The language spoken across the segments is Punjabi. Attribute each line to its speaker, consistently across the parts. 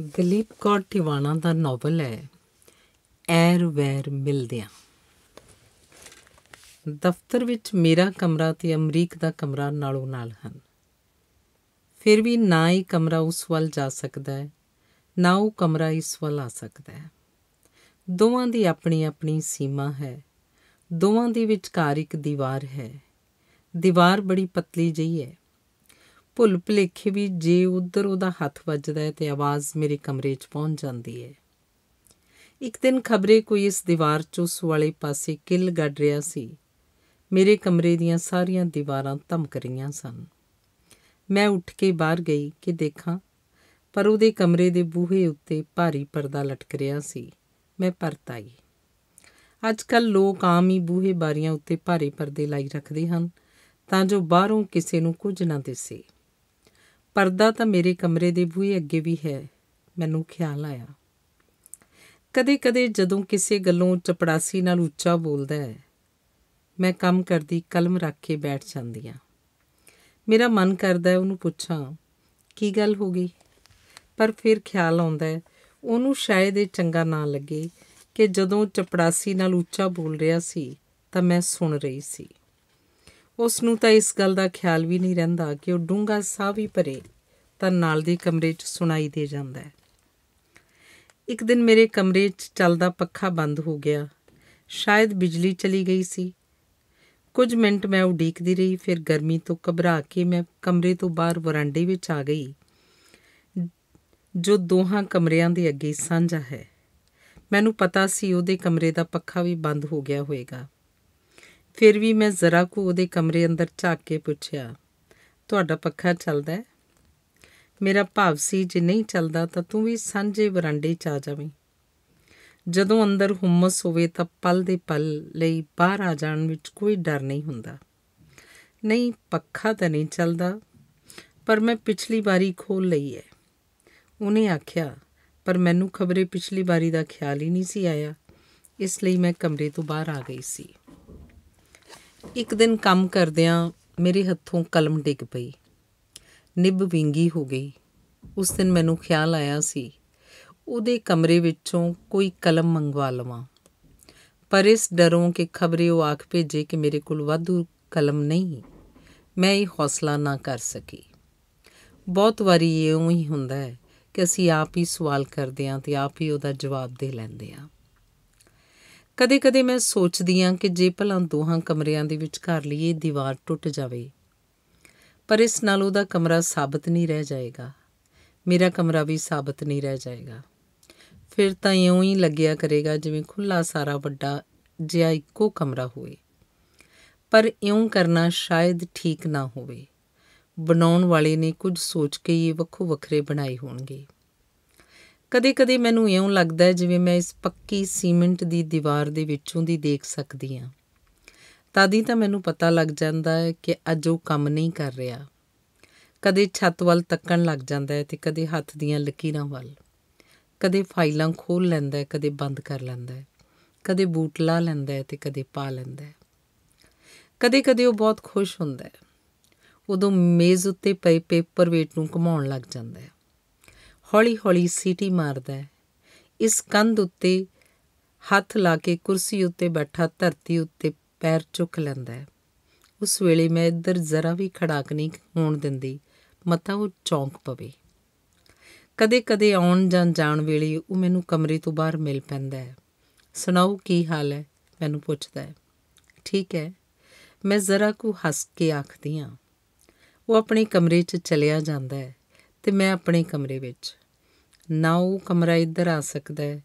Speaker 1: ਦਲੀਪ ਕੌਰ ਟਿਵਾਣਾ ਦਾ ਨੋਵਲ ਹੈ ਐਰ ਵੈਰ ਮਿਲਦਿਆਂ ਦਫ਼ਤਰ ਵਿੱਚ ਮੇਰਾ ਕਮਰਾ ਤੇ ਅਮਰੀਕ ਦਾ ਕਮਰਾ ਨਾਲੋਂ ਨਾਲ ਹਨ ਫਿਰ ਵੀ ਨਾ ਹੀ ਕਮਰਾ ਉਸ ਵੱਲ ਜਾ ਸਕਦਾ ਹੈ ਨਾ ਉਹ ਕਮਰਾ ਇਸ ਵੱਲ ਆ ਸਕਦਾ ਹੈ ਦੋਵਾਂ ਦੀ ਆਪਣੀ ਆਪਣੀ ਸੀਮਾ ਹੈ ਦੋਵਾਂ ਦੇ ਵਿਚਕਾਰ ਇੱਕ ਦੀਵਾਰ ਹੈ ਦੀਵਾਰ ਬੜੀ ਪਤਲੀ ਜਿਹੀ ਹੈ ਭੁੱਲ ਭਲੇਖੇ ਵੀ ਜੇ ਉਧਰ ਉਹਦਾ ਹੱਥ ਵੱਜਦਾ ਹੈ ਤੇ ਆਵਾਜ਼ ਮੇਰੇ ਕਮਰੇ 'ਚ ਪਹੁੰਚ ਜਾਂਦੀ ਹੈ ਇੱਕ ਦਿਨ ਖਬਰੇ ਕੋਈ ਇਸ ਦੀਵਾਰ 'ਚ ਉਸ ਵਾਲੇ ਪਾਸੇ ਕਿੱਲ ਗੱਡ ਰਿਹਾ ਸੀ ਮੇਰੇ ਕਮਰੇ ਦੀਆਂ ਸਾਰੀਆਂ ਦੀਵਾਰਾਂ ਧਮਕ ਰਹੀਆਂ ਸਨ ਮੈਂ ਉੱਠ ਕੇ ਬਾਹਰ ਗਈ ਕਿ ਦੇਖਾਂ ਪਰ ਉਹਦੇ ਕਮਰੇ ਦੇ ਬੂਹੇ ਉੱਤੇ ਭਾਰੀ ਪਰਦਾ ਲਟਕ ਰਿਹਾ ਸੀ ਮੈਂ ਪਰਤ ਆਈ ਅੱਜ ਕੱਲ ਲੋਕ ਆਮ ਹੀ ਬੂਹੇ ਬਾਰੀਆਂ ਉੱਤੇ ਭਾਰੇ ਪਰਦੇ ਲਾਈ ਰੱਖਦੇ ਹਨ ਤਾਂ ਜੋ ਬਾਹਰੋਂ ਕਿਸੇ ਨੂੰ ਕੁਝ ਨਾ ਦਿਸੇ ਪਰਦਾ ਤਾਂ ਮੇਰੇ ਕਮਰੇ ਦੇ ਬੂਹੇ ਅੱਗੇ ਵੀ ਹੈ ਮੈਨੂੰ ਖਿਆਲ ਆਇਆ ਕਦੇ-ਕਦੇ ਜਦੋਂ ਕਿਸੇ ਗੱਲੋਂ ਚਪੜਾਸੀ ਨਾਲ ਉੱਚਾ ਬੋਲਦਾ ਹੈ ਮੈਂ ਕੰਮ ਕਰਦੀ ਕਲਮ ਰੱਖ ਕੇ ਬੈਠ ਜਾਂਦੀ ਆ ਮੇਰਾ ਮਨ ਕਰਦਾ ਹੈ ਉਹਨੂੰ ਪੁੱਛਾਂ ਕੀ ਗੱਲ ਹੋ ਗਈ ਪਰ ਫਿਰ ਖਿਆਲ ਆਉਂਦਾ ਹੈ ਉਹਨੂੰ ਸ਼ਾਇਦ ਇਹ ਚੰਗਾ ਨਾ ਲੱਗੇ ਕਿ ਜਦੋਂ ਚਪੜਾਸੀ ਨਾਲ ਉੱਚਾ ਬੋਲ ਰਿਹਾ ਸੀ ਤਾਂ ਮੈਂ ਸੁਣ ਰਹੀ ਸੀ ਉਸ ਨੂੰ ਤਾਂ ਇਸ ਗੱਲ ਦਾ ਖਿਆਲ ਵੀ ਨਹੀਂ ਰਹਿੰਦਾ ਕਿ ਉਹ ਡੂੰਘਾ ਸਾਹ ਵੀ ਭਰੇ ਤਾਂ ਨਾਲ ਦੇ ਕਮਰੇ 'ਚ ਸੁਣਾਈ ਦੇ ਜਾਂਦਾ ਹੈ ਇੱਕ ਦਿਨ ਮੇਰੇ ਕਮਰੇ 'ਚ ਚੱਲਦਾ ਪੱਖਾ ਬੰਦ ਹੋ ਗਿਆ ਸ਼ਾਇਦ ਬਿਜਲੀ ਚਲੀ ਗਈ ਸੀ ਕੁਝ ਮਿੰਟ ਮੈਂ ਉਡੀਕਦੀ ਰਹੀ ਫਿਰ ਗਰਮੀ ਤੋਂ ਘਬਰਾ ਕੇ ਮੈਂ ਕਮਰੇ ਤੋਂ ਬਾਹਰ ਵਰਾਂਡੇ ਵਿੱਚ ਆ ਗਈ ਜੋ ਦੋਹਾਂ ਕਮਰਿਆਂ ਦੇ ਅੱਗੇ ਸਾਂਝਾ ਹੈ ਮੈਨੂੰ ਪਤਾ ਸੀ ਉਹਦੇ ਕਮਰੇ ਦਾ ਪੱਖਾ ਵੀ ਬੰਦ ਹੋ ਗਿਆ ਹੋਵੇਗਾ ਫਿਰ ਵੀ ਮੈਂ ਜ਼ਰਾ ਕੁ ਉਹਦੇ ਕਮਰੇ ਅੰਦਰ ਝਾਕ ਕੇ ਪੁੱਛਿਆ ਤੁਹਾਡਾ ਪੱਖਾ ਚੱਲਦਾ ਹੈ ਮੇਰਾ ਭਾਵ ਸੀ ਜੇ ਨਹੀਂ ਚੱਲਦਾ ਤਾਂ ਤੂੰ ਵੀ ਸਾਂਝੇ ਬਰਾਂਡੇ 'ਚ ਆ ਜਾਵੇਂ ਜਦੋਂ ਅੰਦਰ ਹੁਮਸ ਹੋਵੇ ਤਾਂ ਪਲ ਦੇ ਪਲ ਲਈ ਬਾਹਰ ਆ ਜਾਣ ਵਿੱਚ ਕੋਈ ਡਰ ਨਹੀਂ ਹੁੰਦਾ ਨਹੀਂ ਪੱਖਾ ਤਾਂ ਨਹੀਂ ਚੱਲਦਾ ਪਰ ਮੈਂ ਪਿਛਲੀ ਵਾਰੀ ਖੋਲ ਲਈ ਹੈ ਉਹਨੇ ਆਖਿਆ ਪਰ ਮੈਨੂੰ ਖਬਰੇ ਪਿਛਲੀ ਵਾਰੀ ਦਾ ਖਿਆਲ ਹੀ ਨਹੀਂ ਸੀ ਆਇਆ ਇਸ ਲਈ ਮੈਂ ਕਮਰੇ ਤੋਂ ਬਾਹਰ ਆ ਗਈ ਸੀ ਇੱਕ ਦਿਨ ਕੰਮ ਕਰਦਿਆਂ ਮੇਰੇ ਹੱਥੋਂ ਕਲਮ ਡਿੱਗ ਪਈ ਨਿਬ ਵਿੰਗੀ ਹੋ ਗਈ ਉਸ ਦਿਨ ਮੈਨੂੰ ਖਿਆਲ ਆਇਆ ਸੀ ਉਹਦੇ ਕਮਰੇ ਵਿੱਚੋਂ ਕੋਈ ਕਲਮ ਮੰਗਵਾ ਲਵਾਂ ਪਰ ਇਸ ਡਰੋਂ ਕਿ ਖਬਰੇ ਉਹ ਆਖ ਭੇਜੇ ਕਿ ਮੇਰੇ ਕੋਲ ਵਾਧੂ ਕਲਮ ਨਹੀਂ ਮੈਂ ਇਹ ਹੌਸਲਾ ਨਾ ਕਰ ਸਕੀ ਬਹੁਤ ਵਾਰੀ ਇਹ ਹੀ ਹੁੰਦਾ ਹੈ ਕਿ ਅਸੀਂ ਆਪ ਹੀ ਸਵਾਲ ਕਰਦੇ ਹਾਂ ਤੇ ਆਪ ਹੀ ਉਹਦਾ ਜਵਾਬ ਦੇ ਲੈਂਦੇ ਹਾਂ ਕਦੇ-ਕਦੇ ਮੈਂ ਸੋਚਦੀ ਹਾਂ ਕਿ ਜੇ ਭਲਾ ਦੋਹਾਂ ਕਮਰਿਆਂ ਦੇ ਵਿੱਚ ਘਰ ਲਈਏ ਦੀਵਾਰ ਟੁੱਟ ਜਾਵੇ ਪਰ ਇਸ ਨਾਲ ਉਹਦਾ ਕਮਰਾ ਸਾਬਤ ਨਹੀਂ ਰਹਿ ਜਾਏਗਾ ਮੇਰਾ ਕਮਰਾ ਵੀ ਸਾਬਤ ਨਹੀਂ ਰਹਿ ਜਾਏਗਾ ਫਿਰ ਤਾਂ ਇਉਂ ਹੀ ਲੱਗਿਆ ਕਰੇਗਾ ਜਿਵੇਂ ਖੁੱਲਾ ਸਾਰਾ ਵੱਡਾ ਜਿਹਾ ਇੱਕੋ ਕਮਰਾ ਹੋਵੇ ਪਰ ਇਉਂ ਕਰਨਾ ਸ਼ਾਇਦ ਠੀਕ ਨਾ ਹੋਵੇ ਬਣਾਉਣ ਵਾਲੇ ਨੇ ਕੁਝ ਸੋਚ ਕੇ ਇਹ ਵੱਖੋ ਵੱਖਰੇ ਬਣਾਏ ਹੋਣਗੇ ਕਦੇ-ਕਦੇ ਮੈਨੂੰ ਇਉਂ ਲੱਗਦਾ ਹੈ ਜਿਵੇਂ ਮੈਂ ਇਸ ਪੱਕੀ ਸੀਮੈਂਟ ਦੀ ਦੀਵਾਰ ਦੇ ਵਿੱਚੋਂ ਦੀ ਦੇਖ ਸਕਦੀ ਹਾਂ ਤਦ ਹੀ ਤਾਂ ਮੈਨੂੰ ਪਤਾ ਲੱਗ ਜਾਂਦਾ ਹੈ ਕਿ ਅੱਜ ਉਹ ਕੰਮ ਨਹੀਂ ਕਰ ਰਿਹਾ ਕਦੇ ਛੱਤ ਵੱਲ ਤੱਕਣ ਲੱਗ ਜਾਂਦਾ ਹੈ ਤੇ ਕਦੇ ਹੱਥ ਦੀਆਂ ਲਕੀਰਾਂ ਵੱਲ ਕਦੇ ਫਾਈਲਾਂ ਖੋਲ ਲੈਂਦਾ ਹੈ ਕਦੇ ਬੰਦ ਕਰ ਲੈਂਦਾ ਹੈ ਕਦੇ ਬੂਟ ਲਾ ਲੈਂਦਾ ਹੈ ਤੇ ਕਦੇ ਪਾ ਲੈਂਦਾ ਹੈ ਕਦੇ-ਕਦੇ ਉਹ ਬਹੁਤ ਖੁਸ਼ ਹੁੰਦਾ ਹੈ ਉਦੋਂ ਮੇਜ਼ ਉੱਤੇ ਪਏ ਪੇਪਰ ਵੇਟ ਨੂੰ ਘਮਾਉਣ ਲੱਗ ਜਾਂਦਾ ਹੈ ਹੌਲੀ-ਹੌਲੀ ਸੀਟੀ ਮਾਰਦਾ ਹੈ। ਇਸ ਕੰਧ ਉੱਤੇ ਹੱਥ ਲਾ ਕੇ ਕੁਰਸੀ ਉੱਤੇ ਬੈਠਾ ਧਰਤੀ ਉੱਤੇ ਪੈਰ ਚੁੱਕ ਲੈਂਦਾ ਹੈ। ਉਸ ਵੇਲੇ ਮੈਂ ਇੱਧਰ ਜ਼ਰਾ ਵੀ ਖੜਾਕ ਨਹੀਂ ਹੋਣ ਦਿੰਦੀ, ਮਤਾ ਉਹ ਚੌਂਕ ਪਵੇ। ਕਦੇ-ਕਦੇ ਆਉਣ ਜਾਂ ਜਾਣ ਵੇਲੇ ਉਹ ਮੈਨੂੰ ਕਮਰੇ ਤੋਂ ਬਾਹਰ ਮਿਲ ਪੈਂਦਾ ਹੈ। "ਸੁਣਾਓ ਕੀ ਹਾਲ ਹੈ?" ਮੈਨੂੰ ਪੁੱਛਦਾ ਹੈ। "ਠੀਕ ਹੈ," ਮੈਂ ਜ਼ਰਾ ਕੁ ਹੱਸ ਕੇ ਆਖਦੀ ਹਾਂ। ਉਹ ਆਪਣੇ ਕਮਰੇ 'ਚ ਚਲਿਆ ਜਾਂਦਾ ਹੈ ਤੇ ਮੈਂ ਆਪਣੇ ਕਮਰੇ ਵਿੱਚ। ਨਾ ਉਹ ਕਮਰਾ ਇੱਧਰ ਆ ਸਕਦਾ ਹੈ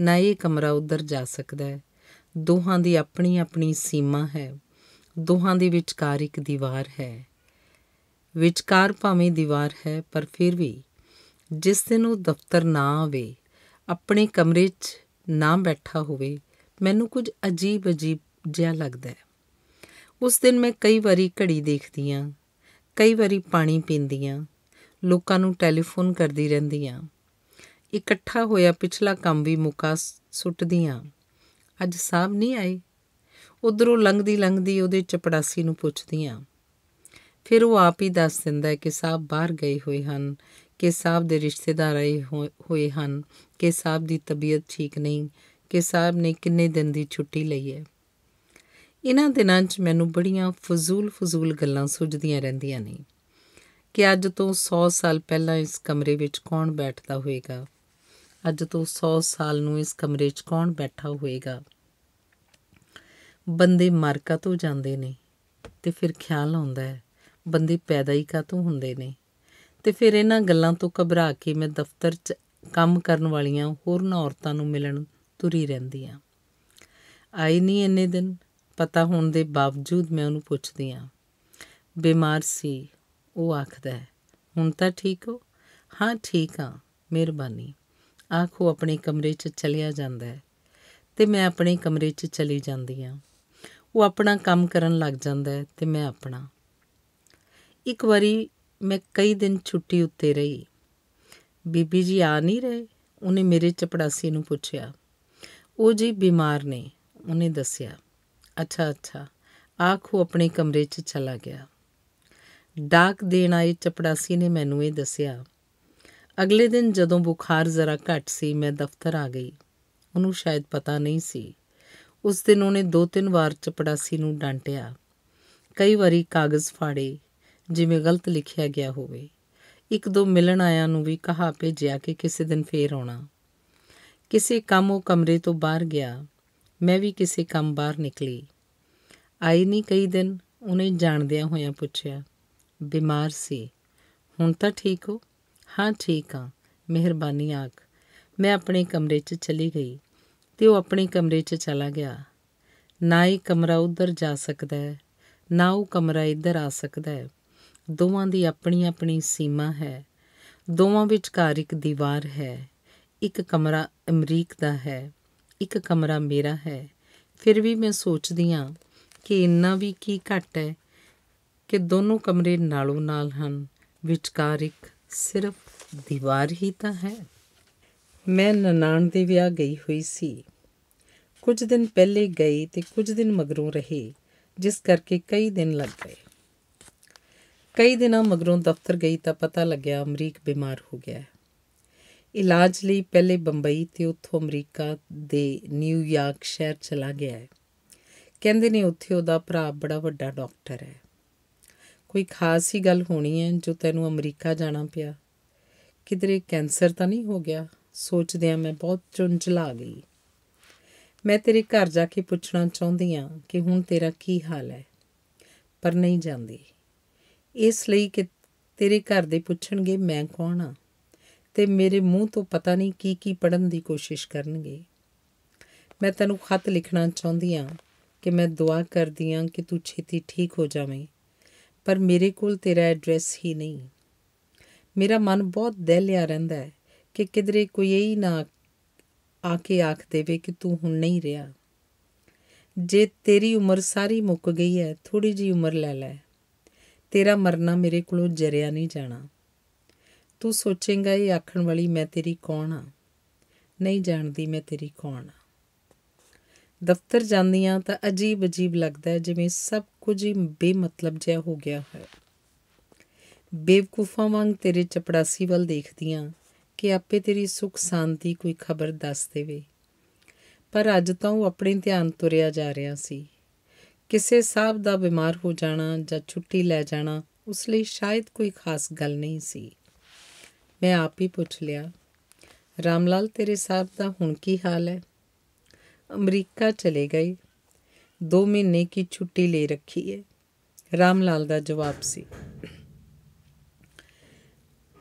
Speaker 1: ਨਾ ਇਹ ਕਮਰਾ ਉੱਧਰ ਜਾ ਸਕਦਾ ਹੈ ਦੋਹਾਂ ਦੀ ਆਪਣੀ ਆਪਣੀ ਸੀਮਾ ਹੈ ਦੋਹਾਂ ਦੇ ਵਿਚਕਾਰ ਇੱਕ ਦੀਵਾਰ ਹੈ ਵਿਚਕਾਰ ਭਾਵੇਂ ਦੀਵਾਰ ਹੈ ਪਰ ਫਿਰ ਵੀ ਜਿਸ ਦਿਨ ਉਹ ਦਫ਼ਤਰ ਨਾ ਆਵੇ ਆਪਣੇ ਕਮਰੇ 'ਚ ਨਾ ਬੈਠਾ ਹੋਵੇ ਮੈਨੂੰ ਕੁਝ ਅਜੀਬ ਅਜੀਬ ਜਿਹਾ ਲੱਗਦਾ ਹੈ ਉਸ ਦਿਨ ਮੈਂ ਕਈ ਵਾਰੀ ਘੜੀ ਦੇਖਦੀ ਆਂ ਕਈ ਵਾਰੀ ਪਾਣੀ ਪੀਂਦੀ ਆਂ ਲੋਕਾਂ ਨੂੰ ਟੈਲੀਫੋਨ ਕਰਦੀ ਰਹਿੰਦੀ ਆਂ ਇਕੱਠਾ ਹੋਇਆ ਪਿਛਲਾ ਕੰਮ ਵੀ ਮੁਕਾ ਸੁੱਟਦੀਆਂ ਅੱਜ ਸਾਹਿਬ ਨਹੀਂ ਆਏ ਉਧਰੋਂ ਲੰਗਦੀ ਲੰਗਦੀ ਉਹਦੇ ਚਪੜਾਸੀ ਨੂੰ ਪੁੱਛਦੀਆਂ ਫਿਰ ਉਹ ਆਪ ਹੀ ਦੱਸ ਦਿੰਦਾ ਕਿ ਸਾਹਿਬ ਬਾਹਰ ਗਏ ਹੋਏ ਹਨ ਕਿ ਸਾਹਿਬ ਦੇ ਰਿਸ਼ਤੇਦਾਰ ਆਏ ਹੋਏ ਹਨ ਕਿ ਸਾਹਿਬ ਦੀ ਤਬੀਅਤ ਠੀਕ ਨਹੀਂ ਕਿ ਸਾਹਿਬ ਨੇ ਕਿੰਨੇ ਦਿਨ ਦੀ ਛੁੱਟੀ ਲਈ ਹੈ ਇਹਨਾਂ ਦਿਨਾਂ 'ਚ ਮੈਨੂੰ ਬੜੀਆਂ ਫਜ਼ੂਲ ਫਜ਼ੂਲ ਗੱਲਾਂ ਸੁਝਦੀਆਂ ਰਹਿੰਦੀਆਂ ਨੇ ਕਿ ਅੱਜ ਤੋਂ 100 ਸਾਲ ਪਹਿਲਾਂ ਇਸ ਕਮਰੇ ਵਿੱਚ ਕੌਣ ਬੈਠਦਾ ਹੋਵੇਗਾ ਅੱਜ ਤੋਂ 100 ਸਾਲ ਨੂੰ ਇਸ ਕਮਰੇ 'ਚ ਕੌਣ ਬੈਠਾ ਹੋਵੇਗਾ ਬੰਦੇ ਮਰ ਤੋਂ ਜਾਂਦੇ ਨੇ ਤੇ ਫਿਰ ਖਿਆਲ ਆਉਂਦਾ ਹੈ ਬੰਦੇ ਪੈਦਾ ਹੀ ਕਾ ਤੋਂ ਹੁੰਦੇ ਨੇ ਤੇ ਫਿਰ ਇਹਨਾਂ ਗੱਲਾਂ ਤੋਂ ਘਬਰਾ ਕੇ ਮੈਂ ਦਫ਼ਤਰ 'ਚ ਕੰਮ ਕਰਨ ਵਾਲੀਆਂ ਹੋਰ ਨਾ ਔਰਤਾਂ ਨੂੰ ਮਿਲਣ ਤੁਰੀ ਰਹਿੰਦੀ ਆ ਆਈ ਨਹੀਂ ਇੰਨੇ ਦਿਨ ਪਤਾ ਹੋਣ ਦੇ ਬਾਵਜੂਦ ਮੈਂ ਉਹਨੂੰ ਪੁੱਛਦੀ ਆ ਬਿਮਾਰ ਸੀ ਉਹ ਆਖਦਾ ਹੈ ਹੁਣ ਤਾਂ ਠੀਕ ਹੋ ਹਾਂ ਠੀਕ ਆ ਮਿਹਰਬਾਨੀ ਆਖੋ ਆਪਣੇ ਕਮਰੇ 'ਚ ਚਲਿਆ ਜਾਂਦਾ ਹੈ ਤੇ ਮੈਂ ਆਪਣੇ ਕਮਰੇ 'ਚ ਚਲੀ ਜਾਂਦੀ ਹਾਂ ਉਹ ਆਪਣਾ ਕੰਮ ਕਰਨ ਲੱਗ ਜਾਂਦਾ ਹੈ ਤੇ ਮੈਂ ਆਪਣਾ ਇੱਕ ਵਾਰੀ ਮੈਂ ਕਈ ਦਿਨ ਛੁੱਟੀ ਉੱਤੇ ਰਹੀ ਬੀਬੀ ਜੀ ਆ ਨਹੀਂ ਰਹੇ ਉਹਨੇ ਮੇਰੇ ਚਪੜਾਸੀ ਨੂੰ ਪੁੱਛਿਆ ਉਹ ਜੀ ਬਿਮਾਰ ਨੇ ਉਹਨੇ ਦੱਸਿਆ ਅੱਛਾ ਅੱਛਾ ਆਖੋ ਆਪਣੇ ਕਮਰੇ 'ਚ ਚਲਾ ਗਿਆ ਡਾਕ ਦੇਣ ਆਏ ਚਪੜਾਸੀ ਨੇ ਮੈਨੂੰ ਇਹ ਦੱਸਿਆ ਅਗਲੇ ਦਿਨ ਜਦੋਂ ਬੁਖਾਰ ਜ਼ਰਾ ਘਟ ਸੀ ਮੈਂ ਦਫ਼ਤਰ ਆ ਗਈ ਉਹਨੂੰ ਸ਼ਾਇਦ ਪਤਾ ਨਹੀਂ ਸੀ ਉਸ ਦਿਨ ਉਹਨੇ ਦੋ ਤਿੰਨ ਵਾਰ ਚਪੜਾਸੀ ਨੂੰ ਡਾਂਟਿਆ ਕਈ ਵਾਰੀ ਕਾਗਜ਼ ਫਾੜੇ ਜਿਵੇਂ ਗਲਤ ਲਿਖਿਆ ਗਿਆ ਹੋਵੇ ਇੱਕ ਦੋ ਮਿਲਣ ਆਇਆਂ ਨੂੰ ਵੀ ਕਹਾ ਭੇਜਿਆ ਕਿ ਕਿਸੇ ਦਿਨ ਫੇਰ ਆਉਣਾ ਕਿਸੇ ਕੰਮ ਉਹ ਕਮਰੇ ਤੋਂ ਬਾਹਰ ਗਿਆ ਮੈਂ ਵੀ ਕਿਸੇ ਕੰਮ ਬਾਹਰ ਨਿਕਲੀ ਆਈ ਨਹੀਂ ਕਈ ਦਿਨ ਉਹਨੇ ਜਾਣਦਿਆਂ ਹੋਇਆਂ ਪੁੱਛਿਆ ਬਿਮਾਰ ਸੀ ਹੁਣ ਤਾਂ ਠੀਕ ਹੋ ਹਾਂ ਠੀਕ ਆ ਮਿਹਰਬਾਨੀ ਆਖ ਮੈਂ ਆਪਣੇ ਕਮਰੇ 'ਚ ਚਲੀ ਗਈ ਤੇ ਉਹ ਆਪਣੇ ਕਮਰੇ 'ਚ ਚਲਾ ਗਿਆ ਨਾ ਹੀ ਕਮਰਾ ਉਧਰ ਜਾ ਸਕਦਾ ਹੈ ਨਾ ਉਹ ਕਮਰਾ ਇੱਧਰ ਆ ਸਕਦਾ ਹੈ ਦੋਵਾਂ ਦੀ ਆਪਣੀ ਆਪਣੀ ਸੀਮਾ ਹੈ ਦੋਵਾਂ ਵਿਚਕਾਰ ਇੱਕ ਦੀਵਾਰ ਹੈ ਇੱਕ ਕਮਰਾ ਅਮਰੀਕ ਦਾ ਹੈ ਇੱਕ ਕਮਰਾ ਮੇਰਾ ਹੈ ਫਿਰ ਵੀ ਮੈਂ ਸੋਚਦੀ ਹਾਂ ਕਿ ਇੰਨਾ ਵੀ ਕੀ ਘਟ ਹੈ ਕਿ ਦੋਨੋਂ ਕਮਰੇ ਨਾਲੋਂ ਨਾਲ ਹਨ ਵਿਚਕਾਰ ਇੱਕ ਸਿਰਫ ਦੀਵਾਰ ਹੀ ਤਾਂ ਹੈ ਮੈਂ ਨਨਾਣ ਦੇ ਵਿਆਹ ਗਈ ਹੋਈ ਸੀ ਕੁਝ ਦਿਨ ਪਹਿਲੇ ਗਈ ਤੇ ਕੁਝ ਦਿਨ ਮਗਰੋਂ ਰਹੀ ਜਿਸ ਕਰਕੇ ਕਈ ਦਿਨ ਲੱਗ ਗਏ ਕਈ ਦਿਨਾਂ ਮਗਰੋਂ ਦਫ਼ਤਰ ਗਈ ਤਾਂ ਪਤਾ ਲੱਗਿਆ ਅਮਰੀਕ ਬਿਮਾਰ ਹੋ ਗਿਆ ਇਲਾਜ ਲਈ ਪਹਿਲੇ ਬੰਬਈ ਤੇ ਉੱਥੋਂ ਅਮਰੀਕਾ ਦੇ ਨਿਊਯਾਰਕ ਸ਼ਹਿਰ ਚਲਾ ਗਿਆ ਹੈ ਕਹਿੰਦੇ ਨੇ ਉੱਥੇ ਉਹਦਾ ਭਰਾ ਬੜਾ ਵੱਡਾ ਡਾਕਟਰ ਹੈ ਕੋਈ ਖਾਸ ਹੀ ਗੱਲ ਹੋਣੀ ਹੈ ਜੋ ਤੈਨੂੰ ਅਮਰੀਕਾ ਜਾਣਾ ਪਿਆ ਕਿਧਰੇ ਕੈਂਸਰ ਤਾਂ ਨਹੀਂ ਹੋ ਗਿਆ ਸੋਚਦਿਆਂ ਮੈਂ ਬਹੁਤ ਚੁੰਝਲਾ ਗਈ ਮੈਂ ਤੇਰੇ ਘਰ ਜਾ ਕੇ ਪੁੱਛਣਾ ਚਾਹੁੰਦੀ ਆ ਕਿ ਹੁਣ ਤੇਰਾ ਕੀ ਹਾਲ ਹੈ ਪਰ ਨਹੀਂ ਜਾਂਦੀ ਇਸ ਲਈ ਕਿ ਤੇਰੇ ਘਰ ਦੇ ਪੁੱਛਣਗੇ ਮੈਂ ਕੌਣ ਆ ਤੇ ਮੇਰੇ ਮੂੰਹ ਤੋਂ ਪਤਾ ਨਹੀਂ ਕੀ ਕੀ ਪੜਨ ਦੀ ਕੋਸ਼ਿਸ਼ ਕਰਨਗੇ ਮੈਂ ਤੈਨੂੰ ਖਤ ਲਿਖਣਾ ਚਾਹੁੰਦੀ ਆ ਕਿ ਮੈਂ ਦੁਆ ਕਰਦੀ ਆ ਕਿ ਤੂੰ ਛੇਤੀ ਠੀਕ ਹੋ ਜਾਵੇਂ ਪਰ ਮੇਰੇ ਕੋਲ ਤੇਰਾ ਐਡਰੈਸ ਹੀ ਨਹੀਂ ਮੇਰਾ ਮਨ ਬਹੁਤ ਦਹਿਲਿਆ ਰਹਿੰਦਾ ਹੈ ਕਿ ਕਿਧਰੇ ਕੋਈ ਇਹ ਨਾ ਆ ਕੇ ਆਖ ਦੇਵੇ ਕਿ ਤੂੰ ਹੁਣ ਨਹੀਂ ਰਿਹਾ ਜੇ ਤੇਰੀ ਉਮਰ ਸਾਰੀ ਮੁੱਕ ਗਈ ਹੈ ਥੋੜੀ ਜੀ ਉਮਰ ਲੈ ਲੈ ਤੇਰਾ ਮਰਨਾ ਮੇਰੇ ਕੋਲੋਂ ਜਰਿਆ ਨਹੀਂ ਜਾਣਾ ਤੂੰ ਸੋਚੇਂਗਾ ਇਹ ਆਖਣ ਵਾਲੀ ਮੈਂ ਤੇਰੀ ਕੌਣ ਆ ਨਹੀਂ ਜਾਣਦੀ ਮੈਂ ਤੇਰੀ ਕੌਣ ਆ ਦਫ਼ਤਰ ਜਾਂਦੀ ਆ ਤਾਂ ਅਜੀਬ ਅਜੀਬ ਲੱਗਦਾ ਹੈ ਜਿਵੇਂ ਸਭ ਕੁਝ ਹੀ ਬੇਮਤਲਬ ਜਿਹਾ ਹੋ ਗਿਆ ਹੈ ਬੇਵਕੂਫਾਂ ਵਾਂਗ ਤੇਰੇ ਚਪੜਾਸੀ ਵੱਲ ਦੇਖਦੀ ਆ ਕਿ ਆਪੇ ਤੇਰੀ ਸੁਖ ਸ਼ਾਂਤੀ ਕੋਈ ਖਬਰ ਦੱਸ ਦੇਵੇ ਪਰ ਅੱਜ ਤਾਂ ਉਹ ਆਪਣੇ ਧਿਆਨ ਤੁਰਿਆ ਜਾ ਰਿਹਾ ਸੀ ਕਿਸੇ ਸਾਹਿਬ ਦਾ ਬਿਮਾਰ ਹੋ ਜਾਣਾ ਜਾਂ ਛੁੱਟੀ ਲੈ ਜਾਣਾ ਉਸ ਲਈ ਸ਼ਾਇਦ ਕੋਈ ਖਾਸ ਗੱਲ ਨਹੀਂ ਸੀ ਮੈਂ ਆਪ ਹੀ ਪੁੱਛ ਲਿਆ ਰਾਮਲਾਲ ਤੇਰੇ ਸਾਹਿਬ ਦਾ ਹੁਣ ਕੀ ਹਾਲ ਹੈ ਅਮਰੀਕਾ ਚਲੇ ਗਈ 2 ਮਹੀਨੇ ਕੀ ਛੁੱਟੀ ਲੈ ਰੱਖੀ ਹੈ राम ਦਾ ਜਵਾਬ ਸੀ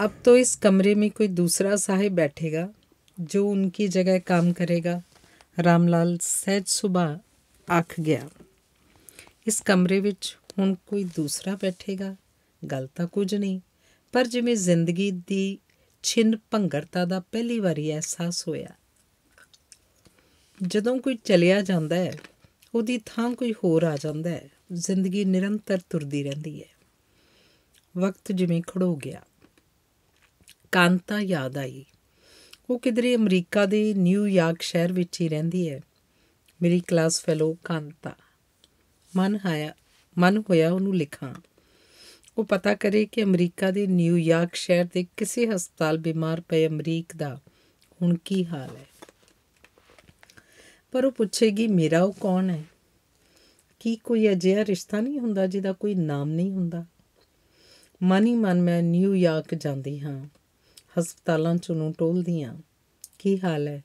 Speaker 1: ਅਬ ਤੋ ਇਸ ਕਮਰੇ ਮੇ ਕੋਈ ਦੂਸਰਾ ਸਾਹਿਬ ਬੈਠੇਗਾ ਜੋ ਉਨਕੀ ਜਗ੍ਹਾ ਕੰਮ ਕਰੇਗਾ करेगा रामलाल ਸਹਿਜ ਸੁਭਾ ਆਖ ਗਿਆ ਇਸ ਕਮਰੇ ਵਿੱਚ ਹੁਣ ਕੋਈ ਦੂਸਰਾ ਬੈਠੇਗਾ ਗੱਲ ਤਾਂ ਕੁਝ ਨਹੀਂ ਪਰ ਜਿਵੇਂ ਜ਼ਿੰਦਗੀ ਦੀ ਛਿੰਨ ਭੰਗਰਤਾ ਦਾ ਪਹਿਲੀ ਵਾਰੀ ਅਹਿਸਾਸ ਹੋਇਆ ਜਦੋਂ ਕੋਈ ਚਲਿਆ ਜਾਂਦਾ ਹੈ ਉਹਦੀ ਥਾਂ ਕੋਈ ਹੋਰ ਆ ਜਾਂਦਾ ਹੈ ਜ਼ਿੰਦਗੀ ਨਿਰੰਤਰ ਤੁਰਦੀ ਰਹਿੰਦੀ ਹੈ ਵਕਤ ਜਿਵੇਂ ਖੜੋ ਗਿਆ ਕਾਂਤਾ ਯਾਦ ਆਈ ਉਹ ਕਿਧਰੇ ਅਮਰੀਕਾ ਦੇ ਨਿਊਯਾਰਕ ਸ਼ਹਿਰ ਵਿੱਚ ਹੀ ਰਹਿੰਦੀ ਹੈ ਮੇਰੀ ਕਲਾਸ ਫੈਲੋ ਕਾਂਤਾ ਮਨ ਆਇਆ ਮਨ ਹੋਇਆ ਉਹਨੂੰ ਲਿਖਾਂ ਉਹ ਪਤਾ ਕਰੇ ਕਿ ਅਮਰੀਕਾ ਦੇ ਨਿਊਯਾਰਕ ਸ਼ਹਿਰ ਦੇ ਕਿਸੇ ਹਸਪਤਾਲ ਬਿਮਾਰ ਪਏ ਅਮਰੀਕ ਦਾ ਹੁਣ ਕੀ ਹਾਲ ਹੈ ਪਰ ਉਹ ਪੁੱਛੇਗੀ ਮੇਰਾ ਉਹ ਕੌਣ ਹੈ ਕੀ ਕੋਈ ਅਜਿਹਾ ਰਿਸ਼ਤਾ ਨਹੀਂ ਹੁੰਦਾ ਜਿਹਦਾ ਕੋਈ ਨਾਮ ਨਹੀਂ ਹੁੰਦਾ ਮਨ ਹੀ ਮਨ ਮੈਂ ਨਿਊਯਾਰਕ ਜਾਂਦੀ ਹਾਂ ਹਸਪਤਾਲਾਂ ਚ ਨੂੰ ਟੋਲਦੀ ਹਾਂ ਕੀ ਹਾਲ ਹੈ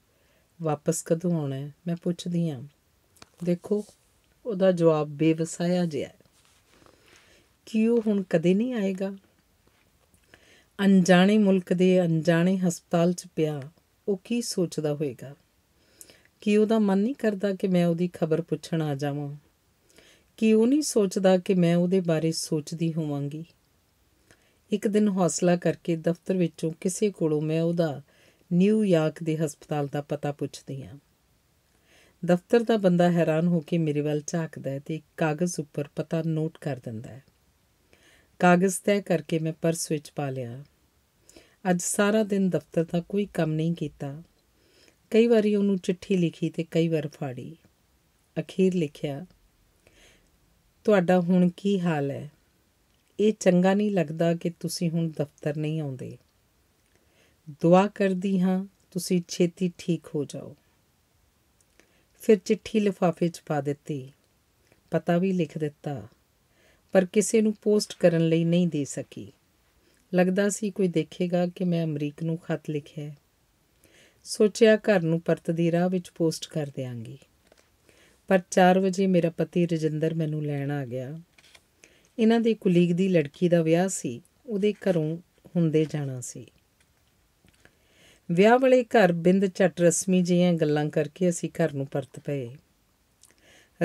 Speaker 1: ਵਾਪਸ ਕਦੋਂ ਆਉਣਾ ਹੈ ਮੈਂ ਪੁੱਛਦੀ ਹਾਂ ਦੇਖੋ ਉਹਦਾ ਜਵਾਬ ਬੇਵਸਾਇਆ ਜਿਹਾ ਹੈ ਕਿ ਉਹ ਹੁਣ ਕਦੇ ਨਹੀਂ ਆਏਗਾ ਅਣਜਾਣੇ ਮੁਲਕ ਦੇ ਅਣਜਾਣੇ ਹਸਪਤਾਲ 'ਚ ਪਿਆ ਉਹ ਕੀ ਸੋਚਦਾ ਹੋਵੇਗਾ ਕਿ ਉਹਦਾ ਮਨ ਨਹੀਂ ਕਰਦਾ ਕਿ ਮੈਂ ਉਹਦੀ ਖਬਰ ਪੁੱਛਣ ਆ ਜਾਵਾਂ ਕਿ ਉਹ ਨਹੀਂ ਸੋਚਦਾ ਕਿ ਮੈਂ ਉਹਦੇ ਬਾਰੇ ਸੋਚਦੀ ਹੋਵਾਂਗੀ ਇੱਕ ਦਿਨ ਹੌਸਲਾ ਕਰਕੇ ਦਫ਼ਤਰ ਵਿੱਚੋਂ ਕਿਸੇ ਕੋਲੋਂ ਮੈਂ ਉਹਦਾ ਨਿਊਯਾਰਕ ਦੇ ਹਸਪਤਾਲ ਦਾ ਪਤਾ ਪੁੱਛਦੀ ਹਾਂ ਦਫ਼ਤਰ ਦਾ ਬੰਦਾ ਹੈਰਾਨ ਹੋ ਕੇ ਮੇਰੇ ਵੱਲ ਝਾਕਦਾ ਹੈ ਤੇ ਕਾਗਜ਼ ਉੱਪਰ ਪਤਾ ਨੋਟ ਕਰ ਦਿੰਦਾ ਹੈ ਕਾਗਜ਼ ਤੈ ਕਰਕੇ ਮੈਂ ਪਰਸ ਵਿੱਚ ਪਾ ਲਿਆ ਅੱਜ ਸਾਰਾ ਦਿਨ ਦਫ਼ਤਰ ਦਾ ਕੋਈ ਕੰਮ ਨਹੀਂ ਕੀਤਾ ਕਈ ਵਾਰੀ ਉਹਨੂੰ ਚਿੱਠੀ ਲਿਖੀ ਤੇ ਕਈ ਵਾਰ ਫਾੜੀ ਅਖੀਰ ਲਿਖਿਆ ਤੁਹਾਡਾ ਹੁਣ ਕੀ ਹਾਲ ਹੈ ਇਹ ਚੰਗਾ ਨਹੀਂ ਲੱਗਦਾ ਕਿ ਤੁਸੀਂ ਹੁਣ ਦਫ਼ਤਰ ਨਹੀਂ ਆਉਂਦੇ ਦੁਆ ਕਰਦੀ ਹਾਂ ਤੁਸੀਂ ਛੇਤੀ ਠੀਕ ਹੋ ਜਾਓ ਫਿਰ ਚਿੱਠੀ ਲਿਫਾਫੇ 'ਚ ਪਾ ਦਿੱਤੀ ਪਤਾ ਵੀ ਲਿਖ ਦਿੱਤਾ ਪਰ ਕਿਸੇ ਨੂੰ ਪੋਸਟ ਕਰਨ ਲਈ ਨਹੀਂ ਦੇ ਸਕੀ ਲੱਗਦਾ ਸੀ ਕੋਈ ਦੇਖੇਗਾ ਕਿ ਮੈਂ ਅਮਰੀਕ ਨੂੰ ਖਤ ਲਿਖਿਆ ਸੋਚਿਆ ਘਰ ਨੂੰ ਪਰਤਦੀ ਰਾਹ ਵਿੱਚ ਪੋਸਟ ਕਰ ਦਿਆਂਗੀ ਪਰ 4 ਵਜੇ ਮੇਰਾ ਪਤੀ ਰਜਿੰਦਰ ਮੈਨੂੰ ਲੈਣ ਆ ਗਿਆ ਇਹਨਾਂ ਦੇ ਕੁਲੀਗ ਦੀ ਲੜਕੀ ਦਾ ਵਿਆਹ ਸੀ ਉਹਦੇ ਘਰੋਂ ਹੁੰਦੇ ਜਾਣਾ ਸੀ ਵਿਆਹ ਵਾਲੇ ਘਰ ਬਿੰਦ ਛੱਟ ਰਸਮੀ ਜਿਹੀਆਂ ਗੱਲਾਂ ਕਰਕੇ ਅਸੀਂ ਘਰ ਨੂੰ ਪਰਤ ਪਏ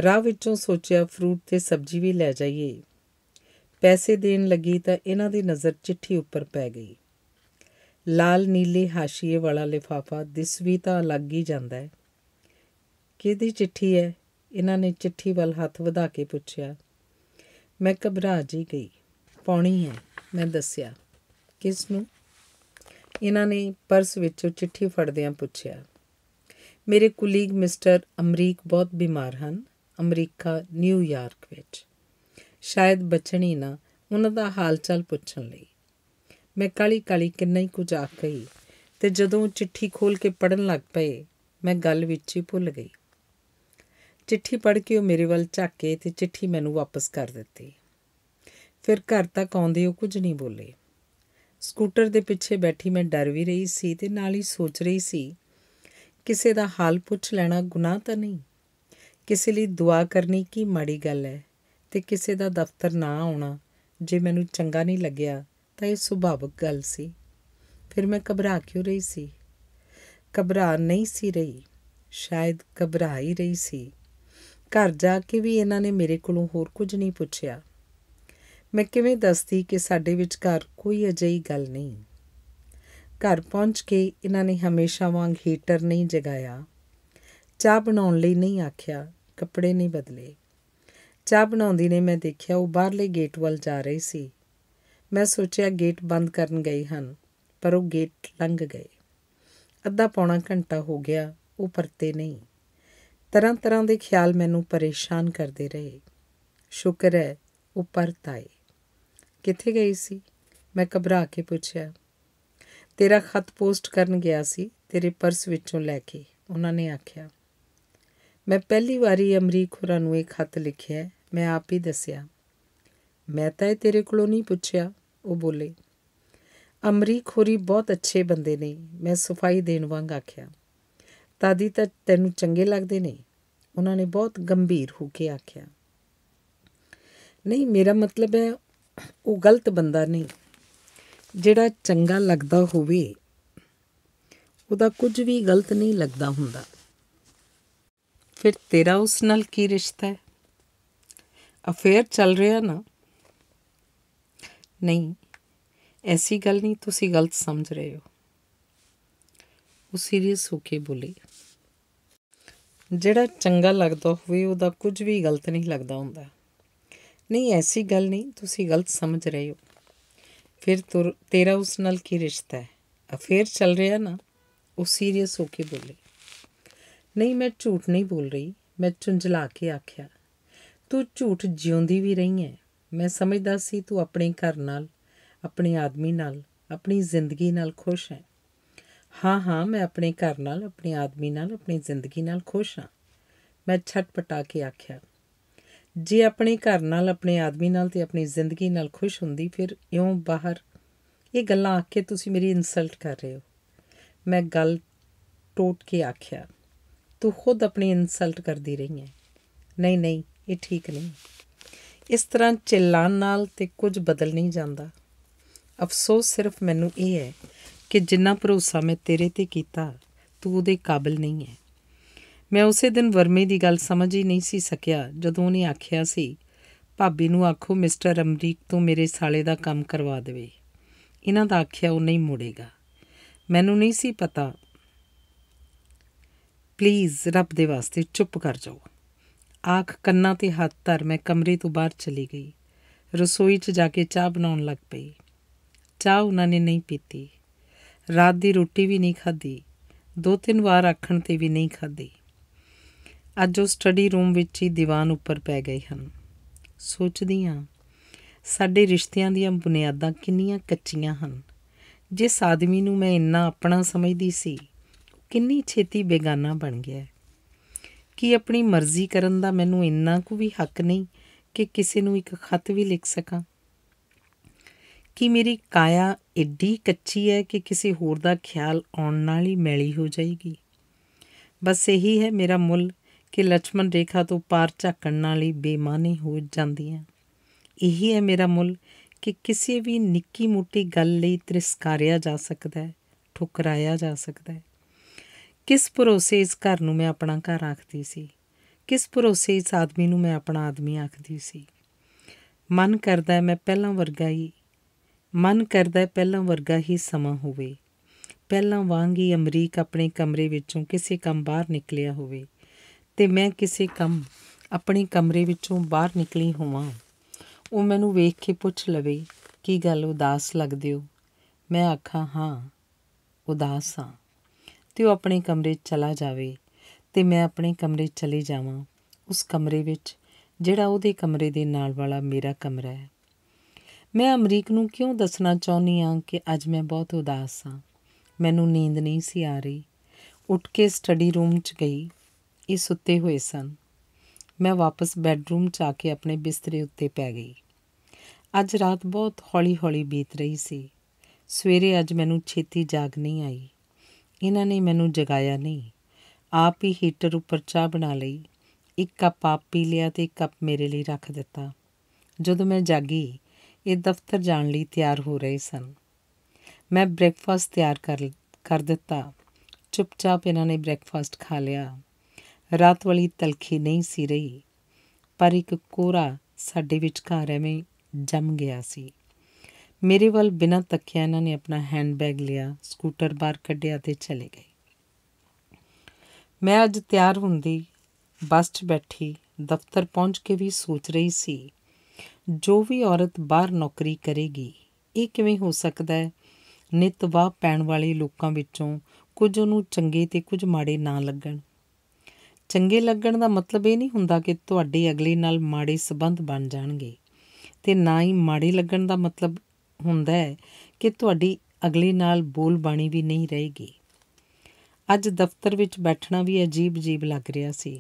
Speaker 1: ਰਾਹ ਵਿੱਚੋਂ ਸੋਚਿਆ ਫਰੂਟ ਤੇ ਸਬਜ਼ੀ ਵੀ ਲੈ ਜਾਈਏ ਪੈਸੇ ਦੇਣ ਲੱਗੀ ਤਾਂ ਇਹਨਾਂ ਦੀ ਨਜ਼ਰ ਚਿੱਠੀ ਉੱਪਰ ਪੈ ਗਈ ਲਾਲ ਨੀਲੇ ਹਾਸ਼ੀਏ ਵਾਲਾ ਲਿਫਾਫਾ ਦਿਸ ਵੀ ਤਾਂ ਲੱਗ ਹੀ ਜਾਂਦਾ ਹੈ ਕਿਹਦੀ ਚਿੱਠੀ ਹੈ ਇਹਨਾਂ ਨੇ ਚਿੱਠੀ ਵੱਲ ਹੱਥ ਵਧਾ ਕੇ ਪੁੱਛਿਆ ਮੈਂ ਘਬਰਾ ਜੀ ਗਈ ਪਾਉਣੀ ਹੈ ਮੈਂ ਦੱਸਿਆ ਕਿਸ ਨੂੰ ਇਹਨਾਂ ਨੇ ਪਰਸ ਵਿੱਚੋਂ ਚਿੱਠੀ ਫੜਦਿਆਂ ਪੁੱਛਿਆ ਮੇਰੇ ਕੁਲੀਗ ਮਿਸਟਰ ਅਮਰੀਕ ਬਹੁਤ ਬਿਮਾਰ ਹਨ ਅਮਰੀਕਾ ਨਿਊਯਾਰਕ ਵਿੱਚ ਸ਼ਾਇਦ ਬਚਣੀ ਨਾ ਉਹਨਾਂ ਦਾ ਹਾਲ ਚਾਲ ਪੁੱਛਣ ਲਈ ਮੈਂ ਕਾਲੀ ਕਾਲੀ ਕਿੰਨਾ ਹੀ ਕੁਝ ਆਖ ਗਈ ਤੇ ਜਦੋਂ ਚਿੱਠੀ ਖੋਲ ਕੇ ਪੜਨ ਲੱਗ ਪਏ ਮੈਂ ਗੱਲ ਵਿੱਚ ਹੀ ਭੁੱਲ ਗਈ ਚਿੱਠੀ ਪੜ ਕੇ ਉਹ ਮੇਰੇ ਵੱਲ ਝਾਕੇ ਤੇ ਚਿੱਠੀ ਮੈਨੂੰ ਵਾਪਸ ਕਰ ਦਿੱਤੀ ਫਿਰ ਘਰ ਤੱਕ ਆਉਂਦੇ ਉਹ ਕੁਝ ਨਹੀਂ ਬੋਲੇ ਸਕੂਟਰ ਦੇ ਪਿੱਛੇ ਬੈਠੀ ਮੈਂ ਡਰ ਵੀ ਰਹੀ ਸੀ ਤੇ ਨਾਲ ਹੀ ਸੋਚ ਰਹੀ ਸੀ ਕਿਸੇ ਦਾ ਹਾਲ ਪੁੱਛ ਲੈਣਾ ਗੁਨਾਹ ਤਾਂ ਨਹੀਂ ਕਿਸੇ ਲਈ ਦੁਆ ਕਰਨੀ ਕੀ ਮਾੜੀ ਗੱਲ ਹੈ ਤੇ ਕਿਸੇ ਦਾ ਦਫ਼ਤਰ ਨਾ ਆਉਣਾ ਜੇ ਮੈਨੂੰ ਚੰਗਾ ਨਹੀਂ ਲੱਗਿਆ ਤਾਂ ਇਹ ਸੁਭਾਵਕ ਗੱਲ ਸੀ ਫਿਰ ਮੈਂ ਘਬਰਾ ਕਿਉਂ ਰਹੀ ਸੀ ਘਬਰਾ ਨਹੀਂ ਸੀ ਰਹੀ ਸ਼ਾਇਦ ਘਬਰਾ ਹੀ ਰਹੀ ਸੀ ਘਰ ਜਾ ਕੇ ਵੀ ਇਹਨਾਂ ਨੇ ਮੇਰੇ ਕੋਲੋਂ ਹੋਰ ਕੁਝ ਨਹੀਂ ਪੁੱਛਿਆ ਮੈਂ ਕਿਵੇਂ ਦੱਸਦੀ ਕਿ ਸਾਡੇ ਵਿਚਕਾਰ ਕੋਈ ਅਜਿਹੀ ਗੱਲ ਨਹੀਂ ਘਰ ਪਹੁੰਚ ਕੇ ਇਹਨਾਂ ਨੇ ਹਮੇਸ਼ਾ ਵਾਂਗ ਹੀਟਰ ਨਹੀਂ ਜਗਾਇਆ ਚਾਹ ਬਣਾਉਣ ਲਈ ਨਹੀਂ ਆਖਿਆ ਕੱਪੜੇ ਨਹੀਂ ਬਦਲੇ ਚਾਹ ਬਣਾਉਂਦੀ ਨੇ ਮੈਂ ਦੇਖਿਆ ਉਹ ਬਾਹਰਲੇ ਗੇਟ ਵੱਲ ਜਾ ਰਹੀ ਸੀ ਮੈਂ ਸੋਚਿਆ ਗੇਟ ਬੰਦ ਕਰਨ ਗਏ ਹਨ ਪਰ ਉਹ ਗੇਟ ਲੰਘ ਗਏ ਅੱਧਾ ਪੌਣਾ ਘੰਟਾ ਹੋ ਗਿਆ ਉਹ ਪਰਤੇ ਨਹੀਂ ਤਰ੍ਹਾਂ ਤਰ੍ਹਾਂ ਦੇ ਖਿਆਲ ਮੈਨੂੰ ਪਰੇਸ਼ਾਨ ਕਰਦੇ ਰਹੇ ਸ਼ੁਕਰ ਹੈ ਉਹ ਪਰਤ ਆਏ ਕਿੱਥੇ ਗਈ ਸੀ ਮੈਂ ਘਬਰਾ ਕੇ ਪੁੱਛਿਆ ਤੇਰਾ ਖਤ ਪੋਸਟ ਕਰਨ ਗਿਆ ਸੀ ਤੇਰੇ ਪਰਸ ਵਿੱਚੋਂ ਲੈ ਕੇ ਉਹਨਾਂ ਨੇ ਆਖਿਆ ਮੈਂ ਪਹਿਲੀ ਵਾਰੀ ਅਮਰੀਕ ਹੋਰਾਂ ਨੂੰ ਇਹ ਖਤ ਲਿਖਿਆ ਮੈਂ ਆਪ ਹੀ ਦੱਸਿਆ ਮੈਂ ਤਾਂ ਇਹ ਤੇਰੇ ਕੋਲੋਂ ਨਹੀਂ ਪੁੱਛਿਆ ਉਹ ਬੋਲੇ ਅਮਰੀਕ ਹੋਰੀ ਬਹੁਤ ਅੱਛੇ ਬੰਦੇ ਨੇ ਮੈਂ ਸਫਾਈ ਦੇਣ ਵਾਂਗ ਆਖਿਆ ਤਾਦੀ ਤਾਂ ਤੈਨੂੰ ਚੰਗੇ ਲੱਗਦੇ ਨੇ ਉਹਨਾਂ ਨੇ ਬਹੁਤ ਗੰਭੀਰ ਹੋ ਕੇ ਆਖਿਆ ਨਹੀਂ ਮੇਰਾ ਮਤਲਬ ਹੈ ਉਹ ਗਲਤ ਬੰਦਾ ਨਹੀਂ ਜਿਹੜਾ ਚੰਗਾ ਲੱਗਦਾ ਹੋਵੇ ਉਹਦਾ ਕੁਝ ਵੀ ਗਲਤ ਨਹੀਂ ਲੱਗਦਾ ਹੁੰਦਾ ਫਿਰ ਤੇਰਾ ਉਸ ਨਾਲ ਕੀ ਰਿਸ਼ਤਾ ਹੈ ਅਫੇਅਰ ਚੱਲ ਰਿਹਾ ਨਾ ਨਹੀਂ ਐਸੀ ਗੱਲ ਨਹੀਂ ਤੁਸੀਂ ਗਲਤ ਸਮਝ ਰਹੇ ਹੋ ਉਹ ਸੀਰੀਅਸ ਹੋ ਕੇ ਬੋਲੀ ਜਿਹੜਾ ਚੰਗਾ ਲੱਗਦਾ ਹੋਵੇ ਉਹਦਾ ਕੁਝ ਵੀ ਗਲਤ ਨਹੀਂ ਲੱਗਦਾ ਹੁੰਦਾ ਨਹੀਂ ਐਸੀ ਗੱਲ ਨਹੀਂ ਤੁਸੀਂ ਗਲਤ ਸਮਝ ਰਹੇ ਹੋ ਫਿਰ ਤੇਰਾ ਉਸ ਨਾਲ ਕੀ ਰਿਸ਼ਤਾ ਹੈ ਅਫੇਅਰ ਚੱਲ ਰਿਹਾ ਨਾ ਉਹ ਸੀਰੀਅਸ ਹੋ ਕੇ ਬੋਲੀ ਨਹੀਂ ਮੈਂ ਝੂਠ ਨਹੀਂ ਬੋਲ ਰਹੀ ਮੈਂ ਚੁੰਝਲਾ ਕੇ ਆਖਿਆ ਤੂੰ ਝੂਠ ਜਿਉਂਦੀ ਵੀ ਰਹੀ ਹੈ ਮੈਂ ਸਮਝਦਾ ਸੀ ਤੂੰ ਆਪਣੇ ਘਰ ਨਾਲ ਆਪਣੇ ਆਦਮੀ ਨਾਲ ਆਪਣੀ ਜ਼ਿੰਦਗੀ ਨਾਲ ਖੁਸ਼ ਹੈ ਹਾਂ ਹਾਂ ਮੈਂ ਆਪਣੇ ਘਰ ਨਾਲ ਆਪਣੇ ਆਦਮੀ ਨਾਲ ਆਪਣੀ ਜ਼ਿੰਦਗੀ ਨਾਲ ਖੁਸ਼ ਹਾਂ ਮੈਂ ਛਟਪਟਾ ਕੇ ਆਖਿਆ ਜੇ ਆਪਣੇ ਘਰ ਨਾਲ ਆਪਣੇ ਆਦਮੀ ਨਾਲ ਤੇ ਆਪਣੀ ਜ਼ਿੰਦਗੀ ਨਾਲ ਖੁਸ਼ ਹੁੰਦੀ ਫਿਰ ਇਉਂ ਬਾਹਰ ਇਹ ਗੱਲਾਂ ਆਖ ਕੇ ਤੁਸੀਂ ਮੇਰੀ ਇਨਸਲਟ ਕਰ ਰਹੇ ਹੋ ਮੈਂ ਗੱਲ ਟੋਟ ਕੇ ਆਖਿਆ ਤੂੰ ਖੁਦ ਆਪਣੀ ਇਨਸਲਟ ਕਰਦੀ ਰਹੀ ਹੈ ਨਹੀਂ ਨਹੀਂ ਇਹ ਠੀਕ ਨਹੀਂ ਇਸ ਤਰ੍ਹਾਂ ਚਿਲਾਨ ਨਾਲ ਤੇ ਕੁਝ ਬਦਲ ਨਹੀਂ ਜਾਂਦਾ ਅਫਸੋਸ ਸਿਰਫ ਮੈਨੂੰ ਇਹ ਹੈ ਕਿ ਜਿੰਨਾ ਭਰੋਸਾ ਮੈਂ ਤੇਰੇ ਤੇ ਕੀਤਾ ਤੂੰ ਉਹਦੇ ਕਾਬਿਲ ਨਹੀਂ ਹੈ ਮੈਂ ਉਸੇ ਦਿਨ ਵਰਮੇ ਦੀ ਗੱਲ ਸਮਝ ਹੀ ਨਹੀਂ ਸੀ ਸਕਿਆ ਜਦੋਂ ਉਹਨੇ ਆਖਿਆ ਸੀ ਭਾਬੀ ਨੂੰ ਆਖੋ ਮਿਸਟਰ ਅਮਰੀਕ ਤੋਂ ਮੇਰੇ ਸਾਲੇ ਦਾ ਕੰਮ ਕਰਵਾ ਦੇਵੇ ਇਹਨਾਂ ਦਾ ਆਖਿਆ ਉਹ ਨਹੀਂ ਮੁੜੇਗਾ ਮੈਨੂੰ ਨਹੀਂ ਸੀ ਪਤਾ ਪਲੀਜ਼ ਰੱਬ ਦੇ ਵਾਸਤੇ ਚੁੱਪ ਕਰ ਜਾਓ ਆਖ ਕੰਨਾਂ ਤੇ ਹੱਥ ਧਰ ਮੈਂ ਕਮਰੇ ਤੋਂ ਬਾਹਰ ਚਲੀ ਗਈ ਰਸੋਈ 'ਚ ਜਾ ਕੇ ਚਾਹ ਬਣਾਉਣ ਲੱਗ ਪਈ ਚਾਹ ਉਹਨਾਂ ਨੇ ਨਹੀਂ ਪੀਤੀ ਰਾਤ ਦੀ ਰੋਟੀ ਵੀ ਨਹੀਂ ਖਾਧੀ ਦੋ ਤਿੰਨ ਵਾਰ ਆਖਣ ਤੇ ਵੀ ਨਹੀਂ ਖਾਧੀ ਅੱਜ ਉਹ ਸਟੱਡੀ ਰੂਮ ਵਿੱਚ ਹੀ ਦੀਵਾਨ ਉੱਪਰ ਪੈ ਗਏ ਹਨ ਸੋਚਦੀ ਹਾਂ ਸਾਡੇ ਰਿਸ਼ਤਿਆਂ ਦੀਆਂ ਬੁਨਿਆਦਾਂ ਕਿੰਨੀਆਂ ਕੱਚੀਆਂ ਹਨ ਜਿਸ ਆਦਮੀ ਨੂੰ ਮੈਂ ਇੰਨਾ ਆਪਣਾ ਸਮਝਦੀ ਸੀ ਕਿੰਨੀ ਛੇਤੀ ਬੇਗਾਨਾ ਬਣ ਗਿਆ ਕਿ ਆਪਣੀ ਮਰਜ਼ੀ ਕਰਨ ਦਾ ਮੈਨੂੰ ਇੰਨਾ ਕੁ ਵੀ ਹੱਕ ਨਹੀਂ ਕਿ ਕਿਸੇ ਨੂੰ ਇੱਕ ਖੱਤ ਵੀ ਲਿਖ ਸਕਾਂ ਕਿ ਮੇਰੀ ਕਾਇਆ ਏਡੀ ਕੱਚੀ ਹੈ ਕਿ ਕਿਸੇ ਹੋਰ ਦਾ ਖਿਆਲ ਆਉਣ ਨਾਲ ਹੀ ਮੈਲੀ ਹੋ ਜਾਏਗੀ ਬਸ ਇਹੀ ਹੈ ਮੇਰਾ ਮੁੱਲ ਕਿ ਲਛਮਣ ਰੇਖਾ ਤੋਂ ਪਾਰ ਝਾਕਣ ਨਾਲ ਹੀ ਬੇਮਾਨੀ ਹੋ ਜਾਂਦੀ ਹੈ ਇਹੀ ਹੈ ਮੇਰਾ ਮੁੱਲ ਕਿ ਕਿਸੇ ਵੀ ਨਿੱਕੀ ਮੋਟੀ ਗੱਲ ਲਈ ਤ੍ਰਿਸਕਾਰਿਆ ਜਾ ਸਕਦਾ ਹੈ ਠੁਕਰਾਇਆ ਜਾ ਸਕਦਾ ਹੈ ਕਿਸ ਭਰੋਸੇ ਇਸ ਘਰ ਨੂੰ ਮੈਂ ਆਪਣਾ ਘਰ ਆਖਦੀ ਸੀ ਕਿਸ ਭਰੋਸੇ ਇਸ ਆਦਮੀ ਨੂੰ ਮੈਂ ਆਪਣਾ ਆਦਮੀ ਆਖਦੀ ਸੀ ਮਨ ਕਰਦਾ ਮੈਂ ਪਹਿਲਾਂ ਵਰਗਾ ਹੀ ਮਨ ਕਰਦਾ ਪਹਿਲਾਂ ਵਰਗਾ ਹੀ ਸਮਾਂ ਹੋਵੇ ਪਹਿਲਾਂ ਵਾਂਗ ਹੀ ਅਮਰੀਕ ਆਪਣੇ ਕਮਰੇ ਵਿੱਚੋਂ ਕਿਸੇ ਕੰਮ ਬਾਹਰ ਨਿਕਲਿਆ ਹੋਵੇ ਤੇ ਮੈਂ ਕਿਸੇ ਕੰਮ ਆਪਣੇ ਕਮਰੇ ਵਿੱਚੋਂ ਬਾਹਰ ਨਿਕਲੀ ਹੋਵਾਂ ਉਹ ਮੈਨੂੰ ਵੇਖ ਕੇ ਪੁੱਛ ਲਵੇ ਕੀ ਗੱਲ ਉਦਾਸ ਲੱਗਦੇ ਹੋ ਮੈਂ ਆਖਾਂ ਹਾਂ ਉਦਾਸ ਹਾਂ ਤੇ ਉਹ ਆਪਣੇ ਕਮਰੇ 'ਚ ਚਲਾ ਜਾਵੇ ਤੇ ਮੈਂ ਆਪਣੇ ਕਮਰੇ 'ਚ ਚਲੀ ਜਾਵਾਂ ਉਸ ਕਮਰੇ ਵਿੱਚ ਜਿਹੜਾ ਉਹਦੇ ਕਮਰੇ ਦੇ ਨਾਲ ਵਾਲਾ ਮੇਰਾ ਕਮਰਾ ਹੈ ਮੈਂ ਅਮਰੀਕ ਨੂੰ ਕਿਉਂ ਦੱਸਣਾ ਚਾਹੁੰਨੀ ਆ ਕਿ ਅੱਜ ਮੈਂ ਬਹੁਤ ਉਦਾਸ ਆ ਮੈਨੂੰ ਨੀਂਦ ਨਹੀਂ ਸੀ ਆ ਰਹੀ ਉੱਠ ਕੇ ਸਟੱਡੀ ਰੂਮ 'ਚ ਗਈ ਇਹ ਸੁੱਤੇ ਹੋਏ ਸਨ ਮੈਂ ਵਾਪਸ ਬੈੱਡਰੂਮ 'ਚ ਆ ਕੇ ਆਪਣੇ ਬਿਸਤਰੇ ਉੱਤੇ ਪੈ ਗਈ ਅੱਜ ਰਾਤ ਬਹੁਤ ਹੌਲੀ-ਹੌਲੀ ਬੀਤ ਰਹੀ ਸੀ ਸਵੇਰੇ ਅੱਜ ਮੈਨੂੰ ਛੇਤੀ ਜਾਗ ਨਹੀਂ ਆਈ ਇਹਨਾਂ ਨੇ ਮੈਨੂੰ ਜਗਾਇਆ ਨਹੀਂ ਆਪ ਹੀ ਹੀਟਰ ਉੱਪਰ ਚਾਹ ਬਣਾ ਲਈ ਇੱਕ ਕੱਪ ਆਪ ਪੀ ਲਿਆ ਤੇ ਇੱਕ ਕੱਪ ਮੇਰੇ ਲਈ ਰੱਖ ਦਿੱਤਾ ਜਦੋਂ ਮੈਂ ਜਾਗੀ ਇਹ ਦਫ਼ਤਰ ਜਾਣ ਲਈ ਤਿਆਰ ਹੋ ਰਹੇ ਸਨ ਮੈਂ ਬ੍ਰੈਕਫਾਸਟ ਤਿਆਰ ਕਰ ਕਰ ਦਿੱਤਾ ਚੁੱਪਚਾਪ ਇਹਨਾਂ ਨੇ ਬ੍ਰੈਕਫਾਸਟ ਖਾ ਲਿਆ ਰਾਤ ਵਾਲੀ ਤਲਖੀ ਨਹੀਂ ਸੀ ਰਹੀ ਪਰ ਇੱਕ ਕੋਰਾ ਸਾਡੇ ਘਰ ਐਵੇਂ ਜੰਮ ਗਿਆ ਸੀ ਮੇਰੇ ਵੱਲ ਬਿਨਾਂ ਤੱਕਿਆ ਇਹਨਾਂ ਨੇ ਆਪਣਾ ਹੈਂਡਬੈਗ ਲਿਆ ਸਕੂਟਰ ਬਾਹਰ ਕੱਢਿਆ ਤੇ ਚਲੇ ਗਏ ਮੈਂ ਅੱਜ ਤਿਆਰ ਹੁੰਦੀ ਬੱਸ 'ਚ ਬੈਠੀ ਦਫ਼ਤਰ ਪਹੁੰਚ ਕੇ ਵੀ ਸੋਚ ਰਹੀ ਸੀ ਜੋ ਵੀ ਔਰਤ ਬਾਹਰ ਨੌਕਰੀ ਕਰੇਗੀ ਇਹ ਕਿਵੇਂ ਹੋ ਸਕਦਾ ਹੈ ਨਿਤਵਾ ਪੈਣ ਵਾਲੇ ਲੋਕਾਂ ਵਿੱਚੋਂ ਕੁਝ ਉਹਨੂੰ ਚੰਗੇ ਤੇ ਕੁਝ ਮਾੜੇ ਨਾ ਲੱਗਣ ਚੰਗੇ ਲੱਗਣ ਦਾ ਮਤਲਬ ਇਹ ਨਹੀਂ ਹੁੰਦਾ ਕਿ ਤੁਹਾਡੇ ਅਗਲੇ ਨਾਲ ਮਾੜੇ ਸਬੰਧ ਬਣ ਜਾਣਗੇ ਤੇ ਨਾ ਹੀ ਮਾੜੇ ਲੱਗਣ ਦਾ ਮਤਲਬ ਹੁੰਦਾ ਹੈ ਕਿ ਤੁਹਾਡੀ ਅਗਲੇ ਨਾਲ ਬੋਲ ਬਾਣੀ ਵੀ ਨਹੀਂ ਰਹੇਗੀ ਅੱਜ ਦਫ਼ਤਰ ਵਿੱਚ ਬੈਠਣਾ ਵੀ ਅਜੀਬ ਜੀਬ ਲੱਗ ਰਿਹਾ ਸੀ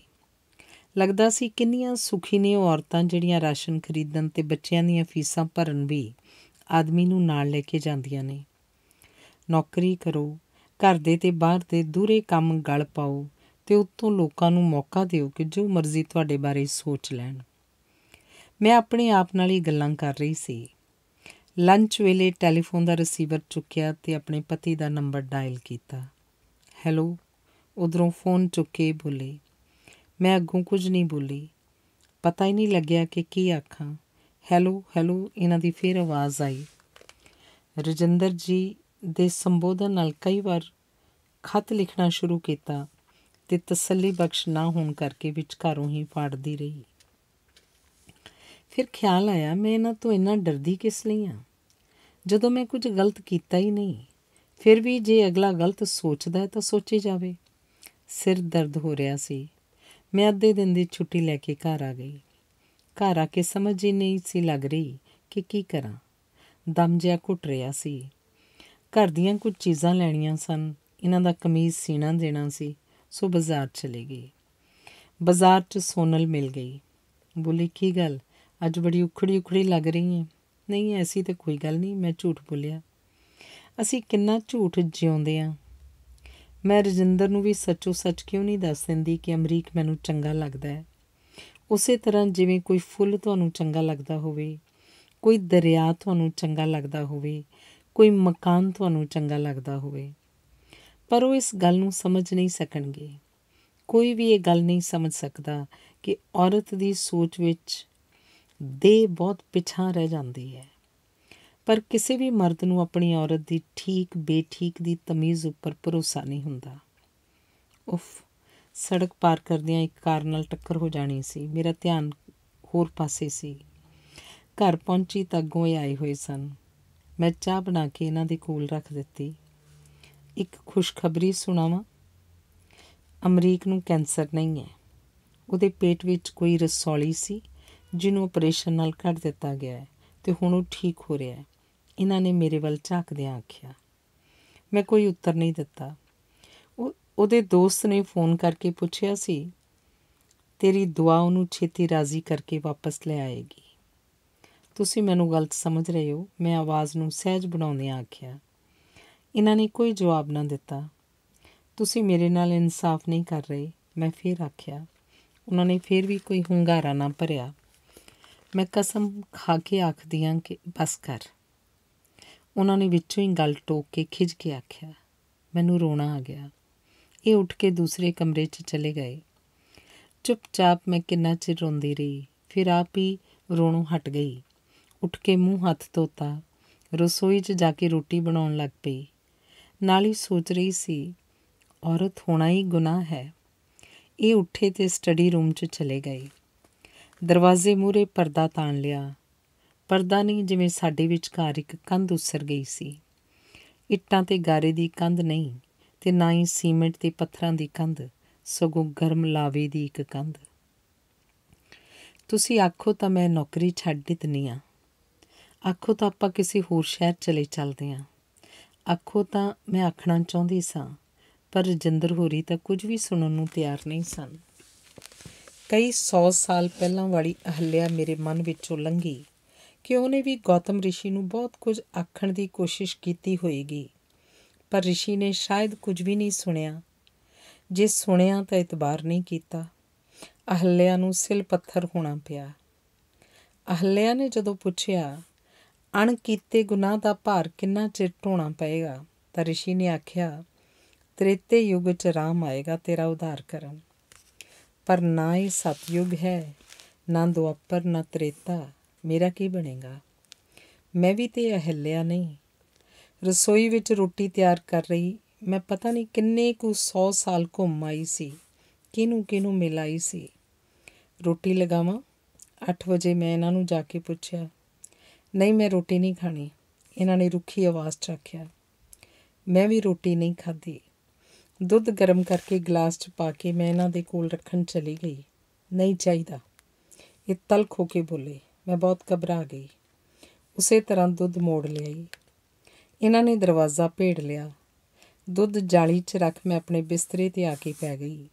Speaker 1: ਲੱਗਦਾ ਸੀ ਕਿੰਨੀਆਂ ਸੁਖੀ ਨੇ ਔਰਤਾਂ ਜਿਹੜੀਆਂ ਰਾਸ਼ਨ ਖਰੀਦਣ ਤੇ ਬੱਚਿਆਂ ਦੀਆਂ ਫੀਸਾਂ ਭਰਨ ਵੀ ਆਦਮੀ ਨੂੰ ਨਾਲ ਲੈ ਕੇ ਜਾਂਦੀਆਂ ਨੇ ਨੌਕਰੀ ਕਰੋ ਘਰ ਦੇ ਤੇ ਬਾਹਰ ਦੇ ਦੂਰੇ ਕੰਮ ਗਲ ਪਾਓ ਤੇ ਉਤੋਂ ਲੋਕਾਂ ਨੂੰ ਮੌਕਾ ਦਿਓ ਕਿ ਜੋ ਮਰਜ਼ੀ ਤੁਹਾਡੇ ਬਾਰੇ ਸੋਚ ਲੈਣ ਮੈਂ ਆਪਣੇ ਆਪ ਨਾਲ ਹੀ ਗੱਲਾਂ ਕਰ ਰਹੀ ਸੀ ਲੰਚ ਵੇਲੇ ਟੈਲੀਫੋਨ ਦਾ ਰਿਸੀਵਰ ਚੁੱਕਿਆ ਤੇ ਆਪਣੇ ਪਤੀ ਦਾ ਨੰਬਰ ਡਾਇਲ ਕੀਤਾ ਹੈਲੋ ਉਧਰੋਂ ਫੋਨ ਚੁੱਕੇ ਬੋਲੇ ਮੈਂ ਅੱਗੋਂ ਕੁਝ ਨਹੀਂ ਬੋਲੀ ਪਤਾ ਹੀ ਨਹੀਂ ਲੱਗਿਆ ਕਿ ਕੀ ਆਖਾਂ ਹੈਲੋ ਹੈਲੋ ਇਹਨਾਂ ਦੀ ਫੇਰ ਆਵਾਜ਼ ਆਈ ਰਜਿੰਦਰ ਜੀ ਦੇ ਸੰਬੋਧਨ ਨਾਲ ਕਈ ਵਾਰ ਖਤ ਲਿਖਣਾ ਸ਼ੁਰੂ ਕੀਤਾ ਤੇ ਤਸੱਲੀ ਬਖਸ਼ ਨਾ ਹੋਣ ਕਰਕੇ ਵਿਚਕਾਰੋਂ ਹੀ ਫਾੜਦੀ ਰਹੀ ਫਿਰ ਖਿਆਲ ਆਇਆ ਮੈਂ ਇਹਨਾਂ ਤੋਂ ਇੰਨਾ ਡਰਦੀ ਕਿਸ ਲਈ ਆ ਜਦੋਂ ਮੈਂ ਕੁਝ ਗਲਤ ਕੀਤਾ ਹੀ ਨਹੀਂ ਫਿਰ ਵੀ ਜੇ ਅਗਲਾ ਗਲਤ ਸੋਚਦਾ ਹੈ ਤਾਂ ਸੋਚੀ ਜਾਵੇ ਸਿਰ ਦਰਦ ਹੋ ਰਿਹਾ ਸੀ ਮੈਂ ਅੱਧੇ ਦਿਨ ਦੀ ਛੁੱਟੀ ਲੈ ਕੇ ਘਰ ਆ ਗਈ ਘਰ ਆ ਕੇ ਸਮਝ ਹੀ ਨਹੀਂ ਸੀ ਲੱਗ ਰਹੀ ਕਿ ਕੀ ਕਰਾਂ ਦਮ ਜਿਹਾ ਘੁੱਟ ਰਿਹਾ ਸੀ ਘਰ ਦੀਆਂ ਕੁਝ ਚੀਜ਼ਾਂ ਲੈਣੀਆਂ ਸਨ ਇਹਨਾਂ ਦਾ ਕਮੀਜ਼ ਸੀਣਾ ਦੇਣਾ ਸੀ ਸੋ ਬਾਜ਼ਾਰ ਚਲੇ ਗਈ ਬਾਜ਼ਾਰ 'ਚ ਸੋਨਲ ਮਿਲ ਗਈ ਬੋਲੀ ਕੀ ਗੱਲ ਅੱਜ ਬੜੀ ਉਖੜੀ ਉਖੜੀ ਲੱਗ ਰਹੀ ਹੈ ਨਹੀਂ ਐਸੀ ਤੇ ਕੋਈ ਗੱਲ ਨਹੀਂ ਮੈਂ ਝੂਠ ਬੋਲਿਆ ਅਸੀਂ ਕਿੰਨਾ ਝੂਠ ਜਿਉਂਦੇ ਆ ਮੈਂ ਰਜਿੰਦਰ ਨੂੰ ਵੀ ਸੱਚੋ ਸੱਚ ਕਿਉਂ ਨਹੀਂ ਦੱਸ ਦਿੰਦੀ ਕਿ ਅਮਰੀਕ ਮੈਨੂੰ ਚੰਗਾ ਲੱਗਦਾ ਹੈ ਉਸੇ ਤਰ੍ਹਾਂ ਜਿਵੇਂ ਕੋਈ ਫੁੱਲ ਤੁਹਾਨੂੰ ਚੰਗਾ ਲੱਗਦਾ ਹੋਵੇ ਕੋਈ ਦਰਿਆ ਤੁਹਾਨੂੰ ਚੰਗਾ ਲੱਗਦਾ ਹੋਵੇ ਕੋਈ ਮਕਾਨ ਤੁਹਾਨੂੰ ਚੰਗਾ ਲੱਗਦਾ ਹੋਵੇ ਪਰ ਉਹ ਇਸ ਗੱਲ ਨੂੰ ਸਮਝ ਨਹੀਂ ਸਕਣਗੇ ਕੋਈ ਵੀ ਇਹ ਗੱਲ ਨਹੀਂ ਸਮਝ ਸਕਦਾ ਕਿ ਔਰਤ ਦੀ ਸੋਚ ਵਿੱਚ ਦੇ ਬਹੁਤ ਪਿਛਾਂ ਰਹਿ ਜਾਂਦੀ ਹੈ ਪਰ ਕਿਸੇ ਵੀ ਮਰਦ ਨੂੰ ਆਪਣੀ ਔਰਤ ਦੀ ਠੀਕ ਬੇਠੀਕ ਦੀ ਤਮੀਜ਼ ਉੱਪਰ ਭਰੋਸਾ ਨਹੀਂ ਹੁੰਦਾ ਉਫ ਸੜਕ ਪਾਰ ਕਰਦਿਆਂ ਇੱਕ ਕਾਰ ਨਾਲ ਟੱਕਰ ਹੋ ਜਾਣੀ ਸੀ ਮੇਰਾ ਧਿਆਨ ਹੋਰ ਪਾਸੇ ਸੀ ਘਰ ਪਹੁੰਚੀ ਤਾਂ ਗੋਏ ਆਏ ਹੋਏ ਸਨ ਮੈਂ ਚਾਹ ਬਣਾ ਕੇ ਇਹਨਾਂ ਦੇ ਕੋਲ ਰੱਖ ਦਿੱਤੀ ਇੱਕ ਖੁਸ਼ਖਬਰੀ ਸੁਣਾਵਾਂ ਅਮਰੀਕ ਨੂੰ ਕੈਂਸਰ ਨਹੀਂ ਹੈ ਉਹਦੇ ਪੇਟ ਵਿੱਚ ਕੋਈ ਰਸੌਲੀ ਸੀ ਜਿਹਨੂੰ ਆਪਰੇਸ਼ਨ ਨਾਲ ਕੱਢ ਦਿੱਤਾ ਗਿਆ ਹੈ ਤੇ ਹੁਣ ਉਹ ਠੀਕ ਹੋ ਰਿਹਾ ਹੈ ਇਹਨਾਂ ਨੇ ਮੇਰੇ ਵੱਲ ਝਾਕਦਿਆਂ ਆਖਿਆ ਮੈਂ ਕੋਈ ਉੱਤਰ ਨਹੀਂ ਦਿੱਤਾ ਉਹ ਉਹਦੇ ਦੋਸਤ ਨੇ ਫੋਨ ਕਰਕੇ ਪੁੱਛਿਆ ਸੀ ਤੇਰੀ ਦੁਆ ਉਹਨੂੰ ਛੇਤੀ ਰਾਜ਼ੀ ਕਰਕੇ ਵਾਪਸ ਲੈ ਆਏਗੀ ਤੁਸੀਂ ਮੈਨੂੰ ਗਲਤ ਸਮਝ ਰਹੇ ਹੋ ਮੈਂ ਆਵਾਜ਼ ਨੂੰ ਸਹਿਜ ਬਣਾਉਂਦਿਆਂ ਆਖਿਆ ਇਹਨਾਂ ਨੇ ਕੋਈ ਜਵਾਬ ਨਾ ਦਿੱਤਾ ਤੁਸੀਂ ਮੇਰੇ ਨਾਲ ਇਨਸਾਫ ਨਹੀਂ ਕਰ ਰਹੇ ਮੈਂ ਫੇਰ ਆਖਿਆ ਉਹਨਾਂ ਨੇ ਫੇਰ ਵੀ ਕੋਈ ਹੁੰਗਾਰਾ ਨਾ ਭਰਿਆ ਮੈਂ ਕਸਮ ਖਾ ਕੇ ਆਖਦੀ ਆਂ ਕਿ ਬਸ ਕਰ ਉਹਨਾਂ ਨੇ ਵਿੱਚੋਂ ਹੀ ਗੱਲ ਟੋਕ ਕੇ ਖਿਜ ਕੇ ਆਖਿਆ ਮੈਨੂੰ ਰੋਣਾ ਆ ਗਿਆ ਇਹ ਉੱਠ ਕੇ ਦੂਸਰੇ ਕਮਰੇ 'ਚ ਚਲੇ ਗਏ ਚੁੱਪਚਾਪ ਮੈਂ ਕਿੰਨਾ ਚਿਰ ਰੋਂਦੀ ਰਹੀ ਫਿਰ ਆਪ ਹੀ ਰੋਣੋਂ ਹਟ ਗਈ ਉੱਠ ਕੇ ਮੂੰਹ ਹੱਥ ਧੋਤਾ ਰਸੋਈ 'ਚ ਜਾ ਕੇ ਰੋਟੀ ਬਣਾਉਣ ਲੱਗ ਪਈ ਨਾਲ ਹੀ ਸੋਚ ਰਹੀ ਸੀ ਔਰਤ ਹੋਣਾ ਹੀ ਗੁਨਾਹ ਹੈ ਇਹ ਉੱਠੇ ਤੇ ਸਟੱਡੀ ਰੂਮ 'ਚ ਚਲੇ ਗਏ ਦਰਵਾਜ਼ੇ ਮੂਰੇ ਪਰਦਾ ਤਾਣ ਲਿਆ ਪਰਦਾ ਨਹੀਂ ਜਿਵੇਂ ਸਾਡੇ ਵਿਚਕਾਰ ਇੱਕ ਕੰਧ ਉਸਰ ਗਈ ਸੀ ਇੱਟਾਂ ਤੇ ਗਾਰੇ ਦੀ ਕੰਧ ਨਹੀਂ ਤੇ ਨਾ ਹੀ ਸੀਮੈਂਟ ਤੇ ਪੱਥਰਾਂ ਦੀ ਕੰਧ ਸਗੋਂ ਗਰਮ ਲਾਵੇ ਦੀ ਇੱਕ ਕੰਧ ਤੁਸੀਂ ਆਖੋ ਤਾਂ ਮੈਂ ਨੌਕਰੀ ਛੱਡ ਦਿੱਤਨੀ ਆ ਆਖੋ ਤਾਂ ਆਪਾਂ ਕਿਸੇ ਹੋਰ ਸ਼ਹਿਰ ਚਲੇ ਚੱਲਦੇ ਆ ਆਖੋ ਤਾਂ ਮੈਂ ਆਖਣਾ ਚਾਹੁੰਦੀ ਸਾਂ ਪਰ ਜਿੰਦਰ ਹੋਰੀ ਤਾਂ ਕੁਝ ਵੀ ਸੁਣਨ ਨੂੰ ਤਿਆਰ ਨਹੀਂ ਸਨ ਕਈ 100 ਸਾਲ ਪਹਿਲਾਂ ਵਾਲੀ ਅਹਲਿਆ ਮੇਰੇ ਮਨ ਵਿੱਚੋਂ ਲੰਘੀ ਕਿ ਉਹਨੇ ਵੀ ਗੌਤਮ ਰਿਸ਼ੀ ਨੂੰ ਬਹੁਤ ਕੁਝ ਆਖਣ ਦੀ ਕੋਸ਼ਿਸ਼ ਕੀਤੀ ਹੋਏਗੀ ਪਰ ਰਿਸ਼ੀ ਨੇ ਸ਼ਾਇਦ ਕੁਝ ਵੀ ਨਹੀਂ ਸੁਣਿਆ ਜੇ ਸੁਣਿਆ ਤਾਂ ਇਤਬਾਰ ਨਹੀਂ ਕੀਤਾ ਅਹਲਿਆ ਨੂੰ ਸਿਲ ਪੱਥਰ ਹੋਣਾ ਪਿਆ ਅਹਲਿਆ ਨੇ ਜਦੋਂ ਪੁੱਛਿਆ ਅਣ ਕੀਤੇ ਗੁਨਾਹ ਦਾ ਭਾਰ ਕਿੰਨਾ ਚਿਰ ਢੋਣਾ ਪਏਗਾ ਤਾਂ ਰਿਸ਼ੀ ਨੇ ਆਖਿਆ ਤ੍ਰੇਤੇ ਯੁੱਗ 'ਚ ਰਾਮ ਆਏਗਾ ਤੇਰਾ ਉਧਾਰ ਕਰਨ ਪਰ ਨਾ ਇਹ ਸਤਯੁਗ ਹੈ ਨਾ ਦੁਆਪਰ ਨਾ ਤ੍ਰੇਤਾ ਮੇਰਾ ਕੀ ਬਣੇਗਾ ਮੈਂ ਵੀ ਤੇ ਅਹਲਿਆ ਨਹੀਂ ਰਸੋਈ ਵਿੱਚ ਰੋਟੀ ਤਿਆਰ ਕਰ ਰਹੀ ਮੈਂ ਪਤਾ ਨਹੀਂ ਕਿੰਨੇ ਕੁ 100 ਸਾਲ ਘੁੰਮ ਆਈ ਸੀ ਕਿਨੂੰ ਕਿਨੂੰ ਮਿਲਾਈ ਸੀ ਰੋਟੀ ਲਗਾਵਾਂ 8 ਵਜੇ ਮੈਂ ਇਹਨਾਂ ਨੂੰ ਜਾ ਕੇ ਪੁੱਛਿਆ ਨਹੀਂ ਮੈਂ ਰੋਟੀ ਨਹੀਂ ਖਾਣੀ ਇਹਨਾਂ ਨੇ ਰੁੱਖੀ ਆਵਾਜ਼ ਚ ਆਖਿਆ ਮੈਂ ਵੀ ਰੋਟੀ ਨਹੀਂ ਖਾਧੀ ਦੁੱਧ ਗਰਮ ਕਰਕੇ ਗਲਾਸ 'ਚ ਪਾ ਕੇ ਮੈਂ ਇਹਨਾਂ ਦੇ ਕੋਲ ਰੱਖਣ ਚਲੀ ਗਈ ਨਹੀਂ ਚਾਹੀਦਾ ਇਹ ਤਲਖ ਹੋ ਕੇ ਬੋਲੇ ਮੈਂ ਬਹੁਤ ਘਬਰਾ ਗਈ ਉਸੇ ਤਰ੍ਹਾਂ ਦੁੱਧ ਮੋੜ ਲਿਆਈ ਇਹਨਾਂ ਨੇ ਦਰਵਾਜ਼ਾ ਭੇੜ ਲਿਆ ਦੁੱਧ ਜਾਲੀ 'ਚ ਰੱਖ ਮੈਂ ਆਪਣੇ ਬਿਸਤਰੇ ਤੇ ਆ ਕੇ ਪੈ ਗਈ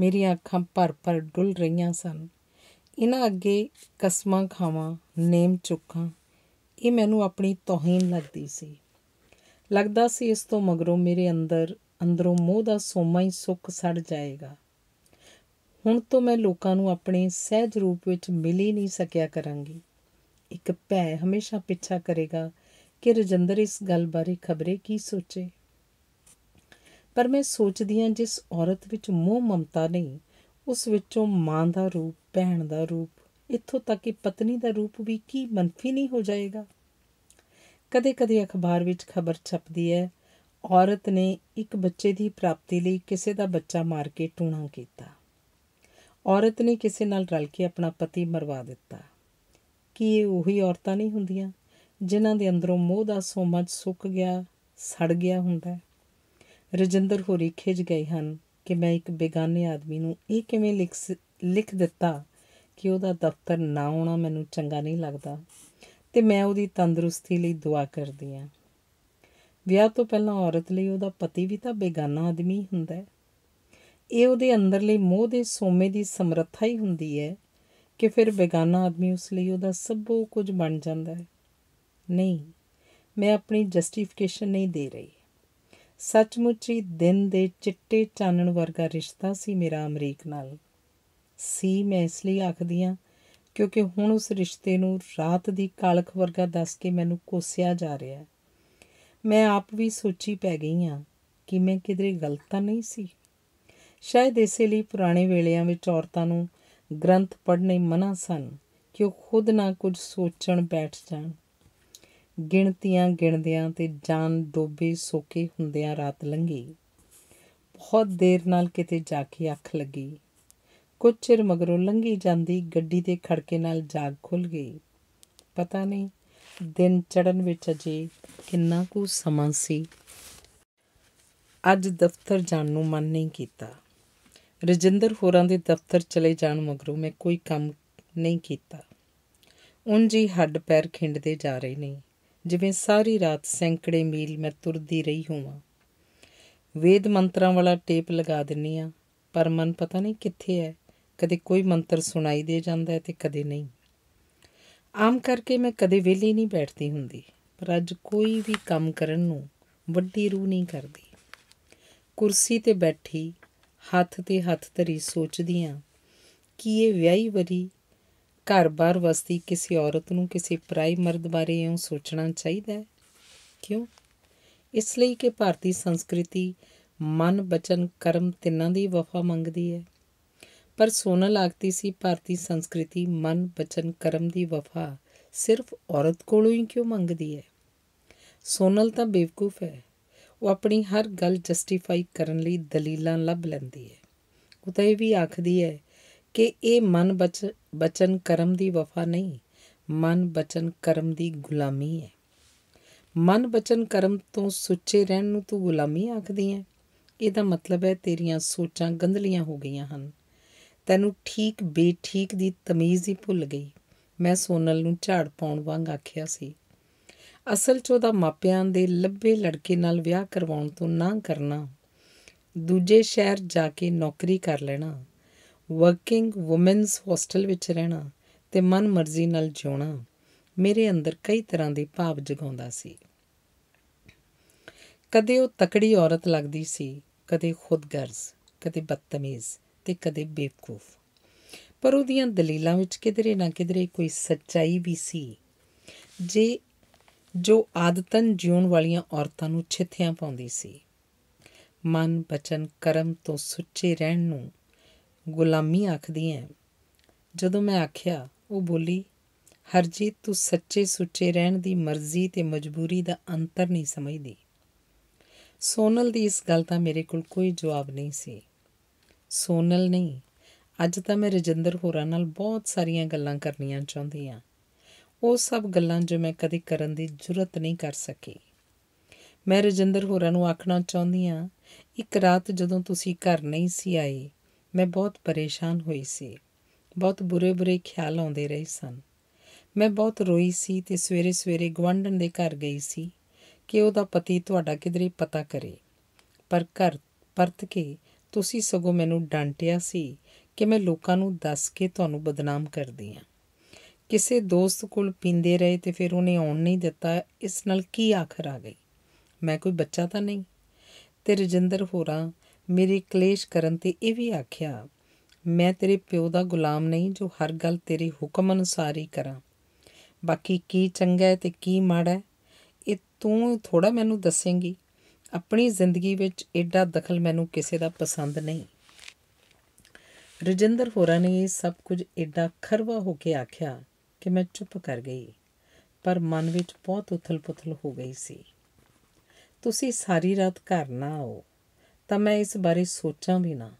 Speaker 1: ਮੇਰੀਆਂ ਅੱਖਾਂ ਭਰ-ਭਰ ਡੁੱਲ ਰਹੀਆਂ ਸਨ ਇਹਨਾਂ ਅੱਗੇ ਕਸਮਾਂ ਖਾਵਾਂ ਨੇਮ ਚੁੱਕਾਂ ਇਹ ਮੈਨੂੰ ਆਪਣੀ ਤੋਹੀਨ ਲੱਗਦੀ ਸੀ ਲੱਗਦਾ ਸੀ ਇਸ ਤੋਂ ਮਗਰੋਂ ਮੇਰੇ ਅੰਦਰ ਅੰਦਰੋਂ ਮੋਹ ਦਾ ਸੋਮਾ ਹੀ ਸੁੱਕ ਸੜ ਜਾਏਗਾ ਹੁਣ ਤੋਂ ਮੈਂ ਲੋਕਾਂ ਨੂੰ ਆਪਣੇ ਸਹਿਜ ਰੂਪ ਵਿੱਚ ਮਿਲ ਹੀ ਨਹੀਂ ਸਕਿਆ ਕਰਾਂਗੀ ਇੱਕ ਭੈ ਹਮੇਸ਼ਾ ਪਿੱਛਾ ਕਰੇਗਾ ਕਿ ਰਜਿੰਦਰ ਇਸ ਗੱਲ ਬਾਰੇ ਖਬਰੇ ਕੀ ਸੋਚੇ ਪਰ ਮੈਂ ਸੋਚਦੀ ਹਾਂ ਜਿਸ ਔਰਤ ਵਿੱਚ ਮੋਹ ਮਮਤਾ ਨਹੀਂ ਉਸ ਵਿੱਚੋਂ ਮਾਂ ਦਾ ਰੂਪ ਭੈਣ ਦਾ ਰੂਪ ਇੱਥੋਂ ਤੱਕ ਕਿ ਪਤਨੀ ਦਾ ਰੂਪ ਵੀ ਕੀ ਮੰਨਫੀ ਨਹੀਂ ਹੋ ਜਾਏਗਾ ਕਦੇ-ਕਦੇ ਅਖਬਾਰ ਵਿੱਚ ਖਬਰ ਛਪਦੀ ਹੈ ਔਰਤ ਨੇ ਇੱਕ ਬੱਚੇ ਦੀ ਪ੍ਰਾਪਤੀ ਲਈ ਕਿਸੇ ਦਾ ਬੱਚਾ ਮਾਰ ਕੇ ਟੂਣਾ ਕੀਤਾ ਔਰਤ ਨੇ ਕਿਸੇ ਨਾਲ ਰਲ ਕੇ ਆਪਣਾ ਪਤੀ ਮਰਵਾ ਦਿੱਤਾ ਕੀ ਇਹ ਉਹੀ ਔਰਤਾਂ ਨਹੀਂ ਹੁੰਦੀਆਂ ਜਿਨ੍ਹਾਂ ਦੇ ਅੰਦਰੋਂ ਮੋਹ ਦਾ ਸੋਮਜ ਸੁੱਕ ਗਿਆ ਸੜ ਗਿਆ ਹੁੰਦਾ ਰਜਿੰਦਰ ਹੋਰੀ ਖਿਜ ਗਏ ਹਨ ਕਿ ਮੈਂ ਇੱਕ ਬੇਗਾਨੇ ਆਦਮੀ ਨੂੰ ਇਹ ਕਿਵੇਂ ਲਿਖ ਲਿਖ ਦਿੱਤਾ ਕਿ ਉਹਦਾ ਦਫ਼ਤਰ ਨਾ ਆਉਣਾ ਮੈਨੂੰ ਚੰਗਾ ਨਹੀਂ ਲੱਗਦਾ ਤੇ ਮੈਂ ਉਹਦੀ ਤੰਦਰੁਸਤੀ ਲਈ ਦੁਆ ਕਰਦੀ ਆਂ ਵਿਆਹ ਤੋਂ ਪਹਿਲਾਂ ਔਰਤ ਲਈ ਉਹਦਾ ਪਤੀ ਵੀ ਤਾਂ ਬੇਗਾਨਾ ਆਦਮੀ ਹੁੰਦਾ ਹੈ ਇਹ ਉਹਦੇ ਲਈ ਮੋਹ ਦੇ ਸੋਮੇ ਦੀ ਸਮਰੱਥਾ ਹੀ ਹੁੰਦੀ ਹੈ ਕਿ ਫਿਰ ਬੇਗਾਨਾ ਆਦਮੀ ਉਸ ਲਈ ਉਹਦਾ ਸਭੋ ਕੁਝ ਬਣ ਜਾਂਦਾ ਹੈ ਨਹੀਂ ਮੈਂ ਆਪਣੀ ਜਸਟੀਫਿਕੇਸ਼ਨ ਨਹੀਂ ਦੇ ਰਹੀ ਸੱਚਮੁੱਚ ਹੀ ਦਿਨ ਦੇ ਚਿੱਟੇ ਚਾਨਣ ਵਰਗਾ ਰਿਸ਼ਤਾ ਸੀ ਮੇਰਾ ਅਮਰੀਕ ਨਾਲ ਸੀ ਮੈਂ ਇਸ ਲਈ ਆਖਦੀ ਆ ਕਿਉਂਕਿ ਹੁਣ ਉਸ ਰਿਸ਼ਤੇ ਨੂੰ ਰਾਤ ਦੀ ਕਾਲਖ ਵਰਗਾ ਦੱਸ ਕੇ ਮੈਨੂੰ ਕੋਸਿਆ ਜਾ ਰਿਹਾ ਹੈ ਮੈਂ ਆਪ ਵੀ ਸੋਚੀ ਪੈ ਗਈ ਹਾਂ ਕਿ ਮੈਂ ਕਿਧਰੇ ਗਲਤ ਤਾਂ ਨਹੀਂ ਸੀ ਸ਼ਾਇਦ ਇਸੇ ਲਈ ਪੁਰਾਣੇ ਵੇਲਿਆਂ ਵਿੱਚ ਔਰਤਾਂ ਨੂੰ ਗ੍ਰੰਥ ਪੜ੍ਹਨੇ ਮਨਾ ਸਨ ਕਿ ਉਹ ਖੁਦ ਨਾ ਕੁਝ ਸੋਚਣ ਬੈਠ ਜਾਣ ਗਿਣਤੀਆਂ ਗਿਣਦਿਆਂ ਤੇ ਜਾਨ ਡੋਬੇ ਸੋਕੇ ਹੁੰਦਿਆਂ ਰਾਤ ਲੰਘੀ ਬਹੁਤ ਦੇਰ ਨਾਲ ਕਿਤੇ ਜਾ ਕੇ ਅੱਖ ਲੱਗੀ ਕੁਝ ਚਿਰ ਮਗਰੋਂ ਲੰਘੀ ਜਾਂਦੀ ਗੱਡੀ ਦੇ ਖੜਕੇ ਨਾਲ ਜਾਗ ਖੁੱਲ ਗਈ ਪਤਾ ਨਹੀਂ ਦਿਨ ਚੜਨ ਵਿੱਚ ਅਜੇ ਕਿੰਨਾ ਕੁ ਸਮਾਂ ਸੀ ਅੱਜ ਦਫ਼ਤਰ ਜਾਣ ਨੂੰ ਮਨ ਨਹੀਂ ਕੀਤਾ ਰਜਿੰਦਰ ਹੋਰਾਂ ਦੇ ਦਫ਼ਤਰ ਚਲੇ ਜਾਣ ਮਗਰੋਂ ਮੈਂ ਕੋਈ ਕੰਮ ਨਹੀਂ ਕੀਤਾ ਉਂਝ ਹੀ ਹੱਡ ਪੈਰ ਖਿੰਡਦੇ ਜਾ ਰਹੇ ਨੇ ਜਿਵੇਂ ਸਾਰੀ ਰਾਤ ਸੈਂਕੜੇ ਮੀਲ ਮੈਂ ਤੁਰਦੀ ਰਹੀ ਹੋਵਾਂ ਵੇਦ ਮੰਤਰਾਂ ਵਾਲਾ ਟੇਪ ਲਗਾ ਦਿੰਨੀ ਆ ਪਰ ਮਨ ਪਤਾ ਨਹੀਂ ਕਿੱਥੇ ਹੈ ਕਦੇ ਕੋਈ ਮੰਤਰ ਸੁਣਾਈ ਦੇ ਜਾਂਦਾ ਹੈ ਤੇ ਕਦੇ ਨਹੀਂ ਆਮ ਕਰਕੇ ਮੈਂ ਕਦੇ ਵਿਹਲੀ ਨਹੀਂ ਬੈਠਦੀ ਹੁੰਦੀ ਪਰ ਅੱਜ ਕੋਈ ਵੀ ਕੰਮ ਕਰਨ ਨੂੰ ਵੱਡੀ ਰੂਹ ਨਹੀਂ ਕਰਦੀ ਕੁਰਸੀ ਤੇ ਬੈਠੀ ਹੱਥ ਤੇ ਹੱਥ ਧਰੀ ਸੋਚਦੀ ਆ ਕਿ ਇਹ ਵਿਆਹੀ ਵਰੀ ਘਰ-ਬਾਰ ਵਸਦੀ ਕਿਸੇ ਔਰਤ ਨੂੰ ਕਿਸੇ ਪ੍ਰਾਈ ਮਰਦ ਬਾਰੇ ਇਉਂ ਸੋਚਣਾ ਚਾਹੀਦਾ ਹੈ ਕਿਉਂ ਇਸ ਲਈ ਕਿ ਭਾਰਤੀ ਸੰਸਕ੍ਰਿਤੀ ਮਨ ਬਚਨ ਕਰਮ ਤਿੰਨਾਂ ਦੀ ਵਫਾ ਮੰਗਦੀ ਹੈ ਪਰ ਸੋਨਲ ਆਖਦੀ ਸੀ ਭਾਰਤੀ ਸੰਸਕ੍ਰਿਤੀ ਮਨ ਬਚਨ ਕਰਮ ਦੀ ਵਫਾ ਸਿਰਫ ਔਰਤ ਕੋਲੋਂ ਹੀ ਕਿਉਂ ਮੰਗਦੀ ਹੈ ਸੋਨਲ ਤਾਂ ਬੇਵਕੂਫ ਹੈ ਉਹ ਆਪਣੀ ਹਰ ਗੱਲ ਜਸਟੀਫਾਈ ਕਰਨ ਲਈ ਦਲੀਲਾਂ ਲੱਭ ਲੈਂਦੀ ਹੈ ਉਹ ਤਾਂ ਇਹ ਵੀ ਆਖਦੀ ਹੈ ਕਿ ਇਹ ਮਨ ਬਚਨ ਕਰਮ ਦੀ ਵਫਾ ਨਹੀਂ ਮਨ ਬਚਨ ਕਰਮ ਦੀ ਗੁਲਾਮੀ ਹੈ ਮਨ ਬਚਨ ਕਰਮ ਤੋਂ ਸੁੱਚੇ ਰਹਿਣ ਨੂੰ ਤੂੰ ਗੁਲਾਮੀ ਆਖਦੀ ਹੈ ਇਹਦਾ ਮਤਲਬ ਹੈ ਤੇਰੀਆਂ ਸੋਚਾਂ ਗੰਧਲੀਆਂ ਹੋ ਗਈਆਂ ਹਨ ਤੈਨੂੰ ਠੀਕ ਬੇਠੀਕ ਦੀ ਤਮੀਜ਼ ਹੀ ਭੁੱਲ ਗਈ ਮੈਂ ਸੋਨਲ ਨੂੰ ਝਾੜ ਪਾਉਣ ਵਾਂਗ ਆਖਿਆ ਸੀ ਅਸਲ 'ਚ ਉਹਦਾ ਮਾਪਿਆਂ ਦੇ ਲੱਭੇ ਲੜਕੇ ਨਾਲ ਵਿਆਹ ਕਰਵਾਉਣ ਤੋਂ ਨਾ ਕਰਨਾ ਦੂਜੇ ਸ਼ਹਿਰ ਜਾ ਕੇ ਨੌਕਰੀ ਕਰ ਲੈਣਾ ਵਰਕਿੰਗ ਔਮਨਸ ਹੋਸਟਲ ਵਿੱਚ ਰਹਿਣਾ ਤੇ ਮਨ ਮਰਜ਼ੀ ਨਾਲ ਜਿਉਣਾ ਮੇਰੇ ਅੰਦਰ ਕਈ ਤਰ੍ਹਾਂ ਦੇ ਭਾਵ ਜਗਾਉਂਦਾ ਸੀ ਕਦੇ ਉਹ ਤਕੜੀ ਔਰਤ ਲੱਗਦੀ ਸੀ ਕਦੇ ਖੁਦਗਰਜ਼ ਕਦੇ ਬਦਤਮੀਜ਼ ਤੇ ਕਦੇ ਬੇਵਕੂਫ ਪਰ ਉਹਦੀਆਂ ਦਲੀਲਾਂ ਵਿੱਚ ਕਿਧਰੇ ਨਾ ਕਿਧਰੇ ਕੋਈ ਸੱਚਾਈ ਵੀ ਸੀ ਜੇ ਜੋ ਆਦਤਨ ਜਿਉਣ ਵਾਲੀਆਂ ਔਰਤਾਂ ਨੂੰ ਛਿੱਥਿਆਂ ਪਾਉਂਦੀ ਸੀ ਮਨ ਬਚਨ ਕਰਮ ਤੋਂ ਸੁੱਚੇ ਰਹਿਣ ਨੂੰ ਗੁਲਾਮੀ ਆਖਦੀ ਹੈ ਜਦੋਂ ਮੈਂ ਆਖਿਆ ਉਹ ਬੋਲੀ ਹਰਜੀਤ ਤੂੰ ਸੱਚੇ ਸੁੱਚੇ ਰਹਿਣ ਦੀ ਮਰਜ਼ੀ ਤੇ ਮਜਬੂਰੀ ਦਾ ਅੰਤਰ ਨਹੀਂ ਸਮਝਦੀ ਸੋਨਲ ਦੀ ਇਸ ਗੱਲ ਦਾ ਮੇਰੇ ਕੋਲ ਕੋਈ ਜਵਾਬ ਨਹੀਂ ਸੀ ਸੋਨਲ ਨਹੀਂ ਅੱਜ ਤਾਂ ਮੈਂ ਰਜਿੰਦਰ ਹੋਰਾਂ ਨਾਲ ਬਹੁਤ ਸਾਰੀਆਂ ਗੱਲਾਂ ਕਰਨੀਆਂ ਚਾਹੁੰਦੀ ਆ ਉਹ ਸਭ ਗੱਲਾਂ ਜੋ ਮੈਂ ਕਦੇ ਕਰਨ ਦੀ ਜੁਰਤ ਨਹੀਂ ਕਰ ਸਕੀ ਮੈਂ ਰਜਿੰਦਰ ਹੋਰਾਂ ਨੂੰ ਆਖਣਾ ਚਾਹੁੰਦੀ ਆ ਇੱਕ ਰਾਤ ਜਦੋਂ ਤੁਸੀਂ ਘਰ ਨਹੀਂ ਸੀ ਆਏ ਮੈਂ ਬਹੁਤ ਪਰੇਸ਼ਾਨ ਹੋਈ ਸੀ ਬਹੁਤ ਬੁਰੇ-ਬੁਰੇ ਖਿਆਲ ਆਉਂਦੇ ਰਹੇ ਸਨ ਮੈਂ ਬਹੁਤ ਰੋਈ ਸੀ ਤੇ ਸਵੇਰੇ-ਸਵੇਰੇ ਗਵੰਡਨ ਦੇ ਘਰ ਗਈ ਸੀ ਕਿ ਉਹਦਾ ਪਤੀ ਤੁਹਾਡਾ ਕਿਧਰੇ ਪਤਾ ਕਰੇ ਪਰ ਘਰ ਪਰਤ ਕੇ ਤੁਸੀਂ ਸਗੋਂ ਮੈਨੂੰ ਡਾਂਟਿਆ ਸੀ ਕਿ ਮੈਂ ਲੋਕਾਂ ਨੂੰ ਦੱਸ ਕੇ ਤੁਹਾਨੂੰ ਬਦਨਾਮ ਕਰਦੀ ਹਾਂ ਕਿਸੇ ਦੋਸਤ ਕੋਲ ਪੀਂਦੇ ਰਹੇ ਤੇ ਫਿਰ ਉਹਨੇ ਆਉਣ ਨਹੀਂ ਦਿੱਤਾ ਇਸ ਨਾਲ ਕੀ ਆਖਰ ਆ ਗਈ ਮੈਂ ਕੋਈ ਬੱਚਾ ਤਾਂ ਨਹੀਂ ਤੇ ਰਜਿੰਦਰ ਹੋਰਾਂ ਮੇਰੇ ਕਲੇਸ਼ ਕਰਨ ਤੇ ਇਹ ਵੀ ਆਖਿਆ ਮੈਂ ਤੇਰੇ ਪਿਓ ਦਾ ਗੁਲਾਮ ਨਹੀਂ ਜੋ ਹਰ ਗੱਲ ਤੇਰੇ ਹੁਕਮ ਅਨੁਸਾਰ ਹੀ ਕਰਾਂ ਬਾਕੀ ਕੀ ਚੰਗਾ ਹੈ ਤੇ ਕੀ ਮਾੜਾ ਹੈ ਇਹ ਤੂੰ ਥੋੜਾ ਮੈਨੂੰ ਦੱਸੇਂਗੀ ਆਪਣੀ ਜ਼ਿੰਦਗੀ ਵਿੱਚ ਐਡਾ ਦਖਲ ਮੈਨੂੰ ਕਿਸੇ ਦਾ ਪਸੰਦ ਨਹੀਂ ਰਜਿੰਦਰ ਹੋਰਾਂ ਨੇ ਇਹ ਸਭ ਕੁਝ ਐਡਾ ਖਰਵਾ ਹੋ ਕੇ ਆਖਿਆ ਕਿ ਮੈਂ ਚੁੱਪ ਕਰ ਗਈ ਪਰ ਮਨ ਵਿੱਚ ਬਹੁਤ ਉਥਲ-ਪੁਥਲ ਹੋ ਗਈ ਸੀ ਤੁਸੀਂ ਸਾਰੀ ਰਾਤ ਘਰ ਨਾ ਆਓ ਤਾਂ ਮੈਂ ਇਸ ਬਾਰੇ ਸੋਚਾਂ ਵੀ ਨਾ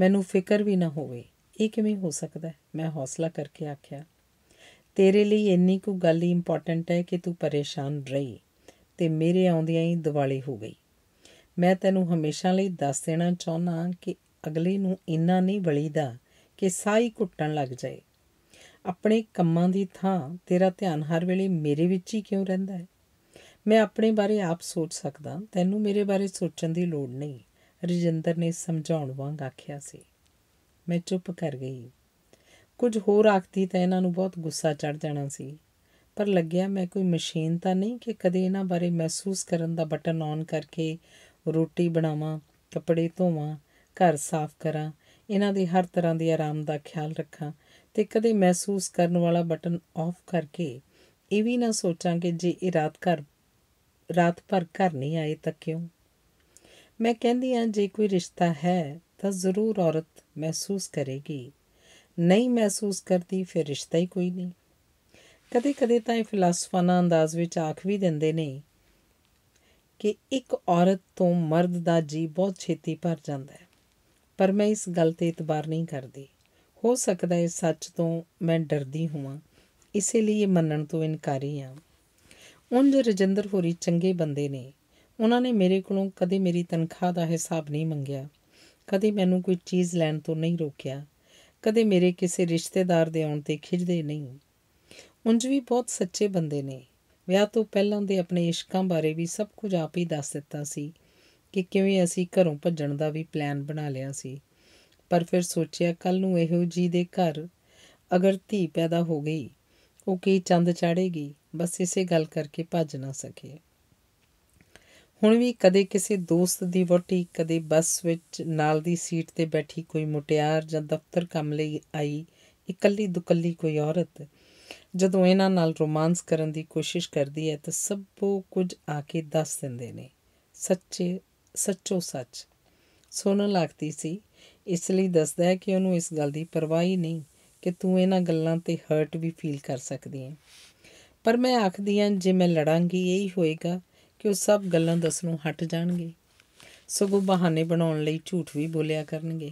Speaker 1: ਮੈਨੂੰ ਫਿਕਰ ਵੀ ਨਾ ਹੋਵੇ ਇਹ ਕਿਵੇਂ ਹੋ ਸਕਦਾ ਮੈਂ ਹੌਸਲਾ ਕਰਕੇ ਆਖਿਆ ਤੇਰੇ ਲਈ ਇੰਨੀ ਕੁ ਗੱਲ ਇੰਪੋਰਟੈਂਟ ਹੈ ਕਿ ਤੂੰ ਪਰੇਸ਼ਾਨ ਰਹੀ ਤੇ ਮੇਰੇ ਆਉਂਦਿਆਂ ਹੀ ਦੀਵਾਲੀ ਹੋ ਗਈ ਮੈਂ ਤੈਨੂੰ ਹਮੇਸ਼ਾ ਲਈ ਦੱਸ ਦੇਣਾ ਚਾਹੁੰਦਾ ਕਿ ਅਗਲੇ ਨੂੰ ਇੰਨਾ ਨਹੀਂ ਬਲੀਦਾ ਕਿ ਸਾਈ ਘੁੱਟਣ ਲੱਗ ਜਾਏ ਆਪਣੇ ਕੰਮਾਂ ਦੀ ਥਾਂ ਤੇਰਾ ਧਿਆਨ ਹਰ ਵੇਲੇ ਮੇਰੇ ਵਿੱਚ ਹੀ ਕਿਉਂ ਰਹਿੰਦਾ ਹੈ ਮੈਂ ਆਪਣੇ ਬਾਰੇ ਆਪ ਸੋਚ ਸਕਦਾ ਤੈਨੂੰ ਮੇਰੇ ਬਾਰੇ ਸੋਚਣ ਦੀ ਲੋੜ ਨਹੀਂ ਰਜਿੰਦਰ ਨੇ ਸਮਝਾਉਣ ਵਾਂਗ ਆਖਿਆ ਸੀ ਮੈਂ ਚੁੱਪ ਕਰ ਗਈ ਕੁਝ ਹੋਰ ਆਖਦੀ ਤਾਂ ਇਹਨਾਂ ਨੂੰ ਬਹੁਤ ਗੁੱਸਾ ਚੜ ਜਾਣਾ ਸੀ ਪਰ ਲੱਗਿਆ ਮੈਂ ਕੋਈ ਮਸ਼ੀਨ ਤਾਂ ਨਹੀਂ ਕਿ ਕਦੇ ਇਹਨਾਂ ਬਾਰੇ ਮਹਿਸੂਸ ਕਰਨ ਦਾ ਬਟਨ ਔਨ ਕਰਕੇ ਰੋਟੀ ਬਣਾਵਾਂ ਕੱਪੜੇ ਧੋਵਾਂ ਘਰ ਸਾਫ਼ ਕਰਾਂ ਇਹਨਾਂ ਦੀ ਹਰ ਤਰ੍ਹਾਂ ਦੀ ਆਰਾਮ ਦਾ ਖਿਆਲ ਰੱਖਾਂ ਤੇ ਕਦੇ ਮਹਿਸੂਸ ਕਰਨ ਵਾਲਾ ਬਟਨ ਆਫ ਕਰਕੇ ਇਹ ਵੀ ਨਾ ਸੋਚਾਂ ਕਿ ਜੇ ਇਹ ਰਾਤ ਘਰ ਰਾਤ ਭਰ ਘਰ ਨਹੀਂ ਆਏ ਤਾਂ ਕਿਉਂ ਮੈਂ ਕਹਿੰਦੀ ਆ ਜੇ ਕੋਈ ਰਿਸ਼ਤਾ ਹੈ ਤਾਂ ਜ਼ਰੂਰ ਔਰਤ ਮਹਿਸੂਸ ਕਰੇਗੀ ਨਹੀਂ ਮਹਿਸੂਸ ਕਰਦੀ ਫਿਰ ਰਿਸ਼ਤਾ ਹੀ ਕੋਈ ਨਹੀਂ ਕਦੇ-ਕਦੇ ਤਾਂ ਇਹ ਫਿਲਾਸਫਾਨਾ ਅੰਦਾਜ਼ ਵਿੱਚ ਆਖ ਵੀ ਦਿੰਦੇ ਨੇ ਕਿ ਇੱਕ ਔਰਤ ਤੋਂ ਮਰਦ ਦਾ ਜੀ ਬਹੁਤ ਛੇਤੀ ਭਰ ਜਾਂਦਾ ਹੈ ਪਰ ਮੈਂ ਇਸ ਗੱਲ ਤੇ ਇਤਬਾਰ ਨਹੀਂ ਕਰਦੀ ਹੋ ਸਕਦਾ ਹੈ ਸੱਚ ਤੋਂ ਮੈਂ ਡਰਦੀ ਹੋਵਾਂ ਇਸੇ ਲਈ ਇਹ ਮੰਨਣ ਤੋਂ ਇਨਕਾਰੀ ਹਾਂ ਜੋ ਰਜਿੰਦਰ ਹੋਰੀ ਚੰਗੇ ਬੰਦੇ ਨੇ ਉਹਨਾਂ ਨੇ ਮੇਰੇ ਕੋਲੋਂ ਕਦੇ ਮੇਰੀ ਤਨਖਾਹ ਦਾ ਹਿਸਾਬ ਨਹੀਂ ਮੰਗਿਆ ਕਦੇ ਮੈਨੂੰ ਕੋਈ ਚੀਜ਼ ਲੈਣ ਤੋਂ ਨਹੀਂ ਰੋਕਿਆ ਕਦੇ ਮੇਰੇ ਕਿਸੇ ਰਿਸ਼ਤੇਦਾਰ ਦੇ ਆਉਣ ਤੇ ਖਿਜਦੇ ਨਹੀਂ ਉੰਜ ਵੀ ਬਹੁਤ ਸੱਚੇ ਬੰਦੇ ਨੇ ਵਿਆਹ ਤੋਂ ਪਹਿਲਾਂ ਦੇ ਆਪਣੇ ਇਸ਼ਕਾਂ ਬਾਰੇ ਵੀ ਸਭ ਕੁਝ ਆਪ ਹੀ ਦੱਸ ਦਿੱਤਾ ਸੀ ਕਿ ਕਿਵੇਂ ਅਸੀਂ ਘਰੋਂ ਭੱਜਣ ਦਾ ਵੀ ਪਲਾਨ ਬਣਾ ਲਿਆ ਸੀ ਪਰ ਫਿਰ ਸੋਚਿਆ ਕੱਲ ਨੂੰ ਇਹੋ ਜੀ ਦੇ ਘਰ ਅਗਰ ਧੀ ਪੈਦਾ ਹੋ ਗਈ ਉਹ ਕੀ ਚੰਦ ਚਾੜੇਗੀ ਬਸ ਇਸੇ ਗੱਲ ਕਰਕੇ ਭੱਜ ਨਾ ਸਕੇ ਹੁਣ ਵੀ ਕਦੇ ਕਿਸੇ ਦੋਸਤ ਦੀ ਵੋਟੀ ਕਦੇ ਬੱਸ ਵਿੱਚ ਨਾਲ ਦੀ ਸੀਟ ਤੇ ਬੈਠੀ ਕੋਈ ਮੁਟਿਆਰ ਜਾਂ ਦਫ਼ਤਰ ਕੰਮ ਲਈ ਆਈ ਇਕੱਲੀ ਦੁਕੱਲੀ ਕੋਈ ਔਰਤ ਜਦੋਂ ਇਹਨਾਂ ਨਾਲ ਰੋਮਾਂਸ ਕਰਨ ਦੀ ਕੋਸ਼ਿਸ਼ ਕਰਦੀ ਹੈ ਤਾਂ ਸਭ ਕੁਝ ਆ ਕੇ ਦੱਸ ਦਿੰਦੇ ਨੇ ਸੱਚੇ ਸੱਚੋ ਸੱਚ ਸੁਣਨ ਲੱਗਦੀ ਸੀ ਇਸ ਲਈ ਦੱਸਦਾ ਹੈ ਕਿ ਉਹਨੂੰ ਇਸ ਗੱਲ ਦੀ ਪਰਵਾਹ ਹੀ ਨਹੀਂ ਕਿ ਤੂੰ ਇਹਨਾਂ ਗੱਲਾਂ ਤੇ ਹਰਟ ਵੀ ਫੀਲ ਕਰ ਸਕਦੀ ਹੈ ਪਰ ਮੈਂ ਆਖਦੀ ਹਾਂ ਜੇ ਮੈਂ ਲੜਾਂਗੀ ਇਹੀ ਹੋਏਗਾ ਕਿ ਉਹ ਸਭ ਗੱਲਾਂ ਦੱਸਣੋਂ ਹਟ ਜਾਣਗੇ ਸਗੋਂ ਬਹਾਨੇ ਬਣਾਉਣ ਲਈ ਝੂਠ ਵੀ ਬੋਲਿਆ ਕਰਨਗੇ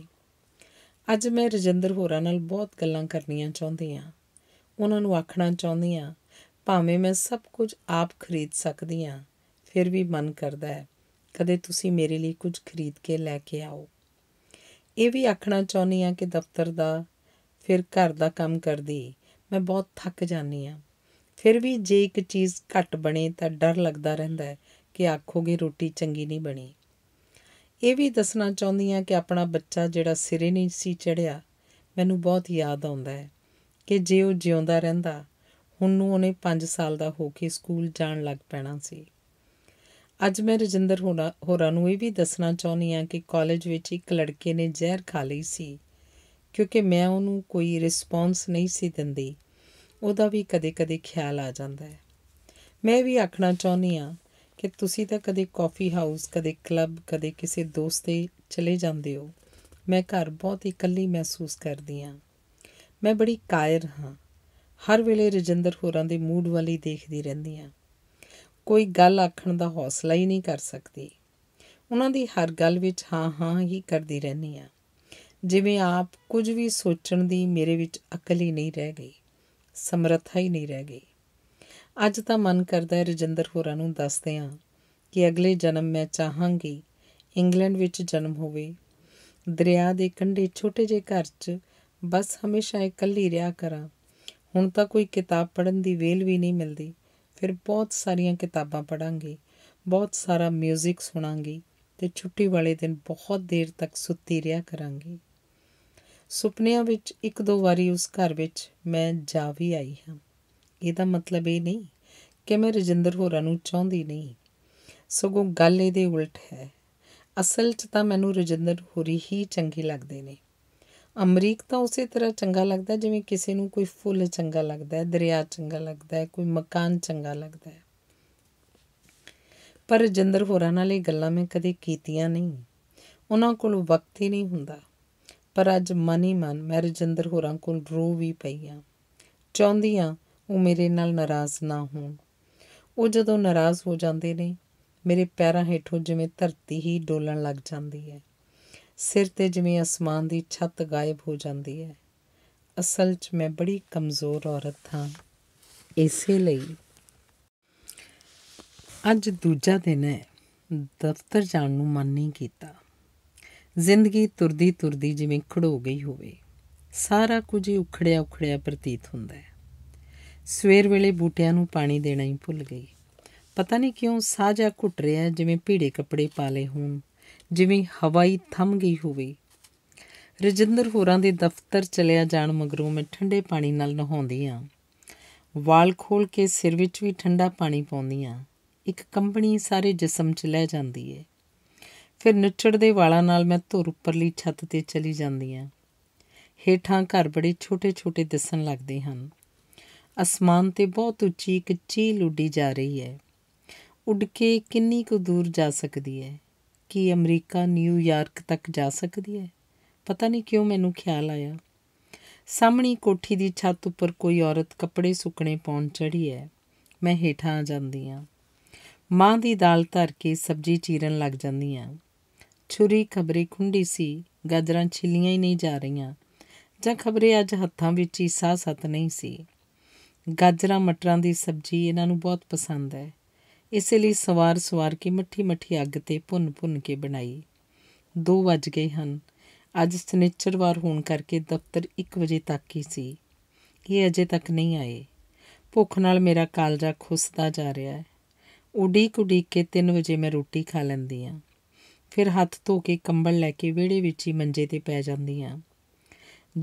Speaker 1: ਅੱਜ ਮੈਂ ਰਜਿੰਦਰ ਹੋਰਾਂ ਨਾਲ ਬਹੁਤ ਗੱਲਾਂ ਕਰਨੀਆਂ ਚਾਹੁੰਦੀ ਹਾਂ ਉਹਨਾਂ ਨੂੰ ਆਖਣਾ ਚਾਹੁੰਦੀ ਆ ਭਾਵੇਂ ਮੈਂ ਸਭ ਕੁਝ ਆਪ ਖਰੀਦ ਸਕਦੀ ਆ ਫਿਰ ਵੀ ਮਨ ਕਰਦਾ ਹੈ ਕਦੇ ਤੁਸੀਂ ਮੇਰੇ ਲਈ ਕੁਝ ਖਰੀਦ ਕੇ ਲੈ ਕੇ ਆਓ ਇਹ ਵੀ ਆਖਣਾ ਚਾਹੁੰਦੀ ਆ ਕਿ ਦਫ਼ਤਰ ਦਾ ਫਿਰ ਘਰ ਦਾ ਕੰਮ ਕਰਦੀ ਮੈਂ ਬਹੁਤ ਥੱਕ ਜਾਂਦੀ ਆ ਫਿਰ ਵੀ ਜੇ ਇੱਕ ਚੀਜ਼ ਘੱਟ ਬਣੇ ਤਾਂ ਡਰ ਲੱਗਦਾ ਰਹਿੰਦਾ ਹੈ ਕਿ ਆਖੋਗੇ ਰੋਟੀ ਚੰਗੀ ਨਹੀਂ ਬਣੀ ਇਹ ਵੀ ਦੱਸਣਾ ਚਾਹੁੰਦੀ ਆ ਕਿ ਆਪਣਾ ਬੱਚਾ ਜਿਹੜਾ ਸਿਰੇ ਨਹੀਂ ਸੀ ਚੜਿਆ ਮੈਨੂੰ ਬਹੁਤ ਯਾਦ ਆਉਂਦਾ ਹੈ ਕਿ ਜੇ ਉਹ ਜਿਉਂਦਾ ਰਹਿੰਦਾ ਹੁਣ ਨੂੰ ਉਹਨੇ 5 ਸਾਲ ਦਾ ਹੋ ਕੇ ਸਕੂਲ ਜਾਣ ਲੱਗ ਪੈਣਾ ਸੀ ਅੱਜ ਮੈਂ ਰਜਿੰਦਰ ਹੋਰਾਂ ਨੂੰ ਇਹ ਵੀ ਦੱਸਣਾ ਚਾਹੁੰਦੀ ਆ ਕਿ ਕਾਲਜ ਵਿੱਚ ਇੱਕ ਲੜਕੇ ਨੇ ਜ਼ਹਿਰ ਖਾ ਲਈ ਸੀ ਕਿਉਂਕਿ ਮੈਂ ਉਹਨੂੰ ਕੋਈ ਰਿਸਪੌਂਸ ਨਹੀਂ ਸੀ ਦਿੰਦੀ ਉਹਦਾ ਵੀ ਕਦੇ-ਕਦੇ ਖਿਆਲ ਆ ਜਾਂਦਾ ਹੈ ਮੈਂ ਵੀ ਆਖਣਾ ਚਾਹੁੰਦੀ ਆ ਕਿ ਤੁਸੀਂ ਤਾਂ ਕਦੇ ਕਾਫੀ ਹਾਊਸ ਕਦੇ ਕਲੱਬ ਕਦੇ ਕਿਸੇ ਦੋਸਤ ਦੇ ਚਲੇ ਜਾਂਦੇ ਹੋ ਮੈਂ ਘਰ ਬਹੁਤ ਇਕੱਲੀ ਮਹਿਸੂਸ ਕਰਦੀ ਆ ਮੈਂ ਬੜੀ ਕਾਇਰ ਹਾਂ ਹਰ ਵੇਲੇ ਰਜਿੰਦਰ ਹੋਰਾਂ ਦੇ ਮੂਡ ਵਾਲੀ ਦੇਖਦੀ ਰਹਿੰਦੀ ਹਾਂ ਕੋਈ ਗੱਲ ਆਖਣ ਦਾ ਹੌਸਲਾ ਹੀ ਨਹੀਂ ਕਰ ਸਕਦੀ ਉਹਨਾਂ ਦੀ ਹਰ ਗੱਲ ਵਿੱਚ ਹਾਂ ਹਾਂ ਹੀ ਕਰਦੀ ਰਹਿੰਦੀ ਹਾਂ ਜਿਵੇਂ ਆਪ ਕੁਝ ਵੀ ਸੋਚਣ ਦੀ ਮੇਰੇ ਵਿੱਚ ਅਕਲ ਹੀ ਨਹੀਂ ਰਹਿ ਗਈ ਸਮਰੱਥਾ ਹੀ ਨਹੀਂ ਰਹਿ ਗਈ ਅੱਜ ਤਾਂ ਮਨ ਕਰਦਾ ਹੈ ਰਜਿੰਦਰ ਹੋਰਾਂ ਨੂੰ ਦੱਸਦੇ ਹਾਂ ਕਿ ਅਗਲੇ ਜਨਮ ਮੈਂ ਚਾਹਾਂਗੀ ਇੰਗਲੈਂਡ ਵਿੱਚ ਜਨਮ ਹੋਵੇ ਦਰਿਆ ਦੇ ਕੰਢੇ ਛੋਟੇ ਜਿਹੇ ਘਰ 'ਚ ਬਸ ਹਮੇਸ਼ਾ ਇਕੱਲੀ ਰਿਹਾ ਕਰਾਂ ਹੁਣ ਤਾਂ ਕੋਈ ਕਿਤਾਬ ਪੜ੍ਹਨ ਦੀ ਵੇਲ ਵੀ ਨਹੀਂ ਮਿਲਦੀ ਫਿਰ ਬਹੁਤ ਸਾਰੀਆਂ ਕਿਤਾਬਾਂ ਪੜਾਂਗੀ ਬਹੁਤ ਸਾਰਾ 뮤직 ਸੁਣਾਂਗੀ ਤੇ ਛੁੱਟੀ ਵਾਲੇ ਦਿਨ ਬਹੁਤ ਦੇਰ ਤੱਕ ਸੁੱਤੀ ਰਿਹਾ ਕਰਾਂਗੀ ਸੁਪਨਿਆਂ ਵਿੱਚ ਇੱਕ ਦੋ ਵਾਰੀ ਉਸ ਘਰ ਵਿੱਚ ਮੈਂ ਜਾ ਵੀ ਆਈ ਹਾਂ ਇਹਦਾ ਮਤਲਬ ਇਹ ਨਹੀਂ ਕਿ ਮੈਂ ਰਜਿੰਦਰ ਹੋਰਾਂ ਨੂੰ ਚਾਹੁੰਦੀ ਨਹੀਂ ਸਗੋਂ ਗੱਲ ਇਹਦੇ ਉਲਟ ਹੈ ਅਸਲ 'ਚ ਤਾਂ ਮੈਨੂੰ ਰਜਿੰਦਰ ਹੋਰੀ ਹੀ ਚੰਗੇ ਲੱਗਦੇ ਨੇ ਅਮਰੀਕ ਤਾਂ ਉਸੇ ਤਰ੍ਹਾਂ ਚੰਗਾ ਲੱਗਦਾ ਜਿਵੇਂ ਕਿਸੇ ਨੂੰ ਕੋਈ ਫੁੱਲ ਚੰਗਾ ਲੱਗਦਾ ਹੈ ਦਰਿਆ ਚੰਗਾ ਲੱਗਦਾ ਹੈ ਕੋਈ ਮਕਾਨ ਚੰਗਾ ਲੱਗਦਾ ਹੈ ਪਰ ਜਿੰਦਰ ਹੋਰਾਂ ਨਾਲ ਇਹ ਗੱਲਾਂ ਮੈਂ ਕਦੇ ਕੀਤੀਆਂ ਨਹੀਂ ਉਹਨਾਂ ਕੋਲ ਵਕਤ ਹੀ ਨਹੀਂ ਹੁੰਦਾ ਪਰ ਅੱਜ ਮਨ ਹੀ ਮਨ ਮੈਂ ਰਜਿੰਦਰ ਹੋਰਾਂ ਕੋਲ ਰੋ ਵੀ ਪਈਆਂ ਚਾਹੁੰਦੀਆਂ ਉਹ ਮੇਰੇ ਨਾਲ ਨਾਰਾਜ਼ ਨਾ ਹੋਣ ਉਹ ਜਦੋਂ ਨਾਰਾਜ਼ ਹੋ ਜਾਂਦੇ ਨੇ ਮੇਰੇ ਪੈਰਾਂ ਹੇਠੋਂ ਜਿਵੇਂ ਧਰਤੀ ਹੀ ਡੋਲਣ ਲੱਗ ਜਾਂਦੀ ਹੈ ਸਿਰ ਤੇ ਜਿਵੇਂ ਅਸਮਾਨ ਦੀ ਛੱਤ ਗਾਇਬ ਹੋ ਜਾਂਦੀ ਹੈ ਅਸਲ 'ਚ ਮੈਂ ਬੜੀ ਕਮਜ਼ੋਰ ਔਰਤ ਹਾਂ ਇਸੇ ਲਈ ਅੱਜ ਦੂਜਾ ਦਿਨ ਹੈ ਦਫ਼ਤਰ ਜਾਣ ਨੂੰ ਮਨ ਨਹੀਂ ਕੀਤਾ ਜ਼ਿੰਦਗੀ ਤੁਰਦੀ ਤੁਰਦੀ ਜਿਵੇਂ ਖੜੋ ਗਈ ਹੋਵੇ ਸਾਰਾ ਕੁਝ ਹੀ ਉਖੜਿਆ ਉਖੜਿਆ ਪ੍ਰਤੀਤ ਹੁੰਦਾ ਹੈ ਸਵੇਰ ਵੇਲੇ ਬੂਟਿਆਂ ਨੂੰ ਪਾਣੀ ਦੇਣਾ ਹੀ ਭੁੱਲ ਗਈ ਪਤਾ ਨਹੀਂ ਕਿਉਂ ਸਾਜਾ ਘੁੱਟ ਰਿਹਾ ਜਿਵੇਂ ਭੀੜੇ ਕੱਪੜੇ ਪਾ ਲਏ ਹੋਣ ਜਿਵੇਂ ਹਵਾਈ ਥੰਮ ਗਈ ਹੋਵੇ ਰਜਿੰਦਰ ਹੋਰਾਂ ਦੇ ਦਫ਼ਤਰ ਚਲਿਆ ਜਾਣ ਮਗਰੋਂ ਮੈਂ ਠੰਡੇ ਪਾਣੀ ਨਾਲ ਨਹਾਉਂਦੀ ਆ ਵਾਲ ਖੋਲ ਕੇ ਸਿਰ ਵਿੱਚ ਵੀ ਠੰਡਾ ਪਾਣੀ ਪਾਉਂਦੀ ਆ ਇੱਕ ਕੰਪਨੀ ਸਾਰੇ ਜਿਸਮ 'ਚ ਲੈ ਜਾਂਦੀ ਏ ਫਿਰ ਨਿਚੜ ਦੇ ਵਾਲਾਂ ਨਾਲ ਮੈਂ ਧੁਰ ਉੱਪਰਲੀ ਛੱਤ ਤੇ ਚਲੀ ਜਾਂਦੀ ਆ ਹੇਠਾਂ ਘਰ ਬੜੇ ਛੋਟੇ-ਛੋਟੇ ਦਿਸਣ ਲੱਗਦੇ ਹਨ ਅਸਮਾਨ ਤੇ ਬਹੁਤ ਉੱਚੀ ਇੱਕ ਚੀਲ ਉੱਡੀ ਜਾ ਰਹੀ ਹੈ ਉੱਡ ਕੇ ਕਿੰਨੀ ਕੁ ਦੂਰ ਜਾ ਸਕਦੀ ਹੈ ਕੀ ਅਮਰੀਕਾ ਨਿਊਯਾਰਕ ਤੱਕ ਜਾ ਸਕਦੀ ਹੈ ਪਤਾ ਨਹੀਂ ਕਿਉਂ ਮੈਨੂੰ ਖਿਆਲ ਆਇਆ ਸਾਹਮਣੀ ਕੋਠੀ ਦੀ ਛੱਤ ਉੱਪਰ ਕੋਈ ਔਰਤ ਕੱਪੜੇ ਸੁੱਕਣੇ ਪਾਉਣ ਚੜੀ ਹੈ ਮੈਂ ਹੇਠਾਂ ਆ ਜਾਂਦੀ ਹਾਂ ਮਾਂ ਦੀ ਦਾਲ ਧਰ ਕੇ ਸਬਜ਼ੀ ਚੀਰਨ ਲੱਗ ਜਾਂਦੀ ਹਾਂ ਛੁਰੀ ਖਬਰੇ ਖੁੰਡੀ ਸੀ ਗਾਜਰਾਂ ਛਿੱਲੀਆਂ ਹੀ ਨਹੀਂ ਜਾ ਰਹੀਆਂ ਜਾਂ ਖਬਰੇ ਅੱਜ ਹੱਥਾਂ ਵਿੱਚ ਹੀ ਸਾਹ ਸਤ ਨਹੀਂ ਸੀ ਗਾਜਰਾਂ ਮਟਰਾਂ ਦੀ ਸਬਜ਼ੀ ਇਹਨਾਂ ਨੂੰ ਬਹੁਤ ਪਸੰਦ ਹੈ ਇਸੇ ਲਈ ਸਵਾਰ-ਸਵਾਰ ਕੇ ਮੱਠੀ-ਮੱਠੀ ਅੱਗ ਤੇ ਭੁੰਨ-ਭੁੰਨ ਕੇ ਬਣਾਈ 2 ਵਜ ਗਏ ਹਨ ਅੱਜ ਸਨੇਚਰਵਾਰ ਹੋਣ ਕਰਕੇ ਦਫ਼ਤਰ 1 ਵਜੇ ਤੱਕ ਹੀ ਸੀ ਇਹ ਅਜੇ ਤੱਕ ਨਹੀਂ ਆਏ ਭੁੱਖ ਨਾਲ ਮੇਰਾ ਕਾਲਜਾ ਖੁੱਸਦਾ ਜਾ ਰਿਹਾ ਹੈ ਉਡੀਕ ਉਡੀਕ ਕੇ 3 ਵਜੇ ਮੈਂ ਰੋਟੀ ਖਾ ਲੈਂਦੀ ਆ ਫਿਰ ਹੱਥ ਧੋ ਕੇ ਕੰਬਲ ਲੈ ਕੇ ਵਿਹੜੇ ਵਿੱਚ ਹੀ ਮੰਜੇ ਤੇ ਪੈ ਜਾਂਦੀ ਆ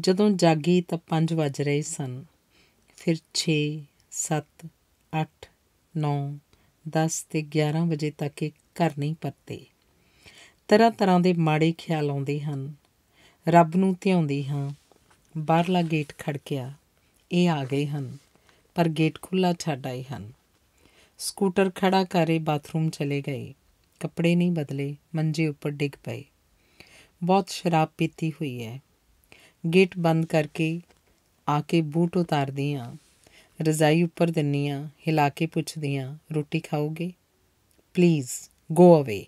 Speaker 1: ਜਦੋਂ ਜਾਗੀ ਤਾਂ 5 ਵਜ ਰਹੇ ਸਨ ਫਿਰ 6 7 8 9 10 ਤੇ 11 ਵਜੇ ਤੱਕ ਇਹ ਘਰ ਨਹੀਂ ਪਰਤੇ ਤਰ੍ਹਾਂ ਤਰ੍ਹਾਂ ਦੇ ਮਾੜੇ ਖਿਆਲ ਆਉਂਦੇ ਹਨ ਰੱਬ ਨੂੰ ਧਿਆਉਂਦੀ ਹਾਂ ਬਾਹਰਲਾ ਗੇਟ ਖੜਕਿਆ ਇਹ ਆ ਗਏ ਹਨ ਪਰ ਗੇਟ ਖੁੱਲਾ ਛੱਡ ਆਏ ਹਨ ਸਕੂਟਰ ਖੜਾ ਕਰੇ ਬਾਥਰੂਮ ਚਲੇ ਗਏ ਕੱਪੜੇ ਨਹੀਂ ਬਦਲੇ ਮੰਜੇ ਉੱਪਰ ਡਿੱਗ ਪਏ ਬਹੁਤ ਸ਼ਰਾਬ ਪੀਤੀ ਹੋਈ ਹੈ ਗੇਟ ਬੰਦ ਕਰਕੇ ਆ ਕੇ ਬੂਟ ਉਤਾਰਦੀ ਹਾਂ ਰਜ਼ਾਈ ਉੱਪਰ ਦਿੰਨੀ ਆ ਹਿਲਾ ਕੇ ਪੁੱਛਦੀ ਆ ਰੋਟੀ ਖਾਓਗੇ ਪਲੀਜ਼ ਗੋ ਅਵੇ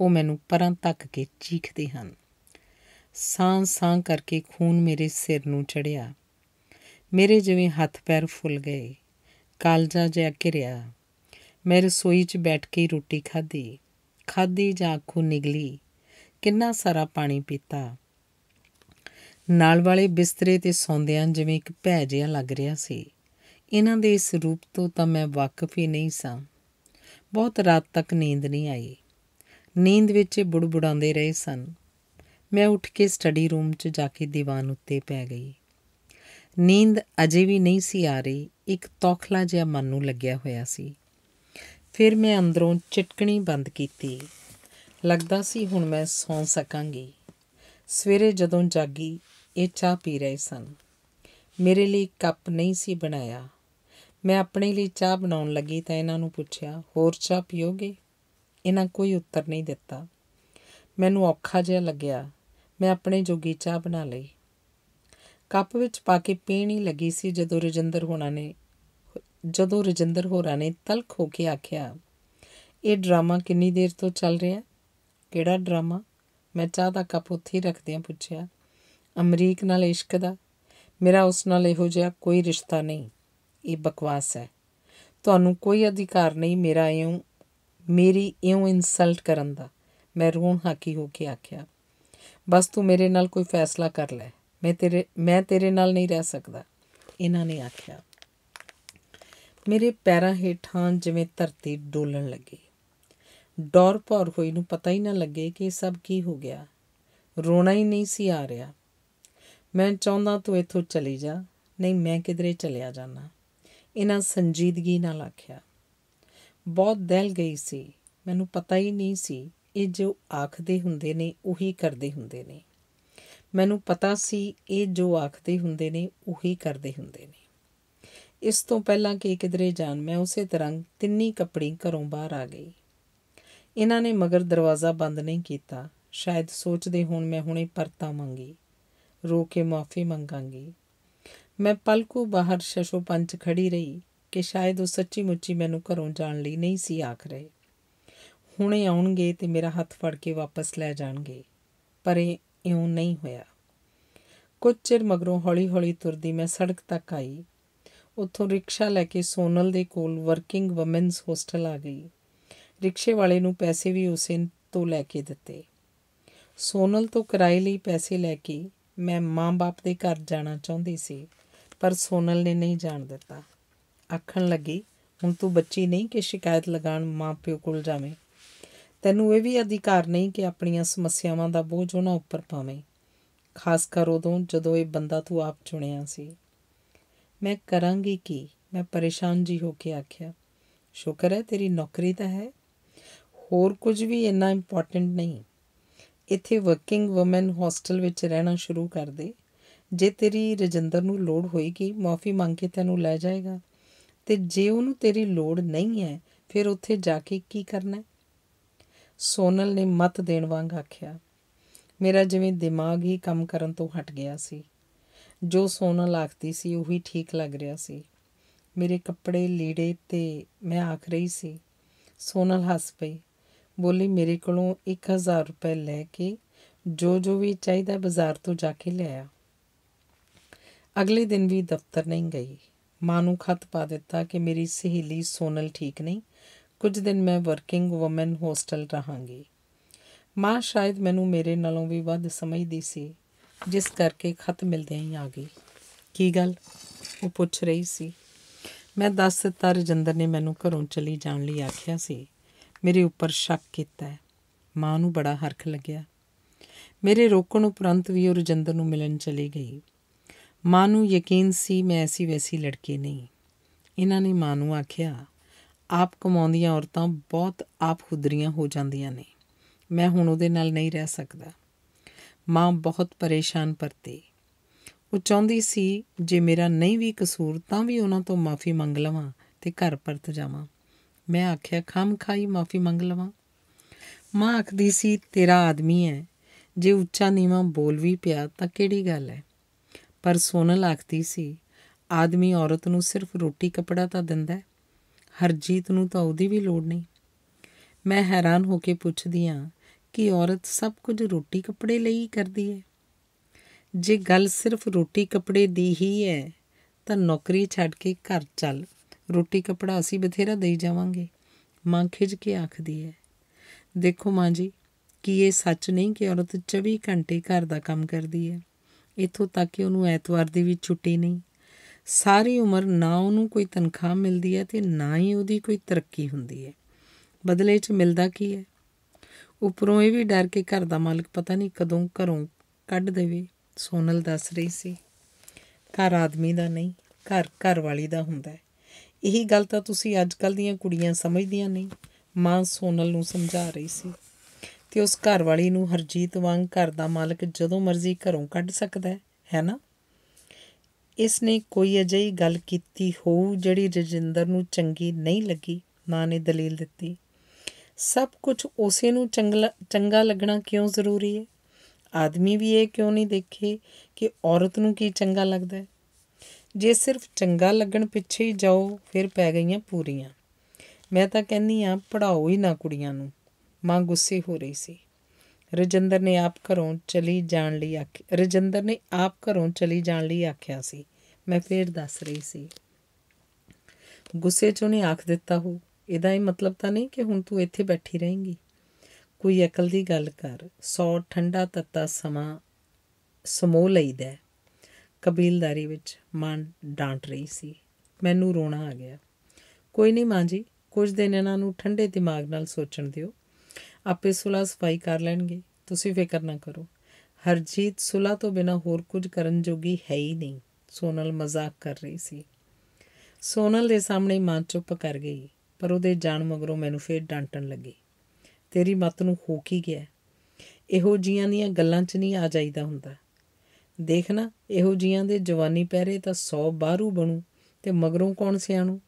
Speaker 1: ਉਹ ਮੈਨੂੰ ਪਰਾਂ ਤੱਕ ਕੇ ਚੀਖਦੇ ਹਨ ਸਾਂ ਸਾਂ ਕਰਕੇ ਖੂਨ ਮੇਰੇ ਸਿਰ ਨੂੰ ਚੜਿਆ ਮੇਰੇ ਜਿਵੇਂ ਹੱਥ ਪੈਰ ਫੁੱਲ ਗਏ ਕਾਲਜਾ ਜਿਹਾ ਘਿਰਿਆ ਮੈਂ ਰਸੋਈ 'ਚ ਬੈਠ ਕੇ ਰੋਟੀ ਖਾਧੀ ਖਾਧੀ ਜਾਂ ਅੱਖੋਂ ਨਿਗਲੀ ਕਿੰਨਾ ਸਾਰਾ ਪਾਣੀ ਪੀਤਾ ਨਾਲ ਵਾਲੇ ਬਿਸਤਰੇ ਤੇ ਸੌਂਦਿਆਂ ਜਿਵੇਂ ਇੱਕ ਭੈ ਜਿਹਾ ਲੱਗ ਰਿਹਾ ਸੀ ਇਹਨਾਂ ਦੇ ਇਸ ਰੂਪ ਤੋਂ ਤਾਂ ਮੈਂ ਵਾਕਿਫ ਹੀ ਨਹੀਂ ਸਾਂ ਬਹੁਤ ਰਾਤ ਤੱਕ ਨੀਂਦ ਨਹੀਂ ਆਈ ਨੀਂਦ ਵਿੱਚ ਬੁੜਬੁੜਾਉਂਦੇ ਰਹੇ ਸਨ ਮੈਂ ਉੱਠ ਕੇ ਸਟੱਡੀ ਰੂਮ 'ਚ ਜਾ ਕੇ ਦੀਵਾਨ ਉੱਤੇ ਪੈ ਗਈ ਨੀਂਦ ਅਜੇ ਵੀ ਨਹੀਂ ਸੀ ਆ ਰਹੀ ਇੱਕ ਤੌਖਲਾ ਜਿਹਾ ਮਨ ਨੂੰ ਲੱਗਿਆ ਹੋਇਆ ਸੀ ਫਿਰ ਮੈਂ ਅੰਦਰੋਂ ਚਟਕਣੀ ਬੰਦ ਕੀਤੀ ਲੱਗਦਾ ਸੀ ਹੁਣ ਮੈਂ ਸੌਂ ਸਕਾਂਗੀ ਸਵੇਰੇ ਜਦੋਂ ਜਾਗੀ ਇਹ ਚਾਹ ਪੀ ਰਹੇ ਸਨ ਮੇਰੇ ਲਈ ਕੱਪ ਨਹੀਂ ਸੀ ਬਣਾਇਆ ਮੈਂ ਆਪਣੇ ਲਈ ਚਾਹ ਬਣਾਉਣ ਲੱਗੀ ਤਾਂ ਇਹਨਾਂ ਨੂੰ ਪੁੱਛਿਆ ਹੋਰ ਚਾਹ ਪੀਓਗੇ ਇਹਨਾਂ ਕੋਈ ਉੱਤਰ ਨਹੀਂ ਦਿੱਤਾ ਮੈਨੂੰ ਔਖਾ ਜਿਹਾ ਲੱਗਿਆ ਮੈਂ ਆਪਣੇ ਜੋਗੀ ਚਾਹ ਬਣਾ ਲਈ ਕੱਪ ਵਿੱਚ ਪਾ ਕੇ ਪੀਣ ਹੀ ਲੱਗੀ ਸੀ ਜਦੋਂ ਰਜਿੰਦਰ ਹੋਣਾ ਨੇ ਜਦੋਂ ਰਜਿੰਦਰ ਹੋਰਾਂ ਨੇ ਤਲਖ ਹੋ ਕੇ ਆਖਿਆ ਇਹ ਡਰਾਮਾ ਕਿੰਨੀ ਦੇਰ ਤੋਂ ਚੱਲ ਰਿਹਾ ਕਿਹੜਾ ਡਰਾਮਾ ਮੈਂ ਚਾਹ ਦਾ ਕੱਪ ਉੱਥੇ ਰੱਖਦੇ ਆ ਪੁੱਛਿਆ ਅਮਰੀਕ ਨਾਲ ਇਸ਼ਕ ਦਾ ਮੇਰਾ ਉਸ ਨਾਲ ਇਹੋ ਜਿਹਾ ਕੋਈ ਰਿਸ਼ਤਾ ਨਹੀਂ ਇਹ ਬਕਵਾਸ ਹੈ ਤੁਹਾਨੂੰ ਕੋਈ ਅਧਿਕਾਰ ਨਹੀਂ ਮੇਰਾ ਇਉਂ ਮੇਰੀ ਇਉਂ ਇਨਸਲਟ ਕਰਨ ਦਾ ਮੈਂ ਰੋਣ ਹਾਕੀ ਹੋ ਕੇ ਆਖਿਆ ਬਸ ਤੂੰ ਮੇਰੇ ਨਾਲ ਕੋਈ ਫੈਸਲਾ ਕਰ ਲੈ ਮੈਂ ਤੇਰੇ ਮੈਂ ਤੇਰੇ ਨਾਲ ਨਹੀਂ ਰਹਿ ਸਕਦਾ ਇਹਨਾਂ ਨੇ ਆਖਿਆ ਮੇਰੇ ਪੈਰਾਂ ਹੇਠਾਂ ਜਿਵੇਂ ਧਰਤੀ ਡੋਲਣ ਲੱਗੀ ਡੋਰ ਪਰ ਹੋਈ ਨੂੰ ਪਤਾ ਹੀ ਨਾ ਲੱਗੇ ਕਿ ਸਭ ਕੀ ਹੋ ਗਿਆ ਰੋਣਾ ਹੀ ਨਹੀਂ ਸੀ ਆ ਰਿਹਾ ਮੈਂ ਚਾਹੁੰਦਾ ਤੂੰ ਇੱਥੋਂ ਚਲੀ ਜਾ ਨਹੀਂ ਮੈਂ ਕਿਧਰੇ ਚਲਿਆ ਜਾਣਾ ਇਹਨਾਂ ਸੰਜੀਦਗੀ ਨਾਲ ਆਖਿਆ ਬਹੁਤ ਦਹਿਲ ਗਈ ਸੀ ਮੈਨੂੰ ਪਤਾ ਹੀ ਨਹੀਂ ਸੀ ਇਹ ਜੋ ਆਖਦੇ ਹੁੰਦੇ ਨੇ ਉਹੀ ਕਰਦੇ ਹੁੰਦੇ ਨੇ ਮੈਨੂੰ ਪਤਾ ਸੀ ਇਹ ਜੋ ਆਖਦੇ ਹੁੰਦੇ ਨੇ ਉਹੀ ਕਰਦੇ ਹੁੰਦੇ ਨੇ ਇਸ ਤੋਂ ਪਹਿਲਾਂ ਕਿ ਕਿਧਰੇ ਜਾਣ ਮੈਂ ਉਸੇ ਤਰ੍ਹਾਂ ਤਿੰਨੀ ਕਪੜੀ ਘਰੋਂ ਬਾਹਰ ਆ ਗਈ ਇਹਨਾਂ ਨੇ ਮਗਰ ਦਰਵਾਜ਼ਾ ਬੰਦ ਨਹੀਂ ਕੀਤਾ ਸ਼ਾਇਦ ਸੋਚਦੇ ਹੋਣ ਮੈਂ ਹੁਣੇ ਪਰਤਾ ਮੰਗੀ ਰੋ ਕੇ ਮਾਫੀ ਮੰਗਾਂਗੀ ਮੈਂ ਪਲਕੂ ਬਾਹਰ ਬਾਹਰ ਸ਼ਸ਼ੋਪੰਚ ਖੜੀ ਰਹੀ ਕਿ ਸ਼ਾਇਦ ਉਹ ਸੱਚੀ ਮੁੱਚੀ ਮੈਨੂੰ ਘਰੋਂ ਜਾਣ ਲਈ ਨਹੀਂ ਸੀ ਆਖ ਰਹੇ ਹੁਣੇ ਆਉਣਗੇ ਤੇ ਮੇਰਾ ਹੱਥ ਫੜ ਕੇ ਵਾਪਸ ਲੈ ਜਾਣਗੇ ਪਰ ਇਹ ਇਉਂ ਨਹੀਂ ਹੋਇਆ ਕੁਝ ਚਿਰ ਮਗਰੋਂ ਹੌਲੀ-ਹੌਲੀ ਤੁਰਦੀ ਮੈਂ ਸੜਕ ਤੱਕ ਆਈ ਉੱਥੋਂ ਰਿਕਸ਼ਾ ਲੈ ਕੇ ਸੋਨਲ ਦੇ ਕੋਲ ਵਰਕਿੰਗ ਔਮਨਸ ਹੋਸਟਲ ਆ ਗਈ ਰਿਕਸ਼ੇ ਵਾਲੇ ਨੂੰ ਪੈਸੇ ਵੀ ਉਸੇ ਤੋਂ ਲੈ ਕੇ ਦਿੱਤੇ ਸੋਨਲ ਤੋਂ ਕਿਰਾਏ ਲਈ ਪੈਸੇ ਲੈ ਕੇ ਮੈਂ ਮਾਂ-ਬਾਪ ਦੇ ਘਰ ਜਾਣਾ ਚਾਹੁੰਦੀ ਸੀ ਪਰ ਸੋਨਲ ਨੇ ਨਹੀਂ ਜਾਣ ਦਿੱਤਾ ਆਖਣ ਲੱਗੀ ਹੁਣ ਤੂੰ ਬੱਚੀ ਨਹੀਂ ਕਿ ਸ਼ਿਕਾਇਤ ਲਗਾਣ ਮਾਪਿਓ ਕੋਲ ਜਾਵੇਂ ਤੈਨੂੰ ਇਹ ਵੀ ਅਧਿਕਾਰ ਨਹੀਂ ਕਿ ਆਪਣੀਆਂ ਸਮੱਸਿਆਵਾਂ ਦਾ ਬੋਝ ਉਹਨਾਂ ਉੱਪਰ ਪਾਵੇਂ ਖਾਸ ਕਰ ਉਦੋਂ ਜਦੋਂ ਇਹ ਬੰਦਾ ਤੂੰ ਆਪ ਚੁਣਿਆ ਸੀ ਮੈਂ ਕਰਾਂਗੀ ਕੀ ਮੈਂ ਪਰੇਸ਼ਾਨ ਜੀ ਹੋ ਕੇ ਆਖਿਆ ਸ਼ੁਕਰ ਹੈ ਤੇਰੀ ਨੌਕਰੀ ਤਾਂ ਹੈ ਹੋਰ ਕੁਝ ਵੀ ਇੰਨਾ ਇੰਪੋਰਟੈਂਟ ਨਹੀਂ ਇੱਥੇ ਵਰਕਿੰਗ ਔਮਨ ਹੋਸਟਲ ਵਿੱਚ ਰਹਿਣਾ ਸ਼ੁਰੂ ਕਰ ਦੇ ਜੇ ਤੇਰੀ ਰਜਿੰਦਰ ਨੂੰ ਲੋੜ ਹੋਏਗੀ ਮਾਫੀ ਮੰਗ ਕੇ ਤੈਨੂੰ ਲੈ ਜਾਏਗਾ ਤੇ ਜੇ ਉਹਨੂੰ ਤੇਰੀ ਲੋੜ ਨਹੀਂ ਹੈ ਫਿਰ ਉੱਥੇ ਜਾ ਕੇ ਕੀ ਕਰਨਾ ਸੋਨਲ ਨੇ ਮਤ ਦੇਣ ਵਾਂਗ ਆਖਿਆ ਮੇਰਾ ਜਿਵੇਂ ਦਿਮਾਗ ਹੀ ਕੰਮ ਕਰਨ ਤੋਂ ਹਟ ਗਿਆ ਸੀ ਜੋ ਸੋਨਲ ਆਖਦੀ ਸੀ ਉਹੀ ਠੀਕ ਲੱਗ ਰਿਹਾ ਸੀ ਮੇਰੇ ਕੱਪੜੇ ਲੀੜੇ ਤੇ ਮੈਂ ਆਖ ਰਹੀ ਸੀ ਸੋਨਲ ਹੱਸ ਪਈ ਬੋਲੀ ਮੇਰੇ ਕੋਲੋਂ 1000 ਰੁਪਏ ਲੈ ਕੇ ਜੋ ਜੋ ਵੀ ਚਾਹੀਦਾ ਬਾਜ਼ਾਰ ਤੋਂ ਜਾ ਕੇ ਲਿਆ ਅਗਲੇ ਦਿਨ ਵੀ ਦਫ਼ਤਰ ਨਹੀਂ ਗਈ ਮਾਂ ਨੂੰ ਖਤ ਪਾ ਦਿੱਤਾ ਕਿ ਮੇਰੀ ਸਹੇਲੀ ਸੋਨਲ ਠੀਕ ਨਹੀਂ ਕੁਝ ਦਿਨ ਮੈਂ ਵਰਕਿੰਗ ਔਮਨ ਹੋਸਟਲ ਰਹਾਂਗੀ ਮਾਂ ਸ਼ਾਇਦ ਮੈਨੂੰ ਮੇਰੇ ਨਾਲੋਂ ਵੀ ਵੱਧ ਸਮਝਦੀ ਸੀ ਜਿਸ ਕਰਕੇ ਖਤ ਮਿਲਦਿਆਂ ਹੀ ਆ ਗਈ ਕੀ ਗੱਲ ਉਹ ਪੁੱਛ ਰਹੀ ਸੀ ਮੈਂ ਦੱਸ ਦਿੱਤਾ ਰਜਿੰਦਰ ਨੇ ਮੈਨੂੰ ਘਰੋਂ ਚਲੀ ਜਾਣ ਲਈ ਆਖਿਆ ਸੀ ਮੇਰੇ ਉੱਪਰ ਸ਼ੱਕ ਕੀਤਾ ਮਾਂ ਨੂੰ ਬੜਾ ਹਰਖ ਲੱਗਿਆ ਮੇਰੇ ਰੋਕਣ ਉਪਰੰਤ ਵੀ ਉਹ ਰਜਿੰਦਰ ਨੂੰ ਮਿਲਣ ਚਲੀ ਗਈ ਮਾਂ ਨੂੰ ਯਕੀਨ ਸੀ ਮੈਂ ਐਸੀ ਵੈਸੀ ਲੜਕੀ ਨਹੀਂ ਇਹਨਾਂ ਨੇ ਮਾਂ ਨੂੰ ਆਖਿਆ ਆਪ ਕਮਾਉਂਦੀਆਂ ਔਰਤਾਂ ਬਹੁਤ ਆਪ ਖੁਦਰੀਆਂ ਹੋ ਜਾਂਦੀਆਂ ਨੇ ਮੈਂ ਹੁਣ ਉਹਦੇ ਨਾਲ ਨਹੀਂ ਰਹਿ ਸਕਦਾ ਮਾਂ ਬਹੁਤ ਪਰੇਸ਼ਾਨ ਪਰਤੀ ਉਹ ਚਾਹੁੰਦੀ ਸੀ ਜੇ ਮੇਰਾ ਨਹੀਂ ਵੀ ਕਸੂਰ ਤਾਂ ਵੀ ਉਹਨਾਂ ਤੋਂ ਮਾਫੀ ਮੰਗ ਲਵਾਂ ਤੇ ਘਰ ਪਰਤ ਜਾਵਾਂ ਮੈਂ ਆਖਿਆ ਖਾਮ ਖਾਈ ਮਾਫੀ ਮੰਗ ਲਵਾਂ ਮਾਂ ਆਖਦੀ ਸੀ ਤੇਰਾ ਆਦਮੀ ਹੈ ਜੇ ਉੱਚਾ ਨੀਵਾ ਬੋਲ ਵੀ ਪਿਆ ਤਾਂ ਕਿਹੜੀ ਗੱਲ ਹੈ ਪਰ ਸੋਨਲ ਆਖਦੀ ਸੀ ਆਦਮੀ ਔਰਤ ਨੂੰ ਸਿਰਫ ਰੋਟੀ ਕਪੜਾ ਤਾਂ ਦਿੰਦਾ ਹੈ ਹਰਜੀਤ ਨੂੰ ਤਾਂ ਉਹਦੀ ਵੀ ਲੋੜ ਨਹੀਂ ਮੈਂ ਹੈਰਾਨ ਹੋ ਕੇ ਪੁੱਛਦੀ ਆ ਕਿ ਔਰਤ ਸਭ ਕੁਝ ਰੋਟੀ ਕਪੜੇ ਲਈ ਕਰਦੀ ਹੈ ਜੇ ਗੱਲ ਸਿਰਫ ਰੋਟੀ ਕਪੜੇ ਦੀ ਹੀ ਹੈ ਤਾਂ ਨੌਕਰੀ ਛੱਡ ਕੇ ਘਰ ਚੱਲ ਰੋਟੀ ਕਪੜਾ ਅਸੀਂ ਬਥੇਰਾ ਦੇਈ ਜਾਵਾਂਗੇ ਮਾਂ ਖਿਜ ਕੇ ਆਖਦੀ ਹੈ ਦੇਖੋ ਮਾਂ ਜੀ ਕੀ ਇਹ ਸੱਚ ਨਹੀਂ ਕਿ ਔਰਤ 24 ਘੰਟੇ ਘਰ ਦਾ ਕੰਮ ਕਰਦੀ ਹੈ ਇਥੋਂ ਤੱਕ ਕਿ ਉਹਨੂੰ ਐਤਵਾਰ ਦੀ ਵੀ ਛੁੱਟੀ ਨਹੀਂ ਸਾਰੀ ਉਮਰ ਨਾ ਉਹਨੂੰ ਕੋਈ ਤਨਖਾਹ ਮਿਲਦੀ ਹੈ ਤੇ ਨਾ ਹੀ ਉਹਦੀ ਕੋਈ ਤਰੱਕੀ ਹੁੰਦੀ ਹੈ ਬਦਲੇ 'ਚ ਮਿਲਦਾ ਕੀ ਹੈ ਉਪਰੋਂ ਇਹ ਵੀ ਡਰ ਕੇ ਘਰ ਦਾ ਮਾਲਕ ਪਤਾ ਨਹੀਂ ਕਦੋਂ ਘਰੋਂ ਕੱਢ ਦੇਵੇ ਸੋਨਲ ਦੱਸ ਰਹੀ ਸੀ ਘਰ ਆਦਮੀ ਦਾ ਨਹੀਂ ਘਰ ਘਰ ਵਾਲੀ ਦਾ ਹੁੰਦਾ ਹੈ ਇਹੀ ਗੱਲ ਤਾਂ ਤੁਸੀਂ ਅੱਜਕੱਲ ਦੀਆਂ ਕੁੜੀਆਂ ਸਮਝਦੀਆਂ ਨਹੀਂ ਮਾਂ ਸੋਨਲ ਨੂੰ ਸਮਝਾ ਰਹੀ ਸੀ ਤੇ ਉਸ ਘਰ ਵਾਲੀ ਨੂੰ ਹਰਜੀਤ ਵਾਂਗ ਘਰ ਦਾ ਮਾਲਕ ਜਦੋਂ ਮਰਜ਼ੀ ਘਰੋਂ ਕੱਢ ਸਕਦਾ ਹੈ ਹੈ ਨਾ ਇਸ ਨੇ ਕੋਈ ਅਜਿਹੀ ਗੱਲ ਕੀਤੀ ਹੋਊ ਜਿਹੜੀ ਰਜਿੰਦਰ ਨੂੰ ਚੰਗੀ ਨਹੀਂ ਲੱਗੀ ਮਾਂ ਨੇ ਦਲੀਲ ਦਿੱਤੀ ਸਭ ਕੁਝ ਉਸੇ ਨੂੰ ਚੰਗਾ ਲੱਗਣਾ ਕਿਉਂ ਜ਼ਰੂਰੀ ਹੈ ਆਦਮੀ ਵੀ ਇਹ ਕਿਉਂ ਨਹੀਂ ਦੇਖੇ ਕਿ ਔਰਤ ਨੂੰ ਕੀ ਚੰਗਾ ਲੱਗਦਾ ਹੈ ਜੇ ਸਿਰਫ ਚੰਗਾ ਲੱਗਣ ਪਿੱਛੇ ਹੀ ਜਾਓ ਫਿਰ ਪੈ ਗਈਆਂ ਪੂਰੀਆਂ ਮੈਂ ਤਾਂ ਕਹਿੰਨੀ ਆ ਪੜਾਓ ਹੀ ਨਾ ਕੁੜੀਆਂ ਨੂੰ ਮਾਂ ਗੁੱਸੇ ਹੋ ਰਹੀ ਸੀ ਰਜਿੰਦਰ ਨੇ ਆਪ ਘਰੋਂ ਚਲੀ ਜਾਣ ਲਈ ਆਖਿਆ ਰਜਿੰਦਰ ਨੇ ਆਪ ਘਰੋਂ ਚਲੀ ਜਾਣ ਲਈ ਆਖਿਆ ਸੀ ਮੈਂ ਫੇਰ ਦੱਸ ਰਹੀ ਸੀ ਗੁੱਸੇ 'ਚ ਉਹਨੇ ਆਖ ਦਿੱਤਾ ਹੋ ਇਹਦਾ ਇਹ ਮਤਲਬ ਤਾਂ ਨਹੀਂ ਕਿ ਹੁਣ ਤੂੰ ਇੱਥੇ ਬੈਠੀ ਰਹੇਂਗੀ ਕੋਈ ਅਕਲ ਦੀ ਗੱਲ ਕਰ ਸੌ ਠੰਡਾ ਤੱਤਾ ਸਮਾਂ ਸਮੋ ਲਈਦਾ ਕਬੀਲਦਾਰੀ ਵਿੱਚ ਮਾਂ ਡਾਂਟ ਰਹੀ ਸੀ ਮੈਨੂੰ ਰੋਣਾ ਆ ਗਿਆ ਕੋਈ ਨਹੀਂ ਮਾਂ ਜੀ ਕੁਝ ਦਿਨ ਇਹਨਾਂ ਨੂੰ ਠੰਡੇ ਦਿਮਾਗ ਨਾਲ ਸੋਚਣ ਦਿਓ ਆਪੇ ਸੁਲਾ ਸਫਾਈ ਕਰ ਲੈਣਗੇ ਤੁਸੀਂ ਫਿਕਰ ਨਾ ਕਰੋ ਹਰਜੀਤ ਸੁਲਾ ਤੋਂ ਬਿਨਾ ਹੋਰ ਕੁਝ ਕਰਨ ਜੋਗੀ ਹੈ ਹੀ ਨਹੀਂ ਸੋਨਲ ਮਜ਼ਾਕ ਕਰ ਰਹੀ ਸੀ ਸੋਨਲ ਦੇ ਸਾਹਮਣੇ ਮਾਂ ਚੁੱਪ ਕਰ ਗਈ ਪਰ ਉਹਦੇ ਜਾਣ ਮਗਰੋਂ ਮੈਨੂੰ ਫੇਰ ਡਾਂਟਣ ਲੱਗੀ ਤੇਰੀ ਮੱਤ ਨੂੰ ਹੋ ਕੀ ਗਿਆ ਇਹੋ ਜੀਆਂ ਦੀਆਂ ਗੱਲਾਂ 'ਚ ਨਹੀਂ ਆ ਜਾਈਦਾ ਹੁੰਦਾ ਦੇਖਣਾ ਇਹੋ ਜੀਆਂ ਦੇ ਜਵਾਨੀ ਪਹਿਰੇ ਤਾਂ 100 ਬਾਹਰੂ ਬਣੂ ਤੇ ਮਗਰੋਂ ਕੌਣ ਸਿਆਣੂ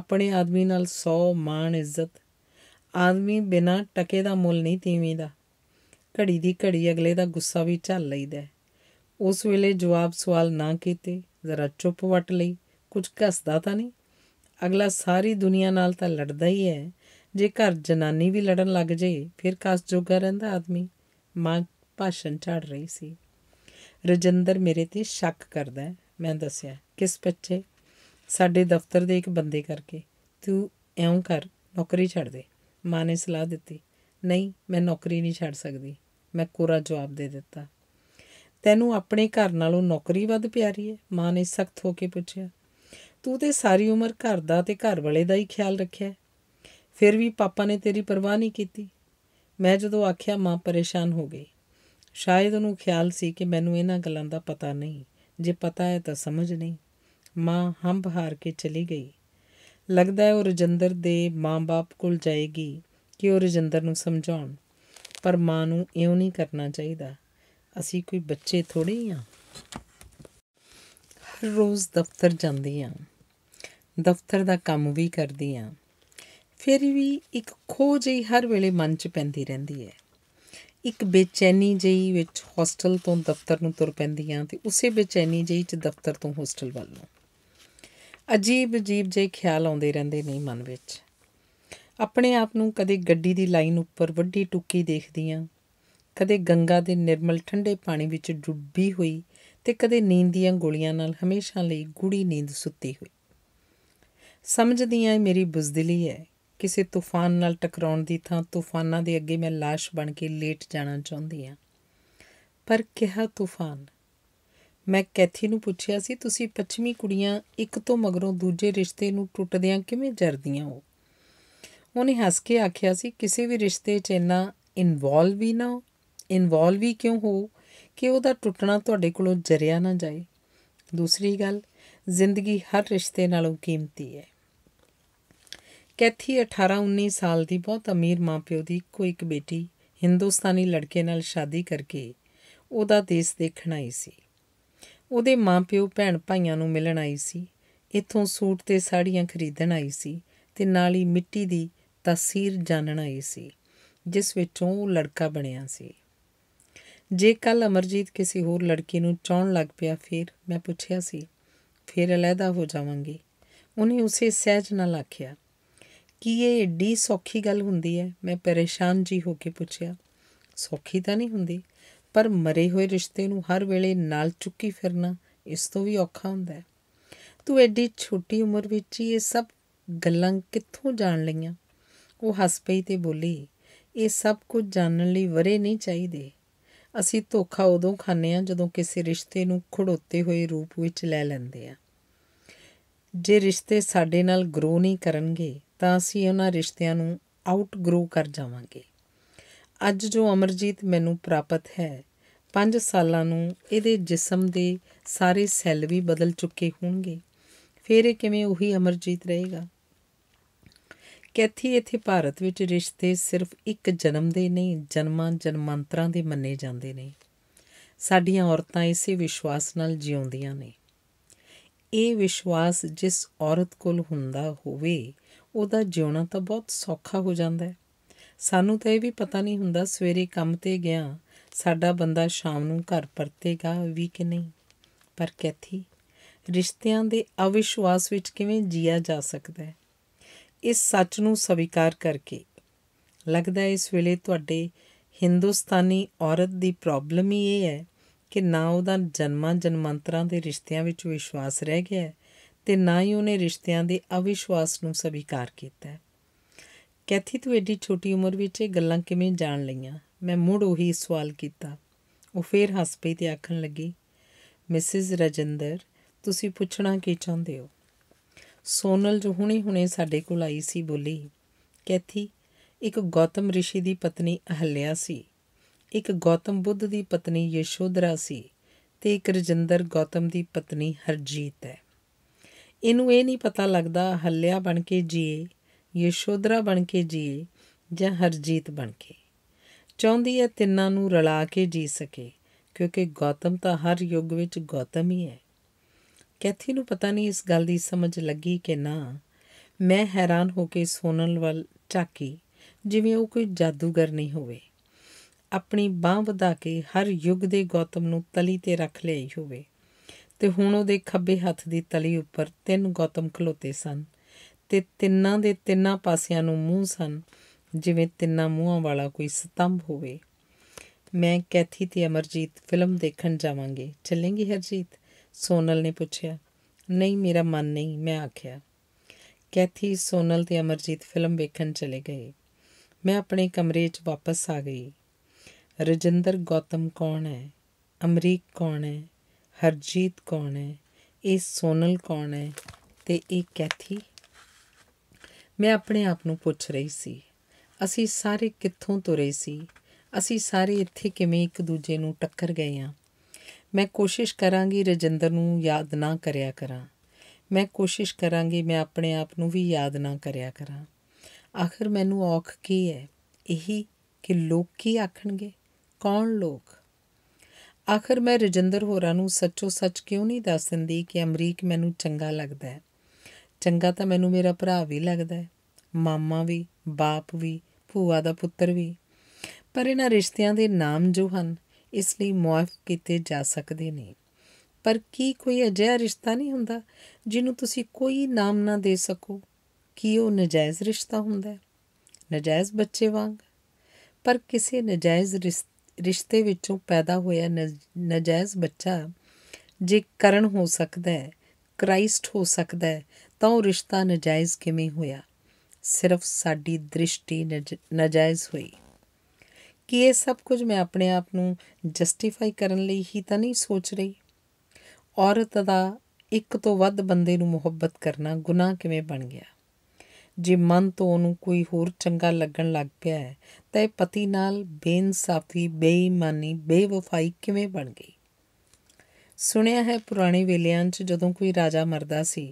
Speaker 1: ਆਪਣੇ ਆਦਮੀ ਨਾਲ 100 ਮਾਣ ਇੱਜ਼ਤ ਆਦਮੀ ਬਿਨਾ ਟਕੇ ਦਾ ਮੁੱਲ ਨਹੀਂ ਤੀਵੀਂਦਾ ਘੜੀ ਦੀ ਘੜੀ ਅਗਲੇ ਦਾ ਗੁੱਸਾ ਵੀ ਝੱਲ ਲਈਦਾ ਉਸ ਵੇਲੇ ਜਵਾਬ ਸਵਾਲ ਨਾ ਕੀਤੇ ਜ਼ਰਾ ਚੁੱਪ ਵਟ ਲਈ ਕੁਝ ਘਸਦਾ ਤਾਂ ਨਹੀਂ ਅਗਲਾ ਸਾਰੀ ਦੁਨੀਆ ਨਾਲ ਤਾਂ ਲੜਦਾ ਹੀ ਹੈ ਜੇ ਘਰ ਜਨਾਨੀ ਵੀ ਲੜਨ ਲੱਗ ਜੇ ਫਿਰ ਕਸ ਜੋਗਾ ਰਹਿੰਦਾ ਆਦਮੀ ਮਾਂ ਭਾਸ਼ਣ ਛੱਡ ਰਹੀ ਸੀ ਰਜਿੰਦਰ ਮੇਰੇ ਤੇ ਸ਼ੱਕ ਕਰਦਾ ਹੈ ਮੈਂ ਦੱਸਿਆ ਕਿਸ ਪੱਛੇ ਸਾਡੇ ਦਫ਼ਤਰ ਦੇ ਇੱਕ ਬੰਦੇ ਕਰਕੇ ਤੂੰ ਐਉਂ ਕਰ ਨੌਕਰੀ ਛੱਡ ਦੇ ਮਾਂ ਨੇ ਸਲਾਹ ਦਿੱਤੀ ਨਹੀਂ ਮੈਂ ਨੌਕਰੀ ਨਹੀਂ ਛੱਡ ਸਕਦੀ ਮੈਂ ਕੋਰਾ ਜਵਾਬ ਦੇ ਦਿੱਤਾ ਤੈਨੂੰ ਆਪਣੇ ਘਰ ਨਾਲੋਂ ਨੌਕਰੀ ਵੱਧ ਪਿਆਰੀ ਹੈ ਮਾਂ ਨੇ ਸਖਤ ਹੋ ਕੇ ਪੁੱਛਿਆ ਤੂੰ ਤੇ ਸਾਰੀ ਉਮਰ ਘਰ ਦਾ ਤੇ ਘਰ ਵਾਲੇ ਦਾ ਹੀ ਖਿਆਲ ਰੱਖਿਆ ਫਿਰ ਵੀ ਪਾਪਾ ਨੇ ਤੇਰੀ ਪਰਵਾਹ ਨਹੀਂ ਕੀਤੀ ਮੈਂ ਜਦੋਂ ਆਖਿਆ ਮਾਂ ਪਰੇਸ਼ਾਨ ਹੋ ਗਈ ਸ਼ਾਇਦ ਉਹਨੂੰ ਖਿਆਲ ਸੀ ਕਿ ਮੈਨੂੰ ਇਹਨਾਂ ਗੱਲਾਂ ਦਾ ਪਤਾ ਨਹੀਂ ਜੇ ਪਤਾ ਹੈ ਤਾਂ ਸਮਝ ਨਹੀਂ ਮਾਂ ਹੰਬ ਹਾਰ ਕੇ ਚਲੀ ਗਈ ਲੱਗਦਾ ਹੈ ਉਹ ਰਜਿੰਦਰ ਦੇ ਮਾਂ-ਬਾਪ ਕੋਲ ਜਾਏਗੀ ਕਿ ਉਹ ਰਜਿੰਦਰ ਨੂੰ ਸਮਝਾਉਣ ਪਰ ਮਾਂ ਨੂੰ ਇਉਂ ਨਹੀਂ ਕਰਨਾ ਚਾਹੀਦਾ ਅਸੀਂ ਕੋਈ ਬੱਚੇ ਥੋੜੇ ਹਾਂ ਹਰ ਰੋਜ਼ ਦਫ਼ਤਰ ਜਾਂਦੀ ਹਾਂ ਦਫ਼ਤਰ ਦਾ ਕੰਮ ਵੀ ਕਰਦੀ ਹਾਂ ਫਿਰ ਵੀ ਇੱਕ ਖੋਜ ਜਿਹੀ ਹਰ ਵੇਲੇ ਮਨ 'ਚ ਪੈਂਦੀ ਰਹਿੰਦੀ ਹੈ ਇੱਕ ਬੇਚੈਨੀ ਜਿਹੀ ਵਿੱਚ ਹੋਸਟਲ ਤੋਂ ਦਫ਼ਤਰ ਨੂੰ ਤੁਰ ਪੈਂਦੀਆਂ ਤੇ ਉਸੇ ਬੇਚੈਨੀ ਜਿਹੀ 'ਚ ਦਫ਼ਤਰ ਤੋਂ ਹੋਸਟਲ ਵੱਲ ਨੂੰ ਅਜੀਬ ਅਜੀਬ ਜੇ ਖਿਆਲ ਆਉਂਦੇ ਰਹਿੰਦੇ ਨੇ ਮਨ ਵਿੱਚ ਆਪਣੇ ਆਪ ਨੂੰ ਕਦੇ ਗੱਡੀ ਦੀ ਲਾਈਨ ਉੱਪਰ ਵੱਡੀ ਟੁੱਕੀ ਦੇਖਦੀ ਆ ਕਦੇ ਗੰਗਾ ਦੇ ਨਿਰਮਲ ਠੰਡੇ ਪਾਣੀ ਵਿੱਚ ਡੁੱਬੀ ਹੋਈ ਤੇ ਕਦੇ ਨੀਂਦ ਦੀਆਂ ਗੋਲੀਆਂ ਨਾਲ ਹਮੇਸ਼ਾ ਲਈ ਗੂੜੀ ਨੀਂਦ ਸੁੱਤੀ ਹੋਈ ਸਮਝਦੀ ਆ ਮੇਰੀ ਬੁਜ਼ਦਿਲੀ ਹੈ ਕਿਸੇ ਤੂਫਾਨ ਨਾਲ ਟਕਰਾਉਣ ਦੀ ਥਾਂ ਤੂਫਾਨਾਂ ਦੇ ਅੱਗੇ ਮੈਂ ਲਾਸ਼ ਬਣ ਕੇ ਲੇਟ ਜਾਣਾ ਚਾਹੁੰਦੀ ਆ ਪਰ ਕਿਹਾ ਤੂਫਾਨ ਮੈਂ ਕੈਥੀ ਨੂੰ ਪੁੱਛਿਆ ਸੀ ਤੁਸੀਂ ਪੱਛਮੀ ਕੁੜੀਆਂ ਇੱਕ ਤੋਂ ਮਗਰੋਂ ਦੂਜੇ ਰਿਸ਼ਤੇ ਨੂੰ ਟੁੱਟਦਿਆਂ ਕਿਵੇਂ ਜਰਦੀਆਂ ਹੋ ਉਹਨੇ ਹੱਸ ਕੇ ਆਖਿਆ ਸੀ ਕਿਸੇ ਵੀ ਰਿਸ਼ਤੇ 'ਚ ਇੰਨਾ ਇਨਵੋਲਵ ਵੀ ਨਾ ਇਨਵੋਲਵ ਵੀ ਕਿਉਂ ਹੋ ਕਿ ਉਹਦਾ ਟੁੱਟਣਾ ਤੁਹਾਡੇ ਕੋਲੋਂ ਜਰਿਆ ਨਾ ਜਾਏ ਦੂਸਰੀ ਗੱਲ ਜ਼ਿੰਦਗੀ ਹਰ ਰਿਸ਼ਤੇ ਨਾਲੋਂ ਕੀਮਤੀ ਹੈ ਕੈਥੀ 18-19 ਸਾਲ ਦੀ ਬਹੁਤ ਅਮੀਰ ਮਾਪਿਓ ਦੀ ਇੱਕੋ ਇੱਕ ਬੇਟੀ ਹਿੰਦੁਸਤਾਨੀ ਲੜਕੇ ਨਾਲ ਸ਼ਾਦੀ ਕਰਕੇ ਉਹਦਾ ਦੇਸ਼ ਦੇਖਣਾ ਹੀ ਸੀ ਉਹਦੇ ਮਾਪਿਓ ਭੈਣ ਭਾਈਆਂ ਨੂੰ ਮਿਲਣ ਆਈ ਸੀ ਇੱਥੋਂ ਸੂਟ ਤੇ ਸਾੜੀਆਂ ਖਰੀਦਣ ਆਈ ਸੀ ਤੇ ਨਾਲ ਹੀ ਮਿੱਟੀ ਦੀ ਤਸਵੀਰ ਜਾਣਨ ਆਈ ਸੀ ਜਿਸ ਵਿੱਚੋਂ ਉਹ ਲੜਕਾ ਬਣਿਆ ਸੀ ਜੇ ਕੱਲ ਅਮਰਜੀਤ ਕਿਸੇ ਹੋਰ ਲੜਕੀ ਨੂੰ ਚਾਹਣ ਲੱਗ ਪਿਆ ਫਿਰ ਮੈਂ ਪੁੱਛਿਆ ਸੀ ਫਿਰ ਅਲੈਦਾ ਹੋ ਜਾਵਾਂਗੇ ਉਹਨੇ ਉਸੇ ਸਹਿਜ ਨਾਲ ਆਖਿਆ ਕੀ ਇਹ ਏਡੀ ਸੌਖੀ ਗੱਲ ਹੁੰਦੀ ਹੈ ਮੈਂ ਪਰੇਸ਼ਾਨ ਜੀ ਹੋ ਕੇ ਪੁੱਛਿਆ ਸੌਖੀ ਤਾਂ ਨਹੀਂ ਹੁੰਦੀ ਪਰ ਮਰੇ ਹੋਏ ਰਿਸ਼ਤੇ ਨੂੰ ਹਰ ਵੇਲੇ ਨਾਲ ਚੁੱਕੀ ਫਿਰਨਾ ਇਸ ਤੋਂ ਵੀ ਔਖਾ ਹੁੰਦਾ ਹੈ ਤੂੰ ਐਡੀ ਛੋਟੀ ਉਮਰ ਵਿੱਚ ਹੀ ਇਹ ਸਭ ਗੱਲਾਂ ਕਿੱਥੋਂ ਜਾਣ ਲਈਆਂ ਉਹ ਹੱਸ ਪਈ ਤੇ ਬੋਲੀ ਇਹ ਸਭ ਕੁਝ ਜਾਣਨ ਲਈ ਵਰੇ ਨਹੀਂ ਚਾਹੀਦੇ ਅਸੀਂ ਧੋਖਾ ਉਦੋਂ ਖਾਂਦੇ ਆ ਜਦੋਂ ਕਿਸੇ ਰਿਸ਼ਤੇ ਨੂੰ ਖੜੋਤੇ ਹੋਏ ਰੂਪ ਵਿੱਚ ਲੈ ਲੈਂਦੇ ਆ ਜੇ ਰਿਸ਼ਤੇ ਸਾਡੇ ਨਾਲ ਗਰੋ ਨਹੀਂ ਕਰਨਗੇ ਤਾਂ ਅਸੀਂ ਉਹਨਾਂ ਰਿਸ਼ਤਿਆਂ ਨੂੰ ਆਊਟ ਗਰੋ ਕਰ ਜਾਵਾਂਗੇ ਅੱਜ ਜੋ ਅਮਰਜੀਤ ਮੈਨੂੰ ਪ੍ਰਾਪਤ ਹੈ 5 ਸਾਲਾਂ ਨੂੰ ਇਹਦੇ ਜਿਸਮ ਦੇ ਸਾਰੇ ਸੈੱਲ ਵੀ ਬਦਲ ਚੁੱਕੇ ਹੋਣਗੇ ਫਿਰ ਇਹ ਕਿਵੇਂ ਉਹੀ ਅਮਰਜੀਤ ਰਹੇਗਾ ਕੈਥੀ ਇੱਥੇ ਭਾਰਤ ਵਿੱਚ ਰਿਸ਼ਤੇ ਸਿਰਫ ਇੱਕ ਜਨਮ ਦੇ ਨਹੀਂ ਜਨਮਾਂ ਜਨਮਾਂਤਰਾਂ ਦੇ ਮੰਨੇ ਜਾਂਦੇ ਨੇ ਸਾਡੀਆਂ ਔਰਤਾਂ ਇਸੇ ਵਿਸ਼ਵਾਸ ਨਾਲ ਜਿਉਂਦੀਆਂ ਨੇ ਇਹ ਵਿਸ਼ਵਾਸ ਜਿਸ ਔਰਤ ਕੋਲ ਹੁੰਦਾ ਹੋਵੇ ਉਹਦਾ ਜਿਉਣਾ ਤਾਂ ਬਹੁਤ ਸੌਖਾ ਹੋ ਜਾਂਦਾ ਹੈ ਸਾਨੂੰ ਤਾਂ ਇਹ ਵੀ ਪਤਾ ਨਹੀਂ ਹੁੰਦਾ ਸਵੇਰੇ ਕੰਮ ਤੇ ਗਿਆ ਸਾਡਾ ਬੰਦਾ ਸ਼ਾਮ ਨੂੰ ਘਰ ਪਰਤੇਗਾ ਵੀ ਕਿ ਨਹੀਂ ਪਰ ਕੈਥੀ ਰਿਸ਼ਤਿਆਂ ਦੇ ਅਵਿਸ਼ਵਾਸ ਵਿੱਚ ਕਿਵੇਂ ਜੀਆ ਜਾ ਸਕਦਾ ਹੈ ਇਸ ਸੱਚ ਨੂੰ ਸਵੀਕਾਰ ਕਰਕੇ ਲੱਗਦਾ ਇਸ ਵੇਲੇ ਤੁਹਾਡੇ ਹਿੰਦੁਸਤਾਨੀ ਔਰਤ ਦੀ ਪ੍ਰੋਬਲਮ ਹੀ ਇਹ ਹੈ ਕਿ ਨਾ ਉਹਦਾ ਜਨਮਾਂ ਜਨਮਾਂਤਰਾਂ ਦੇ ਰਿਸ਼ਤਿਆਂ ਵਿੱਚ ਵਿਸ਼ਵਾਸ ਰਹਿ ਗਿਆ ਤੇ ਨਾ ਹੀ ਉਹਨੇ ਰਿਸ਼ਤਿਆਂ ਦੇ ਅਵਿਸ਼ਵਾਸ ਨੂੰ ਸਵੀਕਾਰ ਕੀਤਾ ਹੈ ਕੈਥੀ ਤੂੰ ਐਡੀ ਛੋਟੀ ਉਮਰ ਵਿੱਚ ਇਹ ਗੱਲਾਂ ਕਿਵੇਂ ਜਾਣ ਲਈਆਂ ਮੈਂ ਮੁੜ ਉਹੀ ਸਵਾਲ ਕੀਤਾ ਉਹ ਫੇਰ ਹੱਸ ਪਈ ਤੇ ਆਖਣ ਲੱਗੀ ਮਿਸਿਸ ਰਜਿੰਦਰ ਤੁਸੀਂ ਪੁੱਛਣਾ ਕੀ ਚਾਹੁੰਦੇ ਹੋ ਸੋਨਲ ਜੋ ਹੁਣੇ-ਹੁਣੇ ਸਾਡੇ ਕੋਲ ਆਈ ਸੀ ਬੋਲੀ ਕੈਥੀ ਇੱਕ ਗੌਤਮ ਰਿਸ਼ੀ ਦੀ ਪਤਨੀ ਅਹਲਿਆ ਸੀ ਇੱਕ ਗੌਤਮ ਬੁੱਧ ਦੀ ਪਤਨੀ ਯਸ਼ੋਦਰਾ ਸੀ ਤੇ ਇੱਕ ਰਜਿੰਦਰ ਗੌਤਮ ਦੀ ਪਤਨੀ ਹਰਜੀਤ ਹੈ ਇਹਨੂੰ ਇਹ ਨਹੀਂ ਪਤਾ ਲੱਗਦਾ ਹੱਲਿਆ ਬਣ ਕੇ ਜੀਏ ਯਸ਼ੋਦਰਾ ਬਣ ਕੇ ਜੀਏ ਜਾਂ ਹਰਜੀਤ ਬਣ ਕੇ ਚਾਹੁੰਦੀ ਹੈ ਤਿੰਨਾਂ ਨੂੰ ਰਲਾ ਕੇ ਜੀ ਸਕੇ ਕਿਉਂਕਿ ਗੌਤਮ ਤਾਂ ਹਰ ਯੁੱਗ ਵਿੱਚ ਗੌਤਮ ਹੀ ਹੈ ਕੈਥੀ ਨੂੰ ਪਤਾ ਨਹੀਂ ਇਸ ਗੱਲ ਦੀ ਸਮਝ ਲੱਗੀ ਕਿ ਨਾ ਮੈਂ ਹੈਰਾਨ ਹੋ ਕੇ ਸੋਨਲ ਵੱਲ ਝਾਕੀ ਜਿਵੇਂ ਉਹ ਕੋਈ ਜਾਦੂਗਰ ਨਹੀਂ ਹੋਵੇ ਆਪਣੀ ਬਾਹ ਵਧਾ ਕੇ ਹਰ ਯੁੱਗ ਦੇ ਗੌਤਮ ਨੂੰ ਤਲੀ ਤੇ ਰੱਖ ਲਈ ਹੋਵੇ ਤੇ ਹੁਣ ਉਹਦੇ ਖੱਬੇ ਹੱਥ ਦੀ ਤਲੀ ਉੱਪਰ ਤਿੰਨ ਗੌਤਮ ਖਲੋਤੇ ਸਨ ਤੇ ਤਿੰਨਾਂ ਦੇ ਤਿੰਨਾਂ ਪਾਸਿਆਂ ਨੂੰ ਮੂੰਹ ਸਨ ਜਿਵੇਂ ਤਿੰਨਾਂ ਮੂੰਹਾਂ ਵਾਲਾ ਕੋਈ ਸਤੰਭ ਹੋਵੇ ਮੈਂ ਕੈਥੀ ਤੇ ਅਮਰਜੀਤ ਫਿਲਮ ਦੇਖਣ ਜਾਵਾਂਗੇ ਚੱਲेंगे ਹਰਜੀਤ ਸੋਨਲ ਨੇ ਪੁੱਛਿਆ ਨਹੀਂ ਮੇਰਾ ਮਨ ਨਹੀਂ ਮੈਂ ਆਖਿਆ ਕੈਥੀ ਸੋਨਲ ਤੇ ਅਮਰਜੀਤ ਫਿਲਮ ਵੇਖਣ ਚਲੇ ਗਏ ਮੈਂ ਆਪਣੇ ਕਮਰੇ 'ਚ ਵਾਪਸ ਆ ਗਈ ਰਜਿੰਦਰ ਗੌਤਮ ਕੌਣ ਹੈ ਅਮਰੀਕ ਕੌਣ ਹੈ ਹਰਜੀਤ ਕੌਣ ਹੈ ਇਹ ਸੋਨਲ ਕੌਣ ਹੈ ਤੇ ਇਹ ਕੈਥੀ ਮੈਂ ਆਪਣੇ ਆਪ ਨੂੰ ਪੁੱਛ ਰਹੀ ਸੀ ਅਸੀਂ ਸਾਰੇ ਕਿੱਥੋਂ ਤੁਰੇ ਸੀ ਅਸੀਂ ਸਾਰੇ ਇੱਥੇ ਕਿਵੇਂ ਇੱਕ ਦੂਜੇ ਨੂੰ ਟੱਕਰ ਗਏ ਆ ਮੈਂ ਕੋਸ਼ਿਸ਼ ਕਰਾਂਗੀ ਰਜਿੰਦਰ ਨੂੰ ਯਾਦ ਨਾ ਕਰਿਆ ਕਰਾਂ ਮੈਂ ਕੋਸ਼ਿਸ਼ ਕਰਾਂਗੀ ਮੈਂ ਆਪਣੇ ਆਪ ਨੂੰ ਵੀ ਯਾਦ ਨਾ ਕਰਿਆ ਕਰਾਂ ਆਖਰ ਮੈਨੂੰ ਔਖ ਕੀ ਹੈ ਇਹੀ ਕਿ ਲੋਕ ਕੀ ਆਖਣਗੇ ਕੌਣ ਲੋਕ ਆਖਰ ਮੈਂ ਰਜਿੰਦਰ ਹੋਰਾਂ ਨੂੰ ਸੱਚੋ ਸੱਚ ਕਿਉਂ ਨਹੀਂ ਦੱਸ ਦਿੰਦੀ ਕਿ ਅਮਰੀਕ ਮੈਨੂੰ ਚੰਗਾ ਲੱਗਦਾ ਹੈ ਚੰਗਾ ਤਾਂ ਮੈਨੂੰ ਮੇਰਾ ਭਰਾ ਵੀ ਲੱਗਦਾ ਹੈ ਮਾਮਾ ਵੀ ਬਾਪ ਵੀ ਭੂਆ ਦਾ ਪੁੱਤਰ ਵੀ ਪਰ ਇਹਨਾਂ ਰਿਸ਼ਤਿਆਂ ਦੇ ਨਾਮ ਜੋ ਹਨ ਇਸ ਲਈ ਮੁਆਫ ਕੀਤੇ ਜਾ ਸਕਦੇ ਨੇ ਪਰ ਕੀ ਕੋਈ ਅਜਿਹਾ ਰਿਸ਼ਤਾ ਨਹੀਂ ਹੁੰਦਾ ਜਿਹਨੂੰ ਤੁਸੀਂ ਕੋਈ ਨਾਮ ਨਾ ਦੇ ਸਕੋ ਕੀ ਉਹ ਨਜਾਇਜ਼ ਰਿਸ਼ਤਾ ਹੁੰਦਾ ਹੈ ਨਜਾਇਜ਼ ਬੱਚੇ ਵਾਂਗ ਪਰ ਕਿਸੇ ਨਜਾਇਜ਼ ਰਿਸ਼ਤੇ ਵਿੱਚੋਂ ਪੈਦਾ ਹੋਇਆ ਨਜਾਇਜ਼ ਬੱਚਾ ਜੇ ਕਰਨ ਹੋ ਸਕਦਾ ਹੈ ਕ੍ਰਾਈਸਟ ਹੋ ਸਕਦਾ ਹੈ ਤਾਂ ਉਹ ਰਿਸ਼ਤਾ ਨਜਾਇਜ਼ ਕਿਵੇਂ ਹੋਇਆ ਸਿਰਫ ਸਾਡੀ ਦ੍ਰਿਸ਼ਟੀ ਨਜਾਇਜ਼ ਹੋਈ ਕਿ ਇਹ ਸਭ ਕੁਝ ਮੈਂ ਆਪਣੇ ਆਪ ਨੂੰ ਜਸਟੀਫਾਈ ਕਰਨ ਲਈ ਹੀ ਤਾਂ ਨਹੀਂ ਸੋਚ ਰਹੀ ਔਰਤ ਦਾ ਇੱਕ ਤੋਂ ਵੱਧ ਬੰਦੇ ਨੂੰ ਮੁਹੱਬਤ ਕਰਨਾ ਗੁਨਾਹ ਕਿਵੇਂ ਬਣ ਗਿਆ ਜੇ ਮਨ ਤੋਂ ਉਹਨੂੰ ਕੋਈ ਹੋਰ ਚੰਗਾ ਲੱਗਣ ਲੱਗ ਪਿਆ ਹੈ ਤਾਂ ਇਹ ਪਤੀ ਨਾਲ ਬੇਇਨਸਾਫੀ ਬੇਈਮਾਨੀ ਬੇਵਫਾਈ ਕਿਵੇਂ ਬਣ ਗਈ ਸੁਣਿਆ ਹੈ ਪੁਰਾਣੇ ਵੇਲਿਆਂ 'ਚ ਜਦੋਂ ਕੋਈ ਰਾਜਾ ਮਰਦਾ ਸੀ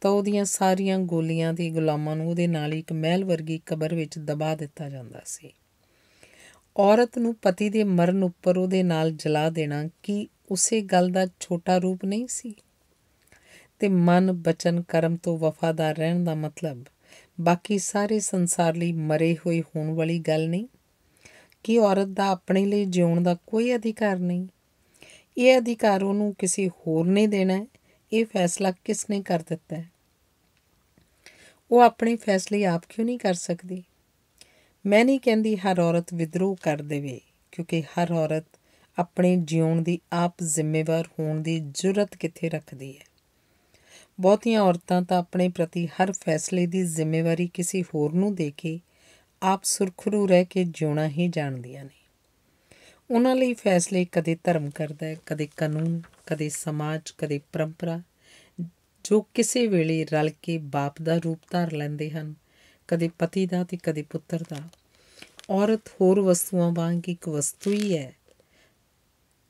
Speaker 1: ਤਾਂ ਉਹਦੀਆਂ ਸਾਰੀਆਂ ਗੋਲੀਆਂ ਦੇ ਗੁਲਾਮਾਂ ਨੂੰ ਉਹਦੇ ਨਾਲ ਇੱਕ ਮਹਿਲ ਵਰਗੀ ਕਬਰ ਵਿੱਚ ਦਬਾ ਦਿੱਤਾ ਜਾਂਦਾ ਸੀ ਔਰਤ ਨੂੰ ਪਤੀ ਦੇ ਮਰਨ ਉੱਪਰ ਉਹਦੇ ਨਾਲ ਜਲਾ ਦੇਣਾ ਕੀ ਉਸੇ ਗੱਲ ਦਾ ਛੋਟਾ ਰੂਪ ਨਹੀਂ ਸੀ ਤੇ ਮਨ ਬਚਨ ਕਰਮ ਤੋਂ ਵਫਾਦਾਰ ਰਹਿਣ ਦਾ ਮਤਲਬ ਬਾਕੀ ਸਾਰੇ ਸੰਸਾਰ ਲਈ ਮਰੇ ਹੋਏ ਹੋਣ ਵਾਲੀ ਗੱਲ ਨਹੀਂ ਕਿ ਔਰਤ ਦਾ ਆਪਣੇ ਲਈ ਜਿਉਣ ਦਾ ਕੋਈ ਅਧਿਕਾਰ ਨਹੀਂ ਇਹ ਅਧਿਕਾਰ ਉਹਨੂੰ ਕਿਸੇ ਹੋਰ ਨੇ ਦੇਣਾ ਇਹ ਫੈਸਲਾ ਕਿਸ ਨੇ ਕਰ ਦਿੱਤਾ ਹੈ ਉਹ ਆਪਣੇ ਫੈਸਲੇ ਆਪ ਕਿਉਂ ਨਹੀਂ ਕਰ ਸਕਦੀ ਮੈਂ ਨਹੀਂ ਕਹਿੰਦੀ ਹਰ ਔਰਤ ਵਿਦਰੋਹ ਕਰ ਦੇਵੇ ਕਿਉਂਕਿ ਹਰ ਔਰਤ ਆਪਣੇ ਜੀਉਣ ਦੀ ਆਪ ਜ਼ਿੰਮੇਵਾਰ ਹੋਣ ਦੀ ਜੁਰਤ ਕਿੱਥੇ ਰੱਖਦੀ ਹੈ ਬਹੁਤੀਆਂ ਔਰਤਾਂ ਤਾਂ ਆਪਣੇ ਪ੍ਰਤੀ ਹਰ ਫੈਸਲੇ ਦੀ ਜ਼ਿੰਮੇਵਾਰੀ ਕਿਸੇ ਹੋਰ ਨੂੰ ਦੇ ਕੇ ਆਪ ਸੁਰਖਰੂ ਰਹਿ ਕੇ ਜਿਉਣਾ ਹੀ ਜਾਣਦੀਆਂ ਨੇ ਉਹਨਾਂ ਲਈ ਫੈਸਲੇ ਕਦੇ ਧਰਮ ਕਰਦਾ ਹੈ ਕਦੇ ਕਾਨੂੰਨ ਕਦੇ ਸਮਾਜ ਕਦੇ ਪਰੰਪਰਾ ਜੋ ਕਿਸੇ ਵੇਲੇ ਰਲ ਕੇ ਬਾਪ ਦਾ ਰੂਪ ਧਾਰ ਲੈਂਦੇ ਹਨ ਕਦੇ ਪਤੀ ਦਾ ਤੇ ਕਦੇ ਪੁੱਤਰ ਦਾ ਔਰਤ ਹੋਰ ਵਸਤੂਆਂ ਵਾਂਗ ਇੱਕ ਵਸਤੂ ਹੀ ਹੈ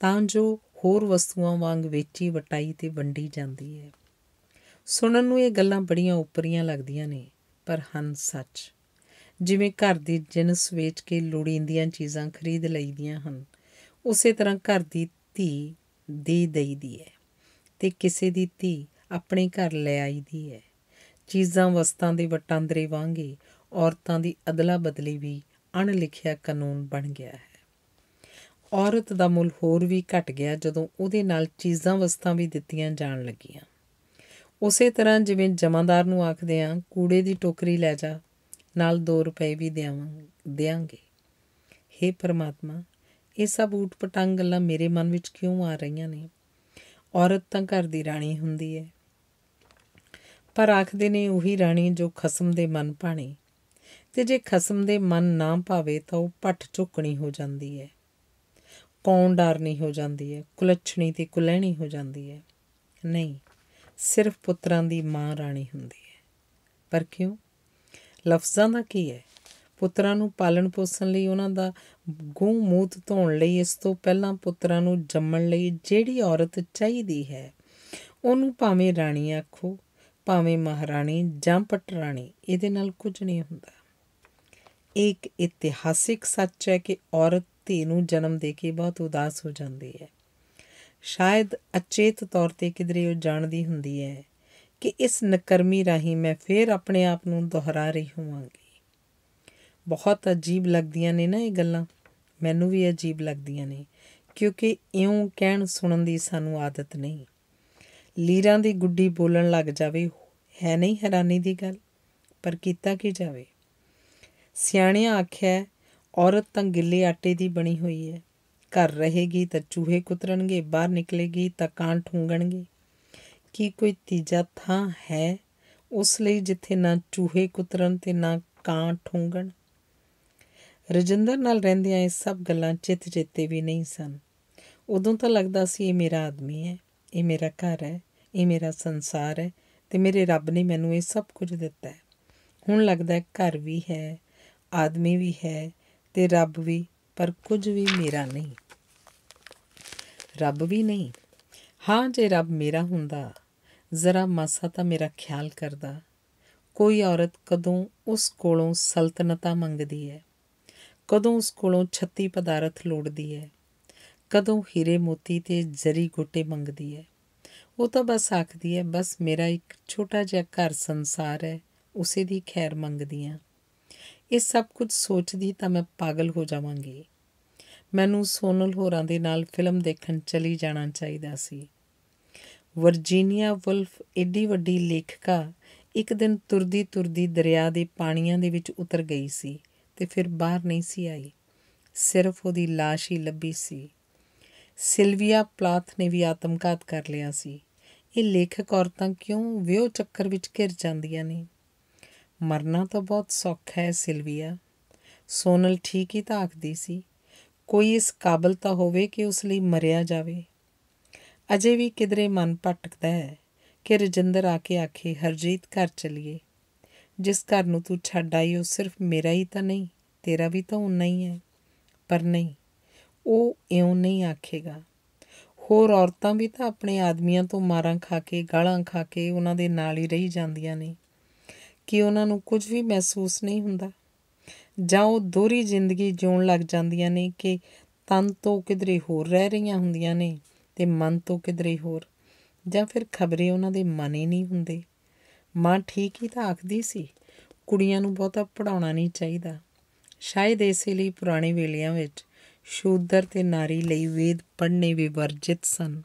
Speaker 1: ਤਾਂ ਜੋ ਹੋਰ ਵਸਤੂਆਂ ਵਾਂਗ ਵੇਚੀ ਵਟਾਈ ਤੇ ਵੰਡੀ ਜਾਂਦੀ ਹੈ ਸੁਣਨ ਨੂੰ ਇਹ ਗੱਲਾਂ ਬੜੀਆਂ ਉਪਰੀਆਂ ਲੱਗਦੀਆਂ ਨੇ ਪਰ ਹਨ ਸੱਚ ਜਿਵੇਂ ਘਰ ਦੀ ਜਿੰਸ ਵੇਚ ਕੇ ਲੋੜੀਂਦੀਆਂ ਚੀਜ਼ਾਂ ਖਰੀਦ ਲਈਦੀਆਂ ਹਨ ਉਸੇ ਤਰ੍ਹਾਂ ਘਰ ਦੀ ਧੀ ਦੇ ਦਈਦੀ ਹੈ ਤੇ ਕਿਸੇ ਦੀ ਧੀ ਆਪਣੇ ਘਰ ਲੈ ਆਈਦੀ ਹੈ ਚੀਜ਼ਾਂ ਵਸਤਾਂ ਦੇ ਵਟਾਂਦਰੇ ਵਾਂਗੇ ਔਰਤਾਂ ਦੀ ਅਦਲਾ ਬਦਲੀ ਵੀ ਅਣਲਿਖਿਆ ਕਾਨੂੰਨ ਬਣ ਗਿਆ ਹੈ ਔਰਤ ਦਾ ਮੁੱਲ ਹੋਰ ਵੀ ਘਟ ਗਿਆ ਜਦੋਂ ਉਹਦੇ ਨਾਲ ਚੀਜ਼ਾਂ ਵਸਤਾਂ ਵੀ ਦਿੱਤੀਆਂ ਜਾਣ ਲੱਗੀਆਂ ਉਸੇ ਤਰ੍ਹਾਂ ਜਿਵੇਂ ਜਮਾਦਾਰ ਨੂੰ ਆਖਦੇ ਆ ਕੂੜੇ ਦੀ ਟੋਕਰੀ ਲੈ ਜਾ ਨਾਲ 2 ਰੁਪਏ ਵੀ ਦੇਵਾਂਗੇ ਦੇਵਾਂਗੇ हे ਪ੍ਰਮਾਤਮਾ ਇਹ ਸਭ ਊਟਪਟਾਂਗ ਗੱਲਾਂ ਮੇਰੇ ਮਨ ਵਿੱਚ ਕਿਉਂ ਆ ਰਹੀਆਂ ਨੇ ਔਰਤ ਤਾਂ ਘਰ ਦੀ ਰਾਣੀ ਹੁੰਦੀ ਹੈ ਪਰ ਆਖਦੇ ਨੇ ਉਹੀ ਰਾਣੀ ਜੋ ਖਸਮ ਦੇ ਮਨ ਪਾਣੀ ਤੇ ਜੇ ਖਸਮ ਦੇ ਮਨ ਨਾ ਪਾਵੇ ਤਾਂ ਉਹ ਪੱਠ ਝੁਕਣੀ ਹੋ ਜਾਂਦੀ ਹੈ ਕੌਣ ਡਰਨੀ ਹੋ ਜਾਂਦੀ ਹੈ ਕੁਲਛਣੀ ਤੇ ਕੁਲਹਿਣੀ ਹੋ ਜਾਂਦੀ ਹੈ ਨਹੀਂ ਸਿਰਫ ਪੁੱਤਰਾਂ ਦੀ ਮਾਂ ਰਾਣੀ ਹੁੰਦੀ ਹੈ ਪਰ ਕਿਉਂ ਲਫ਼ਜ਼ਾਂ ਦਾ ਕੀ ਹੈ ਪੁੱਤਰਾਂ ਨੂੰ ਪਾਲਣ ਪੋਸਣ ਲਈ ਉਹਨਾਂ ਦਾ ਗੂੰ ਮੂਤ ਧੋਣ ਲਈ ਇਸ ਤੋਂ ਪਹਿਲਾਂ ਪੁੱਤਰਾਂ ਨੂੰ ਜੰਮਣ ਲਈ ਜਿਹੜੀ ਔਰਤ ਚਾਹੀਦੀ ਹੈ ਉਹਨੂੰ ਭਾਵੇਂ ਰਾਣੀ ਆਖੋ ਭਾਵੇਂ ਮਹਾਰਾਣੀ ਜਾਂ ਪਟਰਾਣੀ ਇਹਦੇ ਨਾਲ ਕੁਝ ਨਹੀਂ ਹੁੰਦਾ ਇੱਕ ਇਤਿਹਾਸਿਕ ਸੱਚ ਹੈ ਕਿ ਔਰਤ ਧੀ ਨੂੰ ਜਨਮ ਦੇ ਕੇ ਬਹੁਤ ਉਦਾਸ ਹੋ ਜਾਂਦੀ ਹੈ ਸ਼ਾਇਦ ਅਚੇਤ ਤੌਰ ਤੇ ਕਿਦਰੇ ਉਹ ਜਾਣਦੀ ਹੁੰਦੀ ਹੈ ਕਿ ਇਸ ਨਕਰਮੀ ਰਾਹੀ ਮੈਂ ਫੇਰ ਆਪਣੇ ਆਪ ਨੂੰ ਦੁਹਰਾ ਰਹੀ ਹੋਵਾਂਗੀ ਬਹੁਤ ਅਜੀਬ ਲੱਗਦੀਆਂ ਨੇ ਨਾ ਇਹ ਗੱਲਾਂ ਮੈਨੂੰ ਵੀ ਅਜੀਬ ਲੱਗਦੀਆਂ ਨੇ ਕਿਉਂਕਿ ਇਉਂ ਕਹਿਣ ਸੁਣਨ ਦੀ ਸਾਨੂੰ ਆਦਤ ਨਹੀਂ ਲੀਰਾਂ ਦੀ ਗੁੱਡੀ ਬੋਲਣ ਲੱਗ ਜਾਵੇ ਹੈ ਨਹੀਂ ਹੈਰਾਨੀ ਦੀ ਗੱਲ ਪਰ ਕੀਤਾ ਕੀ ਜਾਵੇ ਸਿਆਣਿਆਂ ਆਖਿਆ ਔਰਤ ਤਾਂ ਗਿੱਲੇ ਆਟੇ ਦੀ ਬਣੀ ਹੋਈ ਹੈ ਘਰ ਰਹੇਗੀ ਤਾਂ ਚੂਹੇ ਕੁਤਰਨਗੇ ਬਾਹਰ ਨਿਕਲੇਗੀ ਤਾਂ ਕਾਂ ਠੂੰਗਣਗੇ ਕੀ ਕੋਈ ਤੀਜਾ ਥਾਂ ਹੈ ਉਸ ਲਈ ਜਿੱਥੇ ਨਾ ਚੂਹੇ ਕੁਤਰਨ ਤੇ ਨਾ ਕਾਂ ਠੁੰਗਣ ਰਜਿੰਦਰ ਨਾਲ ਰਹਿੰਦਿਆਂ ਇਹ ਸਭ ਗੱਲਾਂ ਚਿਤ ਜਿੱਤੇ ਵੀ ਨਹੀਂ ਸਨ ਉਦੋਂ ਤਾਂ ਲੱਗਦਾ ਸੀ ਇਹ ਮੇਰਾ ਆਦਮੀ ਹੈ ਇਹ ਮੇਰਾ ਘਰ ਹੈ ਇਹ ਮੇਰਾ ਸੰਸਾਰ ਹੈ ਤੇ ਮੇਰੇ ਰੱਬ ਨੇ ਮੈਨੂੰ ਇਹ ਸਭ ਕੁਝ ਦਿੱਤਾ ਹੈ ਹੁਣ ਲੱਗਦਾ ਹੈ ਘਰ ਵੀ ਹੈ ਆਦਮੀ ਵੀ ਹੈ ਤੇ ਰੱਬ ਵੀ ਪਰ ਕੁਝ ਵੀ ਮੇਰਾ ਨਹੀਂ ਰੱਬ ਵੀ ਨਹੀਂ ਹਾਂ ਜੇ ਰੱਬ ਮੇਰਾ ਹੁੰਦਾ ਜ਼ਰਾ ਮਾਸਾ ਤਾਂ ਮੇਰਾ ਖਿਆਲ ਕਰਦਾ ਕੋਈ ਔਰਤ ਕਦੋਂ ਉਸ ਕੋਲੋਂ ਸਲਤਨਤਾ ਮੰਗਦੀ ਹੈ ਕਦੋਂ ਉਸ ਕੋਲੋਂ 36 ਪਦਾਰਥ ਲੋੜਦੀ ਹੈ ਕਦੋਂ ਹੀਰੇ ਮੋਤੀ ਤੇ ਜ਼ਰੀ ਗੋਟੇ ਮੰਗਦੀ ਹੈ ਉਹ ਤਾਂ ਬਸ ਆਖਦੀ ਹੈ ਬਸ ਮੇਰਾ ਇੱਕ ਛੋਟਾ ਜਿਹਾ ਘਰ ਸੰਸਾਰ ਹੈ ਉਸੇ ਦੀ ਖੈਰ ਮੰਗਦੀ ਆ ਇਹ ਸਭ ਕੁਝ ਸੋਚਦੀ ਤਾਂ ਮੈਂ ਪਾਗਲ ਹੋ ਜਾਵਾਂਗੀ ਮੈਨੂੰ ਸੋਨਲ ਹੋਰਾਂ ਦੇ ਨਾਲ ਫਿਲਮ ਦੇਖਣ ਚਲੀ ਜਾਣਾ ਚਾਹੀਦਾ ਸੀ ਵਰਜੀਨੀਆ ਵੁਲਫ ਏਡੀ ਵੱਡੀ ਲੇਖਕਾ ਇੱਕ ਦਿਨ ਤੁਰਦੀ ਤੁਰਦੀ ਦਰਿਆ ਦੇ ਪਾਣੀਆਂ ਦੇ ਵਿੱਚ ਉਤਰ ਗਈ ਸੀ ਤੇ ਫਿਰ ਬਾਹਰ ਨਹੀਂ ਸੀ ਆਈ ਸਿਰਫ ਉਹਦੀ লাশ ਹੀ ਲੱਭੀ ਸੀ ਸਿਲਵੀਆ ਪਲਾਥ ਨੇ ਵੀ ਆਤਮਕਾਤ ਕਰ ਲਿਆ ਸੀ ਇਹ ਲੇਖਕ ਔਰਤਾਂ ਕਿਉਂ ਵਿਉ ਚੱਕਰ ਵਿੱਚ ਘਿਰ ਜਾਂਦੀਆਂ ਨੇ ਮਰਨਾ ਤਾਂ ਬਹੁਤ ਸੌਖਾ ਹੈ ਸਿਲਵੀਆ ਸੋਨਲ ਠੀਕ ਹੀ ਤਾਂ ਆਖਦੀ ਸੀ ਕੋਈ ਇਸ ਕਾਬਲ ਤਾਂ ਹੋਵੇ ਕਿ ਉਸ ਲਈ ਮਰਿਆ ਜਾਵੇ ਅਜੇ ਵੀ ਕਿਧਰੇ ਮਨ ਭਟਕਦਾ ਹੈ ਕਿ ਰਜਿੰਦਰ ਆ ਕੇ ਆਖੇ ਹਰਜੀਤ ਘਰ ਚਲੀਏ ਜਿਸ ਘਰ ਨੂੰ ਤੂੰ ਛੱਡ ਆਈ ਉਹ ਸਿਰਫ ਮੇਰਾ ਹੀ ਤਾਂ ਨਹੀਂ ਤੇਰਾ ਵੀ ਤਾਂ ਉਨਾ ਹੀ ਹੈ ਪਰ ਨਹੀਂ ਉਹ ਇਉਂ ਨਹੀਂ ਆਖੇਗਾ ਹੋਰ ਔਰਤਾਂ ਵੀ ਤਾਂ ਆਪਣੇ ਆਦਮੀਆਂ ਤੋਂ ਮਾਰਾਂ ਖਾ ਕੇ ਗਾਲਾਂ ਖਾ ਕੇ ਉਹਨਾਂ ਦੇ ਨਾਲ ਹੀ ਰਹੀ ਜਾਂਦੀਆਂ ਨੇ ਕਿ ਉਹਨਾਂ ਨੂੰ ਕੁਝ ਵੀ ਮਹਿਸੂਸ ਨਹੀਂ ਹੁੰਦਾ ਜਾਂ ਉਹ ਦੋਰੀ ਜ਼ਿੰਦਗੀ ਜਿਉਣ ਲੱਗ ਜਾਂਦੀਆਂ ਨੇ ਕਿ ਤਨ ਤੋਂ ਕਿਧਰੇ ਹੋਰ ਰਹਿ ਰਹੀਆਂ ਹੁੰਦੀਆਂ ਨੇ ਤੇ ਮਨ ਤੋਂ ਕਿਧਰੇ ਹੋਰ ਜਾਂ ਫਿਰ ਖਬਰੇ ਉਹਨਾਂ ਦੇ ਮਨ ਹੀ ਨਹੀਂ ਹੁੰਦੇ ਮਾਂ ਠੀਕ ਹੀ ਤਾਂ ਆਖਦੀ ਸੀ ਕੁੜੀਆਂ ਨੂੰ ਬਹੁਤਾ ਪੜਾਉਣਾ ਨਹੀਂ ਚਾਹੀਦਾ ਸ਼ਾਇਦ ਇਸੇ ਲਈ ਪੁਰਾਣੇ ਵੇਲਿਆਂ ਵਿੱਚ ਸ਼ੂਦਰ ਤੇ ਨਾਰੀ ਲਈ ਵੇਦ ਪੜ੍ਹਨੇ ਵੀ ਵਰਜਿਤ ਸਨ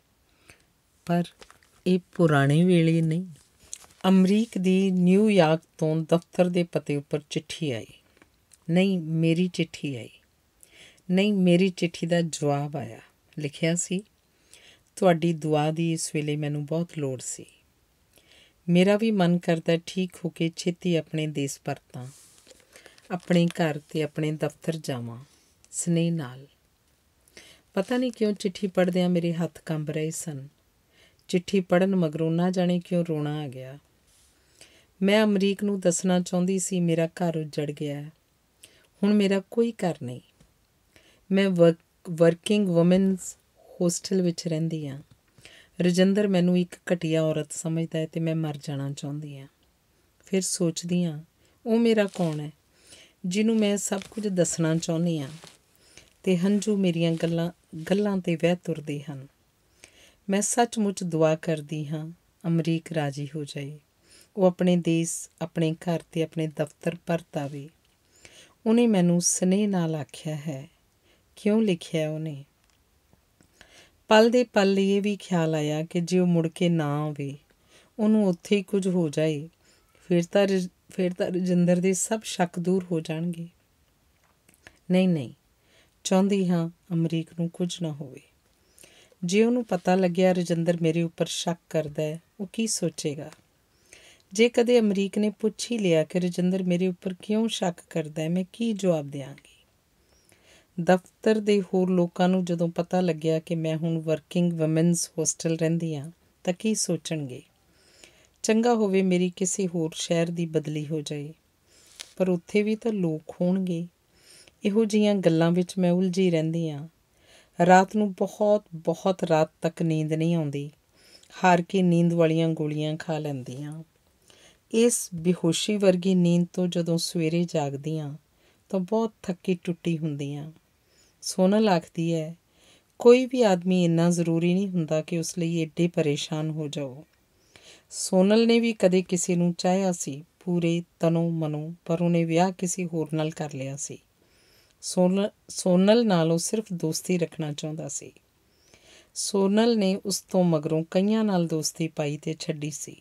Speaker 1: ਪਰ ਇਹ ਪੁਰਾਣੇ ਵੇਲੇ ਨਹੀਂ ਅਮਰੀਕ ਦੀ ਨਿਊਯਾਰਕ ਤੋਂ ਦਫ਼ਤਰ ਦੇ ਪਤੇ ਉੱਪਰ ਚਿੱਠੀ ਆਈ ਨਹੀਂ ਮੇਰੀ ਚਿੱਠੀ ਆਈ ਨਹੀਂ ਮੇਰੀ ਚਿੱਠੀ ਦਾ ਜਵਾਬ ਆਇਆ ਲਿਖਿਆ ਸੀ ਤੁਹਾਡੀ ਦੁਆ ਦੀ ਇਸ ਵੇਲੇ ਮੈਨੂੰ ਬਹੁਤ ਲੋੜ ਸੀ ਮੇਰਾ ਵੀ ਮਨ ਕਰਦਾ ਠੀਕ ਹੋ ਕੇ ਛੇਤੀ ਆਪਣੇ ਦੇਸ਼ ਪਰਤਾਂ ਆਪਣੇ ਘਰ ਤੇ ਆਪਣੇ ਦਫ਼ਤਰ ਜਾਵਾਂ ਸਨੇਹ ਨਾਲ ਪਤਾ ਨਹੀਂ ਕਿਉਂ ਚਿੱਠੀ ਪੜਦਿਆਂ ਮੇਰੇ ਹੱਥ ਕੰਬ ਰਹੇ ਸਨ ਚਿੱਠੀ ਪੜਨ ਮਗਰੋਂ ਨਾ ਜਾਣੇ ਕਿਉਂ ਰੋਣਾ ਆ ਗਿਆ ਮੈਂ ਅਮਰੀਕ ਨੂੰ ਦੱਸਣਾ ਚਾਹੁੰਦੀ ਸੀ ਮੇਰਾ ਘਰ ਉਜੜ ਗਿਆ ਹੈ ਹੁਣ ਮੇਰਾ ਕੋਈ ਘਰ ਨਹੀਂ ਮੈਂ ਵਰਕਿੰਗ ਔਮਨਸ ਹੋਸਟਲ ਵਿੱਚ ਰਹਿੰਦੀ ਆ ਰਜਿੰਦਰ ਮੈਨੂੰ ਇੱਕ ਘਟੀਆ ਔਰਤ ਸਮਝਦਾ ਹੈ ਤੇ ਮੈਂ ਮਰ ਜਾਣਾ ਚਾਹੁੰਦੀ ਆ ਫਿਰ ਸੋਚਦੀ ਆ ਉਹ ਮੇਰਾ ਕੌਣ ਹੈ ਜਿਹਨੂੰ ਮੈਂ ਸਭ ਕੁਝ ਦੱਸਣਾ ਚਾਹੁੰਦੀ ਆ ਤੇ ਹੰਝੂ ਮੇਰੀਆਂ ਗੱਲਾਂ ਗੱਲਾਂ ਤੇ ਵਹਿ ਤੁਰਦੇ ਹਨ ਮੈਂ ਸੱਚਮੁੱਚ ਦੁਆ ਕਰਦੀ ਹਾਂ ਅਮਰੀਕ ਰਾਜੀ ਹੋ ਜਾਏ ਉਹ ਆਪਣੇ ਦੇਸ਼ ਆਪਣੇ ਘਰ ਤੇ ਆਪਣੇ ਦਫ਼ਤਰ ਪਰਤ ਆਵੇ ਉਹਨੇ ਮੈਨੂੰ ਸਨੇਹ ਨਾਲ ਆਖਿਆ ਹੈ ਕਿਉਂ ਲਿਖਿਆ ਉਹਨੇ ਪਲ ਦੇ ਪਲ ਲਈ ਇਹ ਵੀ ਖਿਆਲ ਆਇਆ ਕਿ ਜੇ ਉਹ ਮੁੜ ਕੇ ਨਾ ਆਵੇ ਉਹਨੂੰ ਉੱਥੇ ਹੀ ਕੁਝ ਹੋ ਜਾਏ ਫਿਰ ਤਾਂ ਫਿਰ ਤਾਂ ਰਜਿੰਦਰ ਦੇ ਸਭ ਸ਼ੱਕ ਦੂਰ ਹੋ ਜਾਣਗੇ ਨਹੀਂ ਨਹੀਂ ਚਾਹੁੰਦੀ ਹਾਂ ਅਮਰੀਕ ਨੂੰ ਕੁਝ ਨਾ ਹੋਵੇ ਜੇ ਉਹਨੂੰ ਪਤਾ ਲੱਗਿਆ ਰਜਿੰਦਰ ਮੇਰੇ ਉੱਪਰ ਸ਼ੱਕ ਕਰਦਾ ਹੈ ਉਹ ਕੀ ਸੋਚੇਗਾ ਜੇ ਕਦੇ ਅਮਰੀਕ ਨੇ ਪੁੱਛ ਹੀ ਲਿਆ ਕਿ ਰਜਿੰਦਰ ਮੇਰੇ ਉੱਪਰ ਕਿਉਂ ਸ਼ੱਕ ਕਰਦਾ ਹੈ ਮੈਂ ਕੀ ਜਵਾਬ ਦਿਆਂਗੀ ਦਫ਼ਤਰ ਦੇ ਹੋਰ ਲੋਕਾਂ ਨੂੰ ਜਦੋਂ ਪਤਾ ਲੱਗਿਆ ਕਿ ਮੈਂ ਹੁਣ ਵਰਕਿੰਗ ਔਮਨਸ ਹੋਸਟਲ ਰਹਿੰਦੀ ਹਾਂ ਤਾਂ ਕੀ ਸੋਚਣਗੇ ਚੰਗਾ ਹੋਵੇ ਮੇਰੀ ਕਿਸੇ ਹੋਰ ਸ਼ਹਿਰ ਦੀ ਬਦਲੀ ਹੋ ਜਾਏ ਪਰ ਉੱਥੇ ਵੀ ਤਾਂ ਲੋਕ ਹੋਣਗੇ ਇਹੋ ਜੀਆਂ ਗੱਲਾਂ ਵਿੱਚ ਮੈਂ ਉਲਝੀ ਰਹਿੰਦੀ ਹਾਂ ਰਾਤ ਨੂੰ ਬਹੁਤ ਬਹੁਤ ਰਾਤ ਤੱਕ ਨੀਂਦ ਨਹੀਂ ਆਉਂਦੀ ਹਾਰ ਕੇ ਨੀਂਦ ਵਾਲੀਆਂ ਗੋਲੀਆਂ ਖਾ ਲੈਂਦੀ ਹਾਂ ਇਸ ਬੇਹੋਸ਼ੀ ਵਰਗੀ ਨੀਂਦ ਤੋਂ ਜਦੋਂ ਸਵੇਰੇ ਜਾਗਦੀ ਹਾਂ ਤਾਂ ਬਹੁਤ ਥੱਕੀ ਟੁੱਟੀ ਹੁੰਦੀ ਹਾਂ ਸੋਨਲ ਆਖਦੀ ਹੈ ਕੋਈ ਵੀ ਆਦਮੀ ਇੰਨਾ ਜ਼ਰੂਰੀ ਨਹੀਂ ਹੁੰਦਾ ਕਿ ਉਸ ਲਈ ਏਡੇ ਪਰੇਸ਼ਾਨ ਹੋ ਜਾਓ ਸੋਨਲ ਨੇ ਵੀ ਕਦੇ ਕਿਸੇ ਨੂੰ ਚਾਹਿਆ ਸੀ ਪੂਰੇ ਤਨੋਂ ਮਨੋਂ ਪਰ ਉਹਨੇ ਵਿਆਹ ਕਿਸੇ ਹੋਰ ਨਾਲ ਕਰ ਲਿਆ ਸੀ ਸੋਨਲ ਸੋਨਲ ਨਾਲ ਉਹ ਸਿਰਫ ਦੋਸਤੀ ਰੱਖਣਾ ਚਾਹੁੰਦਾ ਸੀ ਸੋਨਲ ਨੇ ਉਸ ਤੋਂ ਮਗਰੋਂ ਕਈਆਂ ਨਾਲ ਦੋਸਤੀ ਪਾਈ ਤੇ ਛੱਡੀ ਸੀ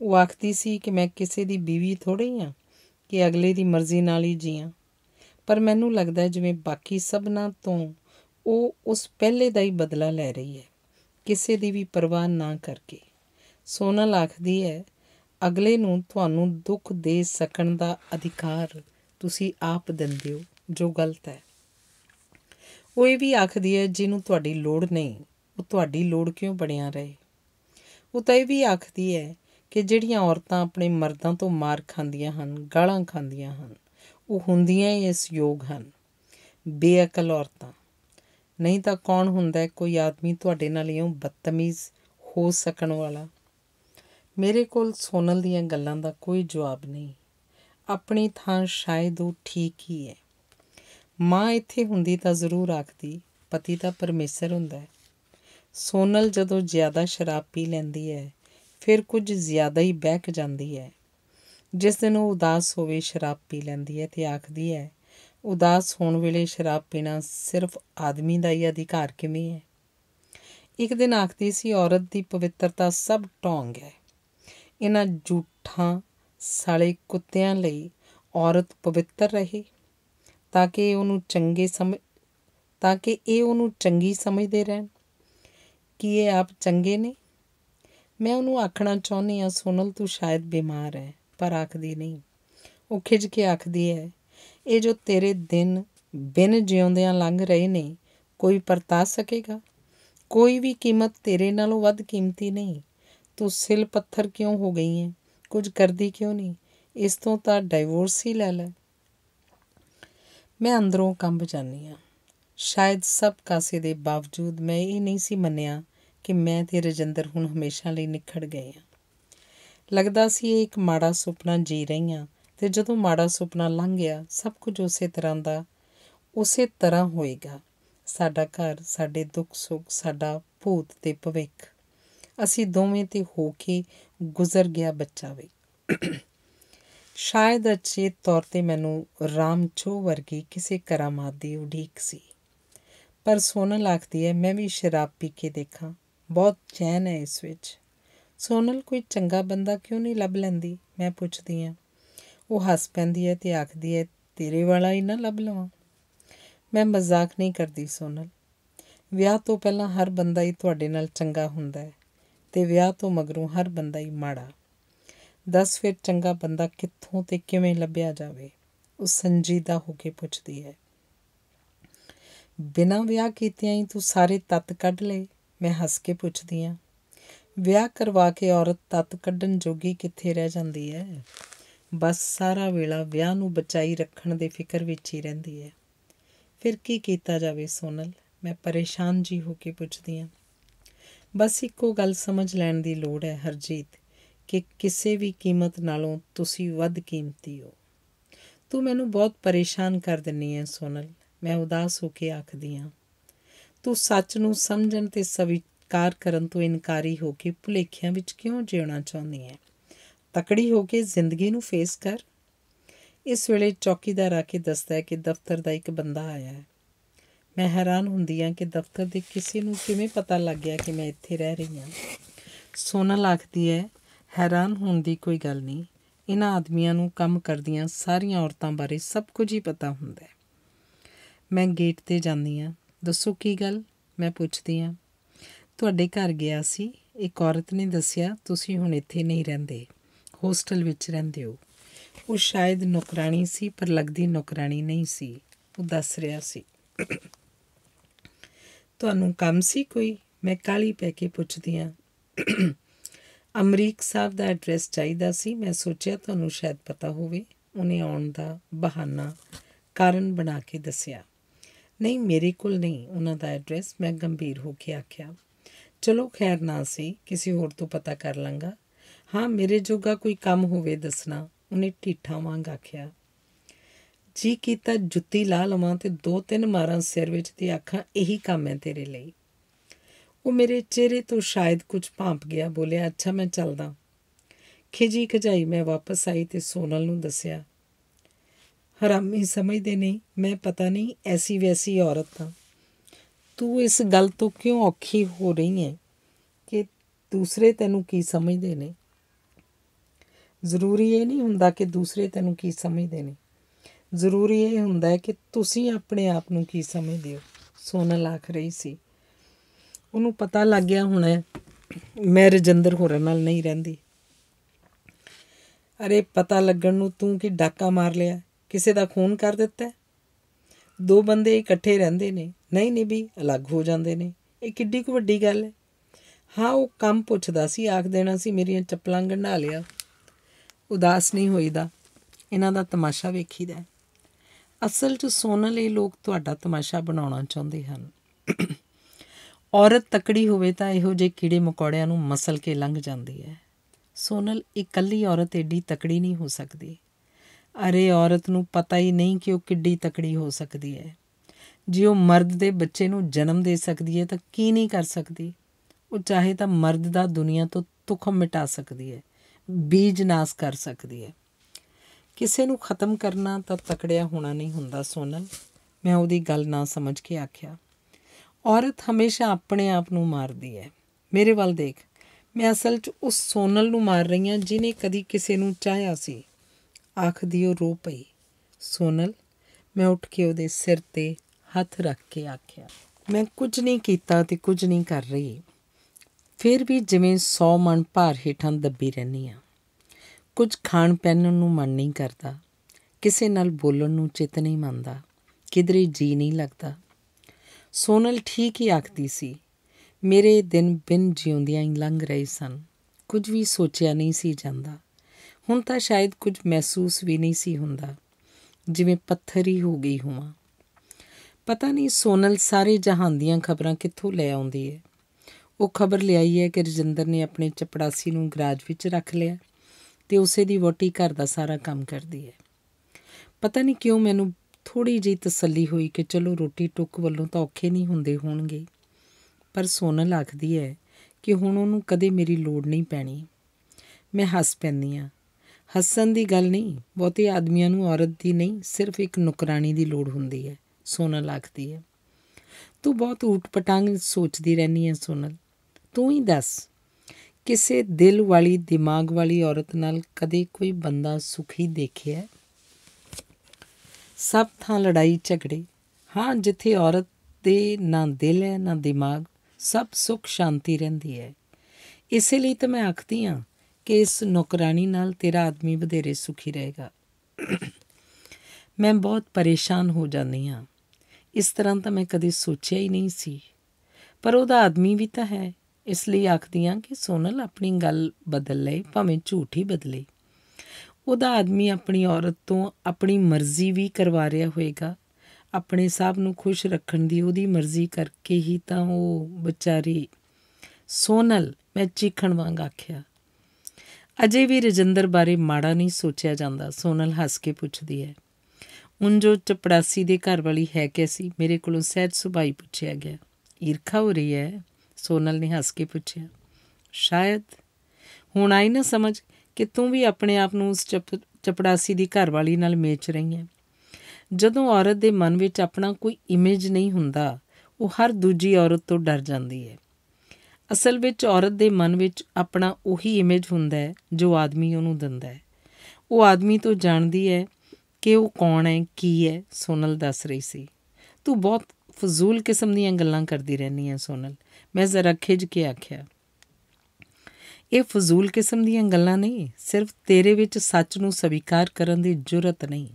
Speaker 1: ਉਹ ਆਖਦੀ ਸੀ ਕਿ ਮੈਂ ਕਿਸੇ ਦੀ ਬੀਵੀ ਥੋੜੀ ਆ ਕਿ ਅਗਲੇ ਦੀ ਮਰਜ਼ੀ ਨਾਲ ਹੀ ਜੀਆਂ ਪਰ ਮੈਨੂੰ ਲੱਗਦਾ ਜਿਵੇਂ ਬਾਕੀ ਸਭਨਾਂ ਤੋਂ ਉਹ ਉਸ ਪਹਿਲੇ ਦਾ ਹੀ ਬਦਲਾ ਲੈ ਰਹੀ ਹੈ ਕਿਸੇ ਦੀ ਵੀ ਪਰਵਾਹ ਨਾ ਕਰਕੇ ਸੋਨਾ ਲਖਦੀ ਹੈ ਅਗਲੇ ਨੂੰ ਤੁਹਾਨੂੰ ਦੁੱਖ ਦੇ ਸਕਣ ਦਾ ਅਧਿਕਾਰ ਤੁਸੀਂ ਆਪ ਦਿੰਦੇ ਹੋ ਜੋ ਗਲਤ ਹੈ ਉਹ ਇਹ ਵੀ ਆਖਦੀ ਹੈ ਜਿਹਨੂੰ ਤੁਹਾਡੀ ਲੋੜ ਨਹੀਂ ਉਹ ਤੁਹਾਡੀ ਲੋੜ ਕਿਉਂ ਬਣਿਆ ਰਹੇ ਉਹ ਤਾਂ ਇਹ ਵੀ ਆਖਦੀ ਹੈ ਕਿ ਜਿਹੜੀਆਂ ਔਰਤਾਂ ਆਪਣੇ ਮਰਦਾਂ ਤੋਂ ਮਾਰ ਖਾਂਦੀਆਂ ਹਨ ਗਾਲਾਂ ਖਾਂਦੀਆਂ ਹਨ ਉਹ ਹੁੰਦੀਆਂ ਹੀ ਇਸ ਯੋਗ ਹਨ ਬੇਅਕਲ ਔਰਤਾਂ ਨਹੀਂ ਤਾਂ ਕੌਣ ਹੁੰਦਾ ਕੋਈ ਆਦਮੀ ਤੁਹਾਡੇ ਨਾਲ ਇਉਂ ਬਦਤਮੀਜ਼ ਹੋ ਸਕਣ ਵਾਲਾ ਮੇਰੇ ਕੋਲ ਸੋਨਲ ਦੀਆਂ ਗੱਲਾਂ ਦਾ ਕੋਈ ਜਵਾਬ ਨਹੀਂ ਆਪਣੀ ਥਾਂ ਸ਼ਾਇਦ ਉਹ ਠੀਕ ਹੀ ਹੈ ਮਾਂ ਇੱਥੇ ਹੁੰਦੀ ਤਾਂ ਜ਼ਰੂਰ ਆਖਦੀ ਪਤੀ ਤਾਂ ਪਰਮੇਸ਼ਰ ਹੁੰਦਾ ਹੈ ਸੋਨਲ ਜਦੋਂ ਜ਼ਿਆਦਾ ਸ਼ਰਾਬ ਪੀ ਲੈਂਦੀ ਹੈ ਫਿਰ ਕੁਝ ਜ਼ਿਆਦਾ ਹੀ ਬਹਿਕ ਜਾਂਦੀ ਹੈ ਜਿਸ ਦਿਨ ਉਹ ਉਦਾਸ ਹੋਵੇ ਸ਼ਰਾਬ ਪੀ ਲੈਂਦੀ ਹੈ ਤੇ ਆਖਦੀ ਹੈ ਉਦਾਸ ਹੋਣ ਵੇਲੇ ਸ਼ਰਾਬ ਪੀਣਾ ਸਿਰਫ ਆਦਮੀ ਦਾ ਹੀ ਅਧਿਕਾਰ ਕਿਵੇਂ ਹੈ ਇੱਕ ਦਿਨ ਆਖਦੀ ਸੀ ਔਰਤ ਦੀ ਪਵਿੱਤਰਤਾ ਸਭ ਢੋਂਗ ਹੈ ਇਹਨਾਂ ਝੂਠਾਂ ਸਾਲੇ ਕੁੱਤਿਆਂ ਲਈ ਔਰਤ ਪਵਿੱਤਰ ਰਹੇ ਤਾਂ ਕਿ ਉਹਨੂੰ ਚੰਗੇ ਸਮਝ ਤਾਂ ਕਿ ਇਹ ਉਹਨੂੰ ਚੰਗੀ ਸਮਝਦੇ ਰਹਿਣ ਕਿ ਇਹ ਆਪ ਚੰਗੇ ਨੇ ਮੈਂ ਉਹਨੂੰ ਆਖਣਾ ਚਾਹੁੰਦੀ ਆ ਸੋਨਲ ਤੂੰ ਸ਼ਾਇਦ ਬਿਮਾਰ ਹੈ ਪਰ ਆਖਦੀ ਨਹੀਂ ਉਹ ਖਿਜ ਕੇ ਆਖਦੀ ਹੈ ਇਹ ਜੋ ਤੇਰੇ ਦਿਨ ਬਿਨ ਜਿਉਂਦਿਆਂ ਲੰਘ ਰਹੇ ਨੇ ਕੋਈ ਪਰਤਾ ਸਕੇਗਾ ਕੋਈ ਵੀ ਕੀਮਤ ਤੇਰੇ ਨਾਲੋਂ ਵੱਧ ਕੀਮਤੀ ਨਹੀਂ ਤੂੰ ਸਿਲ ਪੱਥਰ ਕਿਉਂ ਹੋ ਗਈ ਹੈ ਕੁਝ ਕਰਦੀ ਕਿਉਂ ਨਹੀਂ ਇਸ ਤੋਂ ਤਾਂ ਡਾਈਵੋਰਸ ਹੀ ਲੈ ਲੈ ਮੈਂ ਅੰਦਰੋਂ ਕੰਬ ਜਾਨੀ ਆ ਸ਼ਾਇਦ ਸਭ ਕਾਸੇ ਦੇ ਬਾਵਜੂਦ ਮੈਂ ਇਹ ਨਹੀਂ ਸੀ ਮੰਨਿਆ ਕਿ ਮੈਂ ਤੇ ਰਜਿੰਦਰ ਹੁਣ ਹਮੇਸ਼ਾ ਲਈ ਨਿਖੜ ਗਏ ਆ ਲੱਗਦਾ ਸੀ ਇਹ ਇੱਕ ਮਾੜਾ ਸੁਪਨਾ ਜੀ ਰਹੀ ਤੇ ਜਦੋਂ ਮਾੜਾ ਸੁਪਨਾ ਲੰਘ ਗਿਆ ਸਭ ਕੁਝ ਉਸੇ ਤਰ੍ਹਾਂ ਦਾ ਉਸੇ ਤਰ੍ਹਾਂ ਹੋਏਗਾ ਸਾਡਾ ਘਰ ਸਾਡੇ ਦੁੱਖ ਸੁੱਖ ਸਾਡਾ ਭੂਤ ਤੇ ਭਵਿੱਖ ਅਸੀਂ ਦੋਵੇਂ ਤੇ ਹੋ ਕੇ ਗੁਜ਼ਰ ਗਿਆ ਬੱਚਾ ਵੇ ਸ਼ਾਇਦ ਅਚੇਤ ਤੌਰ ਤੇ ਮੈਨੂੰ ਰਾਮਚੋ ਵਰਗੀ ਕਿਸੇ ਕਰਾਮਾਤ ਦੀ ਉਡੀਕ ਸੀ ਪਰ ਸੋਨ ਲੱਗਦੀ ਹੈ ਮੈਂ ਵੀ ਸ਼ਰਾਬ ਪੀ ਕੇ ਦੇਖਾਂ ਬਹੁਤ ਚੈਨ ਹੈ ਇਸ ਵਿੱਚ ਸੋਨਲ ਕੋਈ ਚੰਗਾ ਬੰਦਾ ਕਿਉਂ ਨਹੀਂ ਲੱਭ ਲੈਂਦੀ ਮੈਂ ਪੁੱਛਦੀ ਆ ਉਹ ਹੱਸ ਪੈਂਦੀ ਹੈ ਤੇ ਆਖਦੀ ਹੈ ਤੇਰੇ ਵਾਲਾ ਹੀ ਨਾ ਲੱਭ ਲਵਾਂ ਮੈਂ ਮਜ਼ਾਕ ਨਹੀਂ ਕਰਦੀ ਸੋਨਲ ਵਿਆਹ ਤੋਂ ਪਹਿਲਾਂ ਹਰ ਬੰਦਾ ਹੀ ਤੁਹਾਡੇ ਨਾਲ ਚੰਗਾ ਹੁੰਦਾ ਹੈ ਤੇ ਵਿਆਹ ਤੋਂ ਮਗਰੋਂ ਹਰ ਬੰਦਾ ਹੀ ਮਾੜਾ ਦੱਸ ਫਿਰ ਚੰਗਾ ਬੰਦਾ ਕਿੱਥੋਂ ਤੇ ਕਿਵੇਂ ਲੱਭਿਆ ਜਾਵੇ ਉਹ ਸੰਜੀਦਾ ਹੋ ਕੇ ਪੁੱਛਦੀ ਹੈ ਬਿਨਾਂ ਵਿਆਹ ਕੀਤੇ ਹੀ ਤੂੰ ਸਾਰੇ ਤੱਤ ਕੱਢ ਲਏ ਮੈਂ ਹੱਸ ਕੇ ਪੁੱਛਦੀ ਆਂ ਵਿਆਹ ਕਰਵਾ ਕੇ ਔਰਤ ਤਤ ਕੱਢਣ ਜੋਗੀ ਕਿੱਥੇ ਰਹਿ ਜਾਂਦੀ ਹੈ ਬਸ ਸਾਰਾ ਵੇਲਾ ਵਿਆਹ ਨੂੰ ਬਚਾਈ ਰੱਖਣ ਦੇ ਫਿਕਰ ਵਿੱਚ ਹੀ ਰਹਿੰਦੀ ਹੈ ਫਿਰ ਕੀ ਕੀਤਾ ਜਾਵੇ ਸੋਨਲ ਮੈਂ ਪਰੇਸ਼ਾਨ ਜੀ ਹੋ ਕੇ ਪੁੱਛਦੀ ਹਾਂ ਬਸ ਇੱਕੋ ਗੱਲ ਸਮਝ ਲੈਣ ਦੀ ਲੋੜ ਹੈ ਹਰਜੀਤ ਕਿ ਕਿਸੇ ਵੀ ਕੀਮਤ ਨਾਲੋਂ ਤੁਸੀਂ ਵੱਧ ਕੀਮਤੀ ਹੋ ਤੂੰ ਮੈਨੂੰ ਬਹੁਤ ਪਰੇਸ਼ਾਨ ਕਰ ਦਿੰਨੀ ਹੈ ਸੋਨਲ ਮੈਂ ਉਦਾਸ ਹੋ ਕੇ ਆਖਦੀ ਹਾਂ ਤੂੰ ਸੱਚ ਨੂੰ ਸਮਝਣ ਤੇ ਸਵੀ ਸਵੀਕਾਰ ਕਰਨ ਤੋਂ ਇਨਕਾਰੀ ਹੋ ਕੇ ਭੁਲੇਖਿਆਂ ਵਿੱਚ ਕਿਉਂ ਜਿਉਣਾ ਚਾਹੁੰਦੀ ਹੈ ਤਕੜੀ ਹੋ ਕੇ ਜ਼ਿੰਦਗੀ ਨੂੰ ਫੇਸ ਕਰ ਇਸ ਵੇਲੇ ਚੌਕੀਦਾਰ ਆ ਕੇ ਦੱਸਦਾ ਹੈ ਕਿ ਦਫ਼ਤਰ ਦਾ ਇੱਕ ਬੰਦਾ ਆਇਆ ਹੈ ਮੈਂ ਹੈਰਾਨ ਹੁੰਦੀ ਹਾਂ ਕਿ ਦਫ਼ਤਰ ਦੇ ਕਿਸੇ ਨੂੰ ਕਿਵੇਂ ਪਤਾ ਲੱਗ ਗਿਆ ਕਿ ਮੈਂ ਇੱਥੇ ਰਹਿ ਰਹੀ ਹਾਂ ਸੋਨਾ ਲੱਗਦੀ ਹੈ ਹੈਰਾਨ ਹੋਣ ਦੀ ਕੋਈ ਗੱਲ ਨਹੀਂ ਇਹਨਾਂ ਆਦਮੀਆਂ ਨੂੰ ਕੰਮ ਕਰਦੀਆਂ ਸਾਰੀਆਂ ਔਰਤਾਂ ਬਾਰੇ ਸਭ ਕੁਝ ਹੀ ਪਤਾ ਹੁੰਦਾ ਹੈ ਮੈਂ ਗੇਟ ਤੇ ਜਾਂਦੀ ਹਾਂ ਦੱਸੋ ਕੀ ਗੱਲ ਮੈਂ ਪੁੱਛਦੀ ਹਾਂ ਤੁਹਾਡੇ ਘਰ ਗਿਆ ਸੀ ਇੱਕ ਔਰਤ ਨੇ ਦੱਸਿਆ ਤੁਸੀਂ ਹੁਣ ਇੱਥੇ ਨਹੀਂ ਰਹਿੰਦੇ ਹੋਸਟਲ ਵਿੱਚ ਰਹਿੰਦੇ ਹੋ ਉਹ ਸ਼ਾਇਦ ਨੌਕਰਾਨੀ ਸੀ ਪਰ ਲੱਗਦੀ ਨੌਕਰਾਨੀ ਨਹੀਂ ਸੀ ਉਹ ਦੱਸ ਰਿਹਾ ਸੀ ਤੁਹਾਨੂੰ ਕੰਮ ਸੀ ਕੋਈ ਮੈਂ ਕਾਲੀ ਪੈ ਕੇ ਪੁੱਛਦੀ ਆ ਅਮਰੀਕ ਸਾਹਿਬ ਦਾ ਐਡਰੈਸ ਚਾਹੀਦਾ ਸੀ ਮੈਂ ਸੋਚਿਆ ਤੁਹਾਨੂੰ ਸ਼ਾਇਦ ਪਤਾ ਹੋਵੇ ਉਹਨੇ ਆਉਣ ਦਾ ਬਹਾਨਾ ਕਾਰਨ ਬਣਾ ਕੇ ਦੱਸਿਆ ਨਹੀਂ ਮੇਰੇ ਕੋਲ ਨਹੀਂ ਉਹਨਾਂ ਦਾ ਐਡਰੈਸ ਮੈਂ ਗੰਭੀਰ ਹੋ ਕੇ ਆਖਿਆ ਚਲੋ ਖੈਰ ਨਾ ਸੀ ਕਿਸੇ ਹੋਰ ਤੋਂ ਪਤਾ ਕਰ ਲਾਂਗਾ ਹਾਂ ਮੇਰੇ ਜੋਗਾ ਕੋਈ ਕੰਮ ਹੋਵੇ ਦੱਸਣਾ ਉਹਨੇ ਠੀਠਾ ਵਾਂਗ ਆਖਿਆ ਜੀ ਕੀਤਾ ਜੁੱਤੀ ਲਾ ਲਵਾਂ ਤੇ ਦੋ ਤਿੰਨ ਮਾਰਾਂ ਸਿਰ ਵਿੱਚ ਤੇ ਆਖਾਂ ਇਹੀ ਕੰਮ ਹੈ ਤੇਰੇ ਲਈ ਉਹ ਮੇਰੇ ਚਿਹਰੇ ਤੋਂ ਸ਼ਾਇਦ ਕੁਝ ਭਾਂਪ ਗਿਆ ਬੋਲਿਆ ਅੱਛਾ ਮੈਂ ਚੱਲਦਾ ਖਿਜੀ ਖਜਾਈ ਮੈਂ ਵਾਪਸ ਆਈ ਤੇ ਸੋਨਲ ਨੂੰ ਦੱਸਿਆ ਹਰਾਮੀ ਸਮਝਦੇ ਨਹੀਂ ਮੈਂ ਪਤਾ ਨਹੀਂ ਐਸੀ ਵੈਸੀ ਔਰਤ ਤਾਂ ਤੂੰ ਇਸ ਗੱਲ ਤੋਂ ਕਿਉਂ ਔਖੀ ਹੋ ਰਹੀ ਹੈ ਕਿ ਦੂਸਰੇ ਤੈਨੂੰ ਕੀ ਸਮਝਦੇ ਨੇ ਜ਼ਰੂਰੀ ਇਹ ਨਹੀਂ ਹੁੰਦਾ ਕਿ ਦੂਸਰੇ ਤੈਨੂੰ ਕੀ ਸਮਝਦੇ ਨੇ ਜ਼ਰੂਰੀ ਇਹ ਹੁੰਦਾ ਹੈ ਕਿ ਤੁਸੀਂ ਆਪਣੇ ਆਪ ਨੂੰ ਕੀ ਸਮਝਦੇ ਹੋ ਸੋਨਾ ਆਖ ਰਹੀ ਸੀ ਉਹਨੂੰ ਪਤਾ ਲੱਗ ਗਿਆ ਹੁਣ ਮੈਂ ਰਜਿੰਦਰ ਹੋਰਾਂ ਨਾਲ ਨਹੀਂ ਰਹਿੰਦੀ ਅਰੇ ਪਤਾ ਲੱਗਣ ਨੂੰ ਤੂੰ ਕੀ ਡਾਕਾ ਮਾਰ ਲਿਆ ਕਿਸੇ ਦਾ ਖੂਨ ਕਰ ਦਿੱਤਾ ਦੋ ਬੰਦੇ ਇਕੱਠੇ ਰਹਿੰਦੇ ਨੇ ਨਹੀਂ ਨਹੀਂ ਵੀ ਅਲੱਗ ਹੋ ਜਾਂਦੇ ਨੇ ਇਹ ਕਿੱਡੀ ਕੁ ਵੱਡੀ ਗੱਲ ਹੈ ਹਾਂ ਉਹ ਕੰਮ ਪੁੱਛਦਾ ਸੀ ਆਖ ਦੇਣਾ ਸੀ ਮੇਰੀਆਂ ਚੱਪਲਾਂ ਗੰਢਾ ਲਿਆ ਉਦਾਸ ਨਹੀਂ ਹੋਈਦਾ ਇਹਨਾਂ ਦਾ ਤਮਾਸ਼ਾ ਵੇਖੀਦਾ ਅਸਲ 'ਚ ਸੋਨਲ ਇਹ ਲੋਕ ਤੁਹਾਡਾ ਤਮਾਸ਼ਾ ਬਣਾਉਣਾ ਚਾਹੁੰਦੇ ਹਨ ਔਰਤ ਤਕੜੀ ਹੋਵੇ ਤਾਂ ਇਹੋ ਜੇ ਕੀੜੇ ਮਕੌੜਿਆਂ ਨੂੰ ਮਸਲ ਕੇ ਲੰਘ ਜਾਂਦੀ ਹੈ ਸੋਨਲ ਇਕੱਲੀ ਔਰਤ ਏਡੀ ਤਕੜੀ ਨਹੀਂ ਹੋ ਸਕਦੀ ਅਰੇ ਔਰਤ ਨੂੰ ਪਤਾ ਹੀ ਨਹੀਂ ਕਿ ਉਹ ਕਿੱਡੀ ਤਕੜੀ ਹੋ ਸਕਦੀ ਹੈ ਜੇ ਉਹ ਮਰਦ ਦੇ ਬੱਚੇ ਨੂੰ ਜਨਮ ਦੇ ਸਕਦੀ ਹੈ ਤਾਂ ਕੀ ਨਹੀਂ ਕਰ ਸਕਦੀ ਉਹ ਚਾਹੇ ਤਾਂ ਮਰਦ ਦਾ ਦੁਨੀਆ ਤੋਂ ਤੁਖ ਮਿਟਾ ਸਕਦੀ ਹੈ ਬੀਜ ਨਾਸ ਕਰ ਸਕਦੀ ਹੈ ਕਿਸੇ ਨੂੰ ਖਤਮ ਕਰਨਾ ਤਾਂ ਤਕੜਿਆ ਹੋਣਾ ਨਹੀਂ ਹੁੰਦਾ ਸੋਨਲ ਮੈਂ ਉਹਦੀ ਗੱਲ ਨਾ ਸਮਝ ਕੇ ਆਖਿਆ ਔਰਤ ਹਮੇਸ਼ਾ ਆਪਣੇ ਆਪ ਨੂੰ ਮਾਰਦੀ ਹੈ ਮੇਰੇ ਵੱਲ ਦੇਖ ਮੈਂ ਅਸਲ 'ਚ ਉਸ ਸੋਨਲ ਨੂੰ ਮਾਰ ਰਹੀ ਹਾਂ ਜਿਨੇ ਕਦੀ ਕਿਸੇ ਨੂੰ ਚਾਹਿਆ ਸੀ ਆਖਦੀ ਉਹ ਰੋ ਪਈ ਸੋਨਲ ਮੈਂ ਉੱਠ ਕੇ ਉਹਦੇ ਸਿਰ ਤੇ ਹੱਥ ਰੱਖ ਕੇ ਆਖਿਆ ਮੈਂ ਕੁਝ ਨਹੀਂ ਕੀਤਾ ਤੇ ਕੁਝ ਨਹੀਂ ਕਰ ਰਹੀ ਫਿਰ ਵੀ ਜਿਵੇਂ 100 ਮਣ ਭਾਰ ਹੇਠਾਂ ਦੱਬੀ ਰਹਿਨੀ ਆ ਕੁਝ ਖਾਣ ਪੈਣ ਨੂੰ ਮਨ ਨਹੀਂ ਕਰਦਾ ਕਿਸੇ ਨਾਲ ਬੋਲਣ ਨੂੰ ਚਿਤ ਨਹੀਂ ਮੰਨਦਾ ਕਿਧਰੇ ਜੀ ਨਹੀਂ ਲੱਗਦਾ ਸੋਨਲ ਠੀਕ ਹੀ ਆਖਦੀ ਸੀ ਮੇਰੇ ਦਿਨ ਬਿਨ ਜਿਉਂਦਿਆਂ ਹੀ ਲੰਘ ਰਹੇ ਸਨ ਕੁਝ ਵੀ ਸੋਚਿਆ ਨਹੀਂ ਸੀ ਜਾਂਦਾ ਹੁਣ ਤਾਂ ਸ਼ਾਇਦ ਕੁਝ ਮਹਿਸੂਸ ਵੀ ਨਹੀਂ ਸੀ ਹੁੰਦਾ ਜਿਵੇਂ ਪੱਥਰ ਹੀ ਹੋ ਗਈ ਹੋਵਾਂ ਪਤਾ ਨਹੀਂ ਸੋਨਲ ਸਾਰੇ ਜਹਾਨ ਦੀਆਂ ਖਬਰਾਂ ਕਿੱਥੋਂ ਲੈ ਆਉਂਦੀ ਹੈ ਉਹ ਖਬਰ ਲਿਆਈ ਹੈ ਕਿ ਰਜਿੰਦਰ ਨੇ ਆਪਣੇ ਚਪੜਾਸੀ ਨੂੰ ਗਰਾਜ ਵਿੱਚ ਰੱਖ ਲਿਆ ਤੇ ਉਸੇ ਦੀ ਵੋਟੀ ਘਰ ਦਾ ਸਾਰਾ ਕੰਮ ਕਰਦੀ ਹੈ ਪਤਾ ਨਹੀਂ ਕਿਉਂ ਮੈਨੂੰ ਥੋੜੀ ਜੀ ਤਸੱਲੀ ਹੋਈ ਕਿ ਚਲੋ ਰੋਟੀ ਟੁੱਕ ਵੱਲੋਂ ਤਾਂ ਔਖੇ ਨਹੀਂ ਹੁੰਦੇ ਹੋਣਗੇ ਪਰ ਸੋਨਲ ਆਖਦੀ ਹੈ ਕਿ ਹੁਣ ਉਹਨੂੰ ਕਦੇ ਮੇਰੀ ਲੋੜ ਨਹੀਂ ਪੈਣੀ ਮੈਂ ਹੱਸ ਪੈਂਦੀ ਆ ਹੱਸਣ ਦੀ ਗੱਲ ਨਹੀਂ ਬਹੁਤੇ ਆਦਮੀਆਂ ਨੂੰ ਔਰਤ ਦੀ ਨਹੀਂ ਸਿਰਫ ਇੱਕ ਨੁਕਰਾਨੀ ਦੀ ਲੋੜ ਹੁੰਦੀ ਹੈ ਸੋਨਲ ਆਖਦੀ ਹੈ ਤੂੰ ਬਹੁਤ ਊਟ-ਪਟਾਂਗ ਸੋਚਦੀ ਰਹਿਨੀ ਹੈ ਸੋਨਲ ਤੂੰ ਹੀ ਦੱਸ ਕਿਸੇ ਦਿਲ ਵਾਲੀ ਦਿਮਾਗ ਵਾਲੀ ਔਰਤ ਨਾਲ ਕਦੇ ਕੋਈ ਬੰਦਾ ਸੁਖੀ ਦੇਖਿਆ ਸਭ ਥਾਂ ਲੜਾਈ ਝਗੜੇ ਹਾਂ ਜਿੱਥੇ ਔਰਤ ਦੇ ਨਾ ਦਿਲ ਹੈ ਨਾ ਦਿਮਾਗ ਸਭ ਸੁਖ ਸ਼ਾਂਤੀ ਰਹਿੰਦੀ ਹੈ ਇਸੇ ਲਈ ਤਾਂ ਮੈਂ ਆਖਦੀ ਹਾਂ ਕਿ ਇਸ ਨੌਕਰਾਨੀ ਨਾਲ ਤੇਰਾ ਆਦਮੀ ਵਧੇਰੇ ਸੁਖੀ ਰਹੇਗਾ ਮੈਂ ਬਹੁਤ ਪਰੇਸ਼ਾਨ ਹੋ ਜਾਂਦੀ ਹਾਂ ਇਸ ਤਰ੍ਹਾਂ ਤਾਂ ਮੈਂ ਕਦੇ ਸੋਚਿਆ ਹੀ ਨਹੀਂ ਸੀ ਪਰ ਉਹਦਾ ਆਦਮੀ ਵੀ ਤਾਂ ਹੈ ਇਸ ਲਈ ਆਖਦੀਆਂ ਕਿ ਸੋਨਲ ਆਪਣੀ ਗੱਲ ਬਦਲ ਲੈ ਭਾਵੇਂ ਝੂਠ ਹੀ ਬਦਲੇ ਉਹਦਾ ਆਦਮੀ ਆਪਣੀ ਔਰਤ ਤੋਂ ਆਪਣੀ ਮਰਜ਼ੀ ਵੀ ਕਰਵਾ ਰਿਹਾ ਹੋਵੇਗਾ ਆਪਣੇ ਸਾਹਬ ਨੂੰ ਖੁਸ਼ ਰੱਖਣ ਦੀ ਉਹਦੀ ਮਰਜ਼ੀ ਕਰਕੇ ਹੀ ਤਾਂ ਉਹ ਵਿਚਾਰੀ ਸੋਨਲ ਮੈਂ ਚੀਖਣ ਵਾਂਗ ਆਖਿਆ ਅਜੇ ਵੀ ਰਜਿੰਦਰ ਬਾਰੇ ਮਾੜਾ ਨਹੀਂ ਸੋਚਿਆ ਜਾਂਦਾ ਸੋਨਲ ਹੱਸ ਕੇ ਪੁੱਛਦੀ ਹੈ ਹੁਣ ਜੋ ਚਪੜਾਸੀ ਦੇ ਘਰ ਵਾਲੀ ਹੈ ਕੈਸੀ ਮੇਰੇ ਕੋਲੋਂ ਸਹਿਜ ਸੁਭਾਈ ਪੁੱਛਿਆ ਗਿਆ ਈਰਖਾ ਹੋ ਰਹੀ ਹੈ ਸੋਨਲ ਨੇ ਹੱਸ ਕੇ ਪੁੱਛਿਆ ਸ਼ਾਇਦ ਹੁਣ ਆਈ ਨਾ ਸਮਝ ਕਿ ਤੂੰ ਵੀ ਆਪਣੇ ਆਪ ਨੂੰ ਉਸ ਚਪੜਾਸੀ ਦੀ ਘਰ ਵਾਲੀ ਨਾਲ ਮੇਚ ਰਹੀ ਹੈ ਜਦੋਂ ਔਰਤ ਦੇ ਮਨ ਵਿੱਚ ਆਪਣਾ ਕੋਈ ਇਮੇਜ ਨਹੀਂ ਹੁੰਦਾ ਉਹ ਹਰ ਦੂਜੀ ਔਰਤ ਤੋਂ ਡਰ ਜਾਂਦੀ ਹੈ ਅਸਲ ਵਿੱਚ ਔਰਤ ਦੇ ਮਨ ਵਿੱਚ ਆਪਣਾ ਉਹੀ ਇਮੇਜ ਹੁੰਦਾ ਹੈ ਜੋ ਆਦਮੀ ਉਹਨੂੰ ਦਿੰਦਾ ਹੈ ਉਹ ਆਦਮੀ ਤੋਂ ਜਾਣਦੀ ਹੈ ਕਿ ਉਹ ਕੌਣ ਹੈ ਕੀ ਹੈ ਸੋਨਲ ਦੱਸ ਰਹੀ ਸੀ ਤੂੰ ਬਹੁਤ ਫਜ਼ੂਲ ਕਿਸਮ ਦੀਆਂ ਗੱਲਾਂ ਕਰਦੀ ਰਹਿੰਦੀ ਹੈ ਸੋਨਲ ਮੈਂ ਜ਼ਰਾ ਖਿਜ ਕੇ ਆਖਿਆ ਇਹ ਫਜ਼ੂਲ ਕਿਸਮ ਦੀਆਂ ਗੱਲਾਂ ਨਹੀਂ ਸਿਰਫ ਤੇਰੇ ਵਿੱਚ ਸੱਚ ਨੂੰ ਸਵੀਕਾਰ ਕਰਨ ਦੀ ਜੁਰਤ ਨਹੀਂ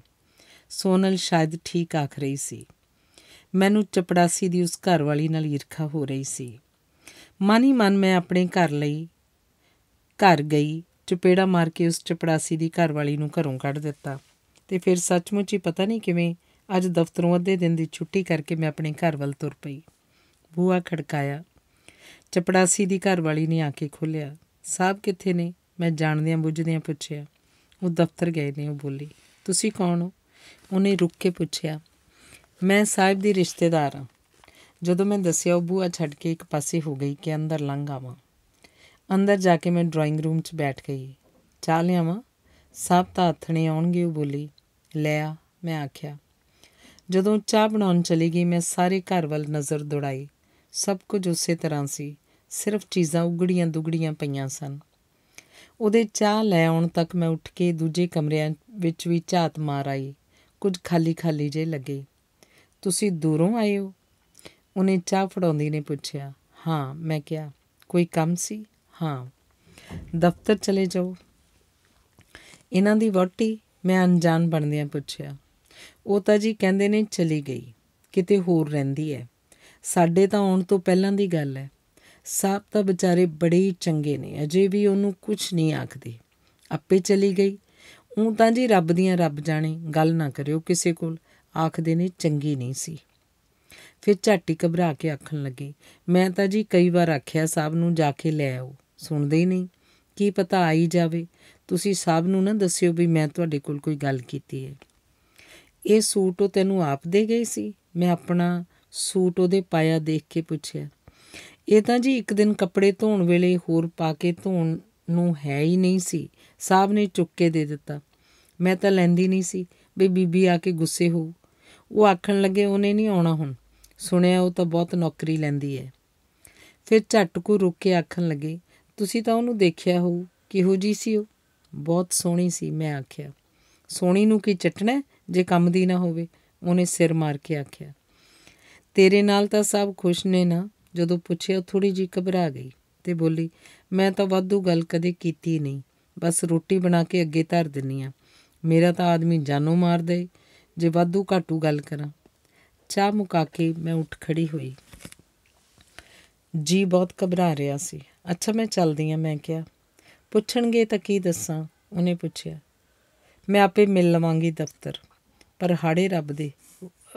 Speaker 1: ਸੋਨਲ ਸ਼ਾਇਦ ਠੀਕ ਆਖ ਰਹੀ ਸੀ ਮੈਨੂੰ ਚਪੜਾਸੀ ਦੀ ਉਸ ਘਰ ਵਾਲੀ ਨਾਲ ਈਰਖਾ ਹੋ ਰਹੀ ਸੀ ਮਨ ਹੀ ਮਨ ਮੈਂ ਆਪਣੇ ਘਰ ਲਈ ਘਰ ਗਈ ਚਪੇੜਾ ਮਾਰ ਕੇ ਉਸ ਚਪੜਾਸੀ ਦੀ ਘਰ ਵਾਲੀ ਨੂੰ ਘਰੋਂ ਕੱਢ ਦਿੱਤਾ ਤੇ ਫਿਰ ਸੱਚਮੁੱਚ ਹੀ ਪਤਾ ਨਹੀਂ ਕਿਵੇਂ ਅੱਜ ਦਫ਼ਤਰੋਂ ਅੱਧੇ ਦਿਨ ਦੀ ਛੁੱਟੀ ਕਰਕੇ ਮੈਂ ਆਪਣੇ ਘਰ ਵੱਲ ਤੁਰ ਪਈ ਬੂਹਾ ਖੜਕਾਇਆ ਚਪੜਾਸੀ ਦੀ ਘਰ ਵਾਲੀ ਨੇ ਆ ਕੇ ਖੋਲਿਆ ਸਾਬ ਕਿੱਥੇ ਨੇ ਮੈਂ ਜਾਣਦਿਆਂ ਬੁੱਝਦਿਆਂ ਪੁੱਛਿਆ ਉਹ ਦਫ਼ਤਰ ਗਏ ਨੇ ਉਹ ਬੋਲੀ ਤੁਸੀਂ ਕੌਣ ਹੋ ਉਹਨੇ ਰੁੱਕ ਕੇ ਪੁੱਛਿਆ ਮੈਂ ਸਾਹਿਬ ਦੀ ਰਿਸ਼ਤੇਦਾਰ ਹਾਂ ਜਦੋਂ ਮੈਂ ਦੱਸਿਆ ਉਹ ਬੂਹਾ ਛੱਡ ਕੇ ਇੱਕ ਪਾਸੇ ਹੋ ਗਈ ਕਿ ਅੰਦਰ ਲੰਘ ਆਵਾਂ ਅੰਦਰ ਜਾ ਕੇ ਮੈਂ ਡਰਾਇੰਗ ਰੂਮ 'ਚ ਬੈਠ ਗਈ ਚਾਹ ਲਿਆਵਾਂ ਸਭ ਤਾਂ ਹੱਥਣੇ ਆਉਣਗੇ ਉਹ ਬੋਲੀ ਲੈ ਆ ਮੈਂ ਆਖਿਆ ਜਦੋਂ ਚਾਹ ਬਣਾਉਣ ਚਲੀ ਗਈ ਮੈਂ ਸਾਰੇ ਘਰ ਵੱਲ ਨਜ਼ਰ ਦੁੜਾਈ ਸਭ ਕੁਝ ਉਸੇ ਤਰ੍ਹਾਂ ਸੀ ਸਿਰਫ ਚੀਜ਼ਾਂ ਉਗੜੀਆਂ ਦੁਗੜੀਆਂ ਪਈਆਂ ਸਨ ਉਹਦੇ ਚਾਹ ਲੈ ਆਉਣ ਤੱਕ ਮੈਂ ਉੱਠ ਕੇ ਦੂਜੇ ਕਮਰਿਆਂ ਵਿੱਚ ਵੀ ਝਾਤ ਮਾਰ ਆਈ ਕੁਝ ਖਾਲੀ ਖਾਲੀ ਜੇ ਲੱਗੇ ਤੁਸੀਂ ਦੂਰੋਂ ਆਏ ਹੋ ਉਹਨੇ ਚਾਹ ਫੜਾਉਂਦੀ ਨੇ ਪੁੱਛਿਆ ਹਾਂ ਮੈਂ ਕਿਹਾ ਕੋਈ ਕੰਮ ਸੀ ਹਾਂ ਦਫ਼ਤਰ ਚਲੇ ਜਾਓ ਇਹਨਾਂ ਦੀ ਵਰਟੀ ਮੈਂ ਅਣਜਾਣ ਬਣਦਿਆਂ ਪੁੱਛਿਆ ਉਹ ਤਾਂ ਜੀ ਕਹਿੰਦੇ ਨੇ ਚਲੀ ਗਈ ਕਿਤੇ ਹੋਰ ਰਹਿੰਦੀ ਹੈ ਸਾਡੇ ਤਾਂ ਆਉਣ ਤੋਂ ਪਹਿਲਾਂ ਦੀ ਗੱਲ ਹੈ ਸਾਬ ਤਾਂ ਵਿਚਾਰੇ ਬੜੇ ਹੀ ਚੰਗੇ ਨੇ ਅਜੇ ਵੀ ਉਹਨੂੰ ਕੁਝ ਨਹੀਂ ਆਖਦੇ ਆਪੇ ਚਲੀ ਗਈ ਉਹ ਤਾਂ ਜੀ ਰੱਬ ਦੀਆਂ ਰੱਬ ਜਾਣੇ ਗੱਲ ਨਾ ਕਰਿਓ ਕਿਸੇ ਕੋਲ ਆਖਦੇ ਨੇ ਚੰਗੀ ਨਹੀਂ ਸੀ ਫਿਰ ਝਾਟੀ ਘਬਰਾ ਕੇ ਆਖਣ ਲੱਗੀ ਮੈਂ ਤਾਂ ਜੀ ਕਈ ਵਾਰ ਆਖਿਆ ਸਾਬ ਨੂੰ ਜਾ ਕੇ ਲੈ ਆਓ ਸੁਣਦੇ ਹੀ ਨਹੀਂ ਕੀ ਪਤਾ ਆਈ ਜਾਵੇ ਤੁਸੀਂ ਸਭ ਨੂੰ ਨਾ ਦੱਸਿਓ ਵੀ ਮੈਂ ਤੁਹਾਡੇ ਕੋਲ ਕੋਈ ਗੱਲ ਕੀਤੀ ਹੈ ਇਹ ਸੂਟ ਉਹ ਤੈਨੂੰ ਆਪ ਦੇ ਗਈ ਸੀ ਮੈਂ ਆਪਣਾ ਸੂਟ ਉਹਦੇ ਪਾਇਆ ਦੇਖ ਕੇ ਪੁੱਛਿਆ ਇਹ ਤਾਂ ਜੀ ਇੱਕ ਦਿਨ ਕੱਪੜੇ ਧੋਣ ਵੇਲੇ ਹੋਰ ਪਾ ਕੇ ਧੋਣ ਨੂੰ ਹੈ ਹੀ ਨਹੀਂ ਸੀ ਸਾਹਿਬ ਨੇ ਚੁੱਕ ਕੇ ਦੇ ਦਿੱਤਾ ਮੈਂ ਤਾਂ ਲੈਂਦੀ ਨਹੀਂ ਸੀ ਵੀ ਬੀਬੀ ਆ ਕੇ ਗੁੱਸੇ ਹੋ ਉਹ ਆਖਣ ਲੱਗੇ ਉਹਨੇ ਨਹੀਂ ਆਉਣਾ ਹੁਣ ਸੁਣਿਆ ਉਹ ਤਾਂ ਬਹੁਤ ਨੌਕਰੀ ਲੈਂਦੀ ਹੈ ਫਿਰ ਝਟਕੂ ਰੁੱਕ ਕੇ ਆਖਣ ਲੱਗੇ ਤੁਸੀਂ ਤਾਂ ਉਹਨੂੰ ਦੇਖਿਆ ਹੋ ਕਿਹੋ ਜੀ ਸੀ ਉਹ ਬਹੁਤ ਸੋਹਣੀ ਸੀ ਮੈਂ ਆਖਿਆ ਸੋਹਣੀ ਨੂੰ ਕੀ ਚਟਣਾ ਜੇ ਕੰਮ ਦੀ ਨਾ ਹੋਵੇ ਉਹਨੇ ਸਿਰ ਮਾਰ ਕੇ ਆਖਿਆ ਤੇਰੇ ਨਾਲ ਤਾਂ ਸਭ ਖੁਸ਼ ਨੇ ਨਾ ਜਦੋਂ ਪੁੱਛਿਆ ਥੋੜੀ ਜੀ ਘਬਰਾ ਗਈ ਤੇ ਬੋਲੀ ਮੈਂ ਤਾਂ ਵਾਧੂ ਗੱਲ ਕਦੇ ਕੀਤੀ ਨਹੀਂ ਬਸ ਰੋਟੀ ਬਣਾ ਕੇ ਅੱਗੇ ਧਰ ਦਿੰਨੀ ਆ ਮੇਰਾ ਤਾਂ ਆਦਮੀ ਜਾਨੋਂ ਮਾਰ ਦੇ ਜੇ ਵਾਧੂ ਘਾਟੂ ਗੱਲ ਕਰਾਂ ਚਾਹ ਮੁਕਾ ਕੇ ਮੈਂ ਉੱਠ ਖੜੀ ਹੋਈ ਜੀ ਬਹੁਤ ਘਬਰਾ ਰਿਹਾ ਸੀ ਅੱਛਾ ਮੈਂ ਚੱਲਦੀ ਆ ਮੈਂ ਕਿਹਾ ਪੁੱਛਣਗੇ ਤਾਂ ਕੀ ਦੱਸਾਂ ਉਹਨੇ ਪੁੱਛਿਆ ਮੈਂ ਆਪੇ ਮਿਲ ਲਵਾਂਗੀ ਦਫ਼ਤਰ ਪਰ ਹਾੜੇ ਰੱਬ ਦੇ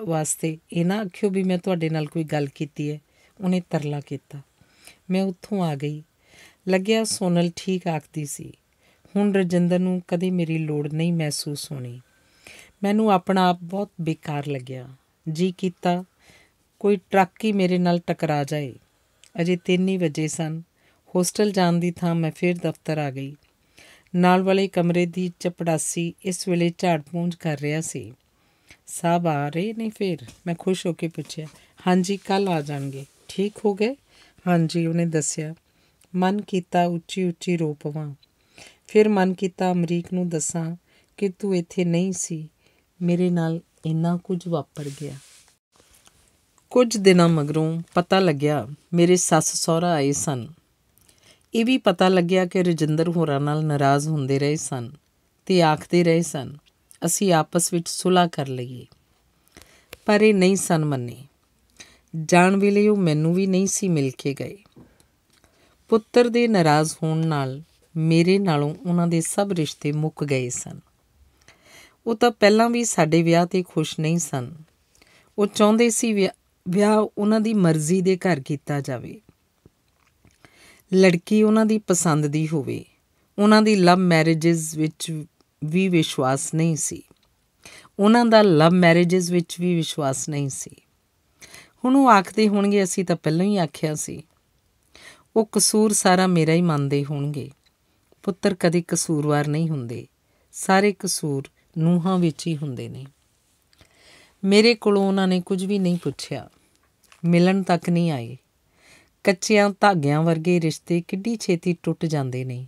Speaker 1: ਵਾਸਤੇ ਇਹਨਾਂ ਆਖਿਓ ਵੀ ਮੈਂ ਤੁਹਾਡੇ ਨਾਲ ਕੋਈ ਗੱਲ ਕੀਤੀ ਹੈ ਉਹਨੇ ਤਰਲਾ ਕੀਤਾ ਮੈਂ ਉੱਥੋਂ ਆ ਗਈ ਲੱਗਿਆ ਸੋਨਲ ਠੀਕ ਆਖਦੀ ਸੀ ਹੁਣ ਰਜਿੰਦਰ ਨੂੰ ਕਦੇ ਮੇਰੀ ਲੋੜ ਨਹੀਂ ਮਹਿਸੂਸ ਹੋਣੀ ਮੈਨੂੰ ਆਪਣਾ ਆਪ ਬਹੁਤ ਬੇਕਾਰ ਲੱਗਿਆ ਜੀ ਕੀਤਾ ਕੋਈ ਟਰੱਕ ਹੀ ਮੇਰੇ ਨਾਲ ਟਕਰਾ ਜਾਏ ਅਜੇ 3 ਵਜੇ ਸਨ ਹੋਸਟਲ ਜਾਣ ਦੀ ਥਾਂ ਮੈਂ ਫਿਰ ਦਫ਼ਤਰ ਆ ਗਈ ਨਾਲ ਵਾਲੇ ਕਮਰੇ ਦੀ ਚਪੜਾਸੀ ਇਸ ਵੇਲੇ ਝਾੜ ਪੂੰਝ ਕਰ ਰਿਹਾ ਸੀ ਸਾਬ ਆ ਰਹੇ ਨਹੀਂ ਫਿਰ ਮੈਂ ਖੁਸ਼ ਹੋ ਕੇ ਪੁੱਛਿਆ ਹਾਂਜੀ ਕੱਲ ਆ ਜਾਣਗੇ ਠੀਕ ਹੋ ਗਏ ਹਾਂਜੀ ਉਹਨੇ ਦੱਸਿਆ ਮਨ ਕੀਤਾ ਉੱਚੀ ਉੱਚੀ ਰੋ ਪਵਾਂ ਫਿਰ ਮਨ ਕੀਤਾ ਅਮਰੀਕ ਨੂੰ ਦੱਸਾਂ ਕਿ ਤੂੰ ਇੱਥੇ ਨਹੀਂ ਸੀ ਮੇਰੇ ਨਾਲ ਇੰਨਾ ਕੁਝ ਵਾਪਰ ਗਿਆ ਕੁਝ ਦਿਨਾਂ ਮਗਰੋਂ ਪਤਾ ਲੱਗਿਆ ਮੇਰੇ ਸੱਸ ਸਹੁਰਾ ਆਏ ਸਨ ਇਹ ਵੀ ਪਤਾ ਲੱਗਿਆ ਕਿ ਰਜਿੰਦਰ ਹੋਰਾਂ ਨਾਲ ਨਾਰਾਜ਼ ਹੁੰਦੇ ਰਹੇ ਸਨ ਤੇ ਆਖਦੇ ਰਹੇ ਸਨ ਅਸੀਂ ਆਪਸ ਵਿੱਚ ਸੁਲਾ ਕਰ ਲਈਏ ਪਰ ਇਹ ਨਹੀਂ ਸਨ ਮੰਨੇ ਜਾਣ ਵੇਲੇ ਉਹ ਮੈਨੂੰ ਵੀ ਨਹੀਂ ਸੀ ਮਿਲ ਕੇ ਗਏ ਪੁੱਤਰ ਦੇ ਨਾਰਾਜ਼ ਹੋਣ ਨਾਲ ਮੇਰੇ ਨਾਲੋਂ ਉਹਨਾਂ ਦੇ ਸਭ ਰਿਸ਼ਤੇ ਮੁੱਕ ਗਏ ਸਨ ਉਹ ਤਾਂ ਪਹਿਲਾਂ ਵੀ ਸਾਡੇ ਵਿਆਹ ਤੇ ਖੁਸ਼ ਨਹੀਂ ਸਨ ਉਹ ਚਾਹੁੰਦੇ ਸੀ ਵਿਆਹ ਉਹਨਾਂ ਦੀ ਮਰਜ਼ੀ ਦੇ ਘਰ ਕੀਤਾ ਜਾਵੇ ਲੜਕੀ ਉਹਨਾਂ ਦੀ ਪਸੰਦ ਦੀ ਹੋਵੇ ਉਹਨਾਂ ਦੀ ਲਵ ਮੈਰਿਜਸ ਵਿੱਚ ਵੀ ਵਿਸ਼ਵਾਸ ਨਹੀਂ ਸੀ ਉਹਨਾਂ ਦਾ ਲਵ ਮੈਰਿਜਸ ਵਿੱਚ ਵੀ ਵਿਸ਼ਵਾਸ ਨਹੀਂ ਸੀ ਹੁਣ ਉਹ ਆਖਦੇ ਹੋਣਗੇ ਅਸੀਂ ਤਾਂ ਪਹਿਲਾਂ ਹੀ ਆਖਿਆ ਸੀ ਉਹ ਕਸੂਰ ਸਾਰਾ ਮੇਰਾ ਹੀ ਮੰਨਦੇ ਹੋਣਗੇ ਪੁੱਤਰ ਕਦੇ ਕਸੂਰਵਾਰ ਨਹੀਂ ਹੁੰਦੇ ਸਾਰੇ ਕਸੂਰ ਨੂਹਾਂ ਵਿੱਚ ਹੀ ਹੁੰਦੇ ਨੇ ਮੇਰੇ ਕੋਲੋਂ ਉਹਨਾਂ ਨੇ ਕੁਝ ਵੀ ਨਹੀਂ ਪੁੱਛਿਆ ਮਿਲਣ ਤੱਕ ਨਹੀਂ ਆਏ ਕੱਚਿਆਂ ਧਾਗਿਆਂ ਵਰਗੇ ਰਿਸ਼ਤੇ ਕਿੱਡੀ ਛੇਤੀ ਟੁੱਟ ਜਾਂਦੇ ਨੇ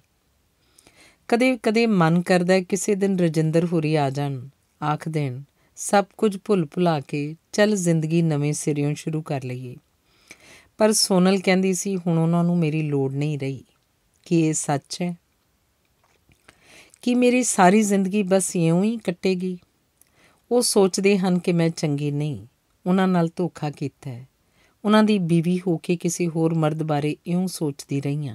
Speaker 1: ਕਦੇ ਕਦੇ ਮਨ ਕਰਦਾ ਕਿਸੇ ਦਿਨ ਰਜਿੰਦਰ ਹੁਰੀ ਆ ਜਾਣ ਆਖ ਦੇਣ ਸਭ ਕੁਝ ਭੁੱਲ ਭੁਲਾ ਕੇ ਚੱਲ ਜ਼ਿੰਦਗੀ ਨਵੇਂ ਸਿਰਿਓਂ ਸ਼ੁਰੂ ਕਰ ਲਈਏ ਪਰ ਸੋਨਲ ਕਹਿੰਦੀ ਸੀ ਹੁਣ ਉਹਨਾਂ ਨੂੰ ਮੇਰੀ ਲੋੜ ਨਹੀਂ ਰਹੀ ਕਿ ਇਹ ਸੱਚ ਹੈ ਕਿ ਮੇਰੀ ਸਾਰੀ ਜ਼ਿੰਦਗੀ ਬਸ ਇਉਂ ਹੀ ਕੱਟੇਗੀ ਉਹ ਸੋਚਦੇ ਹਨ ਕਿ ਮੈਂ ਚੰਗੀ ਨਹੀਂ ਉਹਨਾਂ ਨਾਲ ਧੋਖਾ ਕੀਤਾ ਹੈ ਉਹਨਾਂ ਦੀ ਬੀਵੀ ਹੋ ਕੇ ਕਿਸੇ ਹੋਰ ਮਰਦ ਬਾਰੇ ਇਉਂ ਸੋਚਦੀ ਰਹੀ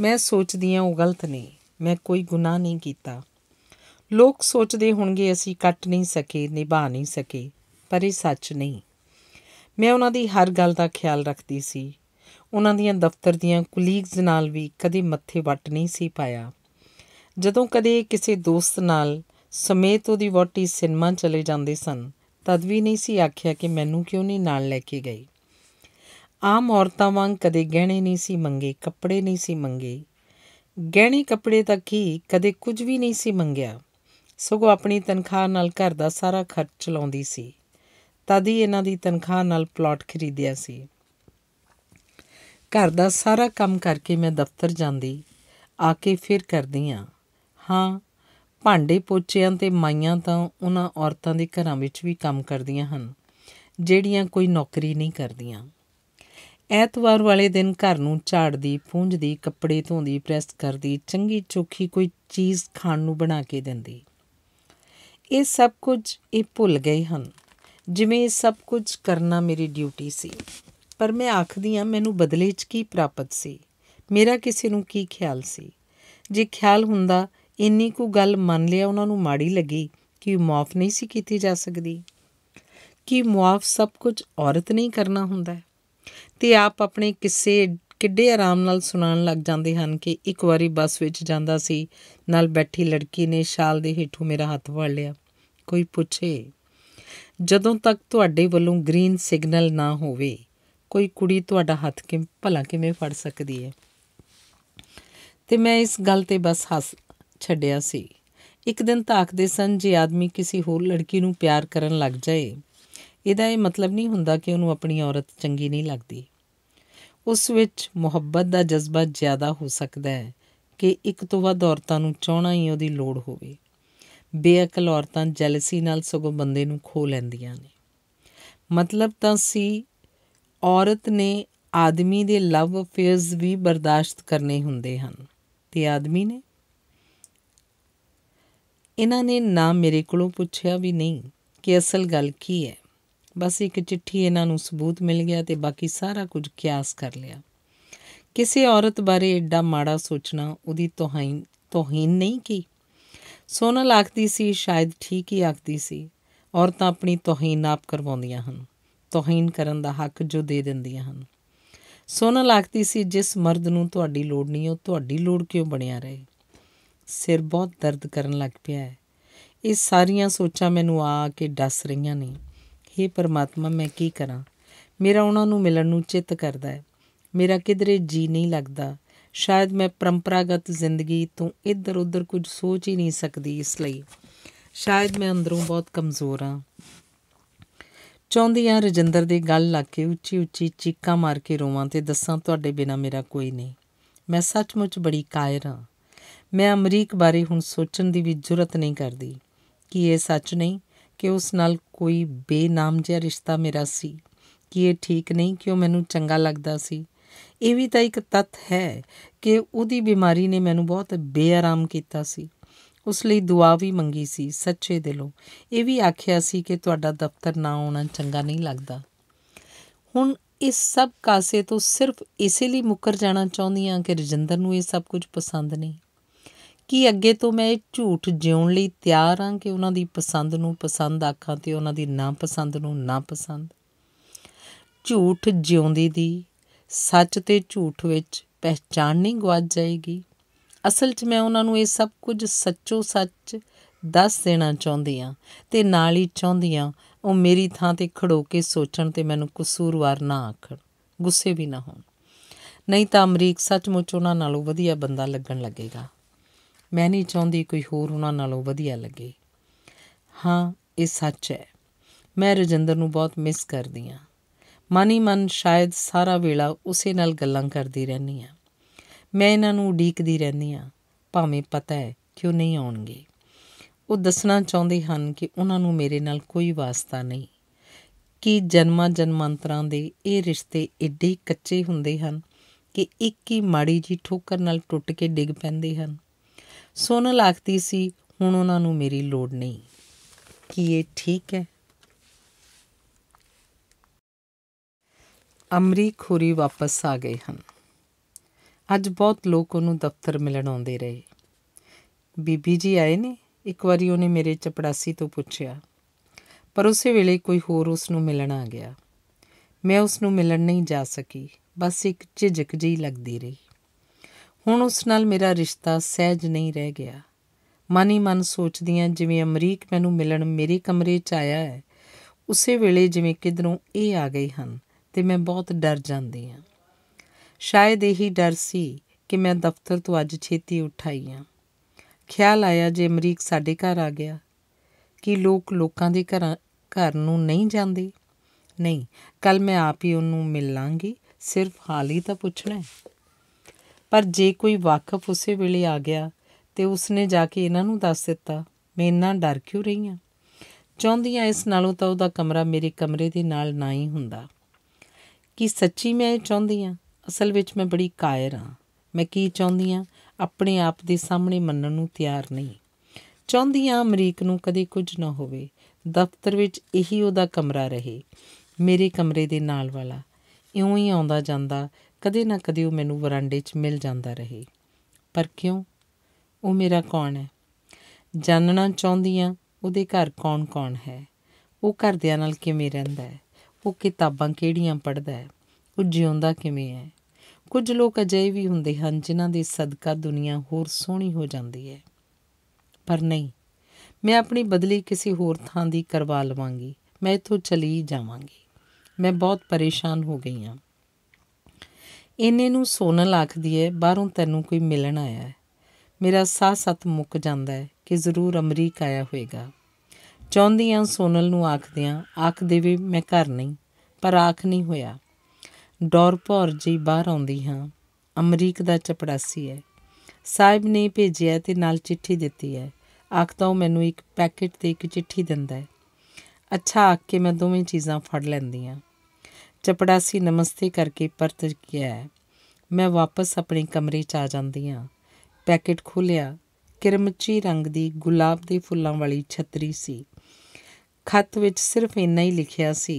Speaker 1: ਮੈਂ ਸੋਚਦੀ ਆ ਉਹ ਗਲਤ ਨਹੀਂ ਮੈਂ ਕੋਈ ਗੁਨਾਹ ਨਹੀਂ ਕੀਤਾ ਲੋਕ ਸੋਚਦੇ ਹੋਣਗੇ ਅਸੀਂ ਕੱਟ ਨਹੀਂ ਸਕੇ ਨਿਭਾ ਨਹੀਂ ਸਕੇ ਪਰ ਇਹ ਸੱਚ ਨਹੀਂ ਮੈਂ ਉਹਨਾਂ ਦੀ ਹਰ ਗੱਲ ਦਾ ਖਿਆਲ ਰੱਖਦੀ ਸੀ ਉਹਨਾਂ ਦੀਆਂ ਦਫ਼ਤਰ ਦੀਆਂ ਕੁਲੀਗਸ ਨਾਲ ਵੀ ਕਦੇ ਮੱਥੇ ਵੱਟ ਨਹੀਂ ਸੀ ਪਾਇਆ ਜਦੋਂ ਕਦੇ ਕਿਸੇ ਦੋਸਤ ਨਾਲ ਸਮੇਤ ਉਹਦੀ ਵਾਟੀ ਸਿਨੇਮਾ ਚਲੇ ਜਾਂਦੇ ਸਨ ਤਦ ਵੀ ਨਹੀਂ ਸੀ ਆਖਿਆ ਕਿ ਮੈਨੂੰ ਕਿਉਂ ਨਹੀਂ ਨਾਲ ਲੈ ਕੇ ਗਈ ਆਮ ਔਰਤਾਂ ਵਾਂਗ ਕਦੇ ਗਹਿਣੇ ਨਹੀਂ ਸੀ ਮੰਗੇ ਕੱਪੜੇ ਨਹੀਂ ਸੀ ਮੰਗੇ ਗਹਿਣੇ ਕੱਪੜੇ ਤਾਂ ਕੀ ਕਦੇ ਕੁਝ ਵੀ ਨਹੀਂ ਸੀ ਮੰਗਿਆ ਸਗੋਂ ਆਪਣੀ ਤਨਖਾਹ ਨਾਲ ਘਰ ਦਾ ਸਾਰਾ ਖਰਚ ਚਲਾਉਂਦੀ ਸੀ ਤਦ ਹੀ ਇਹਨਾਂ ਦੀ ਤਨਖਾਹ ਨਾਲ ਪਲਾਟ ਖਰੀਦਿਆ ਸੀ ਘਰ ਦਾ ਸਾਰਾ ਕੰਮ ਕਰਕੇ ਮੈਂ ਦਫ਼ਤਰ ਜਾਂਦੀ ਆ ਕੇ ਫਿਰ ਕਰਦੀ ਆ ਹਾਂ ਭਾਂਡੇ ਪੋਚਿਆਂ ਤੇ ਮਾਈਆਂ ਤਾਂ ਉਹਨਾਂ ਔਰਤਾਂ ਦੇ ਘਰਾਂ ਵਿੱਚ ਵੀ ਕੰਮ ਕਰਦੀਆਂ ਹਨ ਜਿਹੜੀਆਂ ਕੋਈ ਨੌਕਰੀ ਨਹੀਂ ਕਰਦੀਆਂ ਐਤਵਾਰ ਵਾਲੇ ਦਿਨ ਘਰ ਨੂੰ ਝਾੜਦੀ ਪੂੰਝਦੀ ਕੱਪੜੇ ਧੋਂਦੀ ਪ੍ਰੈਸ ਕਰਦੀ ਚੰਗੀ ਚੋਖੀ ਕੋਈ ਚੀਜ਼ ਖਾਣ ਨੂੰ ਬਣਾ ਕੇ ਦਿੰਦੀ ਇਹ ਸਭ ਕੁਝ ਇਹ ਭੁੱਲ ਗਏ ਹਨ ਜਿਵੇਂ ਇਹ ਸਭ ਕੁਝ ਕਰਨਾ ਮੇਰੀ ਡਿਊਟੀ ਸੀ ਪਰ ਮੈਂ ਆਖਦੀ ਆ ਮੈਨੂੰ ਬਦਲੇ 'ਚ ਕੀ ਪ੍ਰਾਪਤ ਸੀ ਮੇਰਾ ਕਿਸੇ ਨੂੰ ਕੀ ਖਿਆਲ ਸੀ ਜੇ ਖਿਆਲ ਹੁੰਦਾ ਇੰਨੀ ਕੋ ਗੱਲ ਮੰਨ ਲਿਆ ਉਹਨਾਂ ਨੂੰ ਮਾੜੀ ਲੱਗੀ ਕਿ ਮਾਫ ਨਹੀਂ ਸੀ ਕੀਤੀ ਜਾ ਸਕਦੀ ਕਿ ਮਾਫ ਸਭ ਕੁਝ ਔਰਤ ਨਹੀਂ ਕਰਨਾ ਹੁੰਦਾ ਤੇ ਆਪ ਆਪਣੇ ਕਿੱਸੇ ਕਿੱਡੇ ਆਰਾਮ ਨਾਲ ਸੁਣਾਉਣ ਲੱਗ ਜਾਂਦੇ ਹਨ ਕਿ ਇੱਕ ਵਾਰੀ ਬੱਸ ਵਿੱਚ ਜਾਂਦਾ ਸੀ ਨਾਲ ਬੈਠੀ ਲੜਕੀ ਨੇ ਸ਼ਾਲ ਦੇ ਹੇਠੋਂ ਮੇਰਾ ਹੱਥ ਫੜ ਲਿਆ ਕੋਈ ਪੁੱਛੇ ਜਦੋਂ ਤੱਕ ਤੁਹਾਡੇ ਵੱਲੋਂ ਗ੍ਰੀਨ ਸਿਗਨਲ ਨਾ ਹੋਵੇ ਕੋਈ ਕੁੜੀ ਤੁਹਾਡਾ ਹੱਥ ਕਿ ਭਲਾ ਕਿਵੇਂ ਫੜ ਸਕਦੀ ਹੈ ਤੇ ਮੈਂ ਇਸ ਗੱਲ ਤੇ ਬਸ ਹੱਸ ਛੱਡਿਆ ਸੀ ਇੱਕ ਦਿਨ ਤਾਂ ਆਖਦੇ ਸਨ ਜੇ ਆਦਮੀ ਕਿਸੇ ਹੋਰ ਲੜਕੀ ਨੂੰ ਪਿਆਰ ਕਰਨ ਲੱਗ ਜਾਏ ਇਹਦਾ ਇਹ ਮਤਲਬ ਨਹੀਂ ਹੁੰਦਾ ਕਿ ਉਹਨੂੰ ਆਪਣੀ ਔਰਤ ਚੰਗੀ ਨਹੀਂ ਲੱਗਦੀ ਉਸ ਵਿੱਚ ਮੁਹੱਬਤ ਦਾ ਜਜ਼ਬਾ ਜ਼ਿਆਦਾ ਹੋ ਸਕਦਾ ਹੈ ਕਿ ਇੱਕ ਤੋਂ ਵੱਧ ਔਰਤਾਂ ਨੂੰ ਚਾਹਣਾ ਹੀ ਉਹਦੀ ਲੋੜ ਹੋਵੇ ਬੇਅਕਲ ਔਰਤਾਂ ਜੈਲਸੀ ਨਾਲ ਸਗੋਂ ਬੰਦੇ ਨੂੰ ਖੋ ਲੈਂਦੀਆਂ ਨੇ ਮਤਲਬ ਤਾਂ ਸੀ ਔਰਤ ਨੇ ਆਦਮੀ ਦੇ ਲਵ ਅਫੇਅਰਸ ਵੀ ਬਰਦਾਸ਼ਤ ਕਰਨੇ ਹੁੰਦੇ ਹਨ ਤੇ ਆਦਮੀ ਨੇ ਇਹਨਾਂ ਨੇ ਨਾ ਮੇਰੇ ਕੋਲੋਂ ਪੁੱਛਿਆ ਵੀ ਨਹੀਂ ਕਿ ਅਸਲ ਗੱਲ ਕੀ ਹੈ ਬਸ ਇੱਕ ਚਿੱਠੀ ਇਹਨਾਂ ਨੂੰ ਸਬੂਤ ਮਿਲ ਗਿਆ ਤੇ ਬਾਕੀ ਸਾਰਾ ਕੁਝ ਕਿਆਸ ਕਰ ਲਿਆ ਕਿਸੇ ਔਰਤ ਬਾਰੇ ਐਡਾ ਮਾੜਾ ਸੋਚਣਾ ਉਹਦੀ ਤੋਹਾਈਨ ਤੋਹੀਨ ਨਹੀਂ ਕੀ ਸੋਨਾ ਲੱਗਦੀ ਸੀ ਸ਼ਾਇਦ ਠੀਕ ਹੀ ਆਖਦੀ ਸੀ ਔਰਤਾਂ ਆਪਣੀ ਤੋਹੀਨ ਆਪ ਕਰਵਾਉਂਦੀਆਂ ਹਨ ਤੋਹੀਨ ਕਰਨ ਦਾ ਹੱਕ ਜੋ ਦੇ ਦਿੰਦੀਆਂ ਹਨ ਸੋਨਾ ਲੱਗਦੀ ਸੀ ਜਿਸ ਮਰਦ ਨੂੰ ਤੁਹਾਡੀ ਲੋੜ ਨਹੀਂ ਉਹ ਤੁਹਾਡੀ ਲੋੜ ਕਿਉਂ ਬਣਿਆ ਰਹੇ ਸਿਰ ਬਹੁਤ ਦਰਦ ਕਰਨ ਲੱਗ ਪਿਆ ਹੈ ਇਹ ਸਾਰੀਆਂ ਸੋਚਾਂ ਮੈਨੂੰ ਆ ਕੇ ਡੱਸ ਰਹੀਆਂ ਨੇ हे परमात्मा मैं की ਕਰਾਂ ਮੇਰਾ ਉਹਨਾਂ ਨੂੰ ਮਿਲਣ ਨੂੰ ਚਿੱਤ ਕਰਦਾ ਹੈ ਮੇਰਾ ਕਿਧਰੇ ਜੀ ਨਹੀਂ ਲੱਗਦਾ ਸ਼ਾਇਦ ਮੈਂ ਪਰੰਪਰਾਗਤ ਜ਼ਿੰਦਗੀ ਤੋਂ ਇੱਧਰ ਉੱਧਰ ਕੁਝ ਸੋਚ ਹੀ ਨਹੀਂ ਸਕਦੀ ਇਸ ਲਈ ਸ਼ਾਇਦ ਮੈਂ ਅੰਦਰੋਂ ਬਹੁਤ ਕਮਜ਼ੋਰ ਹਾਂ ਚਾਹੁੰਦੀ ਹਾਂ ਰਜਿੰਦਰ ਦੇ ਗੱਲ ਲਾ ਕੇ ਉੱਚੀ ਉੱਚੀ ਚੀਕਾਂ ਮਾਰ ਕੇ ਰੋਵਾਂ ਤੇ ਦੱਸਾਂ ਤੁਹਾਡੇ ਬਿਨਾ ਮੇਰਾ ਕੋਈ ਨਹੀਂ ਮੈਂ ਸੱਚਮੁੱਚ ਬੜੀ ਕਾਇਰ ਹਾਂ ਮੈਂ ਅਮਰੀਕ ਬਾਰੇ ਹੁਣ ਸੋਚਣ ਦੀ ਵੀ ਜੁਰਤ ਨਹੀਂ ਕਰਦੀ ਕਿ ਇਹ ਸੱਚ ਨਹੀਂ ਕਿ ਉਸ ਨਾਲ ਕੋਈ ਬੇਨਾਮ ਜਿਹਾ ਰਿਸ਼ਤਾ ਮੇਰਾ ਸੀ ਕਿ ਇਹ ਠੀਕ ਨਹੀਂ ਕਿ ਉਹ ਮੈਨੂੰ ਚੰਗਾ ਲੱਗਦਾ ਸੀ ਇਹ ਵੀ ਤਾਂ ਇੱਕ ਤੱਤ ਹੈ ਕਿ ਉਹਦੀ ਬਿਮਾਰੀ ਨੇ ਮੈਨੂੰ ਬਹੁਤ ਬੇਆਰਾਮ ਕੀਤਾ ਸੀ ਉਸ ਲਈ ਦੁਆ ਵੀ ਮੰਗੀ ਸੀ ਸੱਚੇ ਦਿਲੋਂ ਇਹ ਵੀ ਆਖਿਆ ਸੀ ਕਿ ਤੁਹਾਡਾ ਦਫ਼ਤਰ ਨਾ ਆਉਣਾ ਚੰਗਾ ਨਹੀਂ ਲੱਗਦਾ ਹੁਣ ਇਸ ਸਭ ਕਾਸੇ ਤੋਂ ਸਿਰਫ ਇਸੇ ਲਈ ਮੁੱਕਰ ਜਾਣਾ ਚਾਹੁੰਦੀ ਹਾਂ ਕਿ ਰਜਿੰਦਰ ਨੂੰ ਇਹ ਸਭ ਕੁਝ ਪਸੰਦ ਨਹੀਂ ਕਿ ਅੱਗੇ ਤੋਂ ਮੈਂ ਝੂਠ ਜਿਉਣ ਲਈ ਤਿਆਰ ਹਾਂ ਕਿ ਉਹਨਾਂ ਦੀ ਪਸੰਦ ਨੂੰ ਪਸੰਦ ਆਖਾਂ ਤੇ ਉਹਨਾਂ ਦੀ ਨਾ ਪਸੰਦ ਨੂੰ ਨਾ ਪਸੰਦ ਝੂਠ ਜਿਉਂਦੀ ਦੀ ਸੱਚ ਤੇ ਝੂਠ ਵਿੱਚ ਪਹਿਚਾਣ ਨਹੀਂ ਗਵਾਜ ਜਾਏਗੀ ਅਸਲ 'ਚ ਮੈਂ ਉਹਨਾਂ ਨੂੰ ਇਹ ਸਭ ਕੁਝ ਸੱਚੋ ਸੱਚ ਦੱਸ ਦੇਣਾ ਚਾਹੁੰਦੀ ਆ ਤੇ ਨਾਲ ਹੀ ਚਾਹੁੰਦੀ ਆ ਉਹ ਮੇਰੀ ਥਾਂ ਤੇ ਖੜੋ ਕੇ ਸੋਚਣ ਤੇ ਮੈਨੂੰ ਕਸੂਰਵਾਰ ਨਾ ਆਖਣ ਗੁੱਸੇ ਵੀ ਨਾ ਹੋਣ ਨਹੀਂ ਤਾਂ ਅਮਰੀਕ ਸੱਚਮੁੱਚ ਉਹਨਾਂ ਨਾਲੋਂ ਵਧੀਆ ਬੰਦਾ ਲੱਗਣ ਲੱਗੇਗਾ ਮੈਂ ਨਹੀਂ ਚਾਹੁੰਦੀ ਕੋਈ ਹੋਰ ਉਹਨਾਂ ਨਾਲੋਂ ਵਧੀਆ ਲੱਗੇ ਹਾਂ ਇਹ ਸੱਚ ਹੈ ਮੈਂ ਰਜਿੰਦਰ ਨੂੰ ਬਹੁਤ ਮਿਸ ਕਰਦੀ ਹਾਂ ਮਾਨੀ ਮਨ ਸ਼ਾਇਦ ਸਾਰਾ ਵੇਲਾ ਉਸੇ ਨਾਲ ਗੱਲਾਂ ਕਰਦੀ ਰਹਿੰਦੀ ਆ ਮੈਂ ਇਹਨਾਂ ਨੂੰ ਉਡੀਕਦੀ ਰਹਿੰਦੀ ਆ ਭਾਵੇਂ ਪਤਾ ਹੈ ਕਿ ਉਹ ਨਹੀਂ ਆਉਣਗੇ ਉਹ ਦੱਸਣਾ ਚਾਹੁੰਦੇ ਹਨ ਕਿ ਉਹਨਾਂ ਨੂੰ ਮੇਰੇ ਨਾਲ ਕੋਈ ਵਾਸਤਾ ਨਹੀਂ ਕਿ ਜਨਮਾਂ ਜਨਮਾਂਤਰਾਂ ਦੇ ਇਹ ਰਿਸ਼ਤੇ ਏਡੇ ਕੱਚੇ ਹੁੰਦੇ ਹਨ ਕਿ ਇੱਕ ਹੀ ਮਾੜੀ ਜੀ ਠੋਕਰ ਨਾਲ ਟੁੱਟ ਕੇ ਡਿੱਗ ਪੈਂਦੇ ਹਨ ਸੁਣ ਲੱਗਦੀ ਸੀ ਹੁਣ ਉਹਨਾਂ ਨੂੰ ਮੇਰੀ ਲੋੜ ਨਹੀਂ ਕੀ ਇਹ ਠੀਕ ਹੈ ਅਮਰੀ ਖੁਰੀ ਵਾਪਸ ਆ ਗਏ ਹਨ ਅੱਜ ਬਹੁਤ ਲੋਕ ਉਹਨੂੰ ਦਫ਼ਤਰ ਮਿਲਣ ਆਉਂਦੇ ਰਹੇ ਬੀਬੀ ਜੀ ਆਏ ਨੇ ਇੱਕ ਵਾਰੀ ਉਹਨੇ ਮੇਰੇ ਚਪੜਾਸੀ ਤੋਂ ਪੁੱਛਿਆ ਪਰ ਉਸੇ ਵੇਲੇ ਕੋਈ ਹੋਰ ਉਸ ਨੂੰ ਮਿਲਣ ਆ ਗਿਆ ਮੈਂ ਉਸ ਨੂੰ ਮਿਲਣ ਨਹੀਂ ਜਾ ਸਕੀ ਬਸ ਇੱਕ ਝਿਜਕ ਜਿਹੀ ਲੱਗਦੀ ਰਹੀ ਹੁਣ ਉਸ ਨਾਲ ਮੇਰਾ ਰਿਸ਼ਤਾ ਸਹਿਜ ਨਹੀਂ ਰਹਿ ਗਿਆ ਮਨ ਹੀ ਮਨ ਸੋਚਦੀ ਆ ਜਿਵੇਂ ਅਮਰੀਕ ਮੈਨੂੰ ਮਿਲਣ ਮੇਰੇ ਕਮਰੇ 'ਚ ਆਇਆ ਹੈ ਉਸੇ ਵੇਲੇ ਜਿਵੇਂ ਕਿਧਰੋਂ ਇਹ ਆ ਗਏ ਹਨ ਤੇ ਮੈਂ ਬਹੁਤ ਡਰ ਜਾਂਦੀ ਆ ਸ਼ਾਇਦ ਇਹੀ ਡਰ ਸੀ ਕਿ ਮੈਂ ਦਫ਼ਤਰ ਤੋਂ ਅੱਜ ਛੇਤੀ ਉਠਾਈ ਆ ਖਿਆਲ ਆਇਆ ਜੇ ਅਮਰੀਕ ਸਾਡੇ ਘਰ ਆ ਗਿਆ ਕਿ ਲੋਕ ਲੋਕਾਂ ਦੇ ਘਰਾਂ ਘਰ ਨੂੰ ਨਹੀਂ ਜਾਂਦੇ ਨਹੀਂ ਕੱਲ ਮੈਂ ਆਪ ਹੀ ਉਹਨੂੰ ਮਿਲਾਂਗੀ ਸਿਰਫ ਹਾਲ ਹੀ ਤਾਂ ਪੁੱਛਣਾ ਹੈ ਪਰ ਜੇ ਕੋਈ ਵਾਕਫ ਉਸੇ ਵੇਲੇ ਆ ਗਿਆ ਤੇ ਉਸਨੇ ਜਾ ਕੇ ਇਹਨਾਂ ਨੂੰ ਦੱਸ ਦਿੱਤਾ ਮੈਂ ਇੰਨਾ ਡਰ ਕਿਉਂ ਰਹੀ ਆ ਚਾਹੁੰਦੀ ਆ ਇਸ ਨਾਲੋਂ ਤਾਂ ਉਹਦਾ ਕਮਰਾ ਮੇਰੇ ਕਮਰੇ ਦੇ ਨਾਲ ਨਾ ਹੀ ਹੁੰਦਾ ਕਿ ਸੱਚੀ ਮੈਂ ਇਹ ਚਾਹੁੰਦੀ ਆ ਅਸਲ ਵਿੱਚ ਮੈਂ ਬੜੀ ਕਾਇਰ ਆ ਮੈਂ ਕੀ ਚਾਹੁੰਦੀ ਆ ਆਪਣੇ ਆਪ ਦੇ ਸਾਹਮਣੇ ਮੰਨਣ ਨੂੰ ਤਿਆਰ ਨਹੀਂ ਚਾਹੁੰਦੀ ਆ ਅਮਰੀਕ ਨੂੰ ਕਦੇ ਕੁਝ ਨਾ ਹੋਵੇ ਦਫ਼ਤਰ ਵਿੱਚ ਇਹੀ ਉਹਦਾ ਕਮਰਾ ਰਹੇ ਮੇਰੇ ਕਮਰੇ ਦੇ ਨਾਲ ਵਾਲਾ ਇਉਂ ਹੀ ਆਉਂਦਾ ਜਾਂਦਾ ਕਦੇ ਨਾ ਕਦੇ ਉਹ ਮੈਨੂੰ ਵਰਾਂਡੇ 'ਚ ਮਿਲ ਜਾਂਦਾ ਰਹੇ ਪਰ ਕਿਉਂ ਉਹ ਮੇਰਾ ਕੌਣ ਹੈ ਜਾਣਨਾ ਚਾਹੁੰਦੀ ਆ ਉਹਦੇ ਘਰ ਕੌਣ-ਕੌਣ ਹੈ ਉਹ ਘਰਦਿਆਂ ਨਾਲ ਕਿਵੇਂ ਰਹਿੰਦਾ ਹੈ ਉਹ ਕਿਤਾਬਾਂ ਕਿਹੜੀਆਂ ਪੜ੍ਹਦਾ ਹੈ ਉਹ ਜਿਉਂਦਾ ਕਿਵੇਂ ਹੈ ਕੁਝ ਲੋਕ ਅਜੇ ਵੀ ਹੁੰਦੇ ਹਨ ਜਿਨ੍ਹਾਂ ਦੇ ਸਦਕਾ ਦੁਨੀਆ ਹੋਰ ਸੋਹਣੀ ਹੋ ਜਾਂਦੀ ਹੈ ਪਰ ਨਹੀਂ ਮੈਂ ਆਪਣੀ ਬਦਲੀ ਕਿਸੇ ਹੋਰ ਥਾਂ ਦੀ ਕਰਵਾ ਲਵਾਂਗੀ ਮੈਂ ਇੱਥੋਂ ਚਲੀ ਜਾਵਾਂਗੀ ਮੈਂ ਬਹੁਤ ਪਰੇਸ਼ਾਨ ਹੋ ਗਈ ਹਾਂ ਇਹਨੇ ਨੂੰ ਸੋਨਲ ਆਖਦੀ ਐ ਬਾਹਰੋਂ ਤੈਨੂੰ ਕੋਈ ਮਿਲਣ ਆਇਆ ਹੈ ਮੇਰਾ ਸਾਹ ਸੱਤ ਮੁੱਕ ਜਾਂਦਾ ਹੈ ਕਿ ਜ਼ਰੂਰ ਅਮਰੀਕ ਆਇਆ ਹੋਵੇਗਾ ਚਾਹੁੰਦੀਆਂ ਸੋਨਲ ਨੂੰ ਆਖਦਿਆਂ ਆਖ ਵੀ ਮੈਂ ਘਰ ਨਹੀਂ ਪਰ ਆਖ ਨਹੀਂ ਹੋਇਆ ਡੌਰ ਭੌਰ ਜੀ ਬਾਹਰ ਆਉਂਦੀ ਹਾਂ ਅਮਰੀਕ ਦਾ ਚਪੜਾਸੀ ਹੈ ਸਾਹਿਬ ਨੇ ਭੇਜਿਆ ਤੇ ਨਾਲ ਚਿੱਠੀ ਦਿੱਤੀ ਹੈ ਆਖਦਾ ਉਹ ਮੈਨੂੰ ਇੱਕ ਪੈਕੇਟ ਤੇ ਇੱਕ ਚਿੱਠੀ ਦਿੰਦਾ ਹੈ ਅੱਛਾ ਆਖ ਕੇ ਮੈਂ ਦੋਵੇਂ ਚੀਜ਼ਾਂ ਫੜ ਲੈਂਦੀ ਹਾਂ ਚਪੜਾਸੀ ਨਮਸਤੇ ਕਰਕੇ ਪਰਤ ਗਿਆ ਮੈਂ ਵਾਪਸ ਆਪਣੇ ਕਮਰੇ 'ਚ ਆ ਜਾਂਦੀ ਹਾਂ ਪੈਕੇਟ ਖੋਲਿਆ ਕਿਰਮਚੀ ਰੰਗ ਦੀ ਗੁਲਾਬ ਦੇ ਫੁੱਲਾਂ ਵਾਲੀ ਛਤਰੀ ਸੀ ਖੱਤ ਵਿੱਚ ਸਿਰਫ ਇੰਨਾ ਹੀ ਲਿਖਿਆ ਸੀ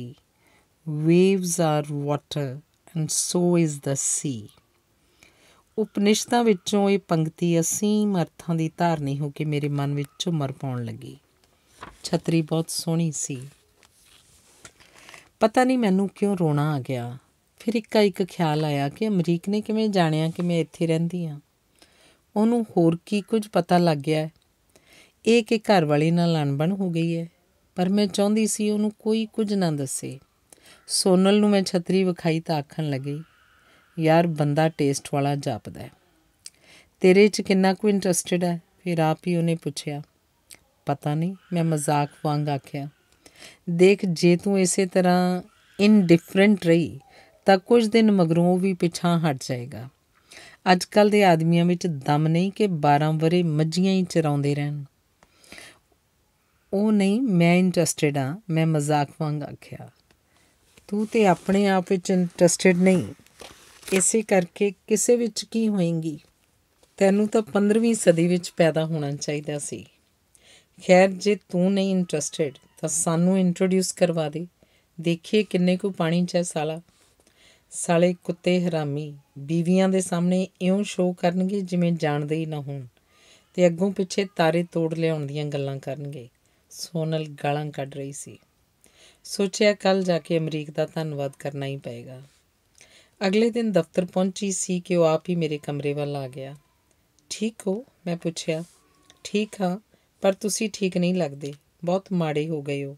Speaker 1: waves are water and so is the sea ਉਪਨਿਸ਼ਦਾਂ ਵਿੱਚੋਂ ਇਹ ਪੰਕਤੀ ਅਸੀਮ ਅਰਥਾਂ ਦੀ ਧਾਰਨੀ ਹੋ ਕੇ ਮੇਰੇ ਮਨ ਵਿੱਚ ਝੁਮਰ ਪਾਉਣ ਲੱਗੀ ਛਤਰੀ ਬਹੁਤ ਸੋਹਣੀ ਸੀ ਪਤਾ ਨਹੀਂ ਮੈਨੂੰ ਕਿਉਂ ਰੋਣਾ ਆ ਗਿਆ ਫਿਰ ਇੱਕ ਇੱਕ ਖਿਆਲ ਆਇਆ ਕਿ ਅਮਰੀਕ ਨੇ ਕਿਵੇਂ ਜਾਣਿਆ ਕਿ ਮੈਂ ਇੱਥੇ ਰਹਿੰਦੀ ਆ ਉਹਨੂੰ ਹੋਰ ਕੀ ਕੁਝ ਪਤਾ ਲੱਗ ਗਿਆ ਇਹ ਕਿ ਘਰ ਵਾਲੇ ਨਾਲ ਅਣਬਣ ਹੋ ਗਈ ਹੈ ਪਰ ਮੈਂ ਚਾਹੁੰਦੀ ਸੀ ਉਹਨੂੰ ਕੋਈ ਕੁਝ ਨਾ ਦੱਸੇ ਸੋਨਲ ਨੂੰ ਮੈਂ ਛਤਰੀ ਵਿਖਾਈ ਤਾਂ ਆਖਣ ਲੱਗੀ ਯਾਰ ਬੰਦਾ ਟੇਸਟ ਵਾਲਾ ਜਾਪਦਾ ਹੈ ਤੇਰੇ 'ਚ ਕਿੰਨਾ ਕੁ ਇੰਟਰਸਟਿਡ ਹੈ ਫਿਰ ਆਪ ਹੀ ਉਹਨੇ ਪੁੱਛਿਆ ਪਤਾ ਨਹੀਂ ਮੈਂ ਮਜ਼ਾਕ ਵਾਂਗ ਆਖਿਆ ਦੇਖ ਜੇ ਤੂੰ ਇਸੇ ਤਰ੍ਹਾਂ ਇਨਡਿਫਰੈਂਟ ਰਹੀ ਤਾਂ ਕੁਝ ਦਿਨ ਮਗਰੋਂ ਵੀ ਪਿਛਾ ਹਟ ਜਾਏਗਾ ਅੱਜ ਕੱਲ ਦੇ ਆਦਮੀਆਂ ਵਿੱਚ ਦਮ ਨਹੀਂ ਕਿ 12 ਵਰੇ ਮੱਝੀਆਂ ਹੀ ਚਰਾਉਂਦੇ ਰਹਿਣ ਉਹ ਨਹੀਂ ਮੈਂ ਇੰਟਰਸਟਿਡ ਆ ਮੈਂ ਮਜ਼ਾਕ ਵਾਂਗ ਆਖਿਆ ਤੂੰ ਤੇ ਆਪਣੇ ਆਪ ਵਿੱਚ ਇੰਟਰਸਟਿਡ ਨਹੀਂ ਇਸੇ ਕਰਕੇ ਕਿਸੇ ਵਿੱਚ ਕੀ ਹੋਏਗੀ ਤੈਨੂੰ ਤਾਂ 15ਵੀਂ ਸਦੀ ਵਿੱਚ ਪੈਦਾ ਹੋਣਾ ਚਾਹੀਦਾ ਸੀ ਖੈਰ ਜੇ ਤੂੰ ਨਹੀਂ ਇੰਟਰਸਟਿਡ ਤਾਂ ਸਾਨੂੰ ਇੰਟਰੋਡਿਊਸ ਕਰਵਾ ਦੇ ਦੇਖੀਏ ਕਿੰਨੇ ਕੋ ਪਾਣੀ ਚ ਸਾਲਾ ਸਾਲੇ ਕੁੱਤੇ ਹਰਾਮੀ ਬੀਵੀਆਂ ਦੇ ਸਾਹਮਣੇ ਇਉਂ ਸ਼ੋਅ ਕਰਨਗੇ ਜਿਵੇਂ ਜਾਣਦੇ ਹੀ ਨਾ ਹੋਣ ਤੇ ਅੱਗੋਂ ਪਿੱਛੇ ਤਾਰੇ ਤੋੜ ਲਿਆਉਣ ਦੀਆਂ ਗੱਲਾਂ ਕਰਨਗੇ ਸੋਨਲ ਗਾਲਾਂ ਕੱਢ ਰਹੀ ਸੀ ਸੋਚਿਆ ਕੱਲ ਜਾ ਕੇ ਅਮਰੀਕ ਦਾ ਧੰਨਵਾਦ ਕਰਨਾ ਹੀ ਪਏਗਾ ਅਗਲੇ ਦਿਨ ਦਫ਼ਤਰ ਪਹੁੰਚੀ ਸੀ ਕਿ ਉਹ ਆਪ ਹੀ ਮੇਰੇ ਕਮਰੇ ਵੱਲ ਆ ਗਿਆ ਠੀਕ ਹੋ ਮੈਂ ਪੁੱਛਿਆ ਠੀਕ ਹਾਂ ਪਰ ਤੁਸੀਂ ਠੀਕ ਨਹੀਂ ਲੱਗਦੇ ਬਹੁਤ ਮਾੜੇ ਹੋ ਗਏ ਹੋ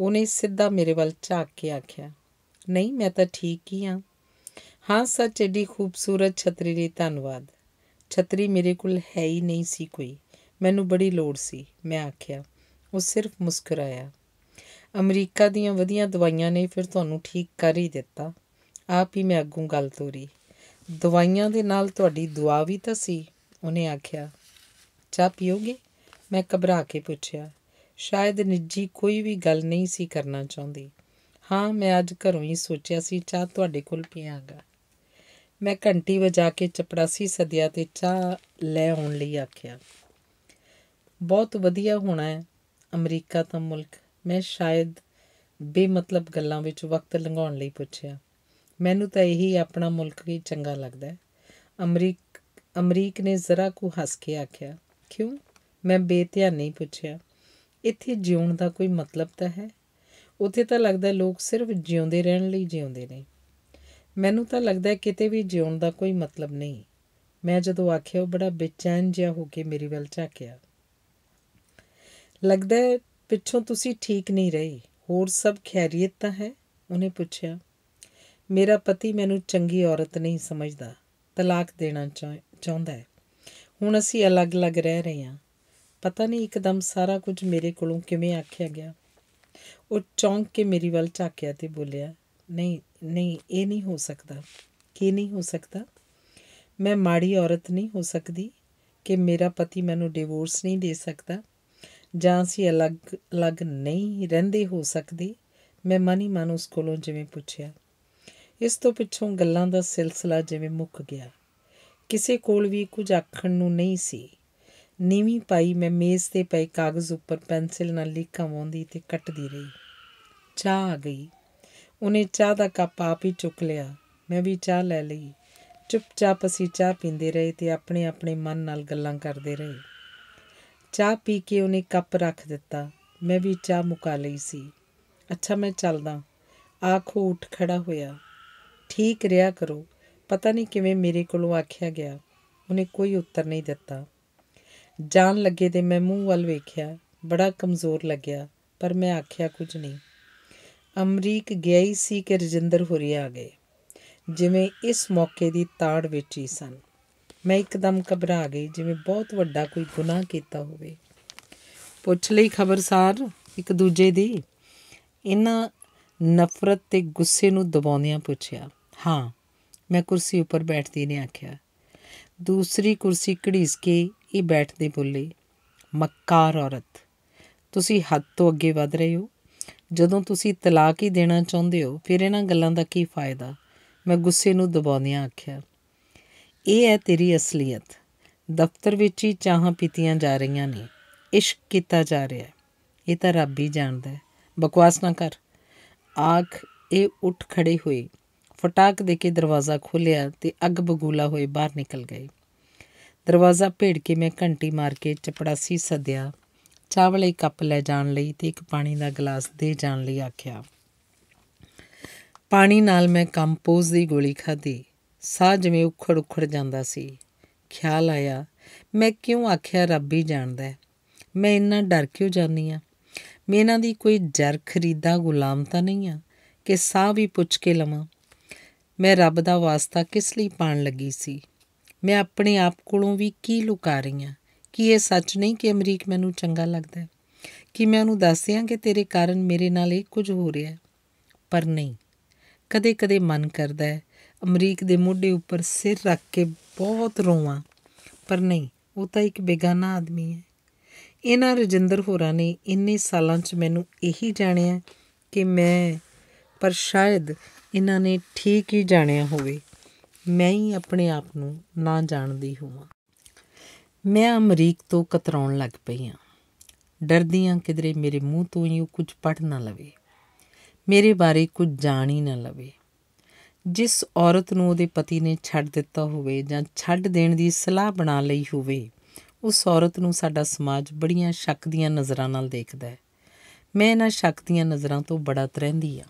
Speaker 1: ਉਹਨੇ ਸਿੱਧਾ ਮੇਰੇ ਵੱਲ ਝਾਕ ਕੇ ਆਖਿਆ ਨਹੀਂ ਮੈਂ ਤਾਂ ਠੀਕ ਹੀ ਹਾਂ ਹਾਂ ਸੱਚ ਏਡੀ ਖੂਬਸੂਰਤ ਛਤਰੀ ਲਈ ਧੰਨਵਾਦ ਛਤਰੀ ਮੇਰੇ ਕੋਲ ਹੈ ਹੀ ਨਹੀਂ ਸੀ ਕੋਈ ਮੈਨੂੰ ਬੜੀ ਲੋੜ ਸੀ ਮੈਂ ਆਖਿਆ ਉਹ ਸਿਰਫ ਮੁਸਕਰਾਇਆ ਅਮਰੀਕਾ ਦੀਆਂ ਵਧੀਆਂ ਦਵਾਈਆਂ ਨੇ ਫਿਰ ਤੁਹਾਨੂੰ ਠੀਕ ਕਰ ਹੀ ਦਿੱਤਾ ਆਪ ਹੀ ਮੈਂ ਅੱਗੋਂ ਗੱਲ ਤੋਰੀ ਦਵਾਈਆਂ ਦੇ ਨਾਲ ਤੁਹਾਡੀ ਦੁਆ ਵੀ ਤਾਂ ਸੀ ਉਹਨੇ ਆਖਿਆ ਚਾਹ ਪੀਓਗੇ ਮੈਂ ਘਬਰਾ ਕੇ ਪੁੱਛਿਆ ਸ਼ਾਇਦ ਨਿੱਜੀ ਕੋਈ ਵੀ ਗੱਲ ਨਹੀਂ ਸੀ ਕਰਨਾ ਚਾਹੁੰਦੀ ਹਾਂ ਮੈਂ ਅੱਜ ਘਰੋਂ ਹੀ ਸੋਚਿਆ ਸੀ ਚਾਹ ਤੁਹਾਡੇ ਕੋਲ ਪੀਵਾਂਗਾ ਮੈਂ ਘੰਟੀ ਵਜਾ ਕੇ ਚਪੜਾਸੀ ਸਦਿਆ ਤੇ ਚਾਹ ਲੈ ਆਉਣ ਲਈ ਆਖਿਆ ਬਹੁਤ ਵਧੀਆ ਹੋਣਾ ਹੈ ਅਮਰੀਕਾ ਤਾਂ ਮੁਲਕ ਮੈਂ ਸ਼ਾਇਦ ਬੇਮਤਲਬ ਗੱਲਾਂ ਵਿੱਚ ਵਕਤ ਲੰਘਾਉਣ ਲਈ ਪੁੱਛਿਆ ਮੈਨੂੰ ਤਾਂ ਇਹੀ ਆਪਣਾ ਮੁਲਕ ਹੀ ਚੰਗਾ ਲੱਗਦਾ ਹੈ ਅਮਰੀਕ ਅਮਰੀਕ ਨੇ ਜ਼ਰਾ ਕੁ ਹੱਸ ਕੇ ਆਖਿਆ ਕਿਉਂ ਮੈਂ ਬੇਧਿਆਨੀ ਪੁੱਛਿਆ ਇੱਥੇ ਜਿਉਣ ਦਾ ਕੋਈ ਮਤਲਬ ਤਾਂ ਹੈ ਉੱਥੇ ਤਾਂ ਲੱਗਦਾ ਲੋਕ ਸਿਰਫ ਜਿਉਂਦੇ ਰਹਿਣ ਲਈ ਜਿਉਂਦੇ ਨੇ ਮੈਨੂੰ ਤਾਂ ਲੱਗਦਾ ਕਿਤੇ ਵੀ ਜਿਉਣ ਦਾ ਕੋਈ ਮਤਲਬ ਨਹੀਂ ਮੈਂ ਜਦੋਂ ਆਖਿਆ ਉਹ ਬੜਾ ਬੇਚੈਨ ਜਿਹਾ ਹੋ ਕੇ ਮੇਰੀ ਵੱਲ ਝਾਕਿਆ ਲੱਗਦਾ ਪਿੱਛੋਂ ਤੁਸੀਂ ਠੀਕ ਨਹੀਂ ਰਹੇ ਹੋਰ ਸਭ ਖੈਰੀਅਤ ਤਾਂ ਹੈ ਉਹਨੇ ਪੁੱਛਿਆ ਮੇਰਾ ਪਤੀ ਮੈਨੂੰ ਚੰਗੀ ਔਰਤ ਨਹੀਂ ਸਮਝਦਾ ਤਲਾਕ ਦੇਣਾ ਚਾਹੁੰਦਾ ਹੈ ਹੁਣ ਅਸੀਂ ਅਲੱਗ-ਅਲੱਗ ਰਹਿ ਰਹੇ ਹਾਂ ਪਤਾ ਨਹੀਂ ਇੱਕਦਮ ਸਾਰਾ ਕੁਝ ਮੇਰੇ ਕੋਲੋਂ ਕਿਵੇਂ ਆਖਿਆ ਗਿਆ ਉਹ ਚੌਂਕ ਕੇ ਮੇਰੀ ਵੱਲ ਝਾਕਿਆ ਤੇ ਬੋਲਿਆ ਨਹੀਂ ਨਹੀਂ ਇਹ ਨਹੀਂ ਹੋ ਸਕਦਾ ਕੀ ਨਹੀਂ ਹੋ ਸਕਦਾ ਮੈਂ ਮਾੜੀ ਔਰਤ ਨਹੀਂ ਹੋ ਸਕਦੀ ਕਿ ਮੇਰਾ ਪਤੀ ਮੈਨੂੰ ਡਿਵੋਰਸ ਨਹੀਂ ਦੇ ਸਕਦਾ ਜਾਂ ਅਸੀਂ ਅਲੱਗ ਅਲੱਗ ਨਹੀਂ ਰਹਿੰਦੇ ਹੋ ਸਕਦੇ ਮੈਂ ਮਨੀ ਮਨ ਉਸ ਕੋਲੋਂ ਜਿਵੇਂ ਪੁੱਛਿਆ ਇਸ ਤੋਂ ਪਿੱਛੋਂ ਗੱਲਾਂ ਦਾ ਸਿਲਸਿਲਾ ਜਿਵੇਂ ਮੁੱਕ ਗਿਆ ਕਿਸੇ ਕੋਲ ਵੀ ਕੁਝ ਆਖਣ ਨੂੰ ਨਹੀਂ ਸੀ ਨੀਵੀਂ ਪਾਈ ਮੈਂ ਮੇਜ਼ ਤੇ ਪਏ ਕਾਗਜ਼ ਉੱਪਰ ਪੈਨਸਿਲ ਨਾਲ ਲਿਖ ਤੇ ਕੱਟਦੀ ਰਹੀ ਚਾਹ ਆ ਗਈ ਉਹਨੇ ਚਾਹ ਦਾ ਕੱਪ ਆਪ ਹੀ ਚੁੱਕ ਲਿਆ ਮੈਂ ਵੀ ਚਾਹ ਲੈ ਲਈ ਚੁੱਪਚਾਪ ਅਸੀਂ ਚਾਹ ਪੀਂਦੇ ਰਹੇ ਤੇ ਆਪਣੇ ਆਪਣੇ ਮਨ ਨਾਲ ਗੱਲਾਂ ਕਰਦੇ ਰਹੇ ਚਾਹ ਪੀ ਕੇ ਉਹਨੇ ਕੱਪ ਰੱਖ ਦਿੱਤਾ ਮੈਂ ਵੀ ਚਾਹ ਮੁਕਾ ਲਈ ਸੀ ਅੱਛਾ ਮੈਂ ਚੱਲਦਾ ਆਖੋ ਉੱਠ ਖੜਾ ਹੋਇਆ ਠੀਕ ਰਿਹਾ ਕਰੋ ਪਤਾ ਨਹੀਂ ਕਿਵੇਂ ਮੇਰੇ ਕੋਲੋਂ ਆਖਿਆ ਗਿਆ ਉਹਨੇ ਕੋਈ ਉੱਤਰ ਨਹੀਂ ਦਿੱਤਾ ਜਾਣ ਲੱਗੇ ਤੇ ਮੈਂ ਮੂੰਹ ਵੱਲ ਵੇਖਿਆ ਬੜਾ ਕਮਜ਼ੋਰ ਲੱਗਿਆ ਪਰ ਮੈਂ ਆਖਿਆ ਕੁਝ ਨਹੀਂ ਅਮਰੀਕ ਗਿਆ ਹੀ ਸੀ ਕਿ ਰਜਿੰਦਰ ਹੋਰੀ ਆ ਗਏ ਜਿਵੇਂ ਇਸ ਮੌਕੇ ਦੀ ਤਾੜ ਵਿੱਚ ਹੀ ਸਨ ਮੈਂ ਇੱਕਦਮ ਘਬਰਾ ਗਈ ਜਿਵੇਂ ਬਹੁਤ ਵੱਡਾ ਕੋਈ ਗੁਨਾਹ ਕੀਤਾ ਹੋਵੇ ਪੁੱਛ ਲਈ ਖਬਰਸਾਰ ਇੱਕ ਦੂਜੇ ਦੀ ਇਹਨਾਂ ਨਫ਼ਰਤ ਤੇ ਗੁੱਸੇ ਨੂੰ ਦਬਾਉਂਦਿਆਂ ਪੁੱਛਿਆ ਹਾਂ ਮੈਂ ਕੁਰਸੀ ਉੱਪਰ ਬੈਠਦੀ ਨੇ ਆਖਿਆ ਦੂਸਰੀ ਕੁਰਸੀ ਘੜੀਸ ਕੇ ਇਹ ਬੈਠਦੀ ਬੋਲੀ ਮੱਕਾਰ ਔਰਤ ਤੁਸੀਂ ਹੱਦ ਤੋਂ ਅੱਗੇ ਵਧ ਰਹੇ ਹੋ ਜਦੋਂ ਤੁਸੀਂ ਤਲਾਕ ਹੀ ਦੇਣਾ ਚਾਹੁੰਦੇ ਹੋ ਫਿਰ ਇਹਨਾਂ ਗੱਲਾਂ ਦਾ ਕੀ ਫਾਇਦਾ ਮੈਂ ਗੁੱਸੇ ਨੂੰ ਦਬਾਉਂਦਿਆਂ ਆਖਿਆ ਇਹ ਹੈ ਤੇਰੀ ਅਸਲੀਅਤ ਦਫ਼ਤਰ ਵਿੱਚ ਹੀ ਚਾਹਾਂ ਪੀਤੀਆਂ ਜਾ ਰਹੀਆਂ ਨੇ ਇਸ਼ਕ ਕੀਤਾ ਜਾ ਰਿਹਾ ਹੈ ਇਹ ਤਾਂ ਰੱਬ ਹੀ ਜਾਣਦਾ ਹੈ ਬਕਵਾਸ ਨਾ ਕਰ ਆਖ ਇਹ ਉੱਠ ਖੜੇ ਹੋਏ ਫਟਾਕ ਦੇ ਕੇ ਦਰਵਾਜ਼ਾ ਖੋਲ੍ਹਿਆ ਤੇ ਅੱਗ ਬਗੂਲਾ ਹੋਏ ਬਾਹਰ ਨਿਕਲ ਗਏ ਦਰਵਾਜ਼ਾ ਭੇੜ ਕੇ ਮੈਂ ਘੰਟੀ ਮਾਰ ਕੇ ਚਪੜਾਸੀ ਸੱਦਿਆ ਚਾਵਲ ਇੱਕ ਕੱਪ ਲੈ ਜਾਣ ਲਈ ਤੇ ਇੱਕ ਪਾਣੀ ਦਾ ਗਲਾਸ ਦੇ ਜਾਣ ਲਈ ਆਖਿਆ ਪਾਣੀ ਨਾਲ ਮੈਂ ਕੰਪੋਜ਼ ਦੀ ਗੋਲੀ ਖਾਧੀ ਸਾਹ ਜਿਵੇਂ ਉਖੜ ਉਖੜ ਜਾਂਦਾ ਸੀ ਖਿਆਲ ਆਇਆ ਮੈਂ ਕਿਉਂ ਆਖਿਆ ਰੱਬ ਹੀ ਜਾਣਦਾ ਹੈ ਮੈਂ ਇੰਨਾ ਡਰ ਕਿਉਂ ਜਾਂਦੀ ਆ ਮੈਂ ਇਹਨਾਂ ਦੀ ਕੋਈ ਜਰ ਖਰੀਦਾ ਗੁਲਾਮ ਤਾਂ ਨਹੀਂ ਆ ਕਿ ਸਾਹ ਵੀ ਪੁੱਛ ਕੇ ਲਵਾਂ ਮੈਂ ਰੱਬ ਦਾ ਵਾਸਤਾ ਕਿਸ ਲਈ ਪਾਣ ਲੱਗੀ ਸੀ ਮੈਂ ਆਪਣੇ ਆਪ ਕੋਲੋਂ ਵੀ ਕੀ ਲੁਕਾ ਰਹੀ ਹਾਂ ਕਿ ਇਹ ਸੱਚ ਨਹੀਂ ਕਿ ਅਮਰੀਕ ਮੈਨੂੰ ਚੰਗਾ ਲੱਗਦਾ ਹੈ ਕਿ ਮੈਂ ਉਹਨੂੰ ਦੱਸ ਦਿਆਂ ਕਿ ਤੇਰੇ ਕਾਰਨ ਮੇਰੇ ਨਾਲ ਇਹ ਕੁਝ ਹੋ ਰਿਹਾ ਹੈ ਪਰ ਨਹੀਂ ਕਦੇ-ਕਦੇ ਮਨ ਕਰਦਾ ਹੈ ਅਮਰੀਕ ਦੇ ਮੋਢੇ ਉੱਪਰ ਸਿਰ ਰੱਖ ਕੇ ਬਹੁਤ ਰੋਵਾਂ ਪਰ ਨਹੀਂ ਉਹ ਤਾਂ ਇੱਕ ਬੇਗਾਨਾ ਆਦਮੀ ਹੈ ਇਹਨਾਂ ਰਜਿੰਦਰ ਹੋਰਾਂ ਨੇ ਇੰਨੇ ਸਾਲਾਂ 'ਚ ਮੈਨੂੰ ਇਹੀ ਜਾਣਿਆ ਕਿ ਮੈਂ ਪਰ ਸ਼ਾਇਦ ਇਹਨਾਂ ਨੇ ਠੀਕ ਹੀ ਜਾਣਿਆ ਹੋਵੇ ਮੈਂ ਹੀ ਆਪਣੇ ਆਪ ਨੂੰ ਨਾ ਜਾਣਦੀ ਹੋਵਾਂ ਮੈਂ ਅਮਰੀਕ ਤੋਂ ਕਤਰਾਉਣ ਲੱਗ ਪਈ ਹਾਂ ਡਰਦੀ ਹਾਂ ਕਿਦਰੇ ਮੇਰੇ ਮੂੰਹ ਤੋਂ ਹੀ ਉਹ ਕੁਝ ਪੜ ਨਾ ਲਵੇ ਮੇਰੇ ਬਾਰੇ ਕੁਝ ਜਾਣ ਹੀ ਨਾ ਲਵੇ ਜਿਸ ਔਰਤ ਨੂੰ ਉਹਦੇ ਪਤੀ ਨੇ ਛੱਡ ਦਿੱਤਾ ਹੋਵੇ ਜਾਂ ਛੱਡ ਦੇਣ ਦੀ ਸਲਾਹ ਬਣਾ ਲਈ ਹੋਵੇ ਉਸ ਔਰਤ ਨੂੰ ਸਾਡਾ ਸਮਾਜ ਬੜੀਆਂ ਸ਼ੱਕ ਦੀਆਂ ਨਜ਼ਰਾਂ ਨਾਲ ਦੇਖਦਾ ਹੈ ਮੈਂ ਇਹਨਾਂ ਸ਼ੱਕ ਦੀਆਂ ਨਜ਼ਰਾਂ ਤੋਂ ਬੜਾ ਤਰਹਿੰਦੀ ਆ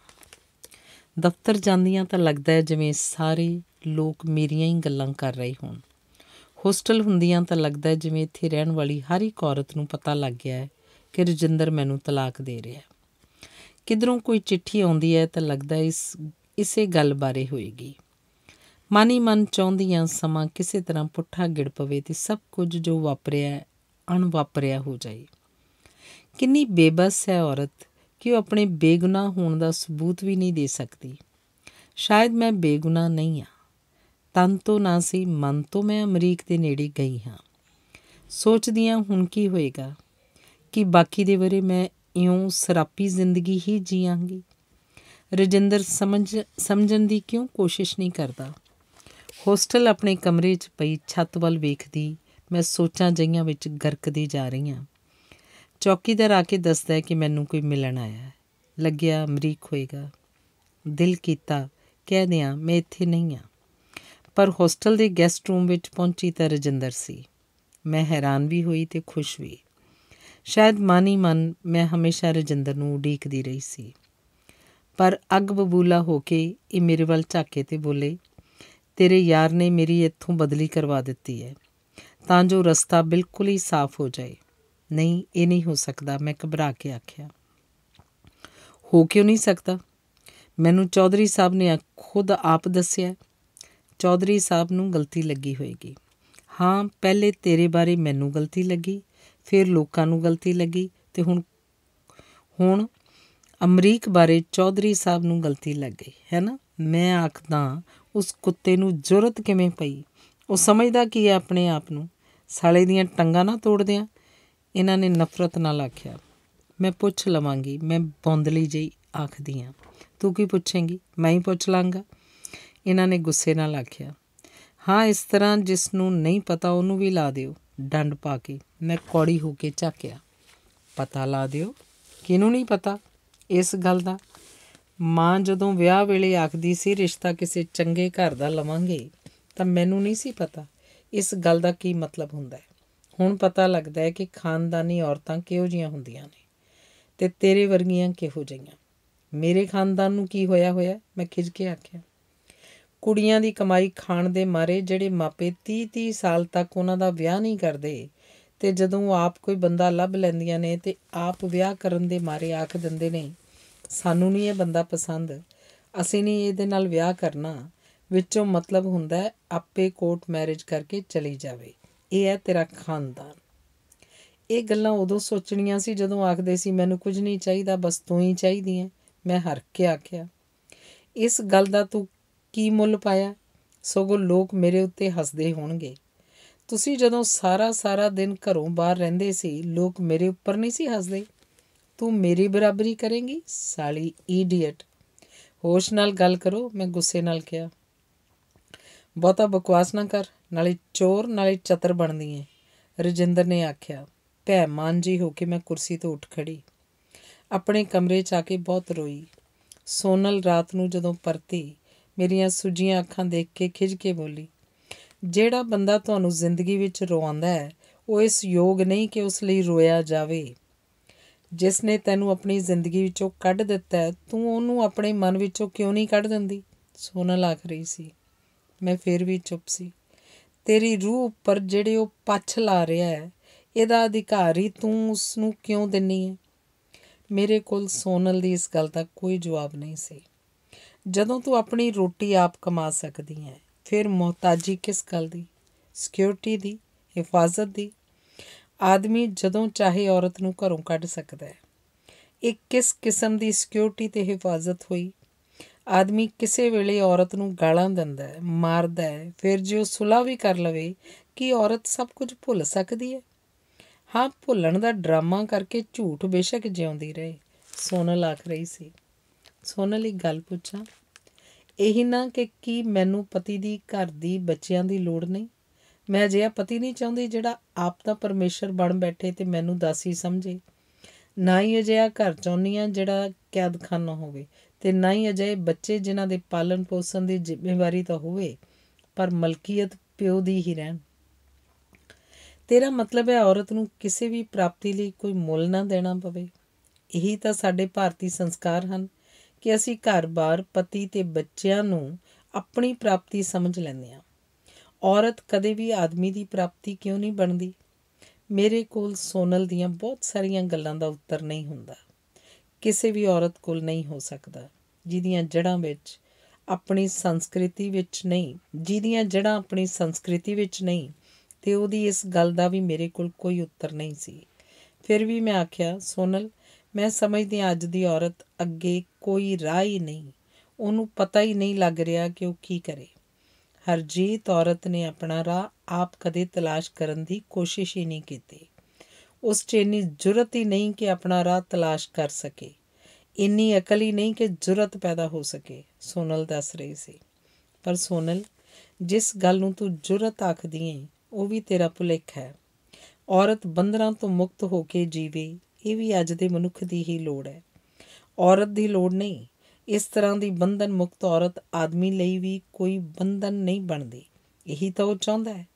Speaker 1: ਦਫ਼ਤਰ ਜਾਂਦੀਆਂ ਤਾਂ ਲੱਗਦਾ ਹੈ ਜਿਵੇਂ ਸਾਰੇ ਲੋਕ ਮੇਰੀਆਂ ਹੀ ਗੱਲਾਂ ਕਰ ਰਹੇ ਹੋਣ ਹੋਸਟਲ ਹੁੰਦੀਆਂ ਤਾਂ ਲੱਗਦਾ ਜਿਵੇਂ ਇੱਥੇ ਰਹਿਣ ਵਾਲੀ ਹਰ ਇੱਕ ਔਰਤ ਨੂੰ ਪਤਾ ਲੱਗ ਗਿਆ ਹੈ ਕਿ ਰਜਿੰਦਰ ਮੈਨੂੰ ਤਲਾਕ ਦੇ ਰਿਹਾ ਹੈ ਕਿਧਰੋਂ ਕੋਈ ਚਿੱਠੀ ਆਉਂਦੀ ਹੈ ਤਾਂ ਲੱਗਦਾ ਇਸ ਇਸੇ ਗੱਲ ਬਾਰੇ ਹੋਏਗੀ ਮਨ ਹੀ ਮਨ ਚਾਹੁੰਦੀਆਂ ਸਮਾਂ ਕਿਸੇ ਤਰ੍ਹਾਂ ਪੁੱਠਾ ਗਿੜ ਪਵੇ ਤੇ ਸਭ ਕੁਝ ਜੋ ਵਾਪਰਿਆ ਅਣਵਾਪਰਿਆ ਹੋ ਜਾਏ ਕਿੰਨੀ ਬੇਬਸ ਹੈ ਔਰਤ ਕਿ ਉਹ ਆਪਣੇ ਬੇਗੁਨਾਹ ਹੋਣ ਦਾ ਸਬੂਤ ਵੀ ਨਹੀਂ ਦੇ ਸਕਦੀ ਸ਼ਾਇਦ ਮੈਂ ਬੇਗੁਨਾਹ ਨਹੀਂ ਹਾਂ ਤਨ ਤੋਂ ਨਾ ਸੀ ਮਨ ਤੋਂ ਮੈਂ ਅਮਰੀਕ ਦੇ ਨੇੜੇ ਗਈ ਹਾਂ ਸੋਚਦੀਆਂ ਹੁਣ ਕੀ ਹੋਏਗਾ ਕਿ ਬਾਕੀ ਦੇ ਬਾਰੇ ਮੈਂ ਇਉਂ ਸਰਾਪੀ ਜ਼ਿੰਦਗੀ ਹੀ ਜੀਵਾਂਗੀ ਰਜਿੰਦਰ ਸਮਝ ਸਮਝਣ ਦੀ ਕਿਉਂ ਕੋਸ਼ਿਸ਼ ਨਹੀਂ ਕਰਦਾ ਹੋਸਟਲ ਆਪਣੇ ਕਮਰੇ 'ਚ ਪਈ ਛੱਤ ਵੱਲ ਵੇਖਦੀ ਮੈਂ ਸੋਚਾਂ ਜਈਆਂ ਵਿੱਚ ਗਰਕਦੀ ਜਾ ਰਹੀ ਹਾਂ ਚੌਕੀਦਾਰ ਆ ਕੇ ਦੱਸਦਾ ਹੈ ਕਿ ਮੈਨੂੰ ਕੋਈ ਮਿਲਣ ਆਇਆ ਹੈ ਲੱਗਿਆ ਅਮਰੀਕ ਹੋਏਗਾ ਦਿਲ ਕੀਤਾ ਕਹਿ ਦਿਆਂ ਮੈਂ ਇੱਥੇ ਨਹੀਂ ਆ ਪਰ ਹੋਸਟਲ ਦੇ ਗੈਸਟ ਰੂਮ ਵਿੱਚ ਪਹੁੰਚੀ ਤਾਂ ਰਜਿੰਦਰ ਸੀ ਮੈਂ ਹੈਰਾਨ ਵੀ ਹੋਈ ਤੇ ਖੁਸ਼ ਵੀ ਸ਼ਾਇਦ ਮਾਨੀ ਮਨ ਮੈਂ ਹਮੇਸ਼ਾ ਰਜਿੰਦਰ ਨੂੰ ਉਡੀਕਦੀ ਰਹੀ ਸੀ ਪਰ ਅੱਗ ਬਬੂਲਾ ਹੋ ਕੇ ਇਹ ਮੇਰੇ ਵੱਲ ਝਾਕੇ ਤੇ ਬੋਲੇ ਤੇਰੇ ਯਾਰ ਨੇ ਮੇਰੀ ਇੱਥੋਂ ਬਦਲੀ ਕਰਵਾ ਦਿੱਤੀ ਹੈ ਤਾਂ ਜੋ ਰਸਤਾ ਬਿਲਕੁਲ ਹੀ ਸਾਫ਼ ਹੋ ਜਾਏ ਨਹੀਂ ਇਹ ਨਹੀਂ ਹੋ ਸਕਦਾ ਮੈਂ ਘਬਰਾ ਕੇ ਆਖਿਆ ਹੋ ਕਿਉਂ ਨਹੀਂ ਸਕਦਾ ਮੈਨੂੰ ਚੌਧਰੀ ਸਾਹਿਬ ਨੇ ਖੁਦ ਆਪ ਦੱਸਿਆ ਚੌਧਰੀ ਸਾਹਿਬ ਨੂੰ ਗਲਤੀ ਲੱਗੀ ਹੋਏਗੀ ਹਾਂ ਪਹਿਲੇ ਤੇਰੇ ਬਾਰੇ ਮੈਨੂੰ ਗਲਤੀ ਲੱਗੀ ਫਿਰ ਲੋਕਾਂ ਨੂੰ ਗਲਤੀ ਲੱਗੀ ਤੇ ਹੁਣ ਹੁਣ ਅਮਰੀਕ ਬਾਰੇ ਚੌਧਰੀ ਸਾਹਿਬ ਨੂੰ ਗਲਤੀ ਲੱਗ ਗਈ ਹੈ ਨਾ ਮੈਂ ਆਖਦਾ ਉਸ ਕੁੱਤੇ ਨੂੰ ਜ਼ਰੂਰਤ ਕਿਵੇਂ ਪਈ ਉਹ ਸਮਝਦਾ ਕੀ ਹੈ ਆਪਣੇ ਆਪ ਨੂੰ ਸਾਲੇ ਦੀਆਂ ਟੰਗਾਂ ਨਾ ਤੋੜਦੇ ਆ ਇਹਨਾਂ ਨੇ ਨਫ਼ਰਤ ਨਾਲ ਆਖਿਆ ਮੈਂ ਪੁੱਛ ਲਵਾਂਗੀ ਮੈਂ ਬੌਂਦਲੀ ਜਈ ਆਖਦੀ ਆ ਤੂੰ ਕੀ ਪੁੱਛੇਂਗੀ ਮੈਂ ਹੀ ਪੁੱਛ ਲਾਂਗਾ ਇਹਨਾਂ ਨੇ ਗੁੱਸੇ ਨਾਲ ਆਖਿਆ ਹਾਂ ਇਸ ਤਰ੍ਹਾਂ ਜਿਸ ਨੂੰ ਨਹੀਂ ਪਤਾ ਉਹਨੂੰ ਵੀ ਲਾ ਦਿਓ ਡੰਡ ਪਾ ਕੇ ਮੈਂ ਕੌੜੀ ਹੋ ਕੇ ਝਾਕਿਆ ਪਤਾ ਲਾ ਦਿਓ ਕਿਨੂੰ ਨਹੀਂ ਪਤਾ ਇਸ ਗੱਲ ਦਾ ਮਾਂ ਜਦੋਂ ਵਿਆਹ ਵੇਲੇ ਆਖਦੀ ਸੀ ਰਿਸ਼ਤਾ ਕਿਸੇ ਚੰਗੇ ਘਰ ਦਾ ਲਵਾਂਗੇ ਤਾਂ ਮੈਨੂੰ ਨਹੀਂ ਸੀ ਪਤਾ ਇਸ ਗੱਲ ਦਾ ਕੀ ਮਤਲਬ ਹੁੰਦਾ ਹੈ ਹੁਣ ਪਤਾ ਲੱਗਦਾ ਹੈ ਕਿ ਖਾਨਦਾਨੀ ਔਰਤਾਂ ਕਿਹੋ ਜੀਆਂ ਹੁੰਦੀਆਂ ਨੇ ਤੇ ਤੇਰੇ ਵਰਗੀਆਂ ਕਿਹੋ ਜੀਆਂ ਮੇਰੇ ਖਾਨਦਾਨ ਨੂੰ ਕੀ ਹੋਇਆ ਹੋਇਆ ਮੈਂ ਖਿਜ ਕੇ ਆਖਿਆ ਕੁੜੀਆਂ ਦੀ ਕਮਾਈ ਖਾਣ ਦੇ ਮਾਰੇ ਜਿਹੜੇ ਮਾਪੇ 30 30 ਸਾਲ ਤੱਕ ਉਹਨਾਂ ਦਾ ਵਿਆਹ ਨਹੀਂ ਕਰਦੇ ਤੇ ਜਦੋਂ ਆਪ ਕੋਈ ਬੰਦਾ ਲੱਭ ਲੈਂਦੀਆਂ ਨੇ ਤੇ ਆਪ ਵਿਆਹ ਕਰਨ ਦੇ ਮਾਰੇ ਆਖ ਦਿੰਦੇ ਨੇ ਸਾਨੂੰ ਨਹੀਂ ਇਹ ਬੰਦਾ ਪਸੰਦ ਅਸੀਂ ਨਹੀਂ ਇਹਦੇ ਨਾਲ ਵਿਆਹ ਕਰਨਾ ਵਿੱਚੋਂ ਮਤਲਬ ਹੁੰਦਾ ਆਪੇ ਕੋਰਟ ਮੈਰਿਜ ਕਰਕੇ ਚਲੀ ਜਾਵੇ ਇਹ ਹੈ ਤੇਰਾ ਖਾਨਦਾਨ ਇਹ ਗੱਲਾਂ ਉਦੋਂ ਸੋਚਣੀਆਂ ਸੀ ਜਦੋਂ ਆਖਦੇ ਸੀ ਮੈਨੂੰ ਕੁਝ ਨਹੀਂ ਚਾਹੀਦਾ ਬਸ ਤੂੰ ਹੀ ਚਾਹੀਦੀ ਹੈ ਮੈਂ ਹਰ ਕੇ ਆਖਿਆ ਇਸ ਗੱਲ ਦਾ ਤੂੰ ਕੀ ਮੁੱਲ ਪਾਇਆ ਸਗੋਂ ਲੋਕ ਮੇਰੇ ਉੱਤੇ ਹੱਸਦੇ ਹੋਣਗੇ ਤੁਸੀਂ ਜਦੋਂ ਸਾਰਾ ਸਾਰਾ ਦਿਨ ਘਰੋਂ ਬਾਹਰ ਰਹਿੰਦੇ ਸੀ ਲੋਕ ਮੇਰੇ ਉੱਪਰ ਨਹੀਂ ਸੀ ਹੱਸਦੇ ਤੂੰ ਮੇਰੀ ਬਰਾਬਰੀ ਕਰੇਂਗੀ ਸਾਲੀ ਈਡੀਅਟ ਹੋਸ਼ ਨਾਲ ਗੱਲ ਕਰੋ ਮੈਂ ਗੁੱਸੇ ਨਾਲ ਕਿਹਾ ਬਹੁਤਾ ਬਕਵਾਸ ਨਾ ਕਰ ਨਾਲੇ ਚੋਰ ਨਾਲੇ ਚਤਰ ਬਣਦੀ ਏ ਰਜਿੰਦਰ ਨੇ ਆਖਿਆ ਭੈ ਮਾਨ ਜੀ ਹੋ ਕੇ ਮੈਂ ਕੁਰਸੀ ਤੋਂ ਉੱਠ ਖੜੀ ਆਪਣੇ ਕਮਰੇ 'ਚ ਆ ਕੇ ਬਹੁਤ ਰੋਈ ਸੋਨਲ ਰਾਤ ਨੂੰ ਜਦੋਂ ਪਰਤੀ ਮੇਰੀਆਂ ਸੁਜੀਆਂ ਅੱਖਾਂ ਦੇਖ ਕੇ ਖਿਜ ਕੇ ਬੋਲੀ ਜਿਹੜਾ ਬੰਦਾ ਤੁਹਾਨੂੰ ਜ਼ਿੰਦਗੀ ਵਿੱਚ ਰੋਂਦਾ ਹੈ ਉਹ ਇਸ ਯੋਗ ਨਹੀਂ ਕਿ ਉਸ ਲਈ ਰੋਇਆ ਜਾਵੇ ਜਿਸ ਨੇ ਤੈਨੂੰ ਆਪਣੀ ਜ਼ਿੰਦਗੀ ਵਿੱਚੋਂ ਕੱਢ ਦਿੱਤਾ ਤੂੰ ਉਹਨੂੰ ਆਪਣੇ ਮਨ ਵਿੱਚੋਂ ਕਿਉਂ ਨਹੀਂ ਕੱਢ ਦਿੰਦੀ ਸੋਨਾ ਲੱਗ ਰਹੀ ਸੀ ਮੈਂ ਫਿਰ ਵੀ ਚੁੱਪ ਸੀ ਤੇਰੀ ਰੂਹ ਉੱਪਰ ਜਿਹੜੇ ਉਹ ਪੱਛ ਲਾ ਰਿਹਾ ਹੈ ਇਹਦਾ ਅਧਿਕਾਰ ਹੀ ਤੂੰ ਉਸ ਨੂੰ ਕਿਉਂ ਦਿੰਨੀ ਹੈ ਮੇਰੇ ਕੋਲ ਸੋਨਲ ਦੀ ਇਸ ਗੱਲ ਦਾ ਕੋਈ ਜਵਾਬ ਨਹੀਂ ਸੀ ਜਦੋਂ ਤੂੰ ਆਪਣੀ ਰੋਟੀ ਆਪ ਕਮਾ ਸਕਦੀ ਹੈ ਫਿਰ ਮੁਹਤਾਜੀ ਕਿਸ ਗੱਲ ਦੀ ਸਿਕਿਉਰਿਟੀ ਦੀ ਹਿਫਾਜ਼ਤ ਦੀ ਆਦਮੀ ਜਦੋਂ ਚਾਹੇ ਔਰਤ ਨੂੰ ਘਰੋਂ ਕੱਢ ਸਕਦਾ ਹੈ ਇਹ ਕਿਸ ਕਿਸਮ ਦੀ ਸਿਕਿਉਰਿਟੀ ਤੇ ਹਿਫਾਜ਼ਤ ਹੋਈ ਆਦਮੀ ਕਿਸੇ ਵੇਲੇ ਔਰਤ ਨੂੰ ਗਾਲਾਂ ਦਿੰਦਾ ਹੈ ਮਾਰਦਾ ਹੈ ਫਿਰ ਜੇ ਉਹ ਸੁਲਾ ਵੀ ਕਰ ਲਵੇ ਕਿ ਔਰਤ ਸਭ ਕੁਝ ਭੁੱਲ ਸਕਦੀ ਹੈ ਹਾਂ ਭੁੱਲਣ ਦਾ ਡਰਾਮਾ ਕਰਕੇ ਝੂਠ ਬੇਸ਼ੱਕ ਜਿਉਂਦੀ ਰਹੇ ਸੋਨਲ ਆਖ ਰਹੀ ਸੀ ਸੋਨਲੀ ਇੱਕ ਗੱਲ ਪੁੱਛਾਂ ਇਹੀ ਨਾ ਕਿ ਕੀ ਮੈਨੂੰ ਪਤੀ ਦੀ ਘਰ ਦੀ ਬੱਚਿਆਂ ਦੀ ਲੋੜ ਨਹੀਂ ਮੈਂ ਅਜਿਹਾ ਪਤੀ ਨਹੀਂ ਚਾਹੁੰਦੀ ਜਿਹੜਾ ਆਪ ਦਾ ਪਰਮੇਸ਼ਰ ਬਣ ਬੈਠੇ ਤੇ ਮੈਨੂੰ ਦਾਸੀ ਸਮਝੇ ਨਾ ਹੀ ਅਜਿਹਾ ਘਰ ਚਾਹੁੰਨੀ ਆ ਜਿਹੜਾ ਕੈਦਖਾਨਾ ਹੋਵੇ ਤੇ ਨਾ ਹੀ ਅਜਿਹੇ ਬੱਚੇ ਜਿਨ੍ਹਾਂ ਦੇ ਪਾਲਣ ਪੋਸ਼ਣ ਦੀ ਜ਼ਿੰਮੇਵਾਰੀ ਤਾਂ ਹੋਵੇ ਪਰ ਮਲਕੀਅਤ ਪਿਓ ਦੀ ਹੀ ਰਹਿਣ ਤੇਰਾ ਮਤਲਬ ਹੈ ਔਰਤ ਨੂੰ ਕਿਸੇ ਵੀ ਪ੍ਰਾਪਤੀ ਲਈ ਕੋਈ ਮੁੱਲ ਨਾ ਦੇਣਾ ਪਵੇ ਇਹੀ ਤਾਂ ਸਾਡੇ ਭਾਰਤੀ ਸੰਸਕਾਰ ਹਨ ਕਿ ਅਸੀਂ ਘਰ-ਬਾਰ ਪਤੀ ਤੇ ਬੱਚਿਆਂ ਨੂੰ ਆਪਣੀ ਪ੍ਰਾਪਤੀ ਸਮਝ ਲੈਂਦੇ ਹਾਂ ਔਰਤ ਕਦੇ ਵੀ ਆਦਮੀ ਦੀ ਪ੍ਰਾਪਤੀ ਕਿਉਂ ਨਹੀਂ ਬਣਦੀ ਮੇਰੇ ਕੋਲ ਸੋਨਲ ਦੀਆਂ ਬਹੁਤ ਸਾਰੀਆਂ ਗੱਲਾਂ ਦਾ ਉੱਤਰ ਨਹੀਂ ਹੁੰਦਾ ਕਿਸੇ ਵੀ ਔਰਤ ਕੋਲ ਨਹੀਂ ਹੋ ਸਕਦਾ ਜਿਹਦੀਆਂ ਜੜਾਂ ਵਿੱਚ ਆਪਣੀ ਸੰਸਕ੍ਰਿਤੀ ਵਿੱਚ ਨਹੀਂ ਜਿਹਦੀਆਂ ਜੜਾਂ ਆਪਣੀ ਸੰਸਕ੍ਰਿਤੀ ਵਿੱਚ ਨਹੀਂ ਤੇ ਉਹਦੀ ਇਸ ਗੱਲ ਦਾ ਵੀ ਮੇਰੇ ਕੋਲ ਕੋਈ ਉੱਤਰ ਨਹੀਂ ਸੀ ਫਿਰ ਵੀ ਮੈਂ ਆਖਿਆ ਸੋਨਲ ਮੈਂ ਸਮਝਦੀ ਹਾਂ ਅੱਜ ਦੀ ਔਰਤ ਅੱਗੇ ਕੋਈ ਰਾਹ ਹੀ ਨਹੀਂ ਉਹਨੂੰ ਪਤਾ ਹੀ ਨਹੀਂ ਲੱਗ ਰਿਹਾ ਕਿ ਉਹ ਕੀ ਕਰੇ ਹਰਜੀਤ ਔਰਤ ਨੇ ਆਪਣਾ ਰਾਹ ਆਪ ਕਦੇ ਤਲਾਸ਼ ਕਰਨ ਦੀ ਕੋਸ਼ਿਸ਼ ਹੀ ਨਹੀਂ ਕੀਤੀ ਉਸ 'ਚ ਜੁਰਤ ਹੀ ਨਹੀਂ ਕਿ ਆਪਣਾ ਰਾਹ ਤਲਾਸ਼ ਕਰ ਸਕੇ ਇੰਨੀ ਅਕਲ ਹੀ ਨਹੀਂ ਕਿ ਜੁਰਤ ਪੈਦਾ ਹੋ ਸਕੇ ਸੋਨਲ ਦੱਸ ਰਹੀ ਸੀ ਪਰ ਸੋਨਲ ਜਿਸ ਗੱਲ ਨੂੰ ਤੂੰ ਜੁਰਤ ਆਖਦੀ ਏ ਉਹ ਵੀ ਤੇਰਾ ਭੁਲੇਖ ਹੈ ਔਰਤ ਬੰਦਰਾਂ ਤੋਂ ਮੁਕਤ ਹੋ ਕੇ ਜੀਵੇ ਇਹ ਵੀ ਅੱਜ ਦੇ ਮਨੁੱਖ ਦੀ ਹੀ ਲੋੜ ਹੈ ਔਰਤ ਦੀ ਲੋੜ ਨਹੀਂ ਇਸ ਤਰ੍ਹਾਂ ਦੀ ਬੰਧਨ ਮੁਕਤ ਔਰਤ ਆਦਮੀ ਲਈ ਵੀ ਕੋਈ ਬੰਧਨ ਨਹੀਂ ਬਣਦੀ ਇਹੀ ਤਾਂ ਉਹ ਚਾਹੁੰਦਾ ਹੈ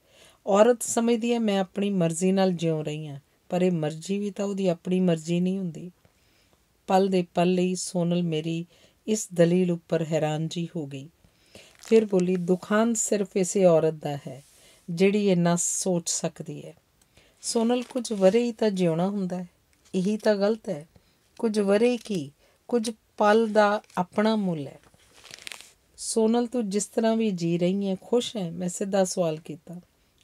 Speaker 1: ਔਰਤ ਸਮਝਦੀ ਹੈ ਮੈਂ ਆਪਣੀ ਮਰਜ਼ੀ ਨਾਲ ਜਿਉ ਰਹੀ ਹਾਂ ਪਰ ਇਹ ਮਰਜ਼ੀ ਵੀ ਤਾਂ ਉਹਦੀ ਆਪਣੀ ਮਰਜ਼ੀ ਨਹੀਂ ਹੁੰਦੀ ਪਲ ਦੇ ਪਲ ਲਈ ਸੋਨਲ ਮੇਰੀ ਇਸ ਦਲੀਲ ਉੱਪਰ ਹੈਰਾਨ ਜੀ ਹੋ ਗਈ ਫਿਰ ਬੋਲੀ ਦੁਖਾਂਤ ਸਿਰਫ ਇਸੇ ਔਰਤ ਦਾ ਹੈ ਜਿਹੜੀ ਇੰਨਾ ਸੋਚ ਸਕਦੀ ਹੈ ਸੋਨਲ ਕੁਝ ਵਰੇ ਹੀ ਤਾਂ ਜਿਉਣਾ ਹੁੰਦਾ ਹੈ ਇਹੀ ਤਾਂ ਗਲਤ ਹੈ ਕੁਝ ਵਰੇ ਕੀ ਕੁਝ ਪਲ ਦਾ ਆਪਣਾ ਮੁੱਲ ਹੈ ਸੋਨਲ ਤੂੰ ਜਿਸ ਤਰ੍ਹਾਂ ਵੀ ਜੀ ਰਹੀ ਹੈ ਖੁਸ਼ ਹੈ ਮੈਂ ਸਿੱਧਾ ਸਵਾਲ ਕੀਤਾ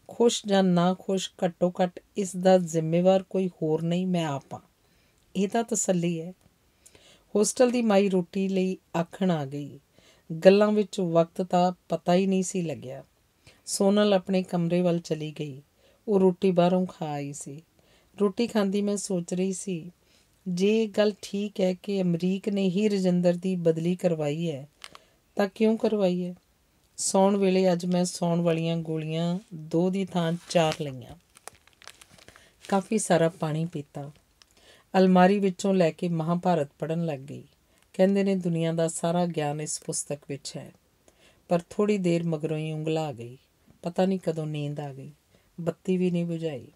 Speaker 1: ਖੁਸ਼ ਜਾਂ ਨਾ ਖੁਸ਼ ਘੱਟੋ ਘੱਟ ਇਸ ਦਾ ਜ਼ਿੰਮੇਵਾਰ ਕੋਈ ਹੋਰ ਨਹੀਂ ਮੈਂ ਆਪਾਂ ਇਹ ਤਾਂ ਤਸੱਲੀ ਹੈ ਹੋਸਟਲ ਦੀ ਮਾਈ ਰੋਟੀ ਲਈ ਆਖਣ ਆ ਗਈ ਗੱਲਾਂ ਵਿੱਚ ਵਕਤ ਦਾ ਪਤਾ ਹੀ ਨਹੀਂ ਸੀ ਲੱਗਿਆ ਸੋਨਲ ਆਪਣੇ ਕਮਰੇ ਵੱਲ ਚਲੀ ਗਈ ਉਹ ਰੋਟੀ ਬਾਹਰੋਂ ਖਾ ਆਈ ਸੀ ਰੋਟੀ ਖਾਂਦੀ ਮੈਂ ਸੋਚ ਰਹੀ ਸੀ ਜੇ ਗੱਲ ਠੀਕ ਹੈ ਕਿ ਅਮਰੀਕ ਨੇ ਹੀ ਰਜਿੰਦਰ ਦੀ ਬਦਲੀ ਕਰਵਾਈ ਹੈ ਤਾਂ ਕਿਉਂ ਕਰਵਾਈ ਹੈ ਸੌਣ ਵੇਲੇ ਅੱਜ ਮੈਂ ਸੌਣ ਵਾਲੀਆਂ ਗੋਲੀਆਂ ਦੋ ਦੀ ਥਾਂ ਚਾਰ ਲਈਆਂ ਕਾਫੀ ਸਾਰਾ ਪਾਣੀ ਪੀਤਾ ਅਲਮਾਰੀ ਵਿੱਚੋਂ ਲੈ ਕੇ ਮਹਾਭਾਰਤ ਪੜਨ ਲੱਗ ਗਈ ਕਹਿੰਦੇ ਨੇ ਦੁਨੀਆ ਦਾ ਸਾਰਾ ਗਿਆਨ ਇਸ ਪੁਸਤਕ ਵਿੱਚ ਹੈ ਪਰ ਥੋੜੀ ਦੇਰ ਮਗਰੋਂ ਹੀ ਉਂਗਲਾ ਆ ਗਈ ਪਤਾ ਨਹੀਂ ਕਦੋਂ ਨੀਂਦ ਆ ਗਈ ਬੱਤੀ ਵੀ ਨਹੀਂ ਬੁਝਾਈ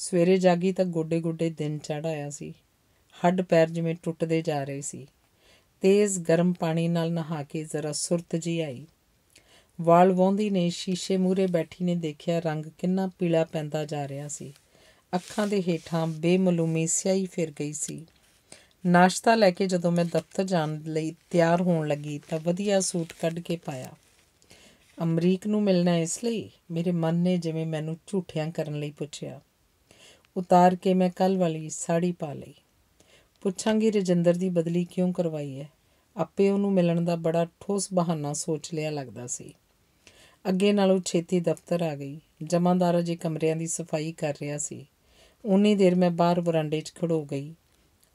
Speaker 1: ਸਵੇਰੇ ਜਾਗੀ ਤਾਂ ਗੋਡੇ-ਗੋਡੇ ਦਿਨ ਚੜ ਆਇਆ ਸੀ ਹੱਡ ਪੈਰ ਜਿਵੇਂ ਟੁੱਟਦੇ ਜਾ ਰਹੇ ਸੀ ਤੇਜ਼ ਗਰਮ ਪਾਣੀ ਨਾਲ ਨਹਾ ਕੇ ਜ਼ਰਾ ਸੁਰਤ ਜੀ ਆਈ ਵਾਲ ਵੋਂਦੀ ਨੇ ਸ਼ੀਸ਼ੇ ਮੂਰੇ ਬੈਠੀ ਨੇ ਦੇਖਿਆ ਰੰਗ ਕਿੰਨਾ ਪੀਲਾ ਪੈਂਦਾ ਜਾ ਰਿਹਾ ਸੀ ਅੱਖਾਂ ਦੇ ਹੇਠਾਂ ਬੇਮਲੂਮੀ ਸਿਆਹੀ ਫਿਰ ਗਈ ਸੀ ਨਾਸ਼ਤਾ ਲੈ ਕੇ ਜਦੋਂ ਮੈਂ ਦਫ਼ਤਰ ਜਾਣ ਲਈ ਤਿਆਰ ਹੋਣ ਲੱਗੀ ਤਾਂ ਵਧੀਆ ਸੂਟ ਕੱਢ ਕੇ ਪਾਇਆ ਅਮਰੀਕ ਨੂੰ ਮਿਲਣਾ ਇਸ ਲਈ ਮੇਰੇ ਮਨ ਨੇ ਜਿਵੇਂ ਮੈਨੂੰ ਝੂਠਿਆਂ ਕਰਨ ਲਈ ਪੁੱਛਿਆ ਉਤਾਰ ਕੇ ਮੈਂ ਕੱਲ ਵਾਲੀ ਸਾੜੀ ਪਾ ਲਈ ਪੁੱਛਾਂਗੀ ਰਜਿੰਦਰ ਦੀ ਬਦਲੀ ਕਿਉਂ ਕਰਵਾਈ ਹੈ ਆਪੇ ਉਹਨੂੰ ਮਿਲਣ ਦਾ ਬੜਾ ਠੋਸ ਬਹਾਨਾ ਸੋਚ ਲਿਆ ਲੱਗਦਾ ਸੀ ਅੱਗੇ ਨਾਲੋਂ ਛੇਤੀ ਦਫ਼ਤਰ ਆ ਗਈ ਜਮਾਦਾਰ ਜੀ ਕਮਰਿਆਂ ਦੀ ਸਫਾਈ ਕਰ ਰਿਹਾ ਸੀ ਉਨੀ ਦੇਰ ਮੈਂ ਬਾਹਰ ਬਰਾਂਡੇ 'ਚ ਖੜੋ ਗਈ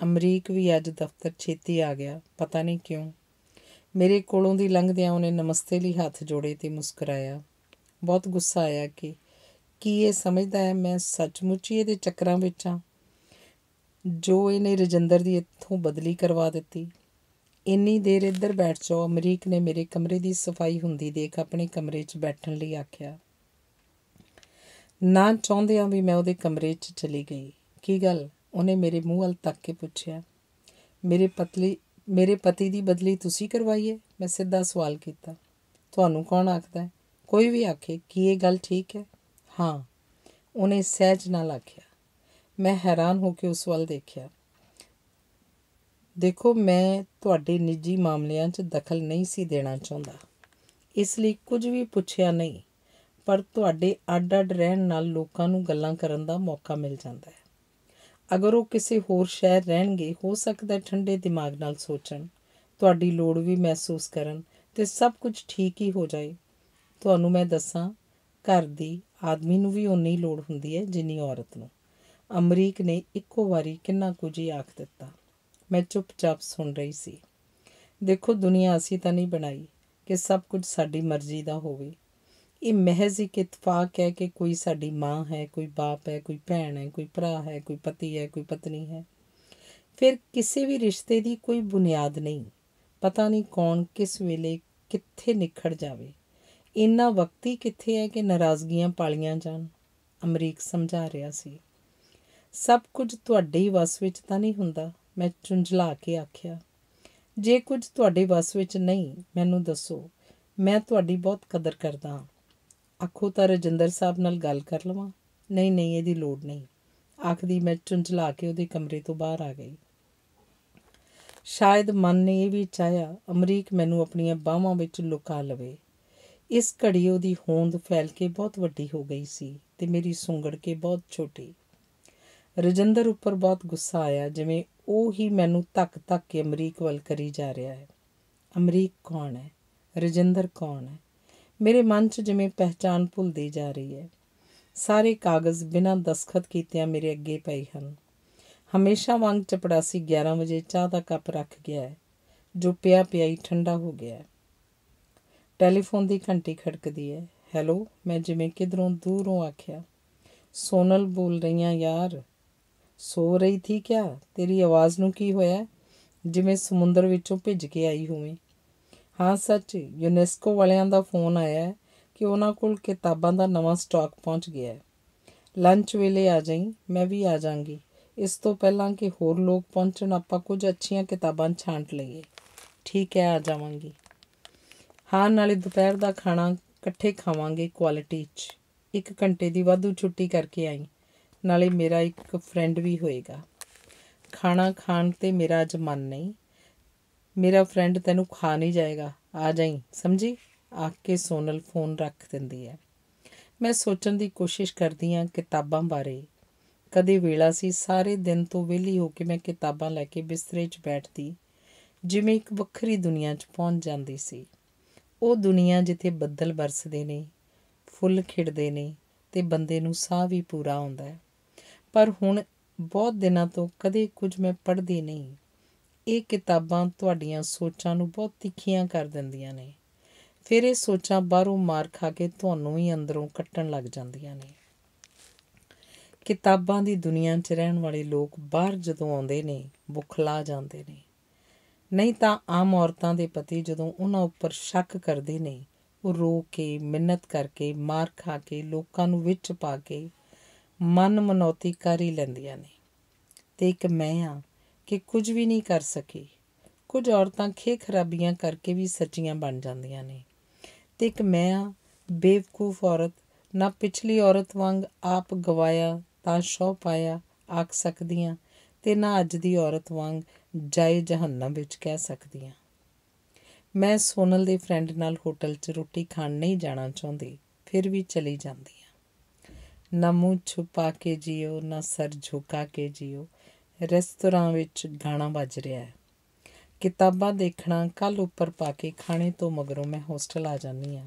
Speaker 1: ਅਮਰੀਕ ਵੀ ਅੱਜ ਦਫ਼ਤਰ ਛੇਤੀ ਆ ਗਿਆ ਪਤਾ ਨਹੀਂ ਕਿਉਂ ਮੇਰੇ ਕੋਲੋਂ ਦੀ ਲੰਘਦਿਆਂ ਉਹਨੇ ਨਮਸਤੇ ਲਈ ਹੱਥ ਜੋੜੇ ਤੇ ਮੁਸਕਰਾਇਆ ਬਹੁਤ ਗੁੱਸਾ ਆਇਆ ਕਿ ਕੀ ਇਹ ਸਮਝਦਾ ਹੈ ਮੈਂ ਸੱਚਮੁੱਚ ਹੀ ਇਹਦੇ ਚੱਕਰਾਂ ਵਿੱਚ ਆ ਜੋ ਇਹਨੇ ਰਜਿੰਦਰ ਦੀ ਇੱਥੋਂ ਬਦਲੀ ਕਰਵਾ ਦਿੱਤੀ ਇੰਨੀ ਦੇਰ ਇੱਧਰ ਬੈਠ ਜਾਓ ਅਮਰੀਕ ਨੇ ਮੇਰੇ ਕਮਰੇ ਦੀ ਸਫਾਈ ਹੁੰਦੀ ਦੇਖ ਆਪਣੇ ਕਮਰੇ 'ਚ ਬੈਠਣ ਲਈ ਆਖਿਆ ਨਾ ਚਾਹੁੰਦਿਆਂ ਵੀ ਮੈਂ ਉਹਦੇ ਕਮਰੇ 'ਚ ਚਲੀ ਗਈ ਕੀ ਗੱਲ ਉਹਨੇ ਮੇਰੇ ਮੂੰਹ ਵੱਲ ਤੱਕ ਕੇ ਪੁੱਛਿਆ ਮੇਰੇ ਪਤਲੀ ਮੇਰੇ ਪਤੀ ਦੀ ਬਦਲੀ ਤੁਸੀਂ ਕਰਵਾਈਏ ਮੈਂ ਸਿੱਧਾ ਸਵਾਲ ਕੀਤਾ ਤੁਹਾਨੂੰ ਕੌਣ ਆਖਦਾ ਕੋਈ ਵੀ ਆਖੇ ਕੀ ਇਹ ਗੱਲ ਠੀਕ ਹੈ ਹਾਂ ਉਹਨੇ ਸਹਿਜ ਨਾਲ ਆਖਿਆ ਮੈਂ ਹੈਰਾਨ ਹੋ ਕੇ ਉਸ ਵੱਲ ਦੇਖਿਆ ਦੇਖੋ ਮੈਂ ਤੁਹਾਡੇ ਨਿੱਜੀ ਮਾਮਲਿਆਂ 'ਚ ਦਖਲ ਨਹੀਂ ਸੀ ਦੇਣਾ ਚਾਹੁੰਦਾ ਇਸ ਲਈ ਕੁਝ ਵੀ ਪੁੱਛਿਆ ਨਹੀਂ ਪਰ ਤੁਹਾਡੇ ਅੱਡ-ਅੱਡ ਰਹਿਣ ਨਾਲ ਲੋਕਾਂ ਨੂੰ ਗੱਲਾਂ ਕਰਨ ਦਾ ਮੌਕਾ ਮਿਲ ਜਾਂਦਾ ਹੈ ਅਗਰ ਉਹ ਕਿਸੇ ਹੋਰ ਸ਼ਹਿਰ ਰਹਿਣਗੇ ਹੋ ਸਕਦਾ ਠੰਡੇ ਦਿਮਾਗ ਨਾਲ ਸੋਚਣ ਤੁਹਾਡੀ ਲੋੜ ਵੀ ਮਹਿਸੂਸ ਕਰਨ ਤੇ ਸਭ ਕੁਝ ਠੀਕ ਹੀ ਹੋ ਜਾਏ ਤੁਹਾਨੂੰ ਮੈਂ ਦੱਸਾਂ ਘਰ ਦੀ ਆਦਮੀ ਨੂੰ ਵੀ ਉਨੀ ਲੋੜ ਹੁੰਦੀ ਹੈ ਜਿੰਨੀ ਔਰਤ ਨੂੰ ਅਮਰੀਕ ਨੇ ਇੱਕੋ ਵਾਰੀ ਕਿੰਨਾ ਕੁਝ ਹੀ ਆਖ ਦਿੱਤਾ ਮੈਂ ਚੁੱਪਚਾਪ ਸੁਣ ਰਹੀ ਸੀ ਦੇਖੋ ਦੁਨੀਆ ਅਸੀਂ ਤਾਂ ਨਹੀਂ ਬਣਾਈ ਕਿ ਸਭ ਕੁਝ ਸਾਡੀ ਮਰਜ਼ੀ ਦਾ ਹੋਵੇ ਇਹ ਮਹਿਜ਼ ਇੱਕ ਇਤਫਾਕ ਹੈ ਕਿ ਕੋਈ ਸਾਡੀ ਮਾਂ ਹੈ ਕੋਈ ਬਾਪ ਹੈ ਕੋਈ ਭੈਣ ਹੈ ਕੋਈ ਭਰਾ ਹੈ ਕੋਈ ਪਤੀ ਹੈ ਕੋਈ ਪਤਨੀ ਹੈ ਫਿਰ ਕਿਸੇ ਵੀ ਰਿਸ਼ਤੇ ਦੀ ਕੋਈ ਬੁਨਿਆਦ ਨਹੀਂ ਪਤਾ ਨਹੀਂ ਕੌਣ ਕਿਸ ਵੇਲੇ ਕਿੱਥੇ ਨਿਖੜ ਜਾਵੇ ਇੰਨਾ ਵਕਤ ਹੀ ਕਿੱਥੇ ਹੈ ਕਿ ਨਾਰਾਜ਼ਗੀਆਂ ਪਾਲੀਆਂ ਜਾਣ ਅਮਰੀਕ ਸਮਝਾ ਰਿਹਾ ਸੀ ਸਭ ਕੁਝ ਤੁਹਾਡੇ ਹੀ ਵਸ ਵਿੱਚ ਤਾਂ ਨਹੀਂ ਹੁੰਦਾ ਮੈਂ ਚੁੰਝਲਾ ਕੇ ਆਖਿਆ ਜੇ ਕੁਝ ਤੁਹਾਡੇ ਵਸ ਵਿੱਚ ਨਹੀਂ ਮੈਨੂੰ ਦੱਸੋ ਮੈਂ ਤੁਹਾਡੀ ਬਹੁਤ ਕਦਰ ਕਰਦਾ ਆਖੋ ਤਾਂ ਰਜਿੰਦਰ ਸਾਹਿਬ ਨਾਲ ਗੱਲ ਕਰ ਲਵਾਂ ਨਹੀਂ ਨਹੀਂ ਇਹਦੀ ਲੋੜ ਨਹੀਂ ਆਖਦੀ ਮੈਂ ਚੁੰਝਲਾ ਕੇ ਉਹਦੇ ਕਮਰੇ ਤੋਂ ਬਾਹਰ ਆ ਗਈ ਸ਼ਾਇਦ ਮਨ ਨੇ ਇਹ ਵੀ ਚਾਇਆ ਅਮਰੀਕ ਮੈਨੂੰ ਆਪਣੀਆਂ ਬਾਹਾਂ ਵਿੱਚ ਲੁਕਾ ਲਵੇ ਇਸ ਘੜੀ ਉਹਦੀ ਹੋਂਦ ਫੈਲ ਕੇ ਬਹੁਤ ਵੱਡੀ ਹੋ ਗਈ ਸੀ ਤੇ ਮੇਰੀ ਸੁੰਗੜ ਕੇ ਬਹੁਤ ਛੋਟੀ ਰਜਿੰਦਰ ਉੱਪਰ ਬਹੁਤ ਗੁੱਸਾ ਆਇਆ ਜਿਵੇਂ ਉਹ ਹੀ ਮੈਨੂੰ ਤੱਕ ਤੱਕ ਕੇ ਅਮਰੀਕ ਵੱਲ ਕਰੀ ਜਾ ਰਿਹਾ ਹੈ ਅਮਰੀਕ ਕੌਣ ਹੈ ਰਜਿੰਦਰ ਕੌਣ ਹੈ ਮੇਰੇ ਮਨ 'ਚ ਜਿਵੇਂ ਪਹਿਚਾਨ ਭੁੱਲਦੀ ਜਾ ਰਹੀ ਹੈ ਸਾਰੇ ਕਾਗਜ਼ ਬਿਨਾਂ ਦਸਖਤ ਕੀਤਿਆਂ ਮੇਰੇ ਅੱਗੇ ਪਏ ਹਨ ਹਮੇਸ਼ਾ ਵਾਂਗ ਚਪੜਾਸੀ 11 ਵਜੇ ਚਾਹ ਦਾ ਕੱਪ ਰੱਖ ਗਿਆ ਹੈ ਜੋ ਪਿਆ ਪਿਆ ਹੀ ਠੰਡਾ ਹੋ ਗਿਆ ਹੈ ਟੈਲੀਫੋਨ ਦੀ ਘੰਟੀ ਖੜਕਦੀ ਹੈ ਹੈਲੋ ਮੈਂ ਜਿਵੇਂ ਕਿਧਰੋਂ ਦੂਰੋਂ ਆਖਿਆ ਸੋਨਲ ਬੋਲ ਰਹੀਆਂ ਯਾਰ ਸੋ ਰਹੀ ਥੀ ਕਿਆ ਤੇਰੀ ਆਵਾਜ਼ ਨੂੰ ਕੀ ਹੋਇਆ ਜਿਵੇਂ ਸਮੁੰਦਰ ਵਿੱਚੋਂ ਭਿੱਜ ਕੇ ਆਈ ਹੋਵੇਂ ਹਾਂ ਸੱਚ ਯੂਨੈਸਕੋ ਵਾਲਿਆਂ ਦਾ ਫੋਨ ਆਇਆ ਹੈ ਕਿ ਉਹਨਾਂ ਕੋਲ ਕਿਤਾਬਾਂ ਦਾ ਨਵਾਂ ਸਟਾਕ ਪਹੁੰਚ ਗਿਆ ਹੈ ਲੰਚ ਵੇਲੇ ਆ ਜਾਈਂ ਮੈਂ ਵੀ ਆ ਜਾਾਂਗੀ ਇਸ ਤੋਂ ਪਹਿਲਾਂ ਕਿ ਹੋਰ ਲੋਕ ਪਹੁੰਚਣ ਆਪਾਂ ਕੁਝ ਅੱਛੀਆਂ ਕਿਤਾਬਾਂ ਛਾਂਟ ਲਈਏ ਠੀਕ ਹੈ ਆ ਜਾਵਾਂਗੀ ਹਾਂ ਨਾਲੇ ਦੁਪਹਿਰ ਦਾ ਖਾਣਾ ਇਕੱਠੇ ਖਾਵਾਂਗੇ ਕੁਆਲਿਟੀ 'ਚ ਇੱਕ ਘੰਟੇ ਦੀ ਵਾਧੂ ਛੁੱਟੀ ਕਰਕੇ ਆਈ ਨਾਲੇ ਮੇਰਾ ਇੱਕ ਫਰੈਂਡ ਵੀ ਹੋਏਗਾ ਖਾਣਾ ਖਾਣ ਤੇ ਮੇਰਾ ਅੱਜ ਮਨ ਨਹੀਂ ਮੇਰਾ ਫਰੈਂਡ ਤੈਨੂੰ ਖਾ ਨਹੀਂ ਜਾਏਗਾ ਆ ਜਾਈ ਸਮਝੀ ਆ ਕੇ ਸੋਨਲ ਫੋਨ ਰੱਖ ਦਿੰਦੀ ਹੈ ਮੈਂ ਸੋਚਣ ਦੀ ਕੋਸ਼ਿਸ਼ ਕਰਦੀ ਹਾਂ ਕਿਤਾਬਾਂ ਬਾਰੇ ਕਦੇ ਵੇਲਾ ਸੀ ਸਾਰੇ ਦਿਨ ਤੋਂ ਵਿਹਲੀ ਹੋ ਕੇ ਮੈਂ ਕਿਤਾਬਾਂ ਲੈ ਕੇ ਬਿਸਤਰੇ 'ਚ ਬੈਠਦੀ ਜਿਵੇਂ ਇੱਕ ਵੱਖਰੀ ਦੁਨੀਆ 'ਚ ਪਹੁੰਚ ਜਾਂਦੀ ਸੀ ਉਹ ਦੁਨੀਆ ਜਿੱਥੇ ਬੱਦਲ ਬਰਸਦੇ ਨੇ ਫੁੱਲ ਖਿੜਦੇ ਨੇ ਤੇ ਬੰਦੇ ਨੂੰ ਸਾਹ ਵੀ ਪੂਰਾ ਆਉਂਦਾ ਹੈ ਪਰ ਹੁਣ ਬਹੁਤ ਦਿਨਾਂ ਤੋਂ ਕਦੇ ਕੁਝ ਮੈਂ ਪੜ੍ਹਦੀ ਨਹੀਂ ਇਹ ਕਿਤਾਬਾਂ ਤੁਹਾਡੀਆਂ ਸੋਚਾਂ ਨੂੰ ਬਹੁਤ ਤਿੱਖੀਆਂ ਕਰ ਦਿੰਦੀਆਂ ਨੇ ਫਿਰ ਇਹ ਸੋਚਾਂ ਬਾਹਰੋਂ ਮਾਰ ਖਾ ਕੇ ਤੁਹਾਨੂੰ ਹੀ ਅੰਦਰੋਂ ਕੱਟਣ ਲੱਗ ਜਾਂਦੀਆਂ ਨੇ ਕਿਤਾਬਾਂ ਦੀ ਦੁਨੀਆ 'ਚ ਰਹਿਣ ਵਾਲੇ ਲੋਕ ਬਾਹਰ ਜਦੋਂ ਆਉਂਦੇ ਨੇ ਬੁਖਲਾ ਜਾਂਦੇ ਨੇ ਨਹੀਂ ਤਾਂ ਆਮ ਔਰਤਾਂ ਦੇ ਪਤੀ ਜਦੋਂ ਉਹਨਾਂ ਉੱਪਰ ਸ਼ੱਕ ਕਰਦੇ ਨੇ ਉਹ ਰੋ ਕੇ ਮਿੰਨਤ ਕਰਕੇ ਮਾਰ ਖਾ ਕੇ ਲੋਕਾਂ ਨੂੰ ਵਿੱਚ ਪਾ ਕੇ ਮਨ ਮਨੋਤੀ ਕਰ ਹੀ ਲੈਂਦੀਆਂ ਨੇ ਤੇ ਇੱਕ ਮੈਂ ਆ ਕਿ ਕੁਝ ਵੀ ਨਹੀਂ ਕਰ ਸਕੀ ਕੁਝ ਔਰਤਾਂ ਖੇ ਖਰਾਬੀਆਂ ਕਰਕੇ ਵੀ ਸੱਚੀਆਂ ਬਣ ਜਾਂਦੀਆਂ ਨੇ ਤੇ ਇੱਕ ਮੈਂ ਆ ਬੇਵਕੂਫ ਔਰਤ ਨਾ ਪਿਛਲੀ ਔਰਤ ਵਾਂਗ ਆਪ ਗਵਾਇਆ ਤਾਂ ਸ਼ੌ ਪਾਇਆ ਆਖ ਸਕਦੀਆਂ ਤੇ ਨਾ ਅੱਜ ਦੀ ਔਰਤ ਵਾਂਗ ਜਾਏ ਜਹੰਨਮ ਵਿੱਚ ਕਹਿ ਸਕਦੀ ਹਾਂ ਮੈਂ ਸੋਨਲ ਦੇ ਫਰੈਂਡ ਨਾਲ ਹੋਟਲ 'ਚ ਰੋਟੀ ਖਾਣ ਨਹੀਂ ਜਾਣਾ ਚਾਹੁੰਦੀ ਫਿਰ ਵੀ ਚਲੀ ਜਾਂਦੀ ਹਾਂ ਨਾ ਮੂੰਹ ਛੁਪਾ ਕੇ ਜਿਓ ਨਾ ਸਰ ਝੁਕਾ ਕੇ ਜਿਓ ਰੈਸਟੋਰਾਂ ਵਿੱਚ ਗਾਣਾ ਵੱਜ ਰਿਹਾ ਹੈ ਕਿਤਾਬਾਂ ਦੇਖਣਾ ਕੱਲ ਉੱਪਰ ਪਾ ਕੇ ਖਾਣੇ ਤੋਂ ਮਗਰੋਂ ਮੈਂ ਹੋਸਟਲ ਆ ਜਾਨੀ ਆ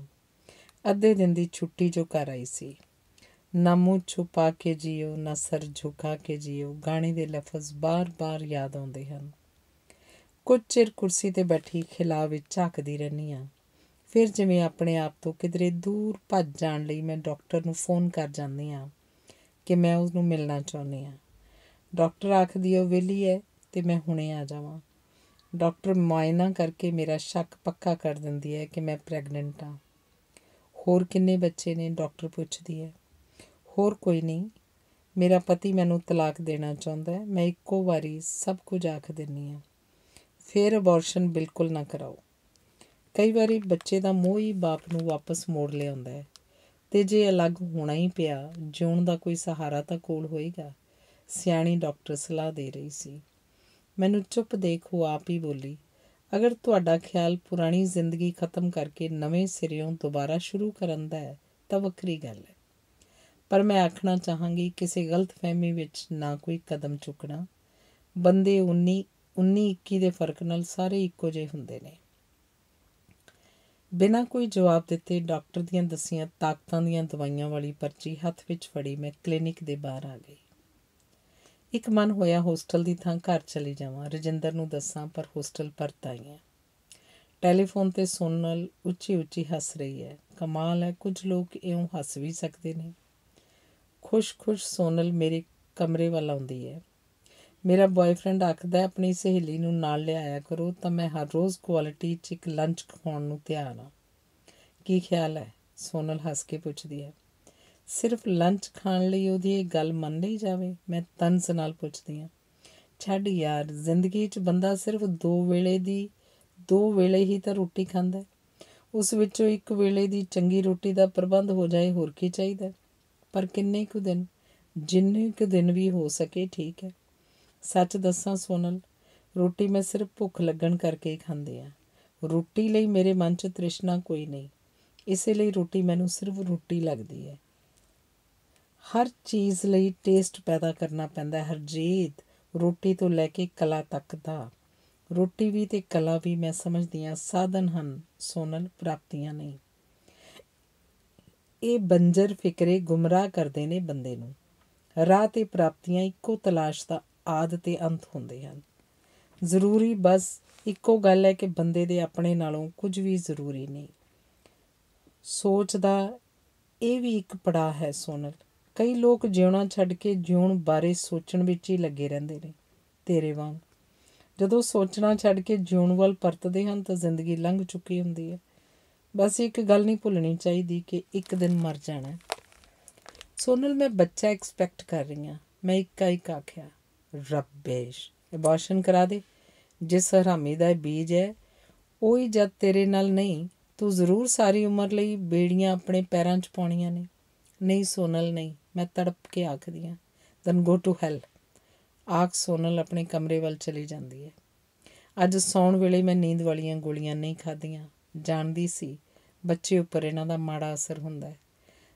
Speaker 1: ਅੱਧੇ ਦਿਨ ਦੀ ਛੁੱਟੀ ਜੋ ਕਰ ਆਈ ਸੀ ਨਾ ਮੂੰਹ ਛੁਪਾ ਕੇ ਜਿਓ ਨਾ ਸਰ ਝੁਕਾ ਕੇ ਜਿਓ ਗਾਣੇ ਦੇ ਲਫ਼ਜ਼ ਬਾਰ-ਬਾਰ ਯਾਦ ਆਉਂਦੇ ਹਨ ਕੁਝ ਚਿਰ ਕੁਰਸੀ ਤੇ ਬੈਠੀ ਖਿਲਾ ਵਿੱਚ ਝਾਕਦੀ ਰਹਿਨੀ ਆ ਫਿਰ ਜਿਵੇਂ ਆਪਣੇ ਆਪ ਤੋਂ ਕਿਧਰੇ ਦੂਰ ਭੱਜ ਜਾਣ ਲਈ ਮੈਂ ਡਾਕਟਰ ਨੂੰ ਫੋਨ ਕਰ ਜਾਂਦੀ ਆ ਕਿ ਮੈਂ ਉਸ ਨੂੰ ਮਿਲਣਾ ਚਾਹੁੰਦੀ ਆ ਡਾਕਟਰ ਆਖਦੀ ਉਹ ਵਿਲੀ ਹੈ ਤੇ ਮੈਂ ਹੁਣੇ ਆ ਜਾਵਾਂ ਡਾਕਟਰ ਮਾਇਨਾ ਕਰਕੇ ਮੇਰਾ ਸ਼ੱਕ ਪੱਕਾ ਕਰ ਦਿੰਦੀ ਹੈ ਕਿ ਮੈਂ ਪ੍ਰੈਗਨੈਂਟ ਆ ਹੋਰ ਕਿੰਨੇ ਬੱਚੇ ਨੇ ਡਾਕਟਰ ਪੁੱਛਦੀ ਹੈ ਹੋਰ ਕੋਈ ਨਹੀਂ ਮੇਰਾ ਪਤੀ ਮੈਨੂੰ ਤਲਾਕ ਦੇਣਾ ਚਾਹੁੰਦਾ ਹੈ ਮੈਂ ਇੱਕੋ ਵਾਰੀ ਸਭ ਕੁਝ ਆਖ ਦਿੰਨੀ ਆ ਫਿਰ ਅਬੋਰਸ਼ਨ ਬਿਲਕੁਲ ਨਾ ਕਰਾਓ ਕਈ ਵਾਰੀ ਬੱਚੇ ਦਾ ਮੋਹ ਹੀ ਬਾਪ ਨੂੰ ਵਾਪਸ ਮੋੜ ਲਿਆਉਂਦਾ ਹੈ ਤੇ ਜੇ ਅਲੱਗ ਹੋਣਾ ਹੀ ਪਿਆ ਜਿਉਣ ਦਾ ਕੋਈ ਸਹਾਰਾ ਤਾਂ ਕੋਲ ਹੋਏਗਾ ਸਿਆਣੀ ਡਾਕਟਰ ਸਲਾਹ ਦੇ ਰਹੀ ਸੀ ਮੈਨੂੰ ਚੁੱਪ ਦੇਖ ਉਹ ਆਪ ਹੀ ਬੋਲੀ ਅਗਰ ਤੁਹਾਡਾ ਖਿਆਲ ਪੁਰਾਣੀ ਜ਼ਿੰਦਗੀ ਖਤਮ ਕਰਕੇ ਨਵੇਂ ਸਿਰਿਓਂ ਦੁਬਾਰਾ ਸ਼ੁਰੂ ਕਰਨ ਦਾ ਹੈ ਤਾਂ ਵੱਖਰੀ ਗੱਲ ਹੈ ਪਰ ਮੈਂ ਆਖਣਾ ਚਾਹਾਂਗੀ ਕਿਸੇ ਗਲਤਫਹਿਮੀ ਵਿੱਚ ਨਾ ਕੋਈ ਕਦਮ ਚੁੱਕਣਾ ਬੰਦੇ 19 19 21 ਦੇ ਫਰਕ ਨਾਲ ਸਾਰੇ ਇੱਕੋ ਜਿਹੇ ਹੁੰਦੇ ਨੇ ਬਿਨਾਂ ਕੋਈ ਜਵਾਬ ਦਿੱਤੇ ਡਾਕਟਰ ਦੀਆਂ ਦਸੀਆਂ ਤਾਕਤਾਂ ਦੀਆਂ ਦਵਾਈਆਂ ਵਾਲੀ ਪਰਚੀ ਹੱਥ ਵਿੱਚ ਫੜੀ ਮੈਂ ਕਲੀਨਿਕ ਦੇ ਬਾਹਰ ਆ ਗਈ ਇੱਕ ਮਨ ਹੋਇਆ ਹੋਸਟਲ ਦੀ ਥਾਂ ਘਰ ਚਲੀ ਜਾਵਾਂ ਰਜਿੰਦਰ ਨੂੰ ਦੱਸਾਂ ਪਰ ਹੋਸਟਲ ਪਰਤ ਆਈਆਂ ਟੈਲੀਫੋਨ ਤੇ ਸੋਨਲ ਉੱਚੀ ਉੱਚੀ ਹੱਸ ਰਹੀ ਹੈ ਕਮਾਲ ਹੈ ਕੁਝ ਲੋਕ ਇਉਂ ਹੱਸ ਵੀ ਸਕਦੇ ਨੇ ਖੁਸ਼-ਖੁਸ਼ ਸੋਨਲ ਮੇਰੇ ਕਮਰੇ ਵੱਲ ਆਉਂਦੀ ਹੈ ਮੇਰਾ ਬॉयਫ੍ਰੈਂਡ ਆਖਦਾ ਆਪਣੀ ਸਹੇਲੀ ਨੂੰ ਨਾਲ ਲਿਆਇਆ ਕਰੋ ਤਾਂ ਮੈਂ ਹਰ ਰੋਜ਼ ਕੁਆਲਿਟੀ 'ਚ ਇੱਕ ਲੰਚ ਖਾਣ ਨੂੰ ਤਿਆਰ ਹਾਂ ਕੀ ਖਿਆਲ ਹੈ ਸੋਨਲ ਹੱਸ ਕੇ ਪੁੱਛਦੀ ਹੈ ਸਿਰਫ ਲੰਚ ਖਾਣ ਲਈ ਉਹਦੀ ਇਹ ਗੱਲ ਮੰਨ ਲਈ ਜਾਵੇ ਮੈਂ ਤਨਸ ਨਾਲ ਪੁੱਛਦੀ ਹਾਂ ਛੱਡ ਯਾਰ ਜ਼ਿੰਦਗੀ 'ਚ ਬੰਦਾ ਸਿਰਫ ਦੋ ਵੇਲੇ ਦੀ ਦੋ ਵੇਲੇ ਹੀ ਤਾਂ ਰੋਟੀ ਖਾਂਦਾ ਉਸ ਵਿੱਚੋਂ ਇੱਕ ਵੇਲੇ ਦੀ ਚੰਗੀ ਰੋਟੀ ਦਾ ਪ੍ਰਬੰਧ ਹੋ ਜਾਏ ਹੋਰ ਕੀ ਚਾਹੀਦਾ ਪਰ ਕਿੰਨੇ ਕੁ ਦਿਨ ਜਿੰਨੇ ਕੁ ਦਿਨ ਵੀ ਹੋ ਸਕੇ ਠੀਕ ਹੈ ਸੱਚ ਦੱਸਾਂ ਸੋਨਲ ਰੋਟੀ ਮੈਂ ਸਿਰਫ ਭੁੱਖ ਲੱਗਣ ਕਰਕੇ ਹੀ ਖਾਂਦੇ ਆ ਰੋਟੀ ਲਈ ਮੇਰੇ ਮਨ 'ਚ ਤ੍ਰਿਸ਼ਨਾ ਕੋਈ ਨਹੀਂ ਇਸੇ ਲਈ ਰੋਟੀ ਮੈਨੂੰ ਸਿਰਫ ਰੋਟੀ ਲੱਗਦੀ ਹੈ ਹਰ ਚੀਜ਼ ਲਈ ਟੇਸਟ ਪੈਦਾ ਕਰਨਾ ਪੈਂਦਾ ਹੈ ਹਰਜੀਤ ਰੋਟੀ ਤੋਂ ਲੈ ਕੇ ਕਲਾ ਤੱਕ ਦਾ ਰੋਟੀ ਵੀ ਤੇ ਕਲਾ ਵੀ ਮੈਂ ਸਮਝਦੀ ਆ ਸਾਧਨ ਹਨ ਸੋਨਲ ਪ੍ਰਾਪਤੀਆਂ ਨਹੀਂ ਇਹ ਬੰਜਰ ਫਿਕਰੇ ਗੁੰਮਰਾਹ ਕਰਦੇ ਨੇ ਬੰਦੇ ਨੂੰ ਰਾਹ ਤੇ ਪ੍ਰਾਪਤੀਆਂ ਇੱਕੋ ਤਲਾਸ਼ ਦਾ ਆਦ ਤੇ ਅੰਤ ਹੁੰਦੇ ਹਨ ਜ਼ਰੂਰੀ ਬਸ ਇੱਕੋ ਗੱਲ ਹੈ ਕਿ ਬੰਦੇ ਦੇ ਆਪਣੇ ਨਾਲੋਂ ਕੁਝ ਵੀ ਜ਼ਰੂਰੀ ਨਹੀਂ ਸੋਚ ਦਾ ਇਹ ਵੀ ਇੱਕ ਪੜਾ ਹੈ ਸੋਨਲ ਕਈ ਲੋਕ ਜਿਉਣਾ ਛੱਡ ਕੇ ਜਿਉਣ ਬਾਰੇ ਸੋਚਣ ਵਿੱਚ ਹੀ ਲੱਗੇ ਰਹਿੰਦੇ ਨੇ ਤੇਰੇ ਵਾਂਗ ਜਦੋਂ ਸੋਚਣਾ ਛੱਡ ਕੇ ਜਿਉਣ ਵੱਲ ਪਰਤਦੇ ਹਨ ਤਾਂ ਜ਼ਿੰਦਗੀ ਲੰਘ ਚੁੱਕੀ ਹੁੰਦੀ ਹੈ ਬਸ ਇੱਕ ਗੱਲ ਨਹੀਂ ਭੁੱਲਣੀ ਚਾਹੀਦੀ ਕਿ ਇੱਕ ਦਿਨ ਮਰ ਜਾਣਾ ਸੋਨਲ ਮੈਂ ਬੱਚਾ ਐਕਸਪੈਕਟ ਕਰ ਰਹੀ ਹਾਂ ਮੈਂ ਇੱਕਾ ਇੱਕ ਆਖਿਆ ਰੱਬੇਸ਼ ਅਬੋਰਸ਼ਨ ਕਰਾ ਦੇ ਜਿਸ ਹਰਾਮੀ ਦਾ ਬੀਜ ਹੈ ਉਹ ਹੀ ਜਦ ਤੇਰੇ ਨਾਲ ਨਹੀਂ ਤੂੰ ਜ਼ਰੂਰ ਸਾਰੀ ਉਮਰ ਲਈ ਬੇੜੀਆਂ ਆਪਣੇ ਪੈਰਾਂ 'ਚ ਪਾਉਣੀਆਂ ਨੇ ਨਹੀਂ ਸੋਨਲ ਨਹੀਂ ਮੈਂ ਤੜਪ ਕੇ ਆਖਦੀ ਹਾਂ ਦਨ ਗੋ ਟੂ ਹੈਲ ਆਖ ਸੋਨਲ ਆਪਣੇ ਕਮਰੇ ਵੱਲ ਚਲੀ ਜਾਂਦੀ ਹੈ ਅੱਜ ਸੌਣ ਵੇਲੇ ਮੈਂ ਨੀਂਦ ਵਾਲੀਆਂ ਗੋਲੀਆਂ ਨਹੀਂ ਖਾਧੀਆਂ ਜਾਣਦੀ ਸੀ ਬੱਚੇ ਉੱਪਰ ਇਹਨਾਂ ਦਾ ਮਾੜਾ ਅਸਰ ਹੁੰਦਾ ਹੈ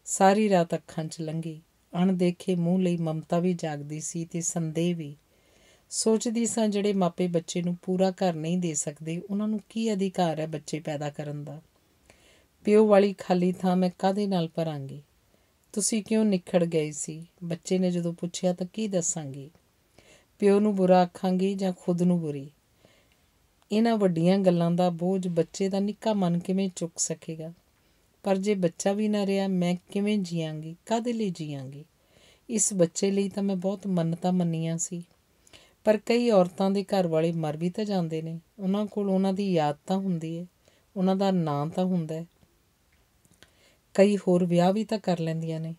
Speaker 1: ਸਾਰੀ ਰਾਤ ਅੱਖਾਂ 'ਚ ਲੰਗੀ ਅਣਦੇਖੇ ਮੂੰਹ ਲਈ ਮਮਤਾ ਵੀ ਜਾਗਦੀ ਸੀ ਤੇ ਸੰਦੇਹ ਵੀ ਸੋਚਦੀ ਸਾਂ ਜਿਹੜੇ ਮਾਪੇ ਬੱਚੇ ਨੂੰ ਪੂਰਾ ਘਰ ਨਹੀਂ ਦੇ ਸਕਦੇ ਉਹਨਾਂ ਨੂੰ ਕੀ ਅਧਿਕਾਰ ਹੈ ਬੱਚੇ ਪੈਦਾ ਕਰਨ ਦਾ ਪਿਓ ਵਾਲੀ ਖਾਲੀ ਥਾਂ ਮੈਂ ਕਾਦੇ ਨਾਲ ਭਰਾਂਗੀ ਤੁਸੀਂ ਕਿਉਂ ਨਿਖੜ ਗਏ ਸੀ ਬੱਚੇ ਨੇ ਜਦੋਂ ਪੁੱਛਿਆ ਤਾਂ ਕੀ ਦੱਸਾਂਗੀ ਪਿਓ ਨੂੰ ਬੁਰਾ ਆਖਾਂਗੀ ਜਾਂ ਖੁਦ ਨੂੰ ਬੁਰੀ ਇਹਨਾਂ ਵੱਡੀਆਂ ਗੱਲਾਂ ਦਾ ਬੋਝ ਬੱਚੇ ਦਾ ਨਿੱਕਾ ਮਨ ਕਿਵੇਂ ਚੁੱਕ ਸਕੇਗਾ ਪਰ ਜੇ ਬੱਚਾ ਵੀ ਨਾ ਰਿਹਾ ਮੈਂ ਕਿਵੇਂ ਜੀਵਾਂਗੀ ਕਾਦੇ ਲਈ ਜੀਵਾਂਗੀ ਇਸ ਬੱਚੇ ਲਈ ਤਾਂ ਮੈਂ ਬਹੁਤ ਮੰਨਤਾ ਮੰਨੀਆਂ ਸੀ ਪਰ ਕਈ ਔਰਤਾਂ ਦੇ ਘਰ ਵਾਲੇ ਮਰ ਵੀ ਤਾਂ ਜਾਂਦੇ ਨੇ ਉਹਨਾਂ ਕੋਲ ਉਹਨਾਂ ਦੀ ਯਾਦ ਤਾਂ ਹੁੰਦੀ ਹੈ ਉਹਨਾਂ ਦਾ ਨਾਂ ਤਾਂ ਹੁੰਦਾ ਹੈ ਕਈ ਹੋਰ ਵਿਆਹ ਵੀ ਤਾਂ ਕਰ ਲੈਂਦੀਆਂ ਨੇ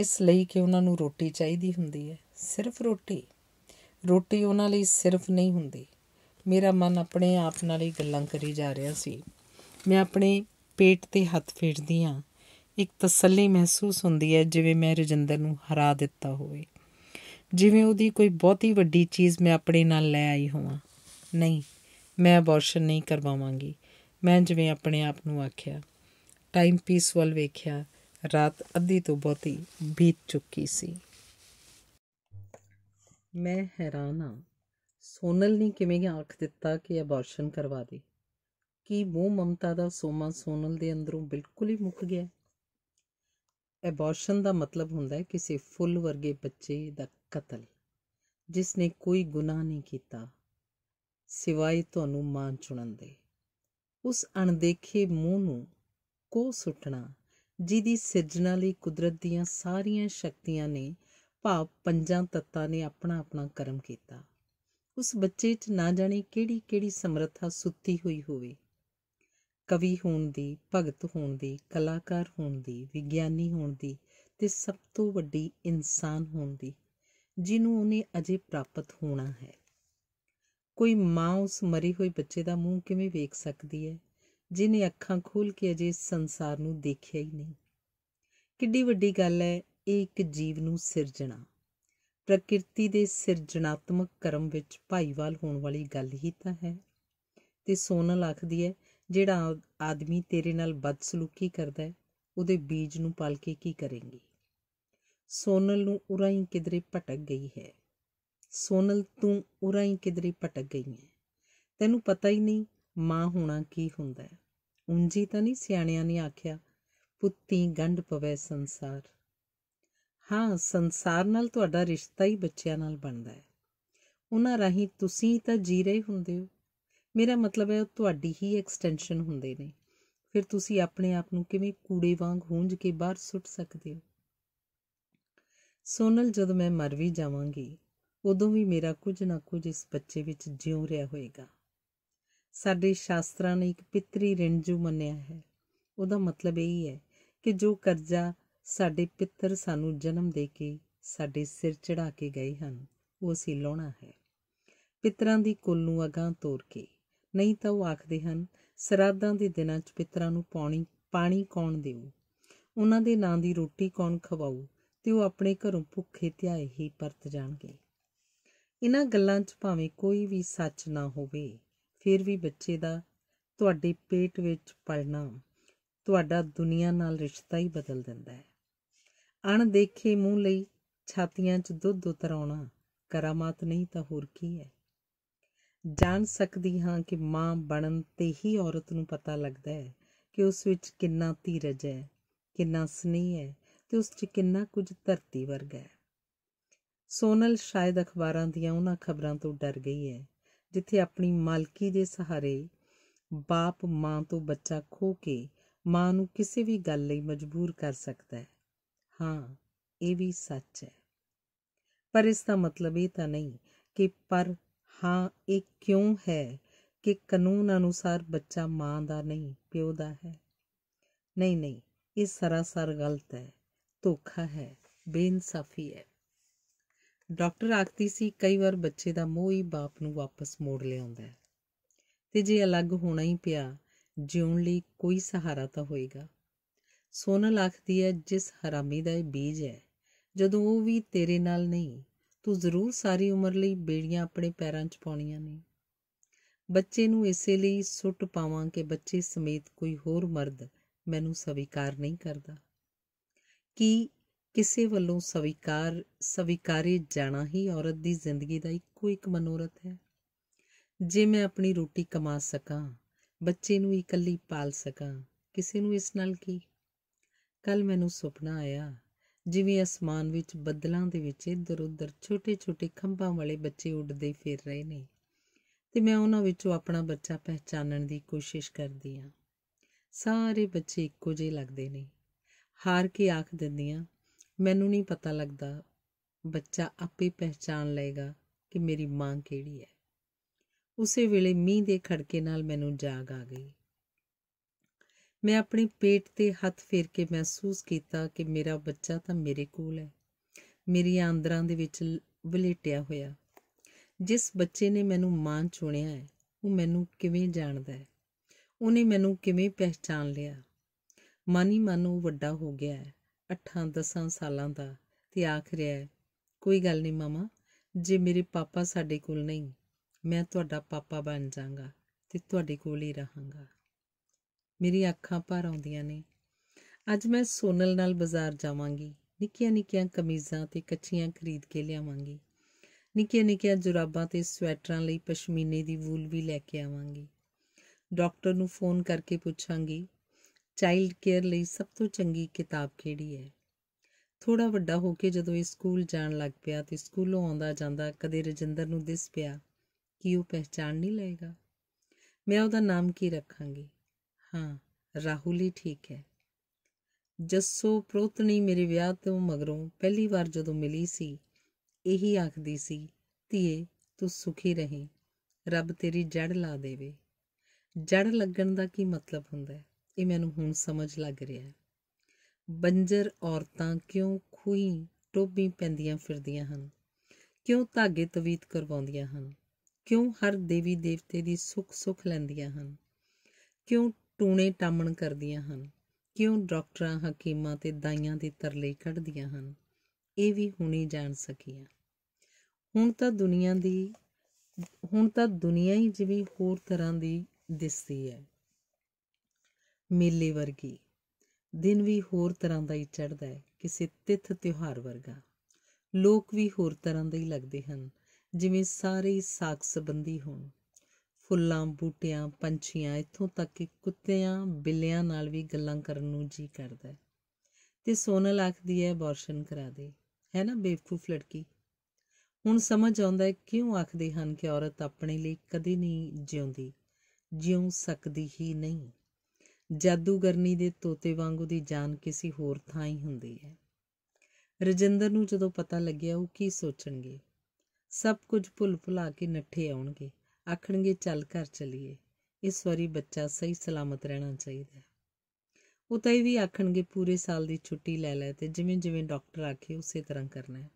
Speaker 1: ਇਸ ਲਈ ਕਿ ਉਹਨਾਂ ਨੂੰ ਰੋਟੀ ਚਾਹੀਦੀ ਹੁੰਦੀ ਹੈ ਸਿਰਫ ਰੋਟੀ ਰੋਟੀ ਉਹਨਾਂ ਲਈ ਸਿਰਫ ਨਹੀਂ ਹੁੰਦੀ ਮੇਰਾ ਮਨ ਆਪਣੇ ਆਪ ਨਾਲ ਹੀ ਗੱਲਾਂ ਕਰੀ ਜਾ ਰਿਹਾ ਸੀ ਮੈਂ ਆਪਣੇ ਪੇਟ ਤੇ ਹੱਥ ਫੇਰਦੀ ਹਾਂ ਇੱਕ ਤਸੱਲੀ ਮਹਿਸੂਸ ਹੁੰਦੀ ਹੈ ਜਿਵੇਂ ਮੈਂ ਰਜਿੰਦਰ ਨੂੰ ਹਰਾ ਦਿੱਤਾ ਹੋਵੇ ਜਿਵੇਂ ਉਹਦੀ ਕੋਈ ਬਹੁਤੀ ਵੱਡੀ ਚੀਜ਼ ਮੈਂ ਆਪਣੇ ਨਾਲ ਲੈ ਆਈ ਹੋਵਾਂ ਨਹੀਂ ਮੈਂ ਅਬੋਰਸ਼ਨ ਨਹੀਂ ਕਰਵਾਵਾਂਗੀ ਮੈਂ ਜਿਵੇਂ ਆਪਣੇ ਆਪ ਨੂੰ ਆਖਿਆ ਟਾਈਮ ਪੀਸ ਵੱਲ ਵੇਖਿਆ ਰਾਤ ਅੱਧੀ ਤੋਂ ਬਹੁਤੀ ਬੀਤ ਚੁੱਕੀ ਸੀ ਮੈਂ ਹੈਰਾਨ ਹਾਂ ਸੋਨਲ ਨੇ ਕਿਵੇਂ ਆਖ ਦਿੱਤਾ ਕਿ ਅਬਾਰਸ਼ਨ ਕਰਵਾ ਦੇ ਕੀ ਮੋਹ ਮਮਤਾ ਦਾ ਸੋਮਾ ਸੋਨਲ ਦੇ ਅੰਦਰੋਂ ਬਿਲਕੁਲ ਹੀ ਮੁੱਕ ਗਿਆ ਐਬੋਰਸ਼ਨ ਦਾ ਮਤਲਬ ਹੁੰਦਾ ਹੈ ਕਿਸੇ ਫੁੱਲ ਵਰਗੇ ਬੱਚੇ ਦਾ ਕਤਲ ਜਿਸ ਨੇ ਕੋਈ ਗੁਨਾਹ ਨਹੀਂ ਕੀਤਾ ਸਿਵਾਏ ਤੁਹਾਨੂੰ ਮਾਂ ਚੁਣਨ ਦੇ ਉਸ ਅਣਦੇਖੇ ਮੂੰਹ ਨੂੰ ਕੋ ਸੁੱਟਣਾ ਜਿਹਦੀ ਸਿਰਜਣਾ ਲਈ ਕੁਦਰਤ ਦੀਆਂ ਸਾਰੀਆਂ ਸ਼ਕਤੀਆਂ ਨੇ ਭਾਵ ਪੰਜਾਂ ਤੱਤਾਂ ਨੇ ਆਪਣਾ ਆਪਣਾ ਕਰਮ ਕੀਤਾ ਉਸ ਬੱਚੇ 'ਚ ਨਾ ਜਾਣੀ ਕਿਹੜੀ-ਕਿਹੜੀ ਸਮਰੱਥਾ ਸੁੱਤੀ ਹੋਈ ਹੋਵੇ ਕਵੀ ਹੋਣ ਦੀ ਭਗਤ ਹੋਣ ਦੀ ਕਲਾਕਾਰ ਹੋਣ ਦੀ ਵਿਗਿਆਨੀ ਹੋਣ ਦੀ ਤੇ ਸਭ ਤੋਂ ਵੱਡੀ ਇਨਸਾਨ ਹੋਣ ਦੀ ਜਿਹਨੂੰ ਉਹਨੇ ਅਜੇ ਪ੍ਰਾਪਤ ਹੋਣਾ ਹੈ ਕੋਈ ਮਾਂ ਉਸ ਮਰੀ ਹੋਈ ਬੱਚੇ ਦਾ ਮੂੰਹ ਕਿਵੇਂ ਵੇਖ ਸਕਦੀ ਹੈ ਜਿਹਨੇ ਅੱਖਾਂ ਖੋਲ ਕੇ ਅਜੇ ਸੰਸਾਰ ਨੂੰ ਦੇਖਿਆ ਹੀ ਨਹੀਂ ਕਿੱਡੀ ਵੱਡੀ ਗੱਲ ਹੈ ਇਹ ਇੱਕ ਜੀਵ ਨੂੰ ਸਿਰਜਣਾ ਪ੍ਰਕਿਰਤੀ ਦੇ ਸਿਰਜਣਾਤਮਕ ਕਰਮ ਵਿੱਚ ਭਾਈਵਾਲ ਹੋਣ ਵਾਲੀ ਗੱਲ ਹੀ ਤਾਂ ਹੈ ਤੇ ਸੋਨਲ ਆਖਦੀ ਹੈ ਜਿਹੜਾ ਆਦਮੀ ਤੇਰੇ ਨਾਲ ਬਦਸਲੂਕੀ ਕਰਦਾ ਹੈ ਉਹਦੇ ਬੀਜ ਨੂੰ ਪਾਲ ਕੇ ਕੀ ਕਰੇਂਗੀ ਸੋਨਲ ਨੂੰ ਉਰਾਂ ਹੀ ਕਿਧਰੇ ਭਟਕ ਗਈ ਹੈ ਸੋਨਲ ਤੂੰ ਉਰਾਂ ਹੀ ਕਿਧਰੇ ਭਟਕ ਗਈ ਹੈ ਤੈਨੂੰ ਪਤਾ ਹੀ ਨਹੀਂ ਮਾਂ ਹੋਣਾ ਕੀ ਹੁੰਦਾ ਹੈ ਉਂਝੀ ਤਾਂ ਨਹੀਂ ਸਿਆਣਿਆਂ ਨੇ ਆਖਿਆ ਪੁੱਤੀ ਗੰਢ ਪਵੇ ਸੰਸਾਰ ਹਾਂ ਸੰਸਾਰ ਨਾਲ ਤੁਹਾਡਾ ਰਿਸ਼ਤਾ ਹੀ ਬੱਚਿਆਂ ਨਾਲ ਬਣਦਾ ਹੈ ਉਹਨਾਂ ਰਾਹੀਂ ਤੁਸੀਂ ਤਾਂ ਜੀ ਰਹੇ ਹੁੰਦੇ ਹੋ ਮੇਰਾ ਮਤਲਬ ਹੈ ਉਹ ਤੁਹਾਡੀ ਹੀ ਐਕਸਟੈਂਸ਼ਨ ਹੁੰਦੇ ਨੇ ਫਿਰ ਤੁਸੀਂ ਆਪਣੇ ਆਪ ਨੂੰ ਕਿਵੇਂ ਕੂੜੇ ਵਾਂਗ ਹੁੰਝ ਕੇ ਬਾਹਰ ਸੁੱਟ ਸਕਦੇ ਹੋ ਸੋਨਲ ਜਦੋਂ ਮੈਂ ਮਰ ਵੀ ਜਾਵਾਂਗੀ ਉਦੋਂ ਵੀ ਮੇਰਾ ਕੁਝ ਨਾ ਕੁਝ ਇਸ ਬੱਚੇ ਵਿੱਚ ਜਿਉਂ ਰਿਹਾ ਹੋਏਗਾ ਸਾਡੇ ਸ਼ਾਸਤਰਾਂ ਨੇ ਇੱਕ ਪਿਤਰੀ ਰਿੰਜੂ ਮੰਨਿਆ ਹੈ ਉਹਦਾ ਮਤਲਬ ਇਹ ਹੀ ਹੈ ਕਿ ਜੋ ਕਰਜ਼ਾ ਸਾਡੇ ਪਿੱਤਰ ਸਾਨੂੰ ਜਨਮ ਦੇ ਕੇ ਸਾਡੇ ਸਿਰ ਚੜਾ ਕੇ ਗਏ ਹਨ ਉਹ ਅਸੀਂ ਲਾਉਣਾ ਹੈ ਪਿਤਰਾਂ ਦੀ ਕੁੱਲ ਨੂੰ ਅਗਾਹ ਤੋਰ ਕੇ ਨਹੀਂ ਤਾਂ ਉਹ ਆਖਦੇ ਹਨ ਸਰਾਦਾਂ ਦੇ ਦਿਨਾਂ 'ਚ ਪਿਤਰਾਂ ਨੂੰ ਪਾਣੀ ਪਾਣੀ ਕੌਣ ਦੇਊ ਉਹਨਾਂ ਦੇ ਨਾਂ ਦੀ ਰੋਟੀ ਕੌਣ ਖਵਾਊ ਤੇ ਉਹ ਆਪਣੇ ਘਰੋਂ ਭੁੱਖੇ ਧਿਆਏ ਹੀ ਪਰਤ ਜਾਣਗੇ ਇਹਨਾਂ ਗੱਲਾਂ 'ਚ ਭਾਵੇਂ ਕੋਈ ਵੀ ਸੱਚ ਨਾ ਹੋਵੇ ਫਿਰ ਵੀ ਬੱਚੇ ਦਾ ਤੁਹਾਡੇ ਪੇਟ ਵਿੱਚ ਪਲਣਾ ਤੁਹਾਡਾ ਦੁਨੀਆ ਨਾਲ ਰਿਸ਼ਤਾ ਹੀ ਬਦਲ ਦਿੰਦਾ ਹੈ ਅਣਦੇਖੇ ਮੂੰਹ ਲਈ ਛਾਤੀਆਂ 'ਚ ਦੁੱਧ ਉਤਰਾਉਣਾ ਕਰਾਮਾਤ ਨਹੀਂ ਤਾਂ ਹੋਰ ਕੀ ਹੈ ਜਾਣ ਸਕਦੀ ਹਾਂ ਕਿ ਮਾਂ ਬਣਨ ਤੇ ਹੀ ਔਰਤ ਨੂੰ ਪਤਾ ਲੱਗਦਾ ਹੈ ਕਿ ਉਸ ਵਿੱਚ ਕਿੰਨਾ ਧੀਰਜ ਹੈ ਕਿੰਨਾ ਸਨੇਹ ਹੈ ਤੇ ਉਸ 'ਚ ਕਿੰਨਾ ਕੁਝ ਧਰਤੀ ਵਰਗਾ ਹੈ ਸੋਨਲ ਸ਼ਾਇਦ ਅਖਬਾਰਾਂ ਦੀਆਂ ਉਹਨਾਂ ਖਬਰਾਂ ਤੋਂ ਡਰ ਗਈ ਹੈ ਜਿੱਥੇ ਆਪਣੀ ਮਾਲਕੀ ਦੇ ਸਹਾਰੇ ਬਾਪ ਮਾਂ ਤੋਂ ਬੱਚਾ ਖੋ ਕੇ ਮਾਂ ਨੂੰ ਕਿਸੇ ਵੀ ਗੱਲ ਲਈ ਮਜਬੂਰ ਕਰ ਸਕਦਾ ਹੈ ਹਾਂ ਇਹ ਵੀ ਸੱਚ ਹੈ ਪਰ ਇਸ ਦਾ ਮਤਲਬ ਇਹ ਤਾਂ ਨਹੀਂ ਕਿ ਪਰ ਹਾਂ ਇਹ ਕਿਉਂ ਹੈ ਕਿ ਕਾਨੂੰਨ ਅਨੁਸਾਰ ਬੱਚਾ ਮਾਂ ਦਾ ਨਹੀਂ ਪਿਓ ਦਾ ਹੈ ਨਹੀਂ ਨਹੀਂ ਇਹ ਸਰਾਸਰ ਗਲਤ ਹੈ ਧੋਖਾ ਹੈ ਬੇਇਨਸਾਫੀ ਹੈ ਡਾਕਟਰ ਆਖਦੀ ਸੀ ਕਈ ਵਾਰ ਬੱਚੇ ਦਾ ਮੋਹ ਹੀ ਬਾਪ ਨੂੰ ਵਾਪਸ ਮੋੜ ਲਿਆਉਂਦਾ ਹੈ ਤੇ ਜੇ ਅਲੱਗ ਹੋਣਾ ਹੀ ਪਿਆ ਜਿਉਣ ਲਈ ਕੋਈ ਸਹਾਰਾ ਤਾਂ ਹੋਏਗਾ ਸੋਨਲ ਆਖਦੀ ਹੈ ਜਿਸ ਹਰਾਮੀ ਦਾ ਇਹ ਬੀਜ ਹੈ ਜਦੋਂ ਉਹ ਵੀ ਤੇਰੇ ਨਾਲ ਨਹੀਂ ਤੂੰ ਜ਼ਰੂਰ ਸਾਰੀ ਉਮਰ ਲਈ ਬੇੜੀਆਂ ਆਪਣੇ ਪੈਰਾਂ 'ਚ ਪਾਉਣੀਆਂ ਨੇ ਬੱਚੇ ਨੂੰ ਇਸੇ ਲਈ ਸੁੱਟ ਪਾਵਾਂ ਕਿ ਬੱਚੇ ਸਮੇਤ ਕੋਈ ਹੋਰ ਮਰਦ ਮੈਨੂੰ ਸਵੀਕਾਰ ਨਹੀਂ ਕਰਦਾ ਕੀ ਕਿਸੇ ਵੱਲੋਂ ਸਵੀਕਾਰ ਸਵੀਕਾਰੇ ਜਾਣਾ ਹੀ ਔਰਤ ਦੀ ਜ਼ਿੰਦਗੀ ਦਾ ਇੱਕੋ ਇੱਕ ਮਨੋਰਥ ਹੈ ਜੇ ਮੈਂ ਆਪਣੀ ਰੋਟੀ ਕਮਾ ਸਕਾਂ ਬੱਚੇ ਨੂੰ ਇਕੱਲੀ ਪਾਲ ਸਕਾਂ ਕਿਸੇ ਨੂੰ ਇਸ ਨਾਲ ਕੀ ਕੱਲ ਮੈਨੂੰ ਸੁਪਨਾ ਆਇਆ ਜਿਵੇਂ ਅਸਮਾਨ ਵਿੱਚ ਬੱਦਲਾਂ ਦੇ ਵਿੱਚ ਇੱਧਰ-ਉੱਧਰ ਛੋਟੇ-ਛੋਟੇ ਖੰਭਾਂ ਵਾਲੇ ਬੱਚੇ ਉੱਡਦੇ ਫਿਰ ਰਹੇ ਨੇ ਤੇ ਮੈਂ ਉਹਨਾਂ ਵਿੱਚੋਂ ਆਪਣਾ ਬੱਚਾ ਪਹਿਚਾਨਣ ਦੀ ਕੋਸ਼ਿਸ਼ ਕਰਦੀ ਆ ਸਾਰੇ ਬੱਚੇ ਇੱਕੋ ਜਿਹੇ ਲੱਗਦੇ ਨੇ ਹਾਰ ਕੇ ਆਖ ਦਿੰਦੀ ਆ ਮੈਨੂੰ ਨਹੀਂ ਪਤਾ ਲੱਗਦਾ ਬੱਚਾ ਆਪੇ ਪਹਿਚਾਨ ਲਏਗਾ ਕਿ ਮੇਰੀ ਮਾਂ ਕਿਹੜੀ ਹੈ ਉਸੇ ਵੇਲੇ ਮੀਂਹ ਦੇ ਖੜਕੇ ਨਾਲ ਮੈਨੂੰ ਜਾਗ ਆ ਗਈ ਮੈਂ ਆਪਣੇ ਪੇਟ ਤੇ ਹੱਥ ਫੇਰ ਕੇ ਮਹਿਸੂਸ ਕੀਤਾ ਕਿ ਮੇਰਾ ਬੱਚਾ ਤਾਂ ਮੇਰੇ ਕੋਲ ਹੈ ਮੇਰੀ ਆਂਦਰਾਂ ਦੇ ਵਿੱਚ ਬਲੇਟਿਆ ਹੋਇਆ ਜਿਸ ਬੱਚੇ ਨੇ ਮੈਨੂੰ ਮਾਂ ਚੁਣਿਆ ਹੈ ਉਹ ਮੈਨੂੰ ਕਿਵੇਂ ਜਾਣਦਾ ਹੈ ਉਹਨੇ ਮੈਨੂੰ ਕਿਵੇਂ ਪਛਾਣ ਲਿਆ ਮਾਨੀ ਮਾਨੋ ਵੱਡਾ ਹੋ ਗਿਆ ਹੈ 8-10 ਸਾਲਾਂ ਦਾ ਤੇ ਆਖ ਰਿਹਾ ਹੈ ਕੋਈ ਗੱਲ ਨਹੀਂ ਮਾਮਾ ਜੇ ਮੇਰੇ ਪਾਪਾ ਸਾਡੇ ਕੋਲ ਨਹੀਂ ਮੈਂ ਤੁਹਾਡਾ ਪਾਪਾ ਬਣ ਜਾਵਾਂਗਾ ਤੇ ਤੁਹਾਡੇ ਕੋਲ ਹੀ ਰਹਾਂਗਾ ਮੇਰੀ ਅੱਖਾਂ ਭਰ ਆਉਂਦੀਆਂ ਨੇ ਅੱਜ ਮੈਂ ਸੋਨਲ ਨਾਲ ਬਾਜ਼ਾਰ ਜਾਵਾਂਗੀ ਨਿੱਕੀਆਂ ਨਿੱਕੀਆਂ ਕਮੀਜ਼ਾਂ ਤੇ ਕੱਚੀਆਂ ਖਰੀਦ ਕੇ ਲਿਆਵਾਂਗੀ ਨਿੱਕੀਆਂ ਨਿੱਕੀਆਂ ਜੁਰਾਬਾਂ ਤੇ ਸਵੈਟਰਾਂ ਲਈ ਪਸ਼ਮੀਨੇ ਦੀ ਵੂਲ ਵੀ ਲੈ ਕੇ ਆਵਾਂਗੀ ਡਾਕਟਰ ਨੂੰ ਫੋਨ ਕਰਕੇ ਪੁੱਛਾਂਗੀ ਚਾਈਲਡ ਕੇਅਰ ਲਈ ਸਭ ਤੋਂ ਚੰਗੀ ਕਿਤਾਬ ਕਿਹੜੀ ਹੈ ਥੋੜਾ ਵੱਡਾ ਹੋ ਕੇ ਜਦੋਂ ਇਹ ਸਕੂਲ ਜਾਣ ਲੱਗ ਪਿਆ ਤੇ ਸਕੂਲੋਂ ਆਉਂਦਾ ਜਾਂਦਾ ਕਦੇ ਰਜਿੰਦਰ ਨੂੰ ਦਿਸ ਪਿਆ ਕਿ ਉਹ ਪਹਿਚਾਨ ਨਹੀਂ ਲਏਗਾ ਮੈਂ ਉਹਦਾ ਨਾਮ ਕੀ ਰੱਖਾਂਗੀ ਹਾਂ ਰਾਹੁਲ ਹੀ ਠੀਕ ਹੈ ਜੱਸੋ ਪ੍ਰੋਤਣੀ ਮੇਰੇ ਵਿਆਹ ਤੋਂ ਮਗਰੋਂ ਪਹਿਲੀ ਵਾਰ ਜਦੋਂ ਮਿਲੀ ਸੀ ਇਹੀ ਆਖਦੀ ਸੀ ਧੀਏ ਤੂੰ ਸੁਖੀ ਰਹੇ ਰੱਬ ਤੇਰੀ ਜੜ ਲਾ ਦੇਵੇ ਜੜ ਲੱਗਣ ਦਾ ਕੀ ਮਤਲਬ ਹੁੰਦਾ ਹੈ ਇਹ ਮੈਨੂੰ ਹੁਣ ਸਮਝ ਲੱਗ ਰਿਹਾ ਹੈ ਬੰਜਰ ਔਰਤਾਂ ਕਿਉਂ ਖੂਹੀ ਟੋਬੀ ਪੈਂਦੀਆਂ ਫਿਰਦੀਆਂ ਹਨ ਕਿਉਂ ਧਾਗੇ ਤਵੀਤ ਕਰਵਾਉਂਦੀਆਂ ਹਨ ਕਿਉਂ ਹਰ ਦੇਵੀ ਦੇਵਤੇ ਦੀ ਸੁਖ ਸੁਖ ਲੈਂਦੀਆਂ ਹਨ ਕਿਉਂ ਟੂਣੇ ਟਾਮਣ ਕਰਦੀਆਂ ਹਨ ਕਿਉਂ ਡਾਕਟਰਾਂ ਹਕੀਮਾਂ ਤੇ ਦਾਈਆਂ ਦੇ ਤਰਲੇ ਕੱਢਦੀਆਂ ਹਨ ਇਹ ਵੀ ਹੁਣੇ ਜਾਣ ਸਕੀਆਂ ਹੁਣ ਤਾਂ ਦੁਨੀਆ ਦੀ ਹੁਣ ਤਾਂ ਦੁਨੀਆ ਹੀ ਜਿਵੇਂ ਹੋਰ ਤਰ੍ਹਾਂ ਦੀ ਦਿਸਦੀ ਹੈ ਮੇਲੇ ਵਰਗੀ ਦਿਨ ਵੀ ਹੋਰ ਤਰ੍ਹਾਂ ਦਾ ਹੀ ਚੜਦਾ ਹੈ ਕਿਸੇ ਤਿੱਥ ਤਿਉਹਾਰ ਵਰਗਾ ਲੋਕ ਵੀ ਹੋਰ ਤਰ੍ਹਾਂ ਦੇ ਹੀ ਲੱਗਦੇ ਹਨ ਜਿਵੇਂ ਸਾਰੇ ਸਾਖ ਸੰਬੰਧੀ ਹੋਣ ਫੁੱਲਾਂ ਬੂਟਿਆਂ ਪੰਛੀਆਂ ਇੱਥੋਂ ਤੱਕ ਕਿ ਕੁੱਤਿਆਂ ਬਿੱਲਿਆਂ ਨਾਲ ਵੀ ਗੱਲਾਂ ਕਰਨ ਨੂੰ ਜੀ ਕਰਦਾ ਹੈ ਤੇ ਸੋਨਲ ਆਖਦੀ ਹੈ ਅਬੋਰਸ਼ਨ ਕਰਾ ਦੇ ਹੈ ਨਾ ਬੇਵਕੂਫ ਲੜਕੀ ਹੁਣ ਸਮਝ ਆਉਂਦਾ ਹੈ ਕਿਉਂ ਆਖਦੇ ਹਨ ਕਿ ਔਰਤ ਆਪਣੇ ਲਈ ਕਦੇ ਨਹੀਂ ਜਿਉਂਦੀ ਜਿਉ ਸਕਦੀ ਹੀ ਨਹੀਂ ਜਾਦੂਗਰਨੀ ਦੇ ਤੋਤੇ ਵਾਂਗੂ ਦੀ ਜਾਨ ਕਿਸੇ ਹੋਰ ਥਾਂ ਹੀ ਹੁੰਦੀ ਹੈ ਰਜਿੰਦਰ ਨੂੰ ਜਦੋਂ ਪਤਾ ਲੱਗਿਆ ਉਹ ਕੀ ਸੋਚਣਗੇ ਸਭ ਕੁਝ ਭੁੱਲ ਭੁਲਾ ਕੇ ਨੱਠੇ ਆਉਣਗੇ ਆਖਣਗੇ ਚੱਲ ਘਰ ਚਲੀਏ ਇਸ ਵਾਰੀ ਬੱਚਾ ਸਹੀ ਸਲਾਮਤ ਰਹਿਣਾ ਚਾਹੀਦਾ ਉਹ ਤਾਂ ਇਹ ਵੀ ਆਖਣਗੇ ਪੂਰੇ ਸਾਲ ਦੀ ਛੁੱਟੀ ਲੈ ਲੈ ਤੇ ਜਿਵੇਂ ਜਿਵੇਂ ਡਾਕਟਰ ਆਖੇ ਉਸੇ ਤਰ੍ਹਾਂ ਕਰਨਾ ਹੈ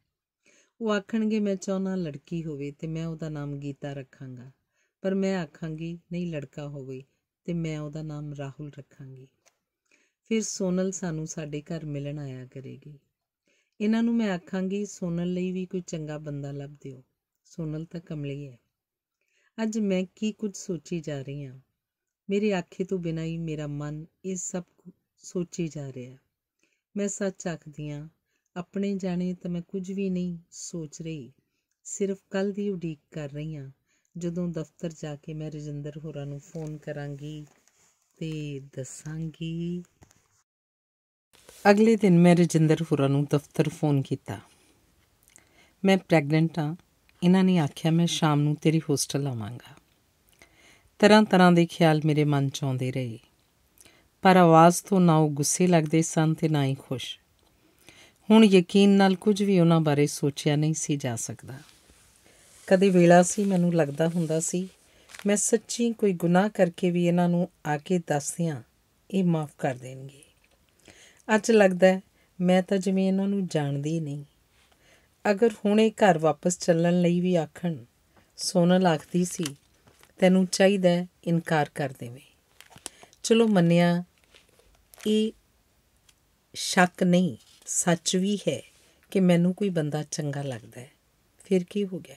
Speaker 1: ਉਹ ਆਖਣਗੇ ਮੈਂ ਚਾਹਨਾ ਲੜਕੀ ਹੋਵੇ ਤੇ ਮੈਂ ਉਹਦਾ ਨਾਮ ਗੀਤਾ ਰੱਖਾਂਗਾ ਪਰ ਮੈਂ ਆਖਾਂਗੀ ਨਹੀਂ ਲੜਕਾ ਹੋਵੇ ਤੇ ਮੈਂ ਉਹਦਾ ਨਾਮ ਰਾਹੁਲ ਰੱਖਾਂਗੀ ਫਿਰ ਸੋਨਲ ਸਾਨੂੰ ਸਾਡੇ ਘਰ ਮਿਲਣ ਆਇਆ ਕਰੇਗੀ ਇਹਨਾਂ ਨੂੰ ਮੈਂ ਆਖਾਂਗੀ ਸੋਨਲ ਲਈ ਵੀ ਕੋਈ ਚੰਗਾ ਬੰਦਾ ਲੱਭ ਦਿਓ ਸੋਨਲ ਤਾਂ ਕਮਲੀ ਹੈ ਅੱਜ ਮੈਂ ਕੀ ਕੁਝ ਸੋਚੀ ਜਾ ਰਹੀ ਹਾਂ ਮੇਰੇ ਆਖੇ ਤੋਂ ਬਿਨਾਂ ਹੀ ਮੇਰਾ ਮਨ ਇਹ ਸਭ ਸੋਚੀ ਜਾ ਰਿਹਾ ਮੈਂ ਸੱਚ ਆਖਦੀ ਹਾਂ ਆਪਣੇ ਜਾਣੇ ਤਾਂ ਮੈਂ ਕੁਝ ਵੀ ਨਹੀਂ ਸੋਚ ਰਹੀ ਸਿਰਫ ਕੱਲ ਦੀ ਉਡੀਕ ਕਰ ਰਹੀ ਹਾਂ ਜਦੋਂ ਦਫ਼ਤਰ ਜਾ ਕੇ ਮੈਂ ਰਜਿੰਦਰ ਹੋਰਾਂ ਨੂੰ ਫੋਨ ਕਰਾਂਗੀ ਤੇ ਦੱਸਾਂਗੀ ਅਗਲੇ ਦਿਨ ਮੈਂ ਰਜਿੰਦਰ ਹੋਰਾਂ ਨੂੰ ਦਫ਼ਤਰ ਫੋਨ ਕੀਤਾ ਮੈਂ ਪ੍ਰੈਗਨੈਂਟ ਹਾਂ ਇਹਨਾਂ ਨੇ ਆਖਿਆ ਮੈਂ ਸ਼ਾਮ ਨੂੰ ਤੇਰੀ ਹੋਸਟਲ ਆਵਾਂਗਾ ਤਰ੍ਹਾਂ ਤਰ੍ਹਾਂ ਦੇ ਖਿਆਲ ਮੇਰੇ ਮਨ 'ਚ ਆਉਂਦੇ ਰਹੇ ਪਰ ਆਵਾਜ਼ ਤੋਂ ਨਾ ਉਹ ਗੁੱਸੇ ਲੱਗਦੇ ਸਨ ਤੇ ਨਾ ਹੀ ਖੁਸ਼ ਹੁਣ ਯਕੀਨ ਨਾਲ ਕੁਝ ਵੀ ਉਹਨਾਂ ਬਾਰੇ ਸੋਚਿਆ ਨਹੀਂ ਸੀ ਜਾ ਸਕਦਾ ਕਦੇ ਵੇਲਾ ਸੀ ਮੈਨੂੰ ਲੱਗਦਾ ਹੁੰਦਾ ਸੀ ਮੈਂ ਸੱਚੀ ਕੋਈ ਗੁਨਾਹ ਕਰਕੇ ਵੀ ਇਹਨਾਂ ਨੂੰ ਆ ਕੇ ਦੱਸਿਆਂ ਇਹ ਮਾਫ ਕਰ ਦੇਣਗੇ ਅੱਜ ਲੱਗਦਾ ਮੈਂ ਤਾਂ ਜਿਵੇਂ ਇਹਨਾਂ ਨੂੰ ਜਾਣਦੀ ਨਹੀਂ ਅਗਰ ਹੁਣੇ ਘਰ ਵਾਪਸ ਚੱਲਣ ਲਈ ਵੀ ਆਖਣ ਸੋਨਲ ਆਖਦੀ ਸੀ ਤੈਨੂੰ ਚਾਹੀਦਾ ਇਨਕਾਰ ਕਰ ਦੇਵੇਂ ਚਲੋ ਮੰਨਿਆ ਇਹ ਸ਼ੱਕ ਨਹੀਂ ਸੱਚ ਵੀ ਹੈ ਕਿ ਮੈਨੂੰ ਕੋਈ ਬੰਦਾ ਚੰਗਾ ਲੱਗਦਾ ਹੈ ਫਿਰ ਕੀ ਹੋ ਗਿਆ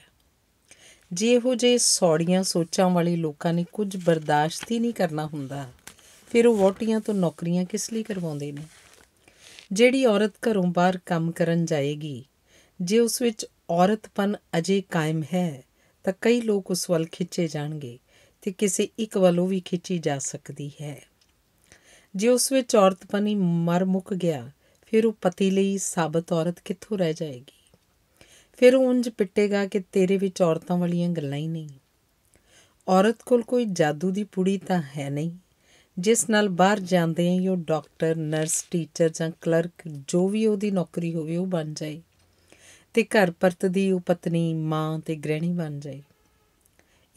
Speaker 1: ਜੇ ਉਹ ਜੇ ਸੌੜੀਆਂ ਸੋਚਾਂ ਵਾਲੇ ਲੋਕਾਂ ਨੇ ਕੁਝ ਬਰਦਾਸ਼ਤ ਹੀ ਨਹੀਂ ਕਰਨਾ ਹੁੰਦਾ ਫਿਰ ਉਹ ਵੋਟੀਆਂ ਤੋਂ ਨੌਕਰੀਆਂ ਕਿਸ ਲਈ ਕਰਵਾਉਂਦੇ ਨੇ ਜਿਹੜੀ ਔਰਤ ਘਰੋਂ ਬਾਹਰ ਕੰਮ ਕਰਨ ਜਾਏਗੀ ਜੇ ਉਸ ਵਿੱਚ ਔਰਤਪਨ ਅਜੇ ਕਾਇਮ ਹੈ ਤਾਂ ਕਈ ਲੋਕ ਉਸ ਵੱਲ ਖਿੱਚੇ ਜਾਣਗੇ ਤੇ ਕਿਸੇ ਇੱਕ ਵੱਲੋਂ ਵੀ ਖਿੱਚੀ ਜਾ ਸਕਦੀ ਹੈ ਜੇ ਉਸ ਵਿੱਚ ਔਰਤਪਨ ਹੀ ਮਰ ਮੁੱਕ ਗਿਆ ਫਿਰ ਉਹ ਪਤੀ ਲਈ ਸਾਬਤ ਔਰਤ ਕਿੱਥੋਂ ਰਹਿ ਜਾਏਗੀ ਫਿਰ ਉਹ ਉਂਝ ਪਿੱਟੇਗਾ ਕਿ ਤੇਰੇ ਵਿੱਚ ਔਰਤਾਂ ਵਾਲੀਆਂ ਗੱਲਾਂ ਹੀ ਨਹੀਂ ਔਰਤ ਕੋਲ ਕੋਈ ਜਾਦੂ ਦੀ ਪੁੜੀ ਤਾਂ ਹੈ ਨਹੀਂ ਜਿਸ ਨਾਲ ਬਾਹਰ ਜਾਂਦੇ ਆ ਉਹ ਡਾਕਟਰ ਨਰਸ ਟੀਚਰ ਜਾਂ ਕਲਰਕ ਜੋ ਵੀ ਉਹਦੀ ਨੌਕਰੀ ਹੋਵੇ ਉਹ ਬਣ ਜਾਏ ਤੇ ਘਰ ਪਰਤਦੀ ਉਹ ਪਤਨੀ ਮਾਂ ਤੇ ਗ੍ਰਹਿਣੀ ਬਣ ਜਾਏ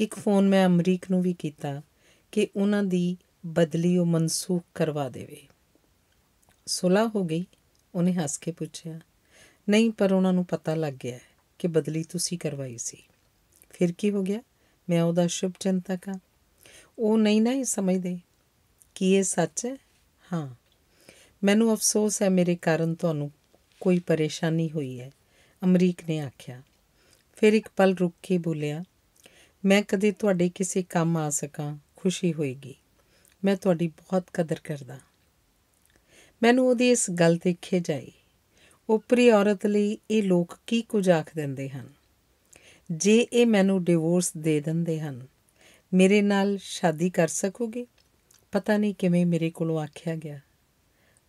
Speaker 1: ਇੱਕ ਫੋਨ ਮੈਂ ਅਮਰੀਕ ਨੂੰ ਵੀ ਕੀਤਾ ਕਿ ਉਹਨਾਂ ਦੀ ਬਦਲੀ ਉਹ ਮਨਸੂਖ ਕਰਵਾ ਦੇਵੇ ਸੁਲਾ ਹੋ ਗਈ ਉਹਨੇ ਹੱਸ ਕੇ ਪੁੱਛਿਆ ਨਹੀਂ ਪਰ ਉਹਨਾਂ ਨੂੰ ਪਤਾ ਲੱਗ ਗਿਆ ਕਿ ਬਦਲੀ ਤੁਸੀਂ ਕਰਵਾਈ ਸੀ ਫਿਰ ਕੀ ਹੋ ਗਿਆ ਮੈਂ ਉਹਦਾ ਸ਼ੁਭ ਚਿੰਤਕ ਆ ਉਹ ਨਹੀਂ ਨਾ ਇਹ ਸਮਝਦੇ ਕਿ ਇਹ ਸੱਚ ਹੈ ਹਾਂ ਮੈਨੂੰ ਅਫਸੋਸ ਹੈ ਮੇਰੇ ਕਾਰਨ ਤੁਹਾਨੂੰ ਕੋਈ ਪਰੇਸ਼ਾਨੀ ਹੋਈ ਹੈ ਅਮਰੀਕ ਨੇ ਆਖਿਆ ਫਿਰ ਇੱਕ ਪਲ ਰੁਕ ਕੇ ਬੋਲਿਆ ਮੈਂ ਕਦੇ ਤੁਹਾਡੇ ਕਿਸੇ ਕੰਮ ਆ ਸਕਾਂ ਖੁਸ਼ੀ ਹੋਏਗੀ ਮੈਂ ਤੁਹਾਡੀ ਬਹੁਤ ਕਦਰ ਕਰਦਾ ਮੈਨੂੰ ਉਹਦੀ ਇਸ ਗੱਲ ਤੇ ਆਈ ਉਪਰੀ ਔਰਤ ਲਈ ਇਹ ਲੋਕ ਕੀ ਕੁਝ ਆਖ ਦਿੰਦੇ ਹਨ ਜੇ ਇਹ ਮੈਨੂੰ ਡਿਵੋਰਸ ਦੇ ਦਿੰਦੇ ਹਨ ਮੇਰੇ ਨਾਲ ਸ਼ਾਦੀ ਕਰ ਸਕੋਗੇ ਪਤਾ ਨਹੀਂ ਕਿਵੇਂ ਮੇਰੇ ਕੋਲੋਂ ਆਖਿਆ ਗਿਆ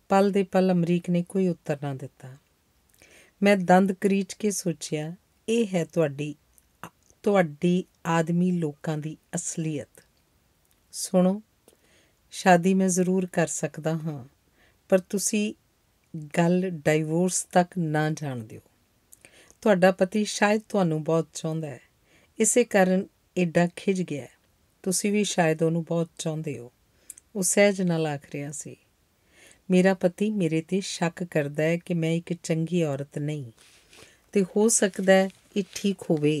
Speaker 1: ਪਲ ਦੇ ਪਲ ਅਮਰੀਕ ਨੇ ਕੋਈ ਉੱਤਰ ਨਾ ਦਿੱਤਾ ਮੈਂ ਦੰਦ ਕਰੀਚ ਕੇ ਸੋਚਿਆ ਇਹ ਹੈ ਤੁਹਾਡੀ ਤੁਹਾਡੀ ਆਦਮੀ ਲੋਕਾਂ ਦੀ ਅਸਲੀਅਤ ਸੁਣੋ ਸ਼ਾਦੀ ਮੈਂ ਜ਼ਰੂਰ ਕਰ ਸਕਦਾ ਹਾਂ ਪਰ ਤੁਸੀਂ ਗੱਲ ਡਾਈਵੋਰਸ ਤੱਕ ਨਾ ਜਾਣ ਦਿਓ ਤੁਹਾਡਾ ਪਤੀ ਸ਼ਾਇਦ ਤੁਹਾਨੂੰ ਬਹੁਤ ਚਾਹੁੰਦਾ ਹੈ ਇਸੇ ਕਾਰਨ ਐਡਾ ਖਿਜ ਗਿਆ ਤੁਸੀਂ ਵੀ ਸ਼ਾਇਦ ਉਹਨੂੰ ਬਹੁਤ ਚਾਹੁੰਦੇ ਹੋ ਉਹ ਸਹਿਜ ਨਾਲ ਆਖ ਰਿਹਾ ਸੀ ਮੇਰਾ ਪਤੀ ਮੇਰੇ ਤੇ ਸ਼ੱਕ ਕਰਦਾ ਹੈ ਕਿ ਮੈਂ ਇੱਕ ਚੰਗੀ ਔਰਤ ਨਹੀਂ ਤੇ ਹੋ ਸਕਦਾ ਹੈ ਇਹ ਠੀਕ ਹੋਵੇ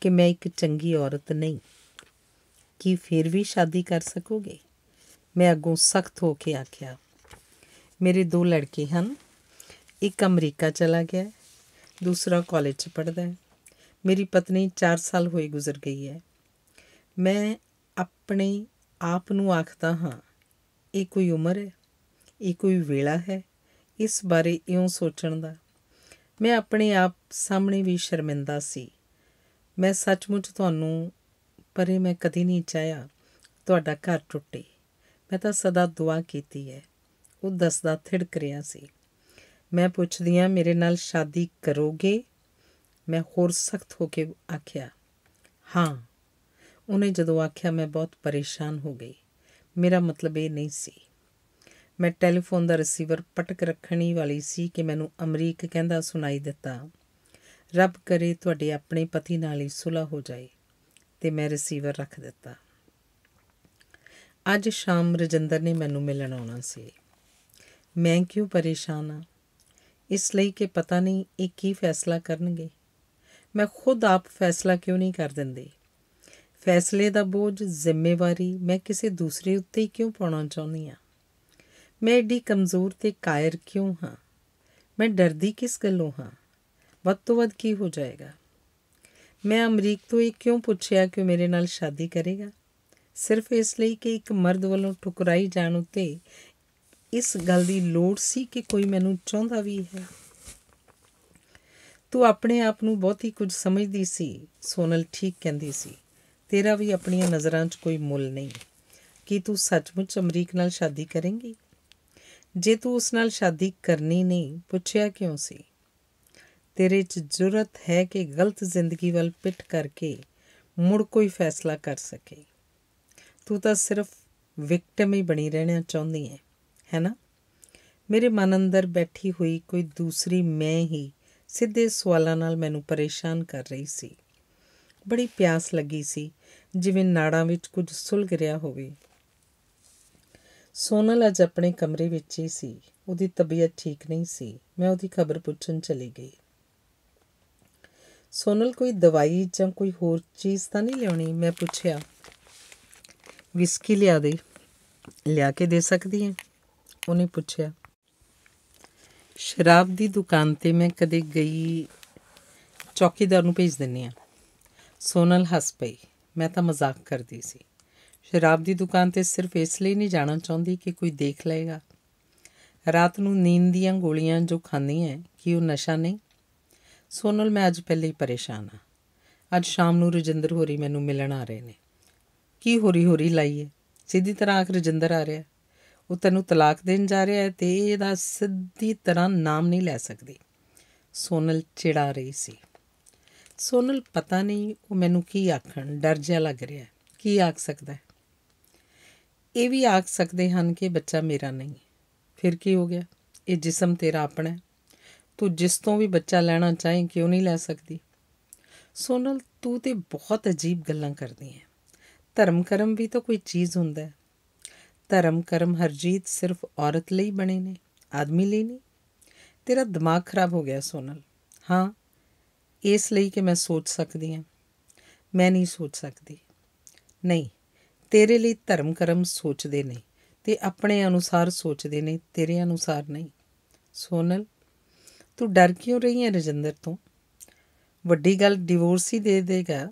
Speaker 1: ਕਿ ਮੈਂ ਇੱਕ ਚੰਗੀ ਔਰਤ ਨਹੀਂ ਕੀ ਫਿਰ ਵੀ ਸ਼ਾਦੀ ਕਰ ਸਕੋਗੇ ਮੈਂ ਅੱਗੋਂ ਸਖਤ ਹੋ ਕੇ ਆਖਿਆ ਮੇਰੇ ਦੋ ਲੜਕੇ ਹਨ ਇੱਕ ਅਮਰੀਕਾ ਚਲਾ ਗਿਆ ਦੂਸਰਾ ਕਾਲਜ 'ਚ ਪੜਦਾ ਹੈ ਮੇਰੀ ਪਤਨੀ 4 ਸਾਲ ਹੋਏ ਗੁਜ਼ਰ ਗਈ ਹੈ ਮੈਂ ਆਪਣੇ ਆਪ ਨੂੰ ਆਖਦਾ ਹਾਂ ਇਹ ਕੋਈ ਉਮਰ ਹੈ ਇਹ ਕੋਈ ਵੇਲਾ ਹੈ ਇਸ ਬਾਰੇ ਇਉਂ ਸੋਚਣ ਦਾ ਮੈਂ ਆਪਣੇ ਆਪ ਸਾਹਮਣੇ ਵੀ ਸ਼ਰਮਿੰਦਾ ਸੀ ਮੈਂ ਸੱਚਮੁੱਚ ਤੁਹਾਨੂੰ ਪਰੇ ਮੈਂ ਕਦੀ ਨਹੀਂ ਚਾਹਿਆ ਤੁਹਾਡਾ ਘਰ ਟੁੱਟੇ ਮੈਂ ਤਾਂ ਸਦਾ ਦੁਆ ਕੀਤੀ ਹੈ ਉਹ ਦੱਸਦਾ ਥਿੜਕ ਰਿਹਾ ਸੀ ਮੈਂ ਪੁੱਛਦੀ ਆ ਮੇਰੇ ਨਾਲ ਸ਼ਾਦੀ ਕਰੋਗੇ ਮੈਂ ਹੋਰ ਸਖਤ ਹੋ ਕੇ ਆਖਿਆ ਹਾਂ ਉਹਨੇ ਜਦੋਂ ਆਖਿਆ ਮੈਂ ਬਹੁਤ ਪਰੇਸ਼ਾਨ ਹੋ ਗਈ ਮੇਰਾ ਮਤਲਬ ਇਹ ਨਹੀਂ ਸੀ ਮੈਂ ਟੈਲੀਫੋਨ ਦਾ ਰਿਸੀਵਰ ਪਟਕ ਰੱਖਣੀ ਵਾਲੀ ਸੀ ਕਿ ਮੈਨੂੰ ਅਮਰੀਕ ਕਹਿੰਦਾ ਸੁਣਾਈ ਦਿੱਤਾ ਰੱਬ ਕਰੇ ਤੁਹਾਡੇ ਆਪਣੇ ਪਤੀ ਨਾਲ ਹੀ ਸੁਲਾ ਹੋ ਜਾਏ ਤੇ ਮੈਂ ਰਿਸੀਵਰ ਰੱਖ ਦਿੱਤਾ ਅੱਜ ਸ਼ਾਮ ਰਜਿੰਦਰ ਨੇ ਮੈਨੂੰ ਮਿਲਣ ਆਉਣਾ ਸੀ ਮੈਂ ਕਿਉਂ ਪਰੇਸ਼ਾਨ ਆ ਇਸ ਲਈ ਕਿ ਪਤਾ ਨਹੀਂ ਇਹ ਕੀ ਫੈਸਲਾ ਕਰਨਗੇ ਮੈਂ ਖੁਦ ਆਪ ਫੈਸਲਾ ਕਿਉਂ ਨਹੀਂ ਕਰ ਦਿੰਦੀ ਫੈਸਲੇ ਦਾ ਬੋਝ ਜ਼ਿੰਮੇਵਾਰੀ ਮੈਂ ਕਿਸੇ ਦੂਸਰੇ ਉੱਤੇ ਹੀ ਕਿਉਂ ਪਾਉਣਾ ਚਾਹੁੰਦੀ ਆ ਮੈਂ ਏਡੀ ਕਮਜ਼ੋਰ ਤੇ ਕਾਇਰ ਕਿਉਂ ਹਾਂ ਮੈਂ ਡਰਦੀ ਕਿਸ ਗੱਲੋਂ ਹਾਂ ਵੱਧ ਤੋਂ ਵੱਧ ਕੀ ਹੋ ਜਾਏਗਾ ਮੈਂ ਅਮਰੀਕ ਤੋਂ ਇਹ ਕਿਉਂ ਪੁੱਛਿਆ ਕਿ ਮੇਰੇ ਨਾਲ ਸ਼ਾਦੀ ਕਰੇਗਾ ਸਿਰਫ ਇਸ ਲਈ ਕਿ ਇੱਕ ਮਰਦ ਵੱਲੋਂ ਠੁਕਰਾਈ ਜਾਣ ਉਤੇ ਇਸ ਗੱਲ ਦੀ ਲੋੜ ਸੀ ਕਿ ਕੋਈ ਮੈਨੂੰ ਚਾਹੁੰਦਾ ਵੀ ਹੈ ਤੂੰ ਆਪਣੇ ਆਪ ਨੂੰ ਬਹੁਤ ਹੀ ਕੁਝ ਸਮਝਦੀ ਸੀ ਸੋਨਲ ਠੀਕ ਕਹਿੰਦੀ ਸੀ ਤੇਰਾ ਵੀ ਆਪਣੀਆਂ ਨਜ਼ਰਾਂ 'ਚ ਕੋਈ ਮੁੱਲ ਨਹੀਂ ਕੀ ਤੂੰ ਸੱਚਮੁੱਚ ਅਮਰੀਕ ਨਾਲ ਸ਼ਾਦੀ ਕਰੇਂਗੀ ਜੇ ਤੂੰ ਉਸ ਨਾਲ ਸ਼ਾਦੀ ਕਰਨੀ ਨਹੀਂ ਪੁੱਛਿਆ ਕਿਉਂ ਸੀ ਤੇਰੇ 'ਚ ਜ਼ਰੂਰਤ ਹੈ ਕਿ ਗਲਤ ਜ਼ਿੰਦਗੀ ਵੱਲ ਪਿੱਟ ਕਰਕੇ ਮੁੜ ਕੋਈ ਫੈਸਲਾ ਕਰ ਸਕੇ ਤੂੰ ਤਾਂ ਸਿਰਫ ਵਿਕਟਮ ਹੀ ਬਣੀ ਰਹਿਣਾ ਚਾਹੁੰਦੀ ਹੈ ਹੈਨਾ ਮੇਰੇ ਮਨ ਅੰਦਰ ਬੈਠੀ ਹੋਈ ਕੋਈ ਦੂਸਰੀ ਮੈਂ ਹੀ ਸਿੱਧੇ ਸਵਾਲਾਂ ਨਾਲ ਮੈਨੂੰ ਪਰੇਸ਼ਾਨ ਕਰ ਰਹੀ ਸੀ ਬੜੀ ਪਿਆਸ ਲੱਗੀ ਸੀ ਜਿਵੇਂ ਨਾੜਾਂ ਵਿੱਚ ਕੁਝ ਸੁਲਗ ਰਿਹਾ ਹੋਵੇ ਸੋਨਲ ਅੱਜ ਆਪਣੇ ਕਮਰੇ ਵਿੱਚ ਹੀ ਸੀ ਉਹਦੀ ਤਬੀਅਤ ਠੀਕ ਨਹੀਂ ਸੀ ਮੈਂ ਉਹਦੀ ਖਬਰ ਪੁੱਛਣ ਚਲੀ ਗਈ ਸੋਨਲ ਕੋਈ ਦਵਾਈ ਜਾਂ ਕੋਈ ਹੋਰ ਚੀਜ਼ ਤਾਂ ਨਹੀਂ ਲਿਆਉਣੀ ਮੈਂ ਪੁੱਛਿਆ ਵਿਸਕੀ ਲਿਆ ਦੇ ਲਿਆ ਕੇ ਦੇ ਸਕਦੀ ਹੈ ਉਹਨੇ ਪੁੱਛਿਆ ਸ਼ਰਾਬ ਦੀ ਦੁਕਾਨ ਤੇ ਮੈਂ ਕਦੇ ਗਈ ਚੌਕੀਦਾਰ ਨੂੰ ਭੇਜ ਦਿੰਨੀ ਆ ਸੋਨਲ ਹੱਸ ਪਈ ਮੈਂ ਤਾਂ ਮਜ਼ਾਕ ਕਰਦੀ ਸੀ ਸ਼ਰਾਬ ਦੀ ਦੁਕਾਨ ਤੇ ਸਿਰਫ ਇਸ ਲਈ ਨਹੀਂ ਜਾਣਾ ਚਾਹੁੰਦੀ ਕਿ ਕੋਈ ਦੇਖ ਲਏਗਾ ਰਾਤ ਨੂੰ ਨੀਂਦ ਦੀਆਂ ਗੋਲੀਆਂ ਜੋ ਖਾਂਦੀ ਹੈ ਕਿ ਉਹ ਨਸ਼ਾ ਨਹੀਂ ਸੋਨਲ ਮੈਂ ਅੱਜ ਪਹਿਲੇ ਹੀ ਪਰੇਸ਼ਾਨ ਆ ਅੱਜ ਸ਼ਾਮ ਨੂੰ ਰਜਿੰਦਰ ਹੋਰੀ ਮੈਨੂੰ ਮਿਲਣ ਆ ਰਹੇ ਨੇ ਕੀ ਹੋਰੀ ਹੋਰੀ ਲਾਈਏ ਸਿੱਧੀ ਤਰ੍ਹਾਂ ਆਖ ਰਜਿੰਦਰ ਆ ਰਿਹਾ ਉਹ ਤੈਨੂੰ ਤਲਾਕ ਦੇਣ ਜਾ ਰਿਹਾ ਹੈ ਤੇ ਇਹਦਾ ਸਿੱਧੀ ਤਰ੍ਹਾਂ ਨਾਮ ਨਹੀਂ ਲੈ ਸਕਦੀ ਸੋਨਲ ਚਿੜਾ ਰਹੀ ਸੀ ਸੋਨਲ ਪਤਾ ਨਹੀਂ ਉਹ ਮੈਨੂੰ ਕੀ ਆਖਣ ਡਰ ਜਿਹਾ ਲੱਗ ਰਿਹਾ ਕੀ ਆਖ ਸਕਦਾ ਇਹ ਵੀ ਆਖ ਸਕਦੇ ਹਨ ਕਿ ਬੱਚਾ ਮੇਰਾ ਨਹੀਂ ਫਿਰ ਕੀ ਹੋ ਗਿਆ ਇਹ ਜਿਸਮ ਤੇਰਾ ਆਪਣਾ ਹੈ ਤੂੰ ਜਿਸ ਤੋਂ ਵੀ ਬੱਚਾ ਲੈਣਾ ਚਾਹੇ ਕਿਉਂ ਨਹੀਂ ਲੈ ਸਕਦੀ ਸੋਨਲ ਤੂੰ ਤੇ ਬਹੁਤ ਅਜੀਬ ਗੱਲਾਂ ਕਰਦੀ ਹੈ ਧਰਮ ਕਰਮ ਵੀ ਤਾਂ ਕੋਈ ਚੀਜ਼ ਹੁੰਦਾ ਹੈ ਧਰਮ ਕਰਮ ਹਰਜੀਤ ਸਿਰਫ ਔਰਤ ਲਈ ਬਣੇ ਨੇ ਆਦਮੀ ਲਈ ਨਹੀਂ ਤੇਰਾ ਦਿਮਾਗ ਖਰਾਬ ਹੋ ਗਿਆ ਸੋਨਲ ਹਾਂ ਇਸ ਲਈ ਕਿ ਮੈਂ ਸੋਚ ਸਕਦੀ ਹਾਂ ਮੈਂ ਨਹੀਂ ਸੋਚ ਸਕਦੀ ਨਹੀਂ ਤੇਰੇ ਲਈ ਧਰਮ ਕਰਮ ਸੋਚਦੇ ਨੇ ਤੇ ਆਪਣੇ ਅਨੁਸਾਰ ਸੋਚਦੇ ਨੇ ਤੇਰੇ ਅਨੁਸਾਰ ਨਹੀਂ ਸੋਨਲ ਤੂੰ ਡਰ ਕਿਉਂ ਰਹੀ ਹੈ ਰਜਿੰਦਰ ਤੋਂ ਵੱਡੀ ਗੱਲ ਡਿਵੋਰਸ ਹੀ ਦੇ ਦੇਗਾ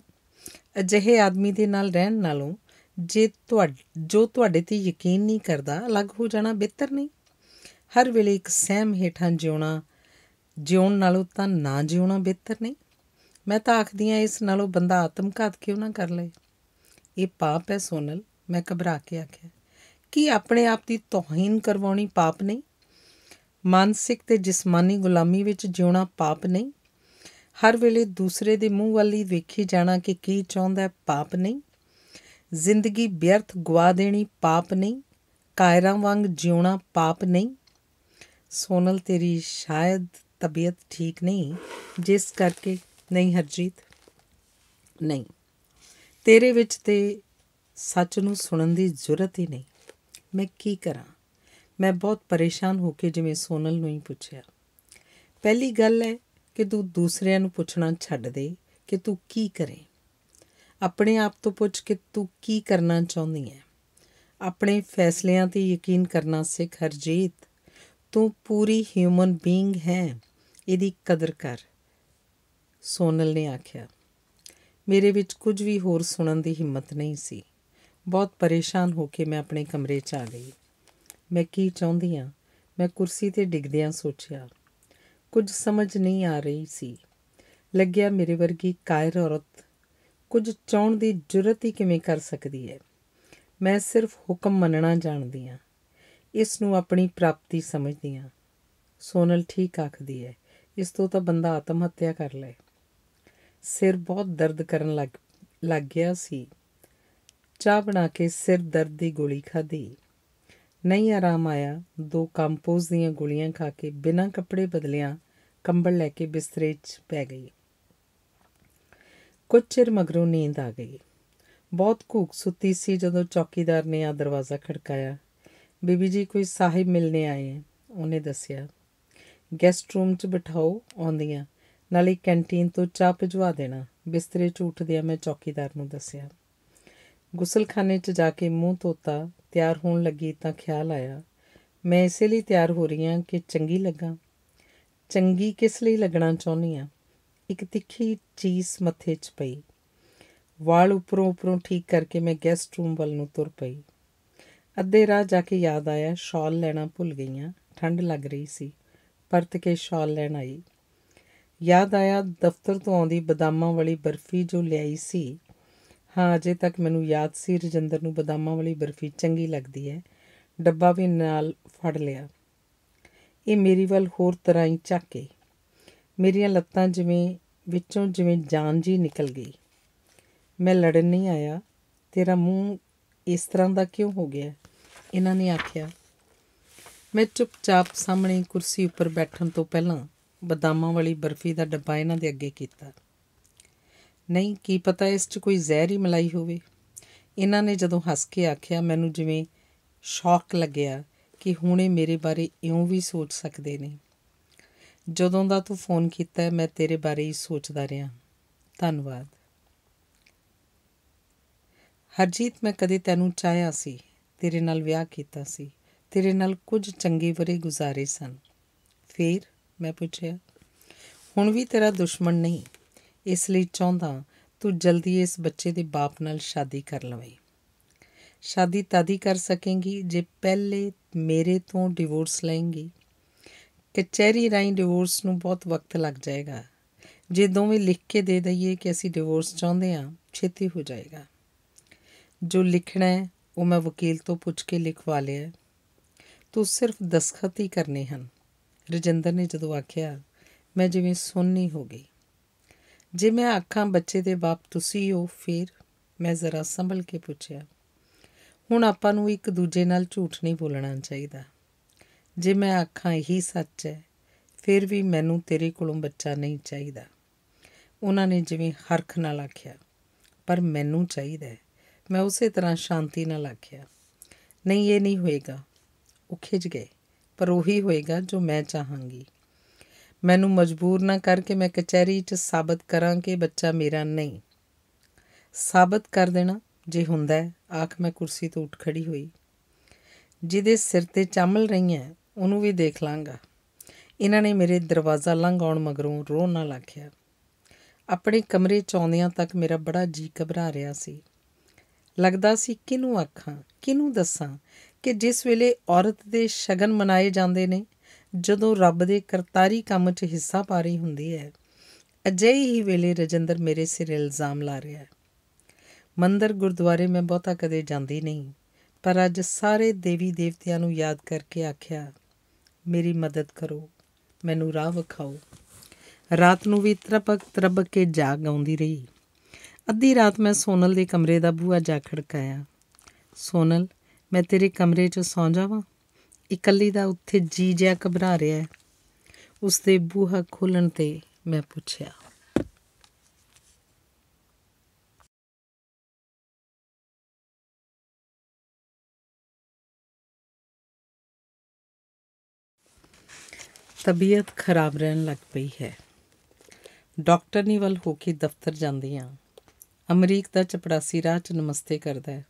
Speaker 1: ਅਜਿਹੇ ਆਦਮੀ ਦੇ ਨਾਲ ਰਹਿਣ ਨਾਲੋਂ ਜੇ ਤੁਹਾਡੇ ਜੋ ਤੁਹਾਡੇ ਤੇ ਯਕੀਨ ਨਹੀਂ ਕਰਦਾ ਅਲੱਗ ਹੋ ਜਾਣਾ ਬਿਹਤਰ ਨਹੀਂ ਹਰ ਵੇਲੇ ਇੱਕ ਸਹਿਮ ਹੇਠਾਂ ਜਿਉਣਾ ਜਿਉਣ ਨਾਲੋਂ ਤਾਂ ਨਾ ਜਿਉਣਾ ਬਿਹਤਰ ਨਹੀਂ ਮੈਂ ਤਾਂ ਆਖਦੀ ਆ ਇਸ ਨਾਲੋਂ ਬੰਦਾ ਆਤਮਘਾਤ ਕਿਉਂ ਨਾ ਕਰ ਲਏ ਇਹ ਪਾਪ ਹੈ ਸੋਨਲ ਮੈਂ ਘਬਰਾ ਕੇ ਆਖਿਆ ਕੀ ਆਪਣੇ ਆਪ ਦੀ ਤੋਹੀਨ ਕਰਵਾਉਣੀ ਪਾਪ ਨਹੀਂ ਮਾਨਸਿਕ ਤੇ ਜਿਸਮਾਨੀ ਗੁਲਾਮੀ ਵਿੱਚ ਜਿਉਣਾ ਪਾਪ ਨਹੀਂ ਹਰ ਵੇਲੇ ਦੂਸਰੇ ਦੇ ਮੂੰਹ ਵੱਲ ਹੀ ਵੇਖੀ ਜਾਣਾ ਕਿ ਕੀ ਚਾਹੁੰਦਾ ਹੈ ਪਾਪ ਨਹੀਂ ਜ਼ਿੰਦਗੀ ਬਿਅਰਥ ਗਵਾ ਦੇਣੀ ਪਾਪ ਨਹੀਂ ਕਾਇਰਾਂ ਵਾਂਗ ਜਿਉਣਾ ਪਾਪ ਨਹੀਂ ਸੋਨਲ ਤੇਰੀ ਸ਼ਾਇਦ ਤਬੀਅਤ ਠੀਕ ਨਹੀਂ ਜਿਸ ਕਰਕੇ ਨਹੀਂ ਹਰਜੀਤ ਨਹੀਂ ਤੇਰੇ ਵਿੱਚ ਤੇ ਸੱਚ ਨੂੰ ਸੁਣਨ ਦੀ ਜ਼ਰੂਰਤ ਹੀ ਨਹੀਂ ਮੈਂ ਕੀ ਕਰਾਂ ਮੈਂ ਬਹੁਤ ਪਰੇਸ਼ਾਨ ਹੋ ਕੇ ਜਿਵੇਂ ਸੋਨਲ ਨੂੰ ਹੀ ਪੁੱਛਿਆ ਪਹਿਲੀ ਗੱਲ ਹੈ ਕਿ ਤੂੰ ਦੂਸਰਿਆਂ ਨੂੰ ਪੁੱਛਣਾ ਛੱਡ ਦੇ ਕਿ ਤੂੰ ਕੀ ਕਰੇ ਆਪਣੇ ਆਪ ਤੋਂ ਪੁੱਛ ਕਿ ਤੂੰ ਕੀ ਕਰਨਾ ਚਾਹੁੰਦੀ ਹੈ ਆਪਣੇ ਫੈਸਲਿਆਂ ਤੇ ਯਕੀਨ ਕਰਨਾ ਸਿੱਖ ਹਰਜੀਤ ਤੂੰ ਪੂਰੀ ਹਿਊਮਨ ਬੀਇੰਗ ਹੈ ਇਹਦੀ ਕਦਰ ਕਰ ਸੋਨਲ ਨੇ ਆਖਿਆ ਮੇਰੇ ਵਿੱਚ ਕੁਝ ਵੀ ਹੋਰ ਸੁਣਨ ਦੀ ਹਿੰਮਤ ਨਹੀਂ ਸੀ ਬਹੁਤ ਪਰੇਸ਼ਾਨ ਹੋ ਕੇ ਮੈਂ ਆਪਣੇ ਕਮਰੇ 'ਚ ਆ ਗਈ ਮੈਂ ਕੀ ਚਾਹੁੰਦੀ ਆ ਮੈਂ ਕੁਰਸੀ ਤੇ ਡਿੱਗਦਿਆਂ ਸੋਚਿਆ ਕੁਝ ਸਮਝ ਨਹੀਂ ਆ ਰਹੀ ਸੀ ਲੱਗਿਆ ਮੇਰੇ ਵਰਗੀ ਕਾਇਰ ਔਰਤ ਕੁਝ ਚਾਹਣ ਦੀ ਜੁਰਤ ਹੀ ਕਿਵੇਂ ਕਰ ਸਕਦੀ ਹੈ ਮੈਂ ਸਿਰਫ ਹੁਕਮ ਮੰਨਣਾ ਜਾਣਦੀ ਆ ਇਸ ਨੂੰ ਆਪਣੀ ਪ੍ਰਾਪਤੀ ਸਮਝਦੀ ਆ ਸੋਨਲ ਠੀਕ ਆਖਦੀ ਹੈ ਇਸ ਤੋਂ ਤਾਂ ਬੰਦਾ ਆਤਮ ਹੱਤਿਆ ਕਰ ਲਏ ਸਿਰ ਬਹੁਤ ਦਰਦ ਕਰਨ ਲੱਗ ਲੱਗ ਗਿਆ ਸੀ ਚਾਹ ਬਣਾ ਕੇ ਸਿਰ ਦਰਦ ਦੀ ਗੋਲੀ ਖਾਧੀ ਨਹੀਂ ਆਰਾਮ ਆਇਆ ਦੋ ਕੰਪੋਜ਼ ਦੀਆਂ ਗੋਲੀਆਂ ਖਾ ਕੇ ਬਿਨਾਂ ਕੱਪੜੇ ਬਦਲਿਆਂ ਕੰਬਲ ਲੈ ਕੇ ਬਿਸਤਰੇ 'ਚ ਪੈ ਗਈ ਕੁਝ ਚਿਰ ਮਗਰੋਂ ਨੀਂਦ ਆ ਗਈ ਬਹੁਤ ਘੂਕ ਸੁੱਤੀ ਸੀ ਜਦੋਂ ਚੌਕੀਦਾਰ ਨੇ ਆ ਦਰਵਾਜ਼ਾ ਖੜਕਾਇਆ ਬੀਬੀ ਜੀ ਕੋਈ ਸਾਹਿਬ ਮਿਲਨੇ ਆਏ ਉਹਨੇ ਦੱਸਿਆ ਗੈਸਟ ਰੂਮ 'ਚ ਬਿਠਾਓ ਆਉਂਦੀਆਂ ਨਾਲੇ ਕੈਂਟੀਨ ਤੋਂ ਚਾਹ ਭਜਵਾ ਦੇਣਾ ਬਿਸਤਰੇ 'ਚ ਆ ਮੈਂ ਚੌਕੀਦਾਰ ਨੂੰ ਦੱਸਿਆ ਗੁਸਲਖਾਨੇ 'ਚ ਜਾ ਕੇ ਮੂੰਹ ਧੋਤਾ ਤਿਆਰ ਹੋਣ ਲੱਗੀ ਤਾਂ ਖਿਆਲ ਆਇਆ ਮੈਂ ਇਸੇ ਲਈ ਤਿਆਰ ਹੋ ਰਹੀ ਹਾਂ ਕਿ ਚੰਗੀ ਲੱਗਾ ਚੰਗੀ ਕਿਸ ਲਈ ਲੱਗਣਾ ਚਾਹੁੰਦੀ ਆ ਇੱਕ ਤਿੱਖੀ ਚੀਜ਼ ਮੱਥੇ 'ਚ ਪਈ ਵਾਲ ਉੱਪਰੋਂ ਉੱਪਰੋਂ ਠੀਕ ਕਰਕੇ ਮੈਂ ਗੈਸਟ ਰੂਮ ਵੱਲ ਨੂੰ ਤੁਰ ਪਈ ਅੱਧੇ ਰਾਹ ਜਾ ਕੇ ਯਾਦ ਆਇਆ ਸ਼ਾਲ ਲੈਣਾ ਭੁੱਲ ਗਈ ਆ ਠੰਡ ਲੱਗ ਰਹੀ ਸੀ ਪਰਤ ਕੇ ਸ਼ਾਲ ਲੈਣ ਆਈ ਯਾਦ ਆਇਆ ਦਫ਼ਤਰ ਤੋਂ ਆਉਂਦੀ ਬਦਾਮਾਂ ਵਾਲੀ ਬਰਫੀ ਜੋ ਲਿਆਈ ਸੀ ਹਾਂ ਅਜੇ ਤੱਕ ਮੈਨੂੰ ਯਾਦ ਸੀ ਰਜਿੰਦਰ ਨੂੰ ਬਦਾਮਾਂ ਵਾਲੀ ਬਰਫੀ ਚੰਗੀ ਲੱਗਦੀ ਹੈ ਡੱਬਾ ਵੀ ਨਾਲ ਫੜ ਲਿਆ ਇਹ ਮੇਰੀ ਵੱਲ ਹੋਰ ਤਰ੍ਹਾਂ ਹੀ ਚੱਕੇ ਮੇਰੀਆਂ ਲੱਤਾਂ ਜਿਵੇਂ ਵਿੱਚੋਂ ਜਿਵੇਂ ਜਾਨ ਜੀ ਨਿਕਲ ਗਈ ਮੈਂ ਲੜਨ ਨਹੀਂ ਆਇਆ ਤੇਰਾ ਮੂੰਹ ਇਸ ਤਰ੍ਹਾਂ ਦਾ ਕਿਉਂ ਹੋ ਗਿਆ ਇਹਨਾਂ ਨੇ ਆਖਿਆ ਮੈਂ ਚੁੱਪਚਾਪ ਸਾਹਮਣੇ ਕੁਰਸੀ ਉੱਪਰ ਬੈਠਣ ਤੋਂ ਪਹਿਲਾਂ ਬਦਾਮਾਂ ਵਾਲੀ ਬਰਫੀ ਦਾ ਡੱਬਾ ਇਹਨਾਂ ਦੇ ਅੱਗੇ ਕੀਤਾ ਨਹੀਂ ਕੀ ਪਤਾ ਇਸ 'ਚ ਕੋਈ ਜ਼ਹਿਰ ਹੀ ਮਲਾਈ ਹੋਵੇ ਇਹਨਾਂ ਨੇ ਜਦੋਂ ਹੱਸ ਕੇ ਆਖਿਆ ਮੈਨੂੰ ਜਿਵੇਂ ਸ਼ੌਕ ਲੱਗਿਆ ਕਿ ਹੁਣੇ ਮੇਰੇ ਬਾਰੇ ਇਉਂ ਵੀ ਸੋਚ ਸਕਦੇ ਨੇ ਜਦੋਂ ਦਾ ਤੂੰ ਫੋਨ ਕੀਤਾ ਮੈਂ ਤੇਰੇ ਬਾਰੇ ਹੀ ਸੋਚਦਾ ਰਿਹਾ ਧੰਨਵਾਦ ਹਰਜੀਤ ਮੈਂ ਕਦੇ ਤੈਨੂੰ ਚਾਹਿਆ ਸੀ ਤੇਰੇ ਨਾਲ ਵਿਆਹ ਕੀਤਾ ਸੀ ਤੇਰੇ ਨਾਲ ਕੁਝ ਚੰਗੇ ਵਰੇ ਗੁਜ਼ਾਰੇ ਸਨ ਫੇਰ ਮੈਂ ਪੁੱਛਿਆ ਹੁਣ ਵੀ ਤੇਰਾ ਦੁਸ਼ਮਣ ਨਹੀਂ ਇਸ ਲਈ ਚਾਹੁੰਦਾ ਤੂੰ ਜਲਦੀ ਇਸ ਬੱਚੇ ਦੇ ਬਾਪ ਨਾਲ ਸ਼ਾਦੀ ਕਰ ਲਵੇਂ ਸ਼ਾਦੀ ਤਾਦੀ ਕਰ ਸਕੇਂਗੀ ਜੇ ਪਹਿਲੇ ਮੇਰੇ ਤੋਂ ਡਿਵੋਰਸ ਲੈਣਗੀ ਕਚਹਿਰੀ ਰਾਈ ਡਿਵੋਰਸ ਨੂੰ ਬਹੁਤ ਵਕਤ ਲੱਗ ਜਾਏਗਾ ਜੇ ਦੋਵੇਂ ਲਿਖ ਕੇ ਦੇ ਦਈਏ ਕਿ ਅਸੀਂ ਡਿਵੋਰਸ ਚਾਹੁੰਦੇ ਹਾਂ ਛੇਤੀ ਹੋ ਜਾਏਗਾ ਜੋ ਲਿਖਣਾ ਹੈ ਉਹ ਮੈਂ ਵਕੀਲ ਤੋਂ ਪੁੱਛ ਕੇ ਲਿਖਵਾ ਲਿਆ ਤੂੰ ਸਿਰਫ ਦਸਖਤ ਹੀ ਕਰਨੇ ਹਨ ਰਜਿੰਦਰ ਨੇ ਜਦੋਂ ਆਖਿਆ ਮੈਂ ਜਿਵੇਂ ਸੁੰਨੀ ਹੋ ਗਈ ਜੇ ਮੈਂ ਆਖਾਂ ਬੱਚੇ ਦੇ ਬਾਪ ਤੁਸੀਂ ਹੋ ਫਿਰ ਮੈਂ ਜ਼ਰਾ ਸੰਭਲ ਕੇ ਪੁੱਛਿਆ ਹੁਣ ਆਪਾਂ ਨੂੰ ਇੱਕ ਦੂਜੇ ਨਾਲ ਝੂਠ ਨਹੀਂ ਬੋਲਣਾ ਚਾਹੀਦਾ ਜੇ ਮੈਂ ਆਖਾਂ ਇਹੀ ਸੱਚ ਹੈ ਫਿਰ ਵੀ ਮੈਨੂੰ ਤੇਰੇ ਕੋਲੋਂ ਬੱਚਾ ਨਹੀਂ ਚਾਹੀਦਾ ਉਹਨਾਂ ਨੇ ਜਿਵੇਂ ਹਰਖ ਨਾਲ ਆਖਿਆ ਪਰ ਮੈਨੂੰ ਚਾਹੀਦਾ ਮੈਂ ਉਸੇ ਤਰ੍ਹਾਂ ਸ਼ਾਂਤੀ ਨਾਲ ਆਖਿਆ ਨਹੀਂ ਇਹ ਨਹੀਂ ਹੋਏਗਾ ਉਹ ਖਿਜ ਗਏ ਪਰ ਉਹੀ ਹੋਏਗਾ ਜੋ ਮੈਂ ਚਾਹਾਂਗੀ ਮੈਨੂੰ ਮਜਬੂਰ ਨਾ ਕਰਕੇ ਮੈਂ ਕਚਹਿਰੀ 'ਚ ਸਾਬਤ ਕਰਾਂ ਕਿ ਬੱਚਾ ਮੇਰਾ ਨਹੀਂ ਸਾਬਤ ਕਰ ਦੇਣਾ ਜੇ ਹੁੰਦਾ ਆਖ ਮੈਂ ਕੁਰਸੀ ਤੋਂ ਉੱਠ ਖੜੀ ਹੋਈ ਜਿਹਦੇ ਸਿਰ ਤੇ ਚਾਮਲ ਰਹੀਆਂ ਉਹਨੂੰ ਵੀ ਦੇਖ ਲਾਂਗਾ ਇਹਨਾਂ ਨੇ ਮੇਰੇ ਦਰਵਾਜ਼ਾ ਲੰਘ ਆਉਣ ਮਗਰੋਂ ਰੋਣਾ ਨਾਲ ਆਪਣੇ ਕਮਰੇ ਚ ਆਉਂਦਿਆਂ ਤੱਕ ਮੇਰਾ ਬੜਾ ਜੀ ਘਬਰਾ ਰਿਹਾ ਸੀ ਲੱਗਦਾ ਸੀ ਕਿਨੂੰ ਆਖਾਂ ਕਿਨੂੰ ਦੱਸਾਂ ਕਿ ਜਿਸ ਵੇਲੇ ਔਰਤ ਦੇ ਸ਼ਗਨ ਮਨਾਏ ਜਾਂਦੇ ਨੇ ਜਦੋਂ ਰੱਬ ਦੇ ਕਰਤਾਰੀ ਕੰਮ 'ਚ ਹਿੱਸਾ ਪਾ ਰਹੀ ਹੁੰਦੀ ਹੈ ਅਜਿਹੀ ਹੀ ਵੇਲੇ ਰਜਿੰਦਰ ਮੇਰੇ ਸਿਰ ਇਲਜ਼ਾਮ ਲਾ ਰਿਹਾ ਹੈ ਮੰਦਰ ਗੁਰਦੁਆਰੇ ਮੈਂ ਬਹੁਤਾ ਕਦੇ ਜਾਂਦੀ ਨਹੀਂ ਪਰ ਅੱਜ ਸਾਰੇ ਦੇਵੀ ਦੇਵਤਿਆਂ ਨੂੰ ਯਾਦ ਕਰਕੇ ਆਖਿਆ ਮੇਰੀ ਮਦਦ ਕਰੋ ਮੈਨੂੰ ਰਾਹ ਵਿਖਾਓ ਰਾਤ ਨੂੰ ਵੀ ਤਰਪਕ ਤਰਬਕ ਕੇ ਜਾਗ ਆਉਂਦੀ ਰਹੀ ਅੱਧੀ ਰਾਤ ਮੈਂ ਸੋਨਲ ਦੇ ਕਮਰੇ ਦਾ ਬੂਹਾ ਜਾ ਖੜਕਾਇਆ ਸੋਨਲ ਮੈਂ ਤੇਰੇ ਕਮਰੇ 'ਚ ਸੌਂ ਜਾਵਾਂ ਇਕੱਲੀ ਦਾ ਉੱਥੇ ਜੀ ਜਿਆ ਘਬਰਾ ਰਿਹਾ ਹੈ ਉਸ ਦੇ ਬੂਹਾ ਖੋਲਣ ਤੇ ਮੈਂ ਪੁੱਛਿਆ ਤਬੀਅਤ ਖਰਾਬ ਰਹਿਣ ਲੱਗ ਪਈ ਹੈ ਡਾਕਟਰ ਨੀਵਲ ਵੱਲ ਹੋ ਕੇ ਦਫ਼ਤਰ ਜਾਂਦੀ ਅਮਰੀਕ ਦਾ ਚਪੜਾਸੀ ਰਾਹ 'ਚ ਨਮਸਤੇ ਕਰਦਾ ਹੈ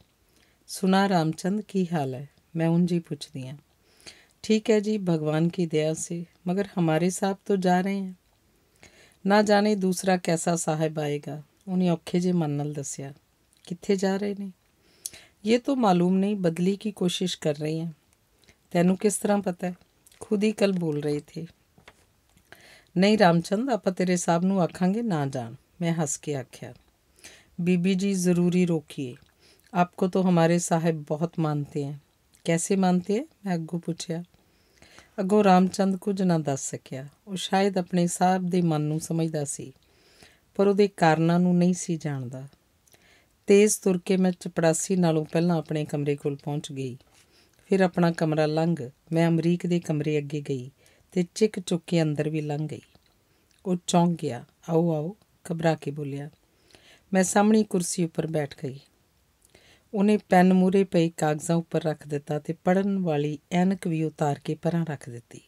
Speaker 1: ਸੁਨਾ ਰਾਮਚੰਦ ਕੀ ਹਾਲ ਹੈ ਮੈਂ उन ਪੁੱਛਦੀ पूछती ਠੀਕ ਹੈ ਜੀ ਭਗਵਾਨ ਕੀ ਦਇਆ ਸੀ ਮਗਰ ਹਮਾਰੇ हमारे साहब ਜਾ ਰਹੇ रहे ਨਾ ਜਾਣੇ ਦੂਸਰਾ ਕੈਸਾ ਸਾਹਿਬ ਆਏਗਾ ਉਹਨੇ ਔਖੇ ਜੇ ਮਨ ਨਾਲ ਦੱਸਿਆ ਕਿੱਥੇ ਜਾ ਰਹੇ ਨੇ ਇਹ ਤਾਂ ਮਾਲੂਮ ਨਹੀਂ ਬਦਲੀ ਕੀ ਕੋਸ਼ਿਸ਼ ਕਰ ਰਹੀ ਹੈ ਤੈਨੂੰ ਕਿਸ ਤਰ੍ਹਾਂ ਪਤਾ ਹੈ ਖੁਦ ਹੀ ਕੱਲ ਬੋਲ ਰਹੇ ਥੇ ਨਹੀਂ ਰਾਮਚੰਦ ਆਪਾਂ ਤੇਰੇ ਸਾਹਿਬ ਨੂੰ ਆਖਾਂਗੇ ਨਾ ਜਾਣ ਮੈਂ ਹੱਸ ਕੇ ਆਖਿਆ ਬੀਬੀ ਜੀ ਜ਼ਰੂਰੀ ਰੋਕੀਏ आपको तो हमारे साहब ਬਹੁਤ ਮੰਨਤੇ ਹੈ ਕੈਸੇ ਮੰਨਤੇ ਹੈ ਮੈਂ ਅੱਗੋਂ ਪੁੱਛਿਆ ਅਗੋ ਰਾਮਚੰਦ ਕੁਝ ਨਾ ਦੱਸ ਸਕਿਆ ਉਹ ਸ਼ਾਇਦ ਆਪਣੇ ਸਾਹਿਬ ਦੇ ਮਨ ਨੂੰ ਸਮਝਦਾ ਸੀ ਪਰ ਉਹਦੇ ਕਾਰਨਾਂ ਨੂੰ ਨਹੀਂ ਸੀ ਜਾਣਦਾ ਤੇਜ਼ ਤੁਰ ਕੇ ਮੈਂ ਚਪੜਾਸੀ ਨਾਲੋਂ ਪਹਿਲਾਂ ਆਪਣੇ ਕਮਰੇ ਕੋਲ ਪਹੁੰਚ ਗਈ ਫਿਰ ਆਪਣਾ ਕਮਰਾ ਲੰਘ ਮੈਂ ਅਮਰੀਕ ਦੇ ਕਮਰੇ ਅੱਗੇ ਗਈ ਤੇ ਚਿਕ ਚੁੱਕ ਕੇ ਅੰਦਰ ਵੀ ਲੰਘ ਗਈ ਉਹ ਚੌਂਕ ਗਿਆ ਆਓ ਆਓ ਘਬਰਾ ਕੇ ਬੋਲਿਆ ਮੈਂ ਸਾਹਮਣੀ ਕੁਰਸੀ ਉੱਪਰ ਬੈਠ ਗਈ ਉਹਨੇ ਪੈਨ ਮੂਰੇ ਪਈ ਕਾਗਜ਼ਾਂ ਉੱਪਰ ਰੱਖ ਦਿੱਤਾ ਤੇ ਪੜਨ ਵਾਲੀ ਐਨਕ ਵੀ ਉਤਾਰ ਕੇ ਪਰਾਂ ਰੱਖ ਦਿੱਤੀ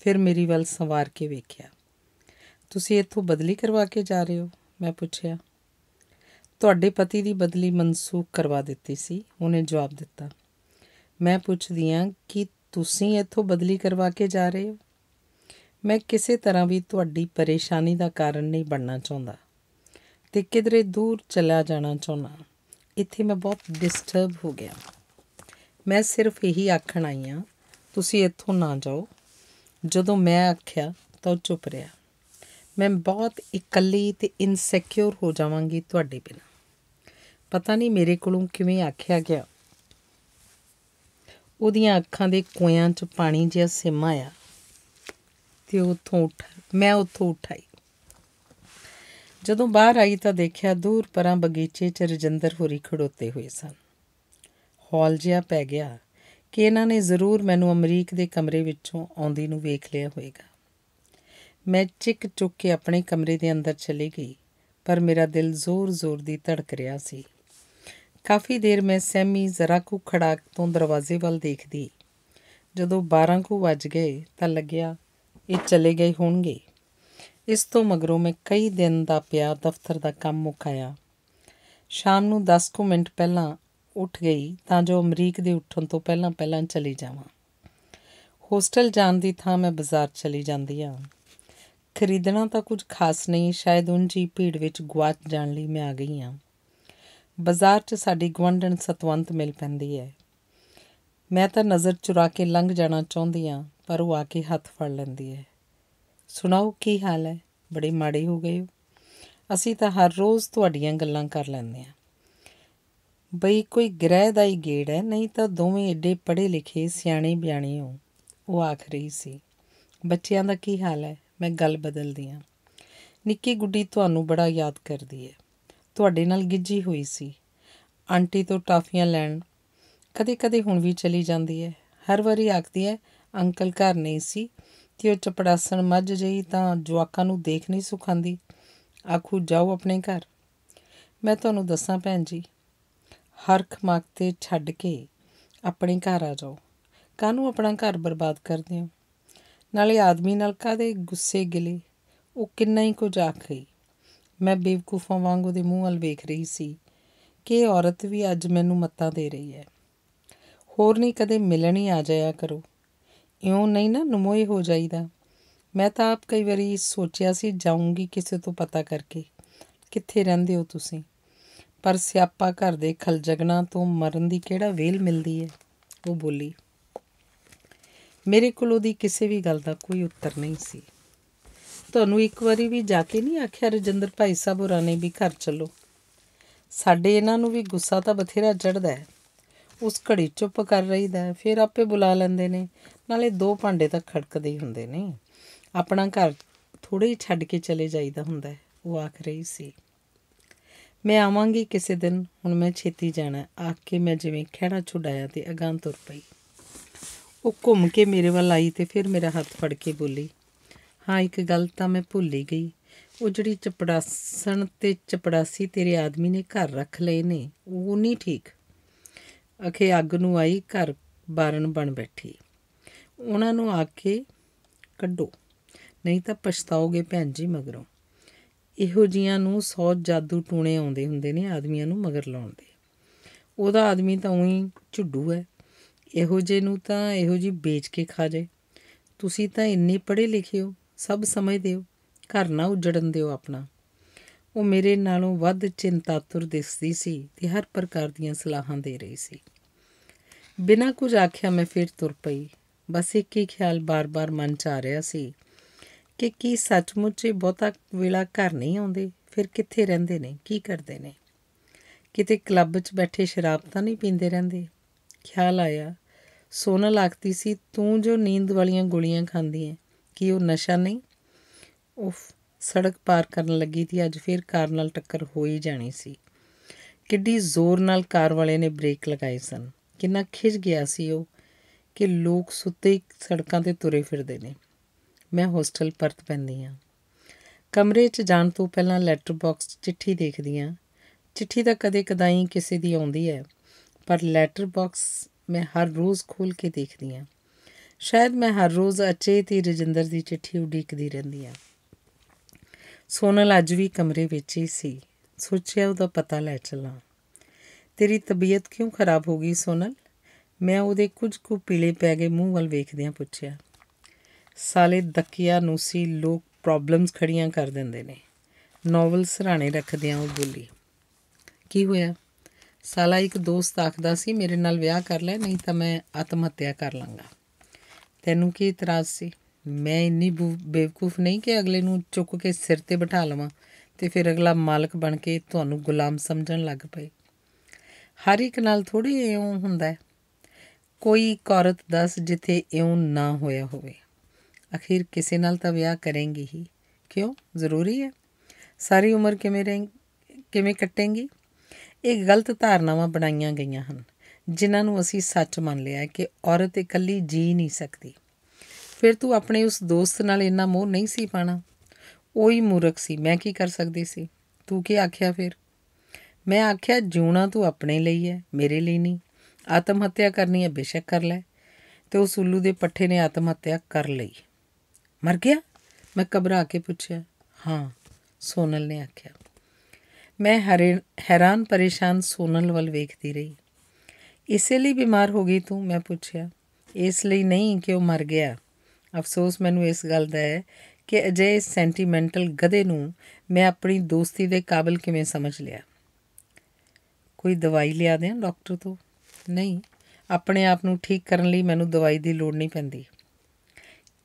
Speaker 1: ਫਿਰ ਮੇਰੀ ਵੱਲ ਸੰਵਾਰ ਕੇ ਵੇਖਿਆ ਤੁਸੀਂ ਇੱਥੋਂ ਬਦਲੀ ਕਰਵਾ ਕੇ ਜਾ ਰਹੇ ਹੋ ਮੈਂ ਪੁੱਛਿਆ ਤੁਹਾਡੇ ਪਤੀ ਦੀ ਬਦਲੀ ਮਨਸੂਖ ਕਰਵਾ ਦਿੱਤੀ ਸੀ ਉਹਨੇ ਜਵਾਬ ਦਿੱਤਾ ਮੈਂ ਪੁੱਛਦੀ ਹਾਂ ਕਿ ਤੁਸੀਂ ਇੱਥੋਂ ਬਦਲੀ ਕਰਵਾ ਕੇ ਜਾ ਰਹੇ ਹੋ ਮੈਂ ਕਿਸੇ ਤਰ੍ਹਾਂ ਵੀ ਤੁਹਾਡੀ ਪਰੇਸ਼ਾਨੀ ਦਾ ਕਾਰਨ ਨਹੀਂ ਬਣਨਾ ਚਾਹੁੰਦਾ ਤੇ ਕਿਧਰੇ ਦੂਰ ਚਲਾ ਜਾਣਾ ਚਾਹੁੰਦਾ ਇੱਥੇ ਮੈਂ ਬਹੁਤ ਡਿਸਟਰਬ ਹੋ ਗਿਆ ਮੈਂ ਸਿਰਫ ਇਹੀ ਆਖਣ ਆਈ ਆ ਤੁਸੀਂ ਇੱਥੋਂ ਨਾ ਜਾਓ ਜਦੋਂ ਮੈਂ ਆਖਿਆ ਤਾਂ ਉਹ ਚੁੱਪ ਰਿਹਾ ਮੈਂ ਬਹੁਤ ਇਕੱਲੀ ਤੇ ਇਨਸੈਕਿਉਰ ਹੋ ਜਾਵਾਂਗੀ ਤੁਹਾਡੇ ਬਿਨਾ ਪਤਾ ਨਹੀਂ ਮੇਰੇ ਕੋਲੋਂ ਕਿਵੇਂ ਆਖਿਆ ਗਿਆ ਉਹਦੀਆਂ ਅੱਖਾਂ ਦੇ ਕੋਇਆਂ 'ਚ ਪਾਣੀ ਜਿਹਾ ਸਿਮਾਇਆ ਤੇ ਉੱਥੋਂ ਉੱਠ ਮੈਂ ਉੱਥੋਂ ਉਠਾਈ ਜਦੋਂ ਬਾਹਰ ਆਈ ਤਾਂ ਦੇਖਿਆ ਦੂਰ ਪਰਾਂ ਬਗੀਚੇ 'ਚ ਰਜਿੰਦਰ ਹੋਰੀ ਖੜੋਤੇ ਹੋਏ ਸਨ ਹੌਲ ਜਿਹਾ ਪੈ ਗਿਆ ਕਿ ਇਹਨਾਂ ਨੇ ਜ਼ਰੂਰ ਮੈਨੂੰ ਅਮਰੀਕ ਦੇ ਕਮਰੇ ਵਿੱਚੋਂ ਆਉਂਦੀ ਨੂੰ ਵੇਖ ਲਿਆ ਹੋਵੇਗਾ ਮੈਂ ਚਿੱਕ ਚੁੱਕ ਕੇ ਆਪਣੇ ਕਮਰੇ ਦੇ ਅੰਦਰ ਚਲੀ ਗਈ ਪਰ ਮੇਰਾ ਦਿਲ ਜ਼ੋਰ-ਜ਼ੋਰ ਦੀ ਧੜਕ ਰਿਹਾ ਸੀ ਕਾਫੀ ਦੇਰ ਮੈਂ ਸੈਮੀ ਜ਼ਰਾ ਕੁ ਖੜਾਕ ਤੋਂ ਦਰਵਾਜ਼ੇ ਵੱਲ ਦੇਖਦੀ ਜਦੋਂ 12 ਕੁ ਵੱਜ ਗਏ ਤਾਂ ਲੱਗਿਆ ਇਹ ਚਲੇ ਗਏ ਹੋਣਗੇ ਇਸ ਤੋਂ ਮਗਰੋਂ ਮੈਂ ਕਈ ਦਿਨ ਦਾ ਪਿਆ ਦਫ਼ਤਰ ਦਾ ਕੰਮ ਮੁਕਾਇਆ ਸ਼ਾਮ ਨੂੰ 10 ਕੁ ਮਿੰਟ ਪਹਿਲਾਂ ਉੱਠ ਗਈ ਤਾਂ ਜੋ ਅਮਰੀਕ ਦੇ ਉੱਠਣ ਤੋਂ ਪਹਿਲਾਂ ਪਹਿਲਾਂ ਚਲੀ ਜਾਵਾਂ ਹੋਸਟਲ ਜਾਣ ਦੀ ਥਾਂ ਮੈਂ ਬਾਜ਼ਾਰ ਚਲੀ ਜਾਂਦੀ ਆ ਖਰੀਦਣਾ ਤਾਂ ਕੁਝ ਖਾਸ ਨਹੀਂ ਸ਼ਾਇਦ ਉਂਝੀ ਭੀੜ ਵਿੱਚ ਗਵਾਚ ਜਾਣ ਲਈ ਮੈਂ ਆ ਗਈ ਆ ਬਾਜ਼ਾਰ 'ਚ ਸਾਡੀ ਗਵੰਡਣ ਸਤਵੰਤ ਮਿਲ ਪੈਂਦੀ ਹੈ ਮੈਂ ਤਾਂ ਨਜ਼ਰ ਚੁਰਾ ਕੇ ਲੰਘ ਜਾਣਾ ਚਾਹੁੰਦੀ ਆ ਪਰ ਉਹ ਆ ਕੇ ਹੱਥ ਫੜ ਲੈਂਦੀ ਹੈ ਸੁਣਾਓ ਕੀ ਹਾਲ ਹੈ ਬੜੇ ਮਾੜੇ ਹੋ ਗਏ ਹੋ ਅਸੀਂ ਤਾਂ ਹਰ ਰੋਜ਼ ਤੁਹਾਡੀਆਂ ਗੱਲਾਂ ਕਰ ਲੈਂਦੇ ਆ ਬਈ ਕੋਈ ਗ੍ਰਹਿ ਦਾ ਹੀ ਗੇੜ ਹੈ ਨਹੀਂ ਤਾਂ ਦੋਵੇਂ ਏਡੇ ਪੜੇ ਲਿਖੇ ਸਿਆਣੇ ਬਿਆਣੇ ਹੋ ਉਹ ਆਖ ਰਹੀ ਸੀ ਬੱਚਿਆਂ ਦਾ ਕੀ ਹਾਲ ਹੈ ਮੈਂ ਗੱਲ ਬਦਲਦੀ ਆ ਨਿੱਕੀ ਗੁੱਡੀ ਤੁਹਾਨੂੰ ਬੜਾ ਯਾਦ ਕਰਦੀ ਹੈ ਤੁਹਾਡੇ ਨਾਲ ਗਿੱਜੀ ਹੋਈ ਸੀ ਆਂਟੀ ਤੋਂ ਟਾਫੀਆਂ ਲੈਣ ਕਦੇ-ਕਦੇ ਹੁਣ ਵੀ ਚਲੀ ਜਾਂਦੀ ਹੈ ਹਰ ਵਾਰੀ ਆਖਦੀ ਹੈ ਅੰਕਲ ਘਰ ਨਹੀਂ ਸੀ ਤੇ ਉਹ ਚਪੜਾਸਣ ਮੱਝ ਜਈ ਤਾਂ ਜਵਾਕਾਂ ਨੂੰ ਦੇਖ ਨਹੀਂ ਸੁਖਾਂਦੀ ਆਖੂ ਜਾਓ ਆਪਣੇ ਘਰ ਮੈਂ ਤੁਹਾਨੂੰ ਦੱਸਾਂ ਭੈਣ ਜੀ ਹਰਖ ਤੇ ਛੱਡ ਕੇ ਆਪਣੇ ਘਰ ਆ ਜਾਓ ਕਾਹਨੂੰ ਆਪਣਾ ਘਰ ਬਰਬਾਦ ਕਰਦੇ ਹੋ ਨਾਲੇ ਆਦਮੀ ਨਾਲ ਕਾਦੇ ਗੁੱਸੇ ਗਿਲੇ ਉਹ ਕਿੰਨਾ ਹੀ ਕੁਝ ਆਖੀ ਮੈਂ ਬੇਵਕੂਫਾਂ ਵਾਂਗ ਉਹਦੇ ਮੂੰਹ ਵੱਲ ਵੇਖ ਰਹੀ ਸੀ ਕਿ ਔਰਤ ਵੀ ਅੱਜ ਮੈਨੂੰ ਮੱਤਾਂ ਦੇ ਰਹੀ ਹੈ ਹੋਰ ਨਹੀਂ ਕਦੇ ਮਿਲਣ ਹੀ ਆ ਜਾਇਆ ਕਰੋ ਇਉਂ ਨਹੀਂ ਨਾ ਨਮੋਏ ਹੋ ਜਾਈਦਾ ਮੈਂ ਤਾਂ ਆਪ ਕਈ ਵਾਰੀ ਸੋਚਿਆ ਸੀ ਜਾਉਂਗੀ ਕਿਸੇ ਤੋਂ ਪਤਾ ਕਰਕੇ ਕਿੱਥੇ ਰਹਿੰਦੇ ਹੋ ਤੁਸੀਂ ਪਰ ਸਿਆਪਾ ਘਰ ਦੇ ਖਲਜਗਣਾ ਤੋਂ ਮਰਨ ਦੀ ਕਿਹੜਾ ਵੇਲ ਮਿਲਦੀ ਹੈ ਉਹ ਬੋਲੀ ਮੇਰੇ ਕੋਲ ਉਹਦੀ ਕਿਸੇ ਵੀ ਗੱਲ ਦਾ ਕੋਈ ਉੱਤਰ ਨਹੀਂ ਸੀ ਤੁਹਾਨੂੰ ਇੱਕ ਵਾਰੀ ਵੀ ਜਾ ਕੇ ਨਹੀਂ ਆਖਿਆ ਰਜਿੰਦਰ ਭਾਈ ਸਾਹਿਬ ਹੋਰਾਂ ਨੇ ਵੀ ਘਰ ਚੱਲੋ ਸਾਡੇ ਇਹਨਾਂ ਨੂੰ ਵੀ ਗੁੱਸਾ ਤਾਂ ਬਥੇਰਾ ਚੜਦਾ ਹੈ ਉਸ ਘੜੀ ਚੁੱਪ ਕਰ ਰਹੀਦਾ ਫਿਰ ਆਪੇ ਬੁਲਾ ਲੈਂਦੇ ਨੇ ਨਾਲੇ ਦੋ ਭਾਂਡੇ ਤਾਂ ਖੜਕਦੇ ਹੀ ਹੁੰਦੇ ਨੇ ਆਪਣਾ ਘਰ ਥੋੜੇ ਹੀ ਛੱਡ ਕੇ ਚਲੇ ਜਾਈਦਾ ਹੁੰਦਾ ਉਹ ਆਖ ਰਹੀ ਸੀ ਮੈਂ ਆਵਾਂਗੀ ਕਿਸੇ ਦਿਨ ਹੁਣ ਮੈਂ ਛੇਤੀ ਜਾਣਾ ਆਖ ਕੇ ਮੈਂ ਜਿਵੇਂ ਖਿਹੜਾ ਛੁਡਾਇਆ ਤੇ ਅਗਾਂ ਤੁਰ ਪਈ ਉਹ ਘੁੰਮ ਕੇ ਮੇਰੇ ਵੱਲ ਆਈ ਤੇ ਫਿਰ ਮੇਰਾ ਹੱਥ ਫੜ ਕੇ ਬੋਲੀ ਹਾਂ ਇੱਕ ਗੱਲ ਤਾਂ ਮੈਂ ਭੁੱਲ ਹੀ ਗਈ ਉਹ ਜਿਹੜੀ ਚਪੜਾਸਣ ਤੇ ਚਪੜਾਸੀ ਤੇਰੇ ਆਦਮੀ ਨੇ ਘਰ ਰੱਖ ਲਏ ਨੇ ਉਹ ਨਹੀਂ ਠੀਕ ਅਖੇ ਅੱਗ ਨੂੰ ਆਈ ਘਰ ਬਾਰਨ ਬਣ ਬੈਠੀ ਉਹਨਾਂ ਨੂੰ ਆਖੇ ਕੱਢੋ ਨਹੀਂ ਤਾਂ ਪਛਤਾਓਗੇ ਭੈਣ ਜੀ ਮਗਰੋਂ ਇਹੋ ਜੀਆਂ ਨੂੰ ਸੌ ਜਾਦੂ ਟੂਣੇ ਆਉਂਦੇ ਹੁੰਦੇ ਨੇ ਆਦਮੀਆਂ ਨੂੰ ਮਗਰ ਲਾਉਣ ਦੇ ਉਹਦਾ ਆਦਮੀ ਤਾਂ ਉਹੀ ਝੁੱਡੂ ਹੈ ਇਹੋ ਜੇ ਨੂੰ ਤਾਂ ਇਹੋ ਜੀ ਵੇਚ ਕੇ ਖਾ ਜਾਏ ਤੁਸੀਂ ਤਾਂ ਇੰਨੇ ਪੜ੍ਹੇ ਲਿਖੇ ਹੋ ਸਭ ਸਮਝਦੇ ਹੋ ਘਰ ਨਾ ਉਜੜਨ ਦਿਓ ਆਪਣਾ ਉਹ ਮੇਰੇ ਨਾਲੋਂ ਵੱਧ ਚਿੰਤਾਤੁਰ ਦਿਸਦੀ ਸੀ ਤੇ ਹਰ ਪ੍ਰਕਾਰ ਦੀਆਂ ਸਲਾਹਾਂ ਦੇ ਰਹੀ ਸੀ ਬਿਨਾਂ ਕੁਝ ਆਖਿਆ ਮੈਂ ਫਿਰ ਤੁਰ ਪਈ ਬਸ ਇੱਕ ਹੀ ਖਿਆਲ ਬਾਰ-ਬਾਰ ਮਨ 'ਚ ਆ ਰਿਹਾ ਸੀ ਕਿ ਕੀ ਸੱਚਮੁੱਚ ਇਹ ਬਹੁਤਾ ਵੇਲਾ ਘਰ ਨਹੀਂ ਆਉਂਦੇ ਫਿਰ ਕਿੱਥੇ ਰਹਿੰਦੇ ਨੇ ਕੀ ਕਰਦੇ ਨੇ ਕਿਤੇ ਕਲੱਬ 'ਚ ਬੈਠੇ ਸ਼ਰਾਬ ਤਾਂ ਨਹੀਂ ਪੀਂਦੇ ਰਹਿੰਦੇ ਖਿਆਲ ਆਇਆ ਸੋਨਾ ਲੱਗਦੀ ਸੀ ਤੂੰ ਜੋ ਨੀਂਦ ਵਾਲੀਆਂ ਗੋਲੀਆਂ ਖਾਂਦੀ ਐ ਕੀ ਉਹ ਨਸ਼ਾ ਨਹੀਂ ਉਫ ਸੜਕ ਪਾਰ ਕਰਨ ਲੱਗੀ ਸੀ ਅੱਜ ਫੇਰ ਕਾਰ ਨਾਲ ਟੱਕਰ ਹੋ ਹੀ ਜਾਣੀ ਸੀ ਕਿੱਡੀ ਜ਼ੋਰ ਨਾਲ ਕਾਰ ਵਾਲੇ ਨੇ ਬ੍ਰੇਕ ਲਗਾਏ ਸਨ ਕਿੰਨਾ ਖਿੱਚ ਗਿਆ ਸੀ ਉਹ ਕਿ ਲੋਕ ਸੁੱਤੇ ਸੜਕਾਂ ਤੇ ਤੁਰੇ ਫਿਰਦੇ ਨੇ ਮੈਂ ਹੋਸਟਲ ਪਰਤ ਪੈਂਦੀ ਆ ਕਮਰੇ 'ਚ ਜਾਣ ਤੋਂ ਪਹਿਲਾਂ ਲੈਟਰ ਬਾਕਸ ਚਿੱਠੀ ਦੇਖਦੀ ਆ ਚਿੱਠੀ ਤਾਂ ਕਦੇ ਕਦਾਈ ਕਿਸੇ ਦੀ ਆਉਂਦੀ ਹੈ ਪਰ ਲੈਟਰ ਬਾਕਸ ਮੈਂ ਹਰ ਰੋਜ਼ ਖੋਲ ਕੇ ਦੇਖਦੀ ਆ ਸ਼ਾਇਦ ਮੈਂ ਹਰ ਰੋਜ਼ ਅਚੇ ਤੇ ਰਜਿੰਦਰ ਦੀ ਚਿੱਠੀ ਉਡੀਕਦੀ ਰਹਿੰਦੀ ਆ ਸੋਨਲ ਅੱਜ ਵੀ ਕਮਰੇ ਵਿੱਚ ਹੀ ਸੀ ਸੋਚਿਆ ਉਹਦਾ ਪਤਾ ਲੈ ਚਲਾਂ ਤੇਰੀ ਤਬੀਅਤ ਕਿਉਂ ਖਰਾਬ ਹੋ ਗਈ ਸੋਨਲ ਮੈਂ ਉਹਦੇ ਕੁਝ ਕੁ ਪੀਲੇ ਪੈ ਗਏ ਮੂੰਹ ਵੱਲ ਵੇਖਦਿਆਂ ਪੁੱਛਿਆ ਸਾਲੇ ਦੱਕਿਆ ਨੂੰ ਸੀ ਲੋਕ ਪ੍ਰੋਬਲਮਸ ਖੜੀਆਂ ਕਰ ਦਿੰਦੇ ਨੇ ਨੋਵਲ ਸਰਾਣੇ ਰੱਖਦਿਆਂ ਉਹ ਬੋਲੀ ਕੀ ਹੋਇਆ ਸਾਲਾ ਇੱਕ ਦੋਸਤ ਆਖਦਾ ਸੀ ਮੇਰੇ ਨਾਲ ਵਿਆਹ ਕਰ ਲੈ ਨਹੀਂ ਤਾਂ ਮੈਂ ਆਤਮ ਹੱਤਿਆ ਕਰ ਲਾਂਗਾ ਤੈਨੂੰ ਕੀ ਇਤਰਾਜ਼ ਸੀ ਮੈਂ ਇੰਨੀ ਬੇਵਕੂਫ ਨਹੀਂ ਕਿ ਅਗਲੇ ਨੂੰ ਚੁੱਕ ਕੇ ਸਿਰ ਤੇ ਬਿਠਾ ਲਵਾਂ ਤੇ ਫਿਰ ਅਗਲਾ ਮਾਲਕ ਬਣ ਕੇ ਤੁਹਾਨੂੰ ਗੁਲਾਮ ਸਮਝਣ ਲੱਗ ਪਏ ਹਰ ਇੱਕ ਨਾਲ ਥੋੜੀ ਐਉਂ ਹੁੰਦਾ ਹੈ ਕੋਈ ਔਰਤ ਦੱਸ ਜਿੱਥੇ ਇਉਂ ਨਾ ਹੋਇਆ ਹੋਵੇ ਅਖੀਰ ਕਿਸੇ ਨਾਲ ਤਾਂ ਵਿਆਹ ਕਰੇਂਗੀ ਹੀ ਕਿਉਂ ਜ਼ਰੂਰੀ ਹੈ ਸਾਰੀ ਉਮਰ ਕਿਵੇਂ ਰਹਿ ਕਿਵੇਂ ਕੱਟੇਂਗੀ ਇਹ ਗਲਤ ਧਾਰਨਾਵਾਂ ਬਣਾਈਆਂ ਗਈਆਂ ਹਨ ਜਿਨ੍ਹਾਂ ਨੂੰ ਅਸੀਂ ਸੱਚ ਮੰਨ ਲਿਆ ਕਿ ਔਰਤ ਇਕੱਲੀ ਜੀ ਨਹੀਂ ਸਕਦੀ ਫਿਰ ਤੂੰ ਆਪਣੇ ਉਸ ਦੋਸਤ ਨਾਲ ਇੰਨਾ ਮੋਹ ਨਹੀਂ ਸੀ ਪਾਣਾ ਉਹ ਹੀ ਮੂਰਖ ਸੀ ਮੈਂ ਕੀ ਕਰ ਸਕਦੀ ਸੀ ਤੂੰ ਕੀ ਆਖਿਆ ਫਿਰ ਮੈਂ ਆਖਿਆ ਜੂਣਾ ਤੂੰ ਆਪਣੇ ਲਈ ਹੈ ਮੇਰੇ ਲਈ ਨਹੀਂ ਆਤਮ ਹੱਤਿਆ ਕਰਨੀ ਹੈ ਬੇਸ਼ੱਕ ਕਰ ਲੈ ਤੇ ਉਸ ਉੱਲੂ ਦੇ ਪੱਠੇ ਨੇ ਆਤਮ ਹੱਤਿਆ ਕਰ ਲਈ ਮਰ ਗਿਆ ਮੈਂ ਕਬਰਾਂ ਕੇ ਪੁੱਛਿਆ ਹਾਂ ਸੋਨਲ ਨੇ ਆਖਿਆ ਮੈਂ ਹੈਰਾਨ ਪਰੇਸ਼ਾਨ ਸੋਨਲ ਵੱਲ ਵੇਖਦੀ ਰਹੀ ਇਸੇ ਲਈ ਬਿਮਾਰ ਹੋ ਗਈ ਤੂੰ ਮੈਂ ਪੁੱਛਿਆ ਇਸ ਲਈ ਨਹੀਂ ਕਿ ਉਹ ਮਰ ਗਿਆ ਅਫਸੋਸ ਮੈਨੂੰ ਇਸ ਗੱਲ ਦਾ ਹੈ ਕਿ ਅਜੇ ਇਸ ਸੈਂਟੀਮੈਂਟਲ ਗਧੇ ਨੂੰ ਮੈਂ ਆਪਣੀ ਦੋਸਤੀ ਦੇ ਕਾਬਿਲ ਕਿਵੇਂ ਸਮਝ ਲਿਆ ਕੋਈ ਦਵਾਈ ਲਿਆ ਦੇ ਡਾਕਟਰ ਤੋਂ ਨਹੀਂ ਆਪਣੇ ਆਪ ਨੂੰ ਠੀਕ ਕਰਨ ਲਈ ਮੈਨੂੰ ਦਵਾਈ ਦੀ ਲੋੜ ਨਹੀਂ ਪੈਂਦੀ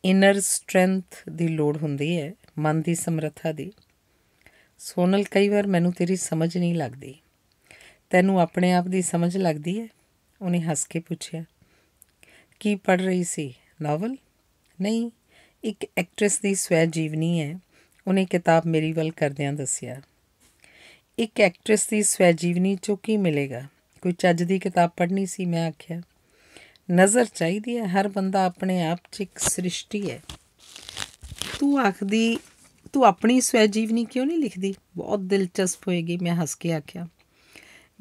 Speaker 1: ਇਨਰ ਸਟਰੈਂਥ ਦੀ ਲੋੜ ਹੁੰਦੀ ਹੈ ਮਨ ਦੀ ਸਮਰੱਥਾ ਦੀ ਸੋਨਲ ਕਈ ਵਾਰ ਮੈਨੂੰ ਤੇਰੀ ਸਮਝ ਨਹੀਂ ਲੱਗਦੀ ਤੈਨੂੰ ਆਪਣੇ ਆਪ ਦੀ ਸਮਝ ਲੱਗਦੀ ਹੈ ਉਹਨੇ ਹੱਸ ਕੇ ਪੁੱਛਿਆ ਕੀ ਪੜ ਰਹੀ ਸੀ ਨਾਵਲ ਨਹੀਂ ਇੱਕ ਐਕਟ੍ਰੈਸ ਦੀ ਸਵੈ ਜੀਵਨੀ ਹੈ ਉਹਨੇ ਕਿਤਾਬ ਮੇਰੀ ਵੱਲ ਕਰਦਿਆਂ ਦੱਸਿਆ ਇੱਕ ਐਕਟ੍ਰੈਸ ਦੀ ਸਵੈ ਜੀਵਨੀ ਚੋਂ ਕੀ ਮਿਲੇਗਾ ਕੋਈ ਚੱਜ ਦੀ ਕਿਤਾਬ ਪੜ੍ਹਨੀ ਸੀ ਮੈਂ ਆਖਿਆ ਨਜ਼ਰ ਚਾਹੀਦੀ ਹੈ ਹਰ ਬੰਦਾ ਆਪਣੇ ਆਪ 'ਚ ਇੱਕ ਸ੍ਰਿਸ਼ਟੀ ਹੈ ਤੂੰ ਆਖਦੀ ਤੂੰ ਆਪਣੀ ਸਵੈ ਜੀਵਨੀ ਕਿਉਂ ਨਹੀਂ ਲਿਖਦੀ ਬਹੁਤ ਦਿਲਚਸਪ ਹੋਏਗੀ ਮੈਂ ਹੱਸ ਕੇ ਆਖਿਆ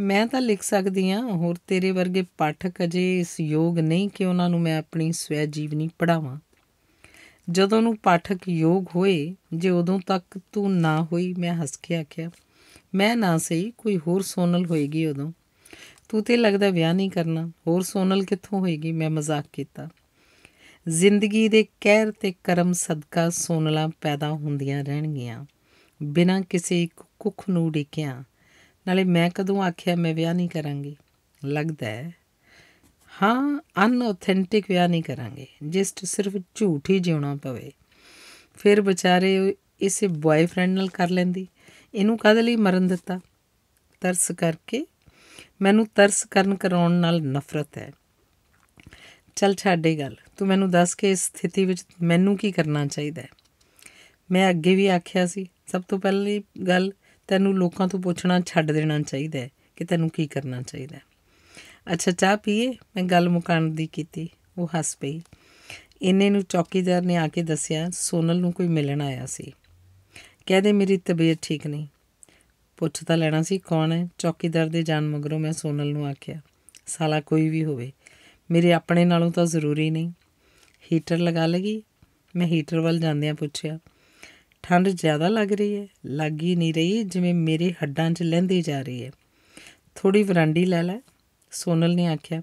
Speaker 1: ਮੈਂ ਤਾਂ ਲਿਖ ਸਕਦੀ ਹਾਂ ਹੋਰ ਤੇਰੇ ਵਰਗੇ ਪਾਠਕ ਅਜੇ ਇਸ ਯੋਗ ਨਹੀਂ ਕਿ ਉਹਨਾਂ ਨੂੰ ਮੈਂ ਆਪਣੀ ਸਵੈ ਜੀਵਨੀ ਪੜਾਵਾਂ ਜਦੋਂ ਨੂੰ ਪਾਠਕ ਯੋਗ ਹੋਏ ਜੇ ਉਦੋਂ ਤੱਕ ਤੂੰ ਨਾ ਹੋਈ ਮੈਂ ਹੱਸ ਕੇ ਆਖਿਆ ਮੈਂ ਨਾ ਸਹੀ ਕੋਈ ਹੋਰ ਸੋਨਲ ਹੋਏਗੀ ਉਦੋਂ ਤੂੰ ਤੇ ਲੱਗਦਾ ਵਿਆਹ ਨਹੀਂ ਕਰਨਾ ਹੋਰ ਸੋਨਲ ਕਿੱਥੋਂ ਹੋਏਗੀ ਮੈਂ ਮਜ਼ਾਕ ਕੀਤਾ ਜ਼ਿੰਦਗੀ ਦੇ ਕਹਿਰ ਤੇ ਕਰਮ ਸਦਕਾ ਸੋਨਲਾ ਪੈਦਾ ਹੁੰਦੀਆਂ ਰਹਿਣਗੀਆਂ ਬਿਨਾਂ ਕਿਸੇ ਕੁੱਖ ਨੂੰ ਡਿਕਿਆ ਨਾਲੇ ਮੈਂ ਕਦੋਂ ਆਖਿਆ ਮੈਂ ਵਿਆਹ ਨਹੀਂ ਕਰਾਂਗੀ ਲੱਗਦਾ ਹੈ ਹਾਂ ਅਨਆਥੈਂਟਿਕ ਵਿਆਹ ਨਹੀਂ ਕਰਾਂਗੇ ਜਿਸਟ ਸਿਰਫ ਝੂਠ ਹੀ ਜਿਉਣਾ ਪਵੇ ਫਿਰ ਵਿਚਾਰੇ ਇਸੇ ਬॉयਫ੍ਰੈਂਡ ਨਾਲ ਕਰ ਲੈਂਦੀ ਇਹਨੂੰ ਕਦ ਲਈ ਮਰਨ ਦਿੱਤਾ ਤਰਸ ਕਰਕੇ ਮੈਨੂੰ ਤਰਸ ਕਰਨ ਕਰਾਉਣ ਨਾਲ ਨਫ਼ਰਤ ਹੈ ਚਲ ਛੱਡੇ ਗੱਲ ਤੂੰ ਮੈਨੂੰ ਦੱਸ ਕੇ ਇਸ ਸਥਿਤੀ ਵਿੱਚ ਮੈਨੂੰ ਕੀ ਕਰਨਾ ਚਾਹੀਦਾ ਹੈ ਮੈਂ ਅੱਗੇ ਵੀ ਆਖਿਆ ਸੀ ਸਭ ਤੋਂ ਪਹਿਲੀ ਗੱਲ ਤੈਨੂੰ ਲੋਕਾਂ ਤੋਂ ਪੁੱਛਣਾ ਛੱਡ ਦੇਣਾ ਚਾਹੀਦਾ ਹੈ ਕਿ ਤੈਨੂੰ ਕੀ ਕਰਨਾ ਚਾਹੀਦਾ ਹੈ ਅੱਛਾ ਚਾਹ ਪੀਏ ਮੈਂ ਗੱਲ ਮੁਕਾਣ ਦੀ ਕੀਤੀ ਉਹ ਹੱਸ ਪਈ ਇੰਨੇ ਨੂੰ ਚੌਕੀਦਾਰ ਨੇ ਆ ਕੇ ਦੱਸਿਆ ਸੋਨਲ ਨੂੰ ਕੋਈ ਮਿਲਣ ਆਇਆ ਸੀ ਕਹਦੇ ਮੇਰੀ ਤਬੀਅਤ ਠੀਕ ਨਹੀਂ ਪੁੱਛ ਤਾਂ ਲੈਣਾ ਸੀ ਕੌਣ ਹੈ ਚੌਕੀਦਾਰ ਦੇ ਜਾਣ ਮਗਰੋਂ ਮੈਂ ਸੋਨਲ ਨੂੰ ਆਖਿਆ ਸਾਲਾ ਕੋਈ ਵੀ ਹੋਵੇ ਮੇਰੇ ਆਪਣੇ ਨਾਲੋਂ ਤਾਂ ਜ਼ਰੂਰੀ ਨਹੀਂ ਹੀਟਰ ਲਗਾ ਲਗੀ ਮੈਂ ਹੀਟਰ ਵੱਲ ਜਾਂਦਿਆਂ ਪੁੱਛਿਆ ਠੰਡ ਜ਼ਿਆਦਾ ਲੱਗ ਰਹੀ ਹੈ ਲੱਗ ਹੀ ਨਹੀਂ ਰਹੀ ਜਿਵੇਂ ਮੇਰੇ ਹੱਡਾਂ 'ਚ ਲੈਂਦੀ ਜਾ ਰਹੀ ਹੈ ਥੋੜੀ ਬਰਾਂਡੀ ਲੈ ਲੈ ਸੋਨਲ ਨੇ ਆਖਿਆ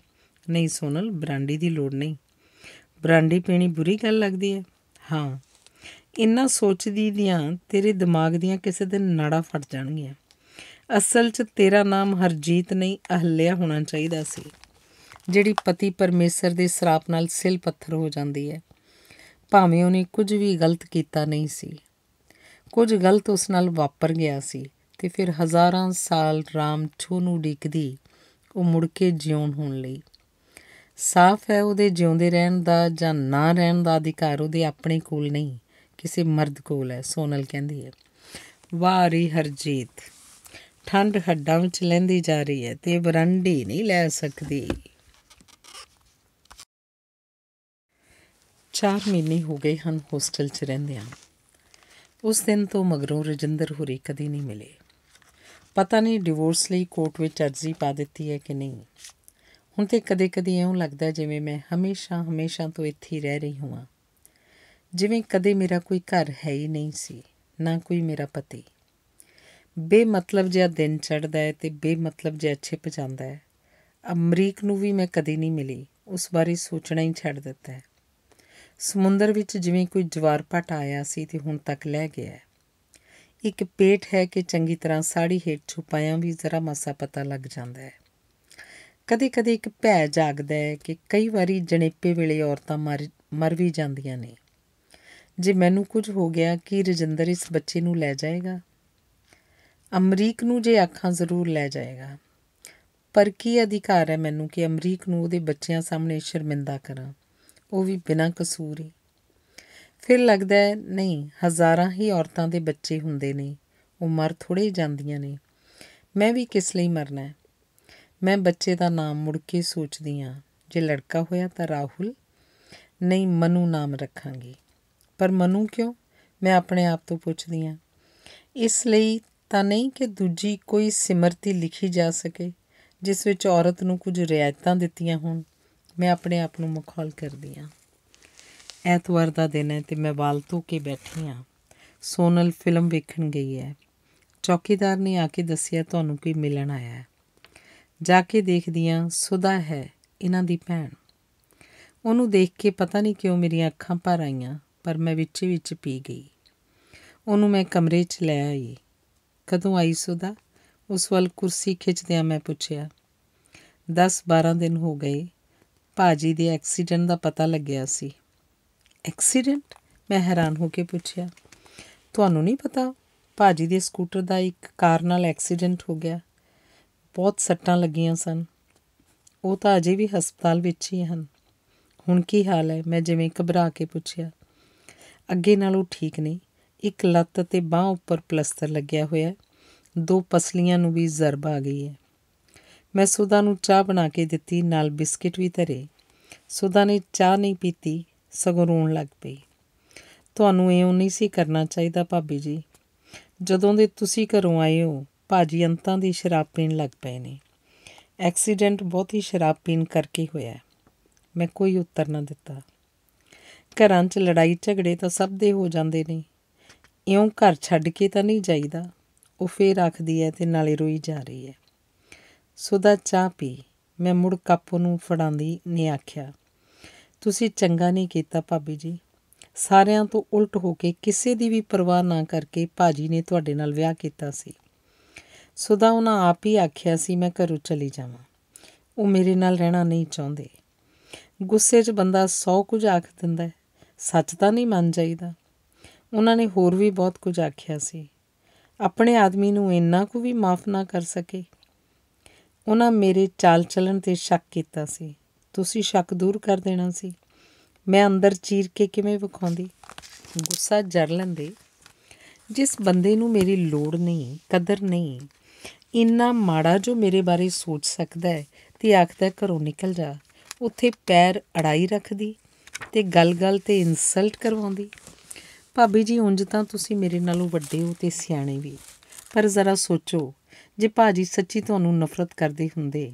Speaker 1: ਨਹੀਂ ਸੋਨਲ ਬਰਾਂਡੀ ਦੀ ਲੋੜ ਨਹੀਂ ਬਰਾਂਡੀ ਪੀਣੀ ਬੁਰੀ ਗੱਲ ਲੱਗਦੀ ਹੈ ਹਾਂ ਇੰਨਾ ਸੋਚਦੀ ਦੀਆਂ ਤੇਰੇ ਦਿਮਾਗ ਦੀਆਂ ਕਿਸੇ ਦਿਨ ਨਾੜਾ ਫਟ ਜਾਣਗੀਆਂ ਅਸਲ 'ਚ ਤੇਰਾ ਨਾਮ ਹਰਜੀਤ ਨਹੀਂ ਅਹਲਿਆ ਹੋਣਾ ਚਾਹੀਦਾ ਸੀ ਜਿਹੜੀ ਪਤੀ ਪਰਮੇਸ਼ਰ ਦੇ ਸਰਾਪ ਨਾਲ ਸਿਲ ਪੱਥਰ ਹੋ ਜਾਂਦੀ ਹੈ ਭਾਵੇਂ ਉਹਨੇ ਕੁਝ ਵੀ ਗਲਤ ਕੀਤਾ ਨਹੀਂ ਸੀ ਕੁਝ ਗਲਤ ਉਸ ਨਾਲ ਵਾਪਰ ਗਿਆ ਸੀ ਤੇ ਫਿਰ ਹਜ਼ਾਰਾਂ ਸਾਲ ਰਾਮ ਨੂੰ ਡਿੱਕਦੀ ਉਹ ਮੁੜ ਕੇ ਜਿਉਣ ਹੋਣ ਲਈ ਸਾਫ਼ ਹੈ ਉਹਦੇ ਜਿਉਂਦੇ ਰਹਿਣ ਦਾ ਜਾਂ ਨਾ ਰਹਿਣ ਦਾ ਅਧਿਕਾਰ ਉਹਦੇ ਆਪਣੇ ਕੋਲ ਨਹੀਂ ਕਿਸੇ ਮਰਦ ਕੋਲ ਹੈ ਸੋਨਲ ਕਹਿੰਦੀ ਹੈ ਵਾਰੀ ਹਰਜੀਤ ਠੰਡ ਹੱਡਾਂ ਵਿੱਚ ਲੈਂਦੀ ਜਾ ਰਹੀ ਹੈ ਤੇ ਬਰੰਡੀ ਨਹੀਂ ਲੈ ਸਕਦੀ ਚਾਰ ਮਹੀਨੇ ਹੋ ਗਏ ਹਨ ਹੋਸਟਲ 'ਚ ਰਹਿੰਦੇ ਆ ਉਸ ਦਿਨ ਤੋਂ ਮਗਰੋਂ ਰਜਿੰਦਰ ਹੁਰੀ ਕਦੀ ਨਹੀਂ ਮਿਲੇ ਪਤਾ ਨਹੀਂ ਡਿਵੋਰਸ ਲਈ ਕੋਰਟ ਵਿੱਚ ਅਰਜ਼ੀ ਪਾ ਦਿੱਤੀ ਹੈ ਕਿ ਨਹੀਂ ਹੁਣ ਤੇ ਕਦੇ-ਕਦੇ ਐਉਂ ਲੱਗਦਾ ਜਿਵੇਂ ਮੈਂ ਹਮੇਸ਼ਾ-ਹਮੇਸ਼ਾ ਤੋਂ ਇੱਥੇ ਹੀ ਰਹਿ ਰਹੀ ਹਾਂ ਜਿਵੇਂ ਕਦੇ ਮੇਰਾ ਕੋਈ ਘਰ ਹੈ ਹੀ ਨਹੀਂ ਸੀ ਨਾ ਕੋਈ ਮੇਰਾ ਪਤੀ ਬੇਮਤਲਬ ਜਿਹਾ ਦਿਨ ਚੜਦਾ ਹੈ ਤੇ ਬੇਮਤਲਬ ਜਿਹਾ ਛਿਪ ਜਾਂਦਾ ਹੈ ਅਮਰੀਕ ਨੂੰ ਵੀ ਮੈਂ ਕਦੇ ਨਹੀਂ ਮਿਲੀ ਉਸ ਬਾਰੇ ਸੋਚਣਾ ਹੀ ਛੱਡ ਦਿੱਤਾ ਹੈ ਸਮੁੰਦਰ ਵਿੱਚ ਜਿਵੇਂ ਕੋਈ ਜਵਾਰਪਟ ਆਇਆ ਸੀ ਤੇ ਹੁਣ ਤੱਕ ਲੈ ਗਿਆ ਇੱਕ ਪੇਟ ਹੈ ਕਿ ਚੰਗੀ ਤਰ੍ਹਾਂ ਸਾੜੀ ਹੇਠ ਛੁਪਾਇਆ ਵੀ ਜ਼ਰਾ ਮਾਸਾ ਪਤਾ ਲੱਗ ਜਾਂਦਾ ਹੈ ਕਦੇ-ਕਦੇ ਇੱਕ ਭੈ ਜਾਗਦਾ ਹੈ ਕਿ ਕਈ ਵਾਰੀ ਜਣੇਪੇ ਵੇਲੇ ਔਰਤਾਂ ਮਰ ਵੀ ਜਾਂਦੀਆਂ ਨੇ ਜੇ ਮੈਨੂੰ ਕੁਝ ਹੋ ਗਿਆ ਕੀ ਰਜਿੰਦਰ ਇਸ ਬੱਚੇ ਨੂੰ ਲੈ ਜਾਏਗਾ ਅਮਰੀਕ ਨੂੰ ਜੇ ਅੱਖਾਂ ਜ਼ਰੂਰ ਲੈ ਜਾਏਗਾ ਪਰ ਕੀ ਅਧਿਕਾਰ ਹੈ ਮੈਨੂੰ ਕਿ ਅਮਰੀਕ ਨੂੰ ਉਹਦੇ ਬੱਚਿਆਂ ਸਾਹਮਣੇ ਸ਼ਰਮਿੰਦਾ ਕਰਾਂ ਉਹ ਵੀ ਬਿਨਾਂ ਕਸੂਰ ਹੀ ਫਿਰ ਲੱਗਦਾ ਹੈ ਨਹੀਂ ਹਜ਼ਾਰਾਂ ਹੀ ਔਰਤਾਂ ਦੇ ਬੱਚੇ ਹੁੰਦੇ ਨੇ ਉਹ ਮਰ ਥੋੜੇ ਜਾਂਦੀਆਂ ਨੇ ਮੈਂ ਵੀ ਕਿਸ ਲਈ ਮਰਨਾ ਹੈ ਮੈਂ ਬੱਚੇ ਦਾ ਨਾਮ ਮੁੜ ਕੇ ਸੋਚਦੀ ਆ ਜੇ ਲੜਕਾ ਹੋਇਆ ਤਾਂ ਰਾਹੁਲ ਨਹੀਂ ਮਨੂ ਨਾਮ ਰੱਖਾਂਗੀ ਪਰ ਮਨੂ ਕਿਉਂ ਮੈਂ ਆਪਣੇ ਆਪ ਤੋਂ ਪੁੱਛਦੀ ਆ ਇਸ ਲਈ ਤਾਂ ਨਹੀਂ ਕਿ ਦੂਜੀ ਕੋਈ ਸਿਮਰਤੀ ਲਿਖੀ ਜਾ ਸਕੇ ਜਿਸ ਵਿੱਚ ਔਰਤ ਨੂੰ ਕੁਝ ਰਿਆਇਤਾਂ ਦਿੱਤੀਆਂ ਹੋਣ ਮੈਂ ਆਪਣੇ ਆਪ ਨੂੰ ਮੁਖੌਲ ਕਰਦੀ ਆ ਐਤਵਾਰ ਦਾ ਦਿਨ ਹੈ ਤੇ ਮੈਂ ਵਾਲ ਧੋ ਕੇ ਬੈਠੀ ਆ ਸੋਨਲ ਫਿਲਮ ਵੇਖਣ ਗਈ ਹੈ ਚੌਕੀਦਾਰ ਨੇ ਆ ਕੇ ਦੱਸਿਆ ਤੁਹਾਨੂੰ ਕੋਈ ਮਿਲਣ ਆਇਆ ਹੈ ਜਾ ਕੇ ਦੇਖਦੀ ਆ ਸੁਦਾ ਹੈ ਇਹਨਾਂ ਦੀ ਭੈਣ ਉਹਨੂੰ ਦੇਖ ਕੇ ਪਤਾ ਨਹੀਂ ਕਿਉਂ ਮੇਰੀਆਂ ਅੱਖਾਂ ਭਰ ਆਈਆਂ ਪਰ ਮੈਂ ਵਿੱਚ ਵਿੱਚ ਪੀ ਗਈ ਉਹਨੂੰ ਮੈਂ ਕਮਰੇ 'ਚ ਲੈ ਆਈ ਕਦੋਂ ਆਈ ਸੁਦਾ ਉਸ ਵੱਲ ਕੁਰਸੀ ਖਿੱਚਦਿਆਂ ਮੈਂ ਪੁੱਛਿਆ 10-12 ਦਿਨ ਹੋ ਗਏ ਭਾਜੀ ਦੇ ਐਕਸੀਡੈਂਟ ਦਾ ਪਤਾ ਲੱਗਿਆ ਸੀ ਐਕਸੀਡੈਂਟ ਮੈਂ ਹੈਰਾਨ ਹੋ ਕੇ ਪੁੱਛਿਆ ਤੁਹਾਨੂੰ ਨਹੀਂ ਪਤਾ ਭਾਜੀ ਦੇ ਸਕੂਟਰ ਦਾ ਇੱਕ ਕਾਰ ਨਾਲ ਐਕਸੀਡੈਂਟ ਹੋ ਗਿਆ ਬਹੁਤ ਸੱਟਾਂ ਲੱਗੀਆਂ ਸਨ ਉਹ ਤਾਂ ਅਜੇ ਵੀ ਹਸਪਤਾਲ ਵਿੱਚ ਹੀ ਹਨ ਹੁਣ ਕੀ ਹਾਲ ਹੈ ਮੈਂ ਜਿਵੇਂ ਘਬਰਾ ਕੇ ਪੁੱਛਿਆ ਅੱਗੇ ਨਾਲੋਂ ਠੀਕ ਨਹੀਂ ਇੱਕ ਲੱਤ ਤੇ ਬਾਹ ਉੱਪਰ ਪਲਸਤਰ ਲੱਗਿਆ ਹੋਇਆ ਦੋ ਪਸਲੀਆਂ ਨੂੰ ਵੀ ਜ਼ਰਬ ਆ ਗਈ ਹੈ ਮੈਂ ਸੁਦਾ ਨੂੰ ਚਾਹ ਬਣਾ ਕੇ ਦਿੱਤੀ ਨਾਲ ਬਿਸਕਟ ਵੀ ਧਰੇ ਸੁਦਾ ਨੇ ਚਾਹ ਨਹੀਂ ਪੀਤੀ ਸਗੋਂ ਰੋਣ ਲੱਗ ਪਈ ਤੁਹਾਨੂੰ ਇਹ ਨਹੀਂ ਸੀ ਕਰਨਾ ਚਾਹੀਦਾ ਭਾਬੀ ਜੀ ਜਦੋਂ ਦੇ ਤੁਸੀਂ ਘਰੋਂ ਆਏ ਹੋ ਭਾਜੀ ਅੰਤਾਂ ਦੀ ਸ਼ਰਾਬ ਪੀਣ ਲੱਗ ਪਏ ਨੇ ਐਕਸੀਡੈਂਟ ਬਹੁਤੀ ਸ਼ਰਾਬ ਪੀਣ ਕਰਕੇ ਹੋਇਆ ਮੈਂ ਕੋਈ ਉੱਤਰ ਨਾ ਦਿੱਤਾ ਘਰਾਂ 'ਚ ਲੜਾਈ ਝਗੜੇ ਤਾਂ ਸਭ ਦੇ ਹੋ ਜਾਂਦੇ ਨੇ ਇਉਂ ਘਰ ਛੱਡ ਕੇ ਤਾਂ ਨਹੀਂ ਜਾਈਦਾ ਉਹ ਫੇਰ ਆਖਦੀ ਐ ਤੇ ਨਾਲੇ ਰੋਈ ਜਾ ਰਹੀ ਐ ਸੁਦਾ ਚਾਹ ਪੀ ਮੈਂ ਮੁੜ ਕੱਪ ਨੂੰ ਫੜਾਂਦੀ ਨੇ ਆਖਿਆ ਤੁਸੀਂ ਚੰਗਾ ਨਹੀਂ ਕੀਤਾ ਭਾਬੀ ਜੀ ਸਾਰਿਆਂ ਤੋਂ ਉਲਟ ਹੋ ਕੇ ਕਿਸੇ ਦੀ ਵੀ ਪਰਵਾਹ ਨਾ ਕਰਕੇ ਭਾਜੀ ਨੇ ਤੁਹਾਡੇ ਨਾਲ ਵਿਆਹ ਕੀਤਾ ਸੀ ਸੁਦਾ ਉਹਨਾਂ ਆਪ ਹੀ ਆਖਿਆ ਸੀ ਮੈਂ ਘਰੋਂ ਚਲੀ ਜਾਵਾਂ ਉਹ ਮੇਰੇ ਨਾਲ ਰਹਿਣਾ ਨਹੀਂ ਚਾਹੁੰਦੇ ਗੁੱਸੇ 'ਚ ਬੰਦਾ ਸੌ ਕੁਝ ਆਖ ਦਿੰਦਾ ਸੱਚ ਤਾਂ ਨਹੀਂ ਮੰਨ ਜਾਈਦਾ ਉਹਨਾਂ ਨੇ ਹੋਰ ਵੀ ਬਹੁਤ ਕੁਝ ਆਖਿਆ ਸੀ ਆਪਣੇ ਆਦਮੀ ਨੂੰ ਇੰਨਾ ਕੁ ਵੀ ਮਾਫ ਨਾ ਕਰ ਸਕੇ ਉਹਨਾਂ ਮੇਰੇ ਚਾਲ ਚੱਲਣ ਤੇ ਸ਼ੱਕ ਕੀਤਾ ਸੀ ਤੁਸੀਂ ਸ਼ੱਕ ਦੂਰ ਕਰ ਦੇਣਾ ਸੀ ਮੈਂ ਅੰਦਰ ਚੀਰ ਕੇ ਕਿਵੇਂ ਵਿਖਾਉਂਦੀ ਗੁੱਸਾ ਜੜ ਲੈਂਦੇ ਜਿਸ ਬੰਦੇ ਨੂੰ ਮੇਰੀ ਲੋੜ ਨਹੀਂ ਕਦਰ ਨਹੀਂ ਇੰਨਾ ਮਾੜਾ ਜੋ ਮੇਰੇ ਬਾਰੇ ਸੋਚ ਸਕਦਾ ਹੈ ਤੇ ਆਖਦਾ ਘਰੋਂ ਨਿਕਲ ਜਾ ਉੱਥੇ ਪੈਰ ਅੜਾਈ ਰੱਖਦੀ ਤੇ ਗੱਲ-ਗੱਲ ਤੇ ਇਨਸਲਟ ਕਰਵਾਉਂਦੀ ਭਾਬੀ ਜੀ ਉਂਝ ਤਾਂ ਤੁਸੀਂ ਮੇਰੇ ਨਾਲੋਂ ਵੱਡੇ ਹੋ ਤੇ ਸਿਆਣੇ ਵੀ ਪਰ ਜ਼ਰਾ ਸੋਚੋ ਜੇ ਭਾਜੀ ਸੱਚੀ ਤੁਹਾਨੂੰ ਨਫ਼ਰਤ ਕਰਦੇ ਹੁੰਦੇ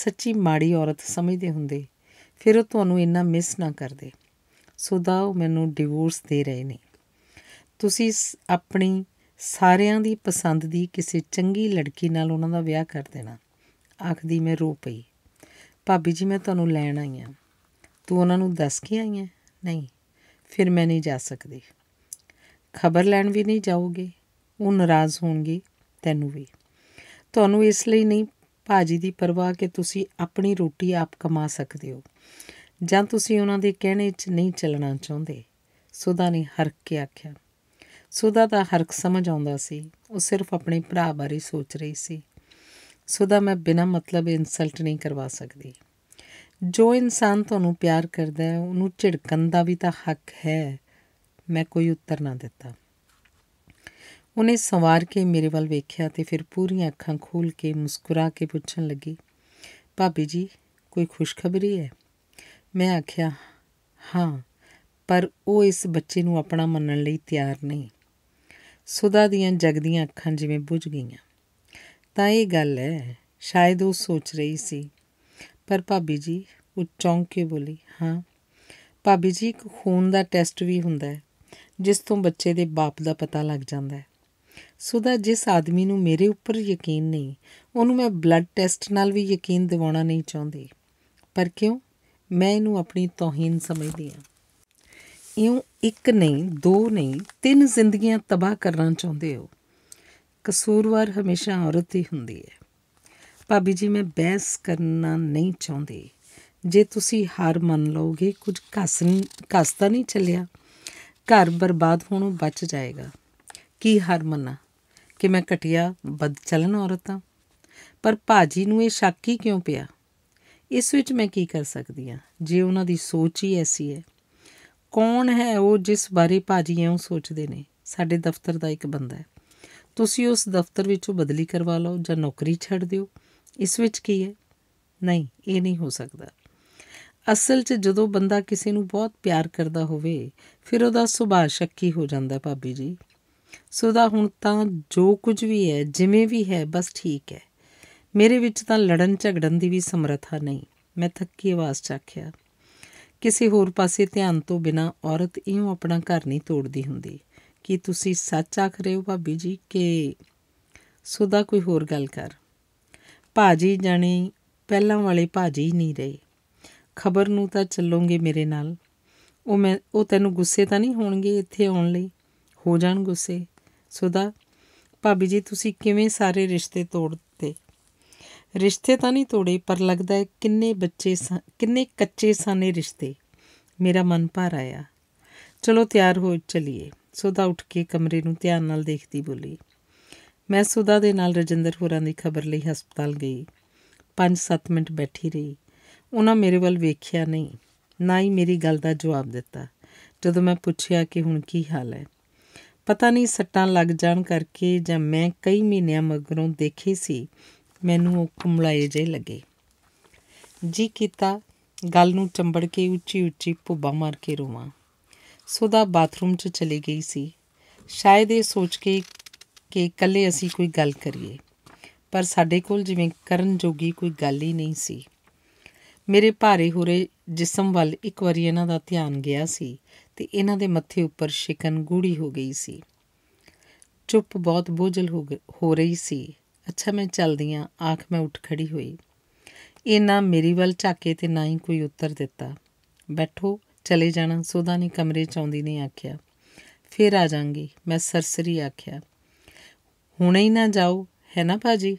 Speaker 1: ਸੱਚੀ ਮਾੜੀ ਔਰਤ ਸਮਝਦੇ ਹੁੰਦੇ ਫਿਰ ਉਹ ਤੁਹਾਨੂੰ ਇੰਨਾ ਮਿਸ ਨਾ ਕਰਦੇ ਸੋ ਦਾ ਉਹ ਮੈਨੂੰ ਡਿਵੋਰਸ ਦੇ ਰਹੇ ਨੇ ਤੁਸੀਂ ਆਪਣੀ ਸਾਰਿਆਂ ਦੀ ਪਸੰਦ ਦੀ ਕਿਸੇ ਚੰਗੀ ਲੜਕੀ ਨਾਲ ਉਹਨਾਂ ਦਾ ਵਿਆਹ ਕਰ ਦੇਣਾ ਆਖਦੀ ਮੈਂ ਰੋ ਪਈ ਭਾਬੀ ਜੀ ਮੈਂ ਤੁਹਾਨੂੰ ਲੈਣ ਆਈ ਆ ਤੂੰ ਉਹਨਾਂ ਨੂੰ ਦੱਸ ਕੇ ਆਈ ਆ ਨਹੀਂ ਫਿਰ ਮੈਂ ਨਹੀਂ ਜਾ ਸਕਦੀ ਖਬਰ ਲੈਣ ਵੀ ਨਹੀਂ ਜਾਓਗੇ ਉਹ ਨਾਰਾਜ਼ ਹੋਣਗੇ ਤੈਨੂੰ ਵੀ ਤੁਹਾਨੂੰ ਇਸ ਲਈ ਨਹੀਂ ਭਾਜੀ ਦੀ ਪਰਵਾਹ ਕਿ ਤੁਸੀਂ ਆਪਣੀ ਰੋਟੀ ਆਪ ਕਮਾ ਸਕਦੇ ਹੋ ਜਾਂ ਤੁਸੀਂ ਉਹਨਾਂ ਦੇ ਕਹਿਣੇ 'ਚ ਨਹੀਂ ਚੱਲਣਾ ਚਾਹੁੰਦੇ ਸੁਦਾ ਨੇ ਹਰਕ ਕੇ ਆਖਿਆ ਸੁਦਾ ਦਾ ਹਰਕ ਸਮਝ ਆਉਂਦਾ ਸੀ ਉਹ ਸਿਰਫ ਆਪਣੇ ਭਰਾ ਬਾਰੇ ਸੋਚ ਰਹੀ ਸੀ ਸੁਦਾ ਮੈਂ ਬਿਨਾਂ ਮਤਲਬ ਇਨਸਲਟ ਨਹੀਂ ਕਰਵਾ ਸਕਦੀ ਜੋ ਇਨਸਾਨ ਤੁਹਾਨੂੰ ਪਿਆਰ ਕਰਦਾ ਹੈ ਉਹਨੂੰ ਝਿੜਕਣ ਦਾ ਵੀ ਤਾਂ ਹੱਕ ਹੈ ਮੈਂ ਕੋਈ ਉੱਤਰ ਨਾ ਦਿੱਤਾ ਉਹਨੇ ਸਵਾਰ ਕੇ ਮੇਰੇ ਵੱਲ ਵੇਖਿਆ ਤੇ ਫਿਰ ਪੂਰੀਆਂ ਅੱਖਾਂ ਖੋਲ ਕੇ ਮੁਸਕਰਾ ਕੇ ਪੁੱਛਣ ਲੱਗੀ ਭਾਬੀ ਜੀ ਕੋਈ ਖੁਸ਼ਖਬਰੀ ਹੈ ਮੈਂ ਆਖਿਆ ਹਾਂ ਪਰ ਉਹ ਇਸ ਬੱਚੇ ਨੂੰ ਆਪਣਾ ਮੰਨਣ ਲਈ ਤਿਆਰ ਨਹੀਂ ਸੁਦਾ ਦੀਆਂ ਜਗਦੀਆਂ ਅੱਖਾਂ ਜਿਵੇਂ ਬੁਝ ਗਈਆਂ ਤਾਂ ਇਹ ਗੱਲ ਹੈ ਸ਼ਾਇਦ ਉਹ ਸੋਚ ਰਹੀ ਸੀ ਪਰ ਭਾਬੀ ਜੀ ਉਹ ਚੌਂਕ ਕੇ ਬੋਲੀ ਹਾਂ ਭਾਬੀ ਜੀ ਇੱਕ ਖੂਨ ਦਾ ਟੈਸਟ ਵੀ ਹੁੰਦਾ ਹੈ ਜਿਸ ਤੋਂ ਬੱਚੇ ਦੇ ਬਾਪ ਦਾ ਪਤਾ ਲੱਗ ਜਾਂਦਾ ਹੈ ਸੁਦਾ ਜਿਸ ਆਦਮੀ ਨੂੰ ਮੇਰੇ ਉੱਪਰ ਯਕੀਨ ਨਹੀਂ ਉਹਨੂੰ ਮੈਂ ਬਲੱਡ ਟੈਸਟ ਨਾਲ ਵੀ ਯਕੀਨ ਦਿਵਾਉਣਾ ਨਹੀਂ ਚਾਹੁੰਦੀ ਪਰ ਕਿਉਂ ਮੈਂ ਇਹਨੂੰ ਆਪਣੀ ਤੋਹੀਨ ਸਮਝਦੀ ਹਾਂ ਇਉਂ ਇੱਕ ਨਹੀਂ ਦੋ ਨਹੀਂ ਤਿੰਨ ਜ਼ਿੰਦਗੀਆਂ ਤਬਾਹ ਕਰਨਾ ਚਾਹੁੰਦੇ ਹੋ ਕਸੂਰਵਾਰ ਹਮੇਸ਼ਾ ਔਰਤ ਹੀ ਹੁੰਦੀ ਹੈ ਭਾਬੀ ਜੀ ਮੈਂ ਬਹਿਸ ਕਰਨਾ ਨਹੀਂ ਚਾਹੁੰਦੀ ਜੇ ਤੁਸੀਂ ਹਾਰ ਮੰਨ ਲਓਗੇ ਕੁਝ ਕਸਨ ਕਸਤਾ ਨਹੀਂ ਚੱਲਿਆ ਘਰ ਬਰਬਾਦ ਹੋਣੋਂ ਬਚ ਜਾਏਗਾ ਕੀ ਹਰ ਮੰਨਾ ਕਿ ਮੈਂ ਘਟਿਆ ਬਦਚਲਨ ਔਰਤ ਹਾਂ ਪਰ ਭਾਜੀ ਨੂੰ ਇਹ ਸ਼ੱਕ ਹੀ ਕਿਉਂ ਪਿਆ ਇਸ ਵਿੱਚ ਮੈਂ ਕੀ ਕਰ ਸਕਦੀ ਆ ਜੇ ਉਹਨਾਂ ਦੀ ਸੋਚ ਹੀ ਐਸੀ ਹੈ ਕੌਣ ਹੈ ਉਹ ਜਿਸ ਬਾਰੇ ਭਾਜੀ ਐਉਂ ਸੋਚਦੇ ਨੇ ਸਾਡੇ ਦਫ਼ਤਰ ਦਾ ਇੱਕ ਬੰਦਾ ਹੈ ਤੁਸੀਂ ਉਸ ਦਫ਼ਤਰ ਵਿੱਚੋਂ ਬਦਲੀ ਕਰਵਾ ਲਓ ਜਾਂ ਨੌਕਰੀ ਛੱਡ ਦਿਓ ਇਸ ਵਿੱਚ ਕੀ ਹੈ ਨਹੀਂ ਇਹ ਨਹੀਂ ਹੋ ਸਕਦਾ ਅਸਲ 'ਚ ਜਦੋਂ ਬੰਦਾ ਕਿਸੇ ਨੂੰ ਬਹੁਤ ਪਿਆਰ ਕਰਦਾ ਹੋਵੇ ਫਿਰ ਉਹਦਾ ਸੁਭਾਅ ਸ਼ੱਕੀ ਹੋ ਜਾਂਦਾ ਭਾਬੀ ਜੀ ਸੋ ਦਾ ਹੁਣ ਤਾਂ ਜੋ ਕੁਝ ਵੀ ਹੈ ਜਿਵੇਂ ਵੀ ਹੈ ਬਸ ਠੀਕ ਹੈ ਮੇਰੇ ਵਿੱਚ ਤਾਂ ਲੜਨ ਝਗੜਨ ਦੀ ਵੀ ਸਮਰੱਥਾ ਨਹੀਂ ਮੈਂ ਥੱਕੀ ਆਵਾਜ਼ ਚ ਆਖਿਆ ਕਿਸੇ ਹੋਰ ਪਾਸੇ ਧਿਆਨ ਤੋਂ ਬਿਨਾ ਔਰਤ ਇਉਂ ਆਪਣਾ ਘਰ ਨਹੀਂ ਤੋੜਦੀ ਹੁੰਦੀ ਕੀ ਤੁਸੀਂ ਸੱਚ ਆਖ ਰਹੇ ਹੋ ਭਾਬੀ ਜੀ ਕਿ ਸੁਦਾ ਕੋਈ ਹੋਰ ਗੱਲ ਕਰ ਭਾਜੀ ਜਾਨੀ ਪਹਿਲਾਂ ਵਾਲੇ ਭਾਜੀ ਨਹੀਂ ਰਹੇ ਖਬਰ ਨੂੰ ਤਾਂ ਚੱਲੋਗੇ ਮੇਰੇ ਨਾਲ ਉਹ ਮੈਂ ਉਹ ਤੈਨੂੰ ਗੁੱਸੇ ਤਾਂ ਨਹੀਂ ਹੋਣਗੇ ਇੱਥੇ ਆਉਣ ਲਈ ਹੋ ਜਾਣ ਗੁੱਸੇ ਸੁਦਾ ਭਾਬੀ ਜੀ ਤੁਸੀਂ ਕਿਵੇਂ ਸਾਰੇ ਰਿਸ਼ਤੇ ਤੋੜ ਦਿੱਤੇ ਰਿਸ਼ਤੇ ਤਾਂ ਨਹੀਂ ਤੋੜੇ ਪਰ ਲੱਗਦਾ ਹੈ ਕਿੰਨੇ ਬੱਚੇ ਕਿੰਨੇ ਕੱਚੇ ਸਾਨੇ ਰਿਸ਼ਤੇ ਮੇਰਾ ਮਨ ਭਰ ਆਇਆ ਚਲੋ ਤਿਆਰ ਹੋ ਚਲੀਏ ਸੁਦਾ ਉੱਠ ਕੇ ਕਮਰੇ ਨੂੰ ਧਿਆਨ ਨਾਲ ਦੇਖਦੀ ਬੋਲੀ ਮੈਂ ਸੁਦਾ ਦੇ ਨਾਲ ਰਜਿੰਦਰ ਹੋਰਾਂ ਦੀ ਖਬਰ ਲਈ ਹਸਪਤਾਲ ਗਈ 5-7 ਮਿੰਟ ਬੈਠੀ ਰਹੀ ਉਹਨਾਂ ਮੇਰੇ ਵੱਲ ਵੇਖਿਆ ਨਹੀਂ ਨਾ ਹੀ ਮੇਰੀ ਗੱਲ ਦਾ ਜਵਾਬ ਦਿੱਤਾ ਜਦੋਂ ਮੈਂ ਪੁੱਛਿਆ ਕਿ ਹੁਣ ਕੀ ਹਾਲ ਹੈ ਪਤਾ ਨਹੀਂ ਸੱਟਾਂ ਲੱਗ ਜਾਣ ਕਰਕੇ ਜਾਂ ਮੈਂ ਕਈ ਮਹੀਨਿਆਂ ਮਗਰੋਂ ਦੇਖੀ ਸੀ ਮੈਨੂੰ ਉਹ ਕੁਮਲਾਏ ਜੇ ਲੱਗੇ ਜੀ ਕੀਤਾ ਗੱਲ ਨੂੰ ਚੰਬੜ ਕੇ ਉੱਚੀ ਉੱਚੀ ਪੁੱਬਾ ਮਾਰ ਕੇ ਰੋਵਾਂ ਸੁਦਾ ਬਾਥਰੂਮ 'ਚ ਚਲੀ ਗਈ ਸੀ ਸ਼ਾਇਦ ਇਹ ਸੋਚ ਕੇ ਕਿ ਇਕੱਲੇ ਅਸੀਂ ਕੋਈ ਗੱਲ ਕਰੀਏ ਪਰ ਸਾਡੇ ਕੋਲ ਜਿਵੇਂ ਕਰਨ ਜੋਗੀ ਕੋਈ ਗੱਲ ਹੀ ਨਹੀਂ ਸੀ ਮੇਰੇ ਭਾਰੇ ਹੋਰੇ ਜਿਸਮ ਵੱਲ ਇੱਕ ਵਾਰੀ ਇਹਨਾਂ ਦਾ ਧਿਆਨ ਗਿਆ ਸੀ ਤੇ ਇਹਨਾਂ ਦੇ ਮੱਥੇ ਉੱਪਰ ਸ਼ਿਕਨ ਗੂੜੀ ਹੋ ਗਈ ਸੀ ਚੁੱਪ ਬਹੁਤ ਬੋਝਲ ਹੋ ਰਹੀ ਸੀ ਅੱਛਾ ਮੈਂ ਚੱਲਦੀ ਆਂ ਆਖ ਮੈਂ ਉੱਠ ਖੜੀ ਹੋਈ ਇਹਨਾਂ ਮੇਰੀ ਵੱਲ ਝਾਕੇ ਤੇ ਨਾ ਹੀ ਕੋਈ ਉੱਤਰ ਦਿੱਤਾ ਬੈਠੋ ਚਲੇ ਜਾਣਾ ਸੋਦਾ ਨੇ ਕਮਰੇ ਚ ਆਉਂਦੀ ਨੇ ਆਖਿਆ ਫੇਰ ਆ ਜਾਾਂਗੀ ਮੈਂ ਸਰਸਰੀ ਆਖਿਆ ਹੁਣੇ ਹੀ ਨਾ ਜਾਓ ਹੈ ਨਾ ਭਾਜੀ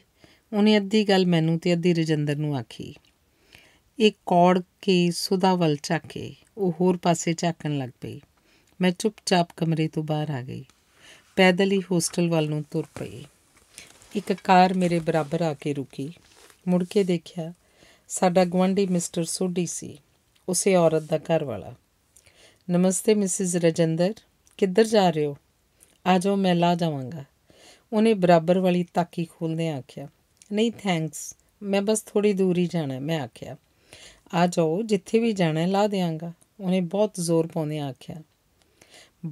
Speaker 1: ਉਹਨੇ ਅੱਧੀ ਗੱਲ ਮੈਨੂੰ ਤੇ ਅੱਧੀ ਰਜਿੰਦਰ ਨੂੰ ਆਖੀ ਇਹ ਕੋੜ ਕੇ ਸੁਦਾ ਵੱਲ ਚੱਕੇ ਉਹ ਹੋਰ ਪਾਸੇ ਚੱਕਣ ਲੱਗ ਪਈ ਮੈਂ ਚੁੱਪਚਾਪ ਕਮਰੇ ਤੋਂ ਬਾਹਰ ਆ ਗਈ ਪੈਦਲ ਹੀ ਹੋਸਟਲ ਵੱਲ ਨੂੰ ਤੁਰ ਪਈ ਇੱਕ ਕਾਰ ਮੇਰੇ ਬਰਾਬਰ ਆ ਕੇ ਰੁਕੀ ਮੁੜ ਕੇ ਦੇਖਿਆ ਸਾਡਾ ਗਵੰਡੀ ਮਿਸਟਰ ਸੋਢੀ ਸੀ ਉਸੇ ਔਰਤ ਦਾ ਘਰ ਵਾਲਾ ਨਮਸਤੇ ਮਿਸਿਸ ਰਜਿੰਦਰ ਕਿੱਧਰ ਜਾ ਰਹੇ ਹੋ ਆ ਜਾਓ ਮੈਂ ਲਾ ਜਾਵਾਂਗਾ ਉਹਨੇ ਬਰਾਬਰ ਵਾਲੀ ਤਾਕੀ ਖੋਲਦੇ ਆਖਿਆ ਨਹੀਂ ਥੈਂਕਸ ਮੈਂ ਬਸ ਥੋੜੀ ਦੂਰੀ ਜਾਣਾ ਮੈਂ ਆਖਿਆ ਆ ਜਾਓ ਜਿੱਥੇ ਵੀ ਜਾਣਾ ਲਾ ਦੇਵਾਂਗਾ ਉਹਨੇ ਬਹੁਤ ਜ਼ੋਰ ਪਾਉਂਦੇ ਆਖਿਆ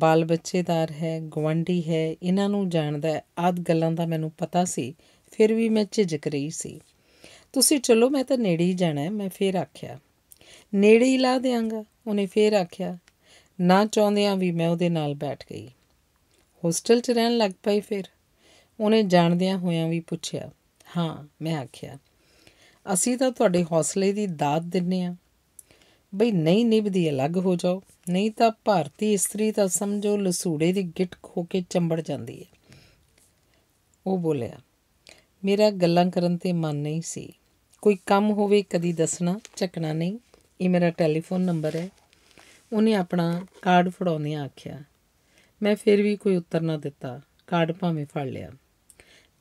Speaker 1: ਬਾਲ ਬੱਚੇਦਾਰ ਹੈ ਗਵੰਡੀ ਹੈ ਇਹਨਾਂ ਨੂੰ ਜਾਣਦਾ ਆਦ ਗੱਲਾਂ ਦਾ ਮੈਨੂੰ ਪਤਾ ਸੀ ਫਿਰ ਵੀ ਮੈਂ ਝਿਜਕ ਰਹੀ ਸੀ ਤੁਸੀਂ ਚਲੋ ਮੈਂ ਤਾਂ ਨੇੜੇ ਹੀ ਜਾਣਾ ਮੈਂ ਫੇਰ ਆਖਿਆ ਨੇੜੇ ਹੀ ਲਾ ਦੇਵਾਂਗਾ ਉਹਨੇ ਫੇਰ ਆਖਿਆ ਨਾ ਚਾਹੁੰਦਿਆਂ ਵੀ ਮੈਂ ਉਹਦੇ ਨਾਲ ਬੈਠ ਗਈ ਹੋਸਟਲ 'ਚ ਰਹਿਣ ਲੱਗ ਪਈ ਫਿਰ ਉਹਨੇ ਜਾਣਦਿਆਂ ਹੋਇਆਂ ਵੀ ਪੁੱਛਿਆ ਹਾਂ ਮੈਂ ਆਖਿਆ ਅਸੀਂ ਤਾਂ ਤੁਹਾਡੇ ਹੌਸਲੇ ਦੀ ਦਾਤ ਦਿੰਨੇ ਆ ਬਈ ਨਹੀਂ ਨਿਭਦੀ ਅਲੱਗ ਹੋ ਜਾਓ ਨਹੀਂ ਤਾਂ ਭਾਰਤੀ ਇਸਤਰੀ ਤਾਂ ਸਮਝੋ ਲਸੂੜੇ ਦੀ ਗਿੱਟ ਖੋ ਕੇ ਚੰਬੜ ਜਾਂਦੀ ਹੈ ਉਹ ਬੋਲਿਆ ਮੇਰਾ ਗੱਲਾਂ ਕਰਨ ਤੇ ਮਨ ਨਹੀਂ ਸੀ ਕੋਈ ਕੰਮ ਹੋਵੇ ਕਦੀ ਦੱਸਣਾ ਚੱਕਣਾ ਨਹੀਂ ਇਹ ਮੇਰਾ ਟੈਲੀਫੋਨ ਨੰਬਰ ਹੈ ਉਹਨੇ ਆਪਣਾ ਕਾਰਡ ਫੜਾਉਂਦਿਆਂ ਆਖਿਆ ਮੈਂ ਫਿਰ ਵੀ ਕੋਈ ਉੱਤਰ ਨਾ ਦਿੱਤਾ ਕਾਰਡ ਭਾਵੇਂ ਫੜ ਲਿਆ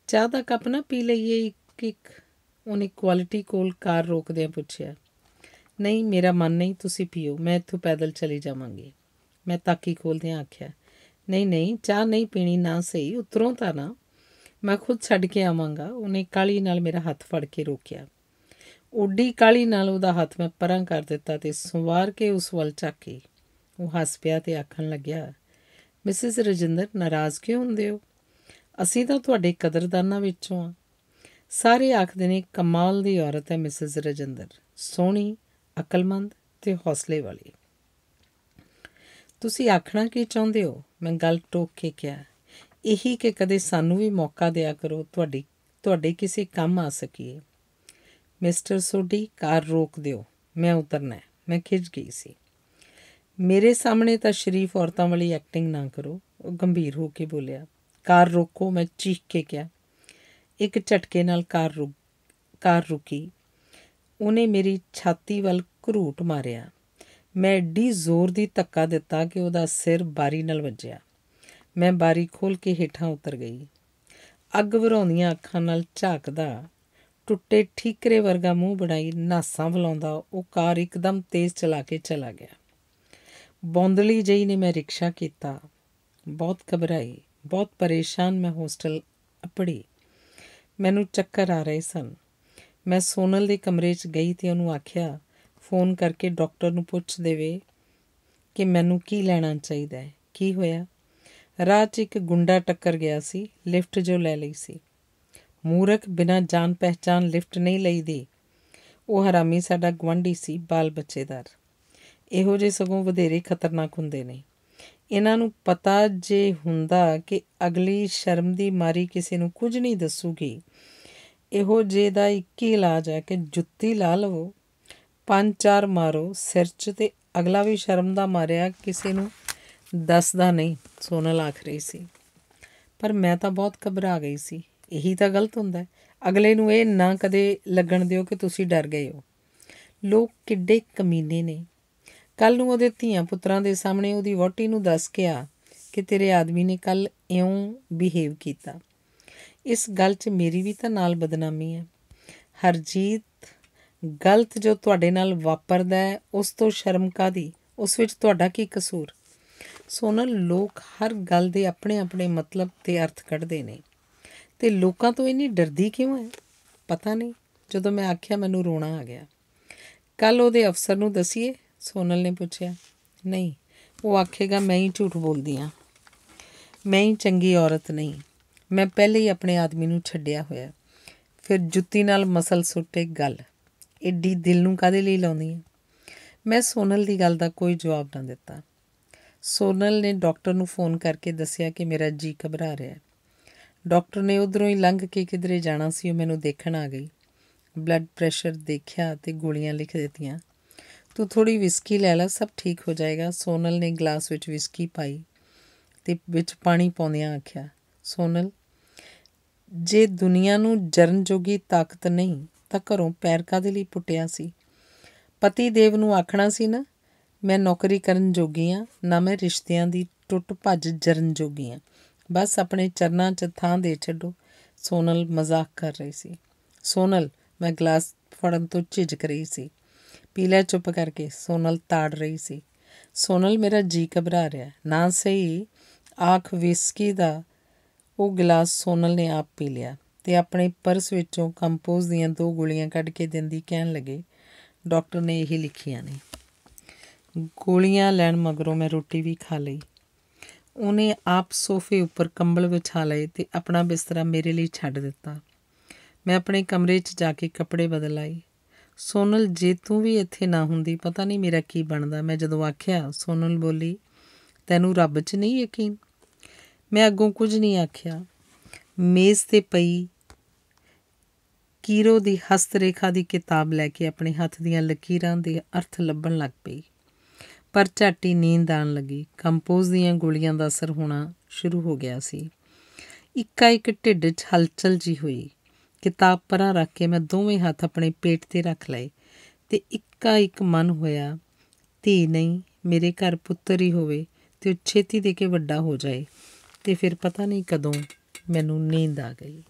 Speaker 1: ਚਾਹ ਦਾ ਕੱਪ ਨਾ ਪੀ ਲਈਏ ਇੱਕ ਇੱਕ ਉਹਨੇ ਕੁਆਲਿਟੀ ਕੋਲ ਕਾਰ ਰੋਕਦਿਆਂ ਪੁੱਛਿਆ ਨਹੀਂ ਮੇਰਾ ਮਨ ਨਹੀਂ ਤੁਸੀਂ ਪੀਓ ਮੈਂ ਇੱਥੋਂ ਪੈਦਲ ਚਲੀ ਜਾਵਾਂਗੀ ਮੈਂ ਤਾਕੀ ਖੋਲਦਿਆਂ ਆਖਿਆ ਨਹੀਂ ਨਹੀਂ ਚਾਹ ਨਹੀਂ ਪੀਣੀ ਨਾ ਸਹੀ ਉਤਰੋਂ ਤਾਂ ਨਾ ਮੈਂ ਖੁਦ ਛੱਡ ਕੇ ਆਵਾਂਗਾ ਉਹਨੇ ਕਾਲੀ ਨਾਲ ਮੇਰਾ ਹੱਥ ਫੜ ਕੇ ਰੋਕਿਆ ਉੱਡੀ ਕਾਲੀ ਨਾਲ ਉਹਦਾ ਹੱਥ ਮੈਂ ਪਰਾਂ ਕਰ ਦਿੱਤਾ ਤੇ ਸੰਵਾਰ ਕੇ ਉਸ ਵੱਲ ਚੱਕੀ ਉਹ ਹੱਸ ਪਿਆ ਤੇ ਆਖਣ ਲੱਗਿਆ ਮਿਸਿਸ ਰਜਿੰਦਰ ਨਾਰਾਜ਼ ਕਿਉਂ ਹੁੰਦੇ ਹੋ ਅਸੀਂ ਤਾਂ ਤੁਹਾਡੇ ਕਦਰਦਾਨਾਂ ਵਿੱਚੋਂ ਆ ਸਾਰੇ ਆਖਦੇ ਨੇ ਕਮਾਲ ਦੀ ਔਰਤ ਹੈ ਮਿਸਿਸ ਰਜਿੰਦਰ ਸੋਹਣੀ ਅਕਲਮੰਦ ਤੇ ਹੌਸਲੇ ਵਾਲੀ ਤੁਸੀਂ ਆਖਣਾ ਕੀ ਚਾਹੁੰਦੇ ਹੋ ਮੈਂ ਗੱਲ ਟੋਕ ਕੇ ਕਿਹਾ ਇਹੀ ਕਿ ਕਦੇ ਸਾਨੂੰ ਵੀ ਮੌਕਾ ਦਿਆ ਕਰੋ ਤੁਹਾਡੀ ਤੁਹਾਡੇ ਕਿਸੇ ਕੰਮ ਆ ਸਕੀਏ ਮਿਸਟਰ ਸੋਢੀ ਕਾਰ ਰੋਕ ਦਿਓ ਮੈਂ ਉਤਰਨਾ ਹੈ ਮੈਂ ਖਿੱਚ ਗਈ ਸੀ ਮੇਰੇ ਸਾਹਮਣੇ ਤਾਂ ਸ਼ਰੀਫ ਔਰਤਾਂ ਵਾਲੀ ਐਕਟਿੰਗ ਨਾ ਕਰੋ ਉਹ ਗੰਭੀਰ ਹੋ ਕੇ ਬੋਲਿਆ ਕਾਰ ਰੋਕੋ ਮੈਂ ਚੀਖ ਕੇ ਕਿਹਾ ਇੱਕ ਝਟਕੇ ਨਾਲ ਕਾਰ ਰੁਕ ਕਾਰ ਰੁਕੀ ਉਹਨੇ ਮੇਰੀ ਛਾਤੀ ਵੱਲ ਘਰੂਟ ਮਾਰਿਆ ਮੈਂ ਢੀ ਜ਼ੋਰ ਦੀ ਧੱਕਾ ਦਿੱਤਾ ਕਿ ਉਹਦਾ ਸਿਰ ਬਾਰੀ ਨਾਲ ਵੱਜਿਆ ਮੈਂ ਬਾਰੀ ਖੋਲ ਕੇ ਹੇਠਾਂ ਉਤਰ ਗਈ ਅੱਗ ਵਰਾਉਂਦੀਆਂ ਅੱਖਾਂ ਨਾਲ ਝਾਕਦਾ ਟੁੱਟੇ ਠੀਕਰੇ ਵਰਗਾ ਮੂੰਹ ਬਣਾਈ ਨਾਸਾਂ ਬੁਲਾਉਂਦਾ ਉਹ ਕਾਰ ਇੱਕਦਮ ਤੇਜ਼ ਚਲਾ ਕੇ ਚਲਾ ਗਿਆ ਬੌਂਦਲੀ ਜਈ ਨੇ ਮੈਂ ਰਿਕਸ਼ਾ ਕੀਤਾ ਬਹੁਤ ਘਬਰਾਈ ਬਹੁਤ ਪਰੇਸ਼ਾਨ ਮੈਂ ਹੋਸਟਲ ਅਪੜੀ ਮੈਨੂੰ ਚੱਕਰ ਆ ਰਹੇ ਸਨ ਮੈਂ ਸੋਨਲ ਦੇ ਕਮਰੇ 'ਚ ਗਈ ਤੇ ਉਹਨੂੰ ਆਖਿਆ ਫੋਨ ਕਰਕੇ ਡਾਕਟਰ ਨੂੰ ਪੁੱਛ ਦੇਵੇ ਕਿ ਮੈਨੂੰ ਕੀ ਲੈਣਾ ਚਾਹੀਦਾ ਹੈ ਕੀ ਹੋਇਆ ਰਾਹ 'ਚ ਇੱਕ ਗੁੰਡਾ ਟੱਕਰ ਗਿਆ ਸੀ ਲਿਫਟ ਜੋ ਲੈ ਲਈ ਸੀ ਮੂਰਖ ਬਿਨਾ ਜਾਣ ਪਹਿਚਾਨ ਲਿਫਟ ਨਹੀਂ ਲਈਦੀ ਉਹ ਹਰਾਮੀ ਸਾਡਾ ਗਵੰਡੀ ਸੀ ਬਾਲ ਬੱਚੇਦਾਰ ਇਹੋ ਜਿਹੇ ਸਗੋਂ ਵਧੇਰੇ ਖਤਰਨਾਕ ਹੁੰਦੇ ਨੇ ਇਹਨਾਂ ਨੂੰ ਪਤਾ ਜੇ ਹੁੰਦਾ ਕਿ ਅਗਲੀ ਸ਼ਰਮ ਦੀ ਮਾਰੀ ਕਿਸੇ ਨੂੰ ਕੁਝ ਨਹੀਂ ਦੱਸੂਗੀ ਇਹੋ ਜੇ ਦਾ ਇੱਕ ਹੀ ਇਲਾਜ ਹੈ ਕਿ ਜੁੱਤੀ ਲਾ ਲਵੋ ਪੰਜ ਚਾਰ ਮਾਰੋ ਸਿਰ 'ਚ ਤੇ ਅਗਲਾ ਵੀ ਸ਼ਰਮ ਦਾ ਮਾਰਿਆ ਕਿਸੇ ਨੂੰ ਦੱਸਦਾ ਨਹੀਂ ਸੋਨਲ ਆਖ ਰਹੀ ਸੀ ਪਰ ਮੈਂ ਤਾਂ ਬਹੁਤ ਘਬਰਾ ਗਈ ਸੀ ਇਹੀ ਤਾਂ ਗਲਤ ਹੁੰਦਾ ਅਗਲੇ ਨੂੰ ਇਹ ਨਾ ਕਦੇ ਲੱਗਣ ਦਿਓ ਕਿ ਤੁਸੀਂ ਡਰ ਗਏ ਹੋ ਲੋਕ ਕਿੱਡੇ ਕਮੀਨੇ ਨੇ ਕੱਲ ਨੂੰ ਉਹਦੇ ਧੀਆਂ ਪੁੱਤਰਾਂ ਦੇ ਸਾਹਮਣੇ ਉਹਦੀ ਵਾਟੀ ਨੂੰ ਦੱਸ ਕੇ ਆ ਕਿ ਤੇਰੇ ਆਦਮੀ ਨੇ ਕੱਲ ਇਉਂ ਬਿਹੇਵ ਕੀਤਾ ਇਸ ਗੱਲ 'ਚ ਮੇਰੀ ਵੀ ਤਾਂ ਨਾਲ ਬਦਨਾਮੀ ਹੈ ਹਰਜੀਤ ਗਲਤ ਜੋ ਤੁਹਾਡੇ ਨਾਲ ਵਾਪਰਦਾ ਹੈ ਉਸ ਤੋਂ ਸ਼ਰਮ ਕਾਦੀ ਉਸ ਵਿੱਚ ਤੁਹਾਡਾ ਕੀ ਕਸੂਰ ਸੋਨਲ ਲੋਕ ਹਰ ਗੱਲ ਦੇ ਆਪਣੇ ਆਪਣੇ ਮਤਲਬ ਤੇ ਅਰਥ ਕੱਢਦੇ ਨੇ ਤੇ ਲੋਕਾਂ ਤੋਂ ਇੰਨੀ ਡਰਦੀ ਕਿਉਂ ਹੈ ਪਤਾ ਨਹੀਂ ਜਦੋਂ ਮੈਂ ਆਖਿਆ ਮੈਨੂੰ ਰੋਣਾ ਆ ਗਿਆ ਕੱਲ ਉਹਦੇ ਅਫਸਰ ਨੂੰ ਦਸੀਏ ਸੋਨਲ ਨੇ ਪੁੱਛਿਆ ਨਹੀਂ ਉਹ ਆਖੇਗਾ ਮੈਂ ਹੀ ਝੂਠ ਬੋਲਦੀ ਆ ਮੈਂ ਹੀ ਚੰਗੀ ਔਰਤ ਨਹੀਂ ਮੈਂ ਪਹਿਲੇ ਹੀ ਆਪਣੇ ਆਦਮੀ ਨੂੰ ਛੱਡਿਆ ਹੋਇਆ ਫਿਰ ਜੁੱਤੀ ਨਾਲ ਮਸਲ ਸੁੱਟੇ ਗੱਲ ਏਡੀ ਦਿਲ ਨੂੰ ਕਾਦੇ ਲਈ ਲਾਉਂਦੀ ਹੈ ਮੈਂ ਸੋਨਲ ਦੀ ਗੱਲ ਦਾ ਕੋਈ ਜਵਾਬ ਨਾ ਦਿੱਤਾ ਸੋਨਲ ਨੇ ਡਾਕਟਰ ਨੂੰ ਫੋਨ ਕਰਕੇ ਦੱਸਿਆ ਕਿ ਮੇਰਾ ਜੀ ਘਬਰਾ ਰਿਹਾ ਹੈ ਡਾਕਟਰ ਨੇ ਉਧਰੋਂ ਹੀ ਲੰਘ ਕੇ ਕਿਧਰੇ ਜਾਣਾ ਸੀ ਉਹ ਮੈਨੂੰ ਦੇਖਣ ਆ ਗਈ ਬਲੱਡ ਪ੍ਰੈਸ਼ਰ ਦੇਖਿਆ ਤੇ ਗੋਲੀਆਂ ਲਿਖ ਦਿੱਤੀਆਂ ਤੂੰ ਥੋੜੀ ਵਿਸਕੀ ਲੈ ਲੈ ਸਭ ਠੀਕ ਹੋ ਜਾਏਗਾ ਸੋਨਲ ਨੇ ਗਲਾਸ ਵਿੱਚ ਵਿਸਕੀ ਪਾਈ ਤੇ ਵਿੱਚ ਪਾਣੀ ਪਾਉਂਦਿਆਂ ਆਖਿਆ ਸੋਨਲ ਜੇ ਦੁਨੀਆ ਨੂੰ ਜਰਨ ਜੋਗੀ ਤਾਕਤ ਨਹੀਂ ਤਾਂ ਘਰੋਂ ਪੈਰ ਕਾਦੇ ਲਈ ਪੁੱਟਿਆ ਸੀ ਪਤੀ ਦੇਵ ਨੂੰ ਆਖਣਾ ਸੀ ਨਾ ਮੈਂ ਨੌਕਰੀ ਕਰਨ ਜੋਗੀ ਆ ਨਾ ਮੈਂ ਰਿਸ਼ਤਿਆਂ ਦੀ ਟੁੱਟ ਭੱਜ ਜਰਨ ਜੋਗੀ ਆ ਬਸ ਆਪਣੇ ਚਰਨਾਂ 'ਚ ਥਾਂ ਦੇ ਛੱਡੋ ਸੋਨਲ ਮਜ਼ਾਕ ਕਰ ਰਹੀ ਸੀ ਸੋਨਲ ਮੈਂ ਗਲਾਸ ਫੜਨ ਤੋਂ ਝਿਜਕ ਰਹੀ ਸੀ ਪੀਲਾ ਚੁੱਪ ਕਰਕੇ ਸੋਨਲ ਤਾੜ ਰਹੀ ਸੀ ਸੋਨਲ ਮੇਰਾ ਜੀ ਘਬਰਾ ਰਿਹਾ ਨਾ ਸਹੀ ਆਖ ਵਿਸਕੀ ਦਾ ਉਹ ਗਲਾਸ ਸੋਨਲ ਨੇ ਆਪ ਪੀ ਲਿਆ ਤੇ ਆਪਣੇ ਪਰਸ ਵਿੱਚੋਂ ਕੰਪੋਜ਼ ਦੀਆਂ ਦੋ ਗੋਲੀਆਂ ਕੱਢ ਕੇ ਦਿੰਦੀ ਕਹਿਣ ਲੱਗੇ ਡਾਕਟਰ ਨੇ ਇਹੀ ਲਿਖੀਆਂ ਨੇ ਗੋਲੀਆਂ ਲੈਣ ਮਗਰੋਂ ਮੈਂ ਰੋਟੀ ਵੀ ਖਾ ਲਈ ਉਹਨੇ ਆਪ ਸੋਫੇ ਉੱਪਰ ਕੰਬਲ ਵਿਛਾ ਲਏ ਤੇ ਆਪਣਾ ਬਿਸਤਰਾ ਮੇਰੇ ਲਈ ਛੱਡ ਦਿੱਤਾ ਮੈਂ ਆਪਣੇ ਕਮਰੇ 'ਚ ਜਾ ਕੇ ਕੱਪੜੇ ਬਦਲ ਲਏ ਸੋਨਲ ਜੇ ਤੂੰ ਵੀ ਇੱਥੇ ਨਾ ਹੁੰਦੀ ਪਤਾ ਨਹੀਂ ਮੇਰਾ ਕੀ ਬਣਦਾ ਮੈਂ ਜਦੋਂ ਆਖਿਆ ਸੋਨਲ ਬੋਲੀ ਤੈਨੂੰ ਰੱਬ 'ਚ ਨਹੀਂ ਯਕੀਨ ਮੈਂ ਅੱਗੋਂ ਕੁਝ ਨਹੀਂ ਆਖਿਆ ਮੇਜ਼ ਤੇ ਪਈ ਕੀਰੋ ਦੀ ਹਸਤ ਰੇਖਾ ਦੀ ਕਿਤਾਬ ਲੈ ਕੇ ਆਪਣੇ ਹੱਥ ਦੀਆਂ ਲਕੀਰਾਂ ਦੇ ਅਰਥ ਲੱਭਣ ਲੱਗ ਪਈ ਪਰ ਝਾਟੀ ਨੀਂਦ ਆਣ ਲੱਗੀ ਕੰਪੋਜ਼ ਦੀਆਂ ਗੋਲੀਆਂ ਦਾ ਅਸਰ ਹੋਣਾ ਸ਼ੁਰੂ ਹੋ ਗਿਆ ਸੀ ਇੱਕਾ ਇੱਕ ਢਿੱਡ 'ਚ ਹਲਚਲ ਜੀ ਹੋਈ ਕਿਤਾਬ ਪਰਾਂ ਰੱਖ ਕੇ ਮੈਂ ਦੋਵੇਂ ਹੱਥ ਆਪਣੇ ਪੇਟ ਤੇ ਰੱਖ ਲਏ ਤੇ ਇੱਕਾ ਇੱਕ ਮਨ ਹੋਇਆ ਧੀ ਨਹੀਂ ਮੇਰੇ ਘਰ ਪੁੱਤਰ ਹੀ ਹੋਵੇ ਤੇ ਉਹ ਛੇਤੀ ਦੇ ਕੇ ਵੱਡਾ ਹੋ ਜਾਏ ਤੇ ਫਿਰ ਪਤਾ ਨਹੀਂ ਕਦੋਂ ਮੈਨੂੰ ਨੀਂਦ ਆ ਗਈ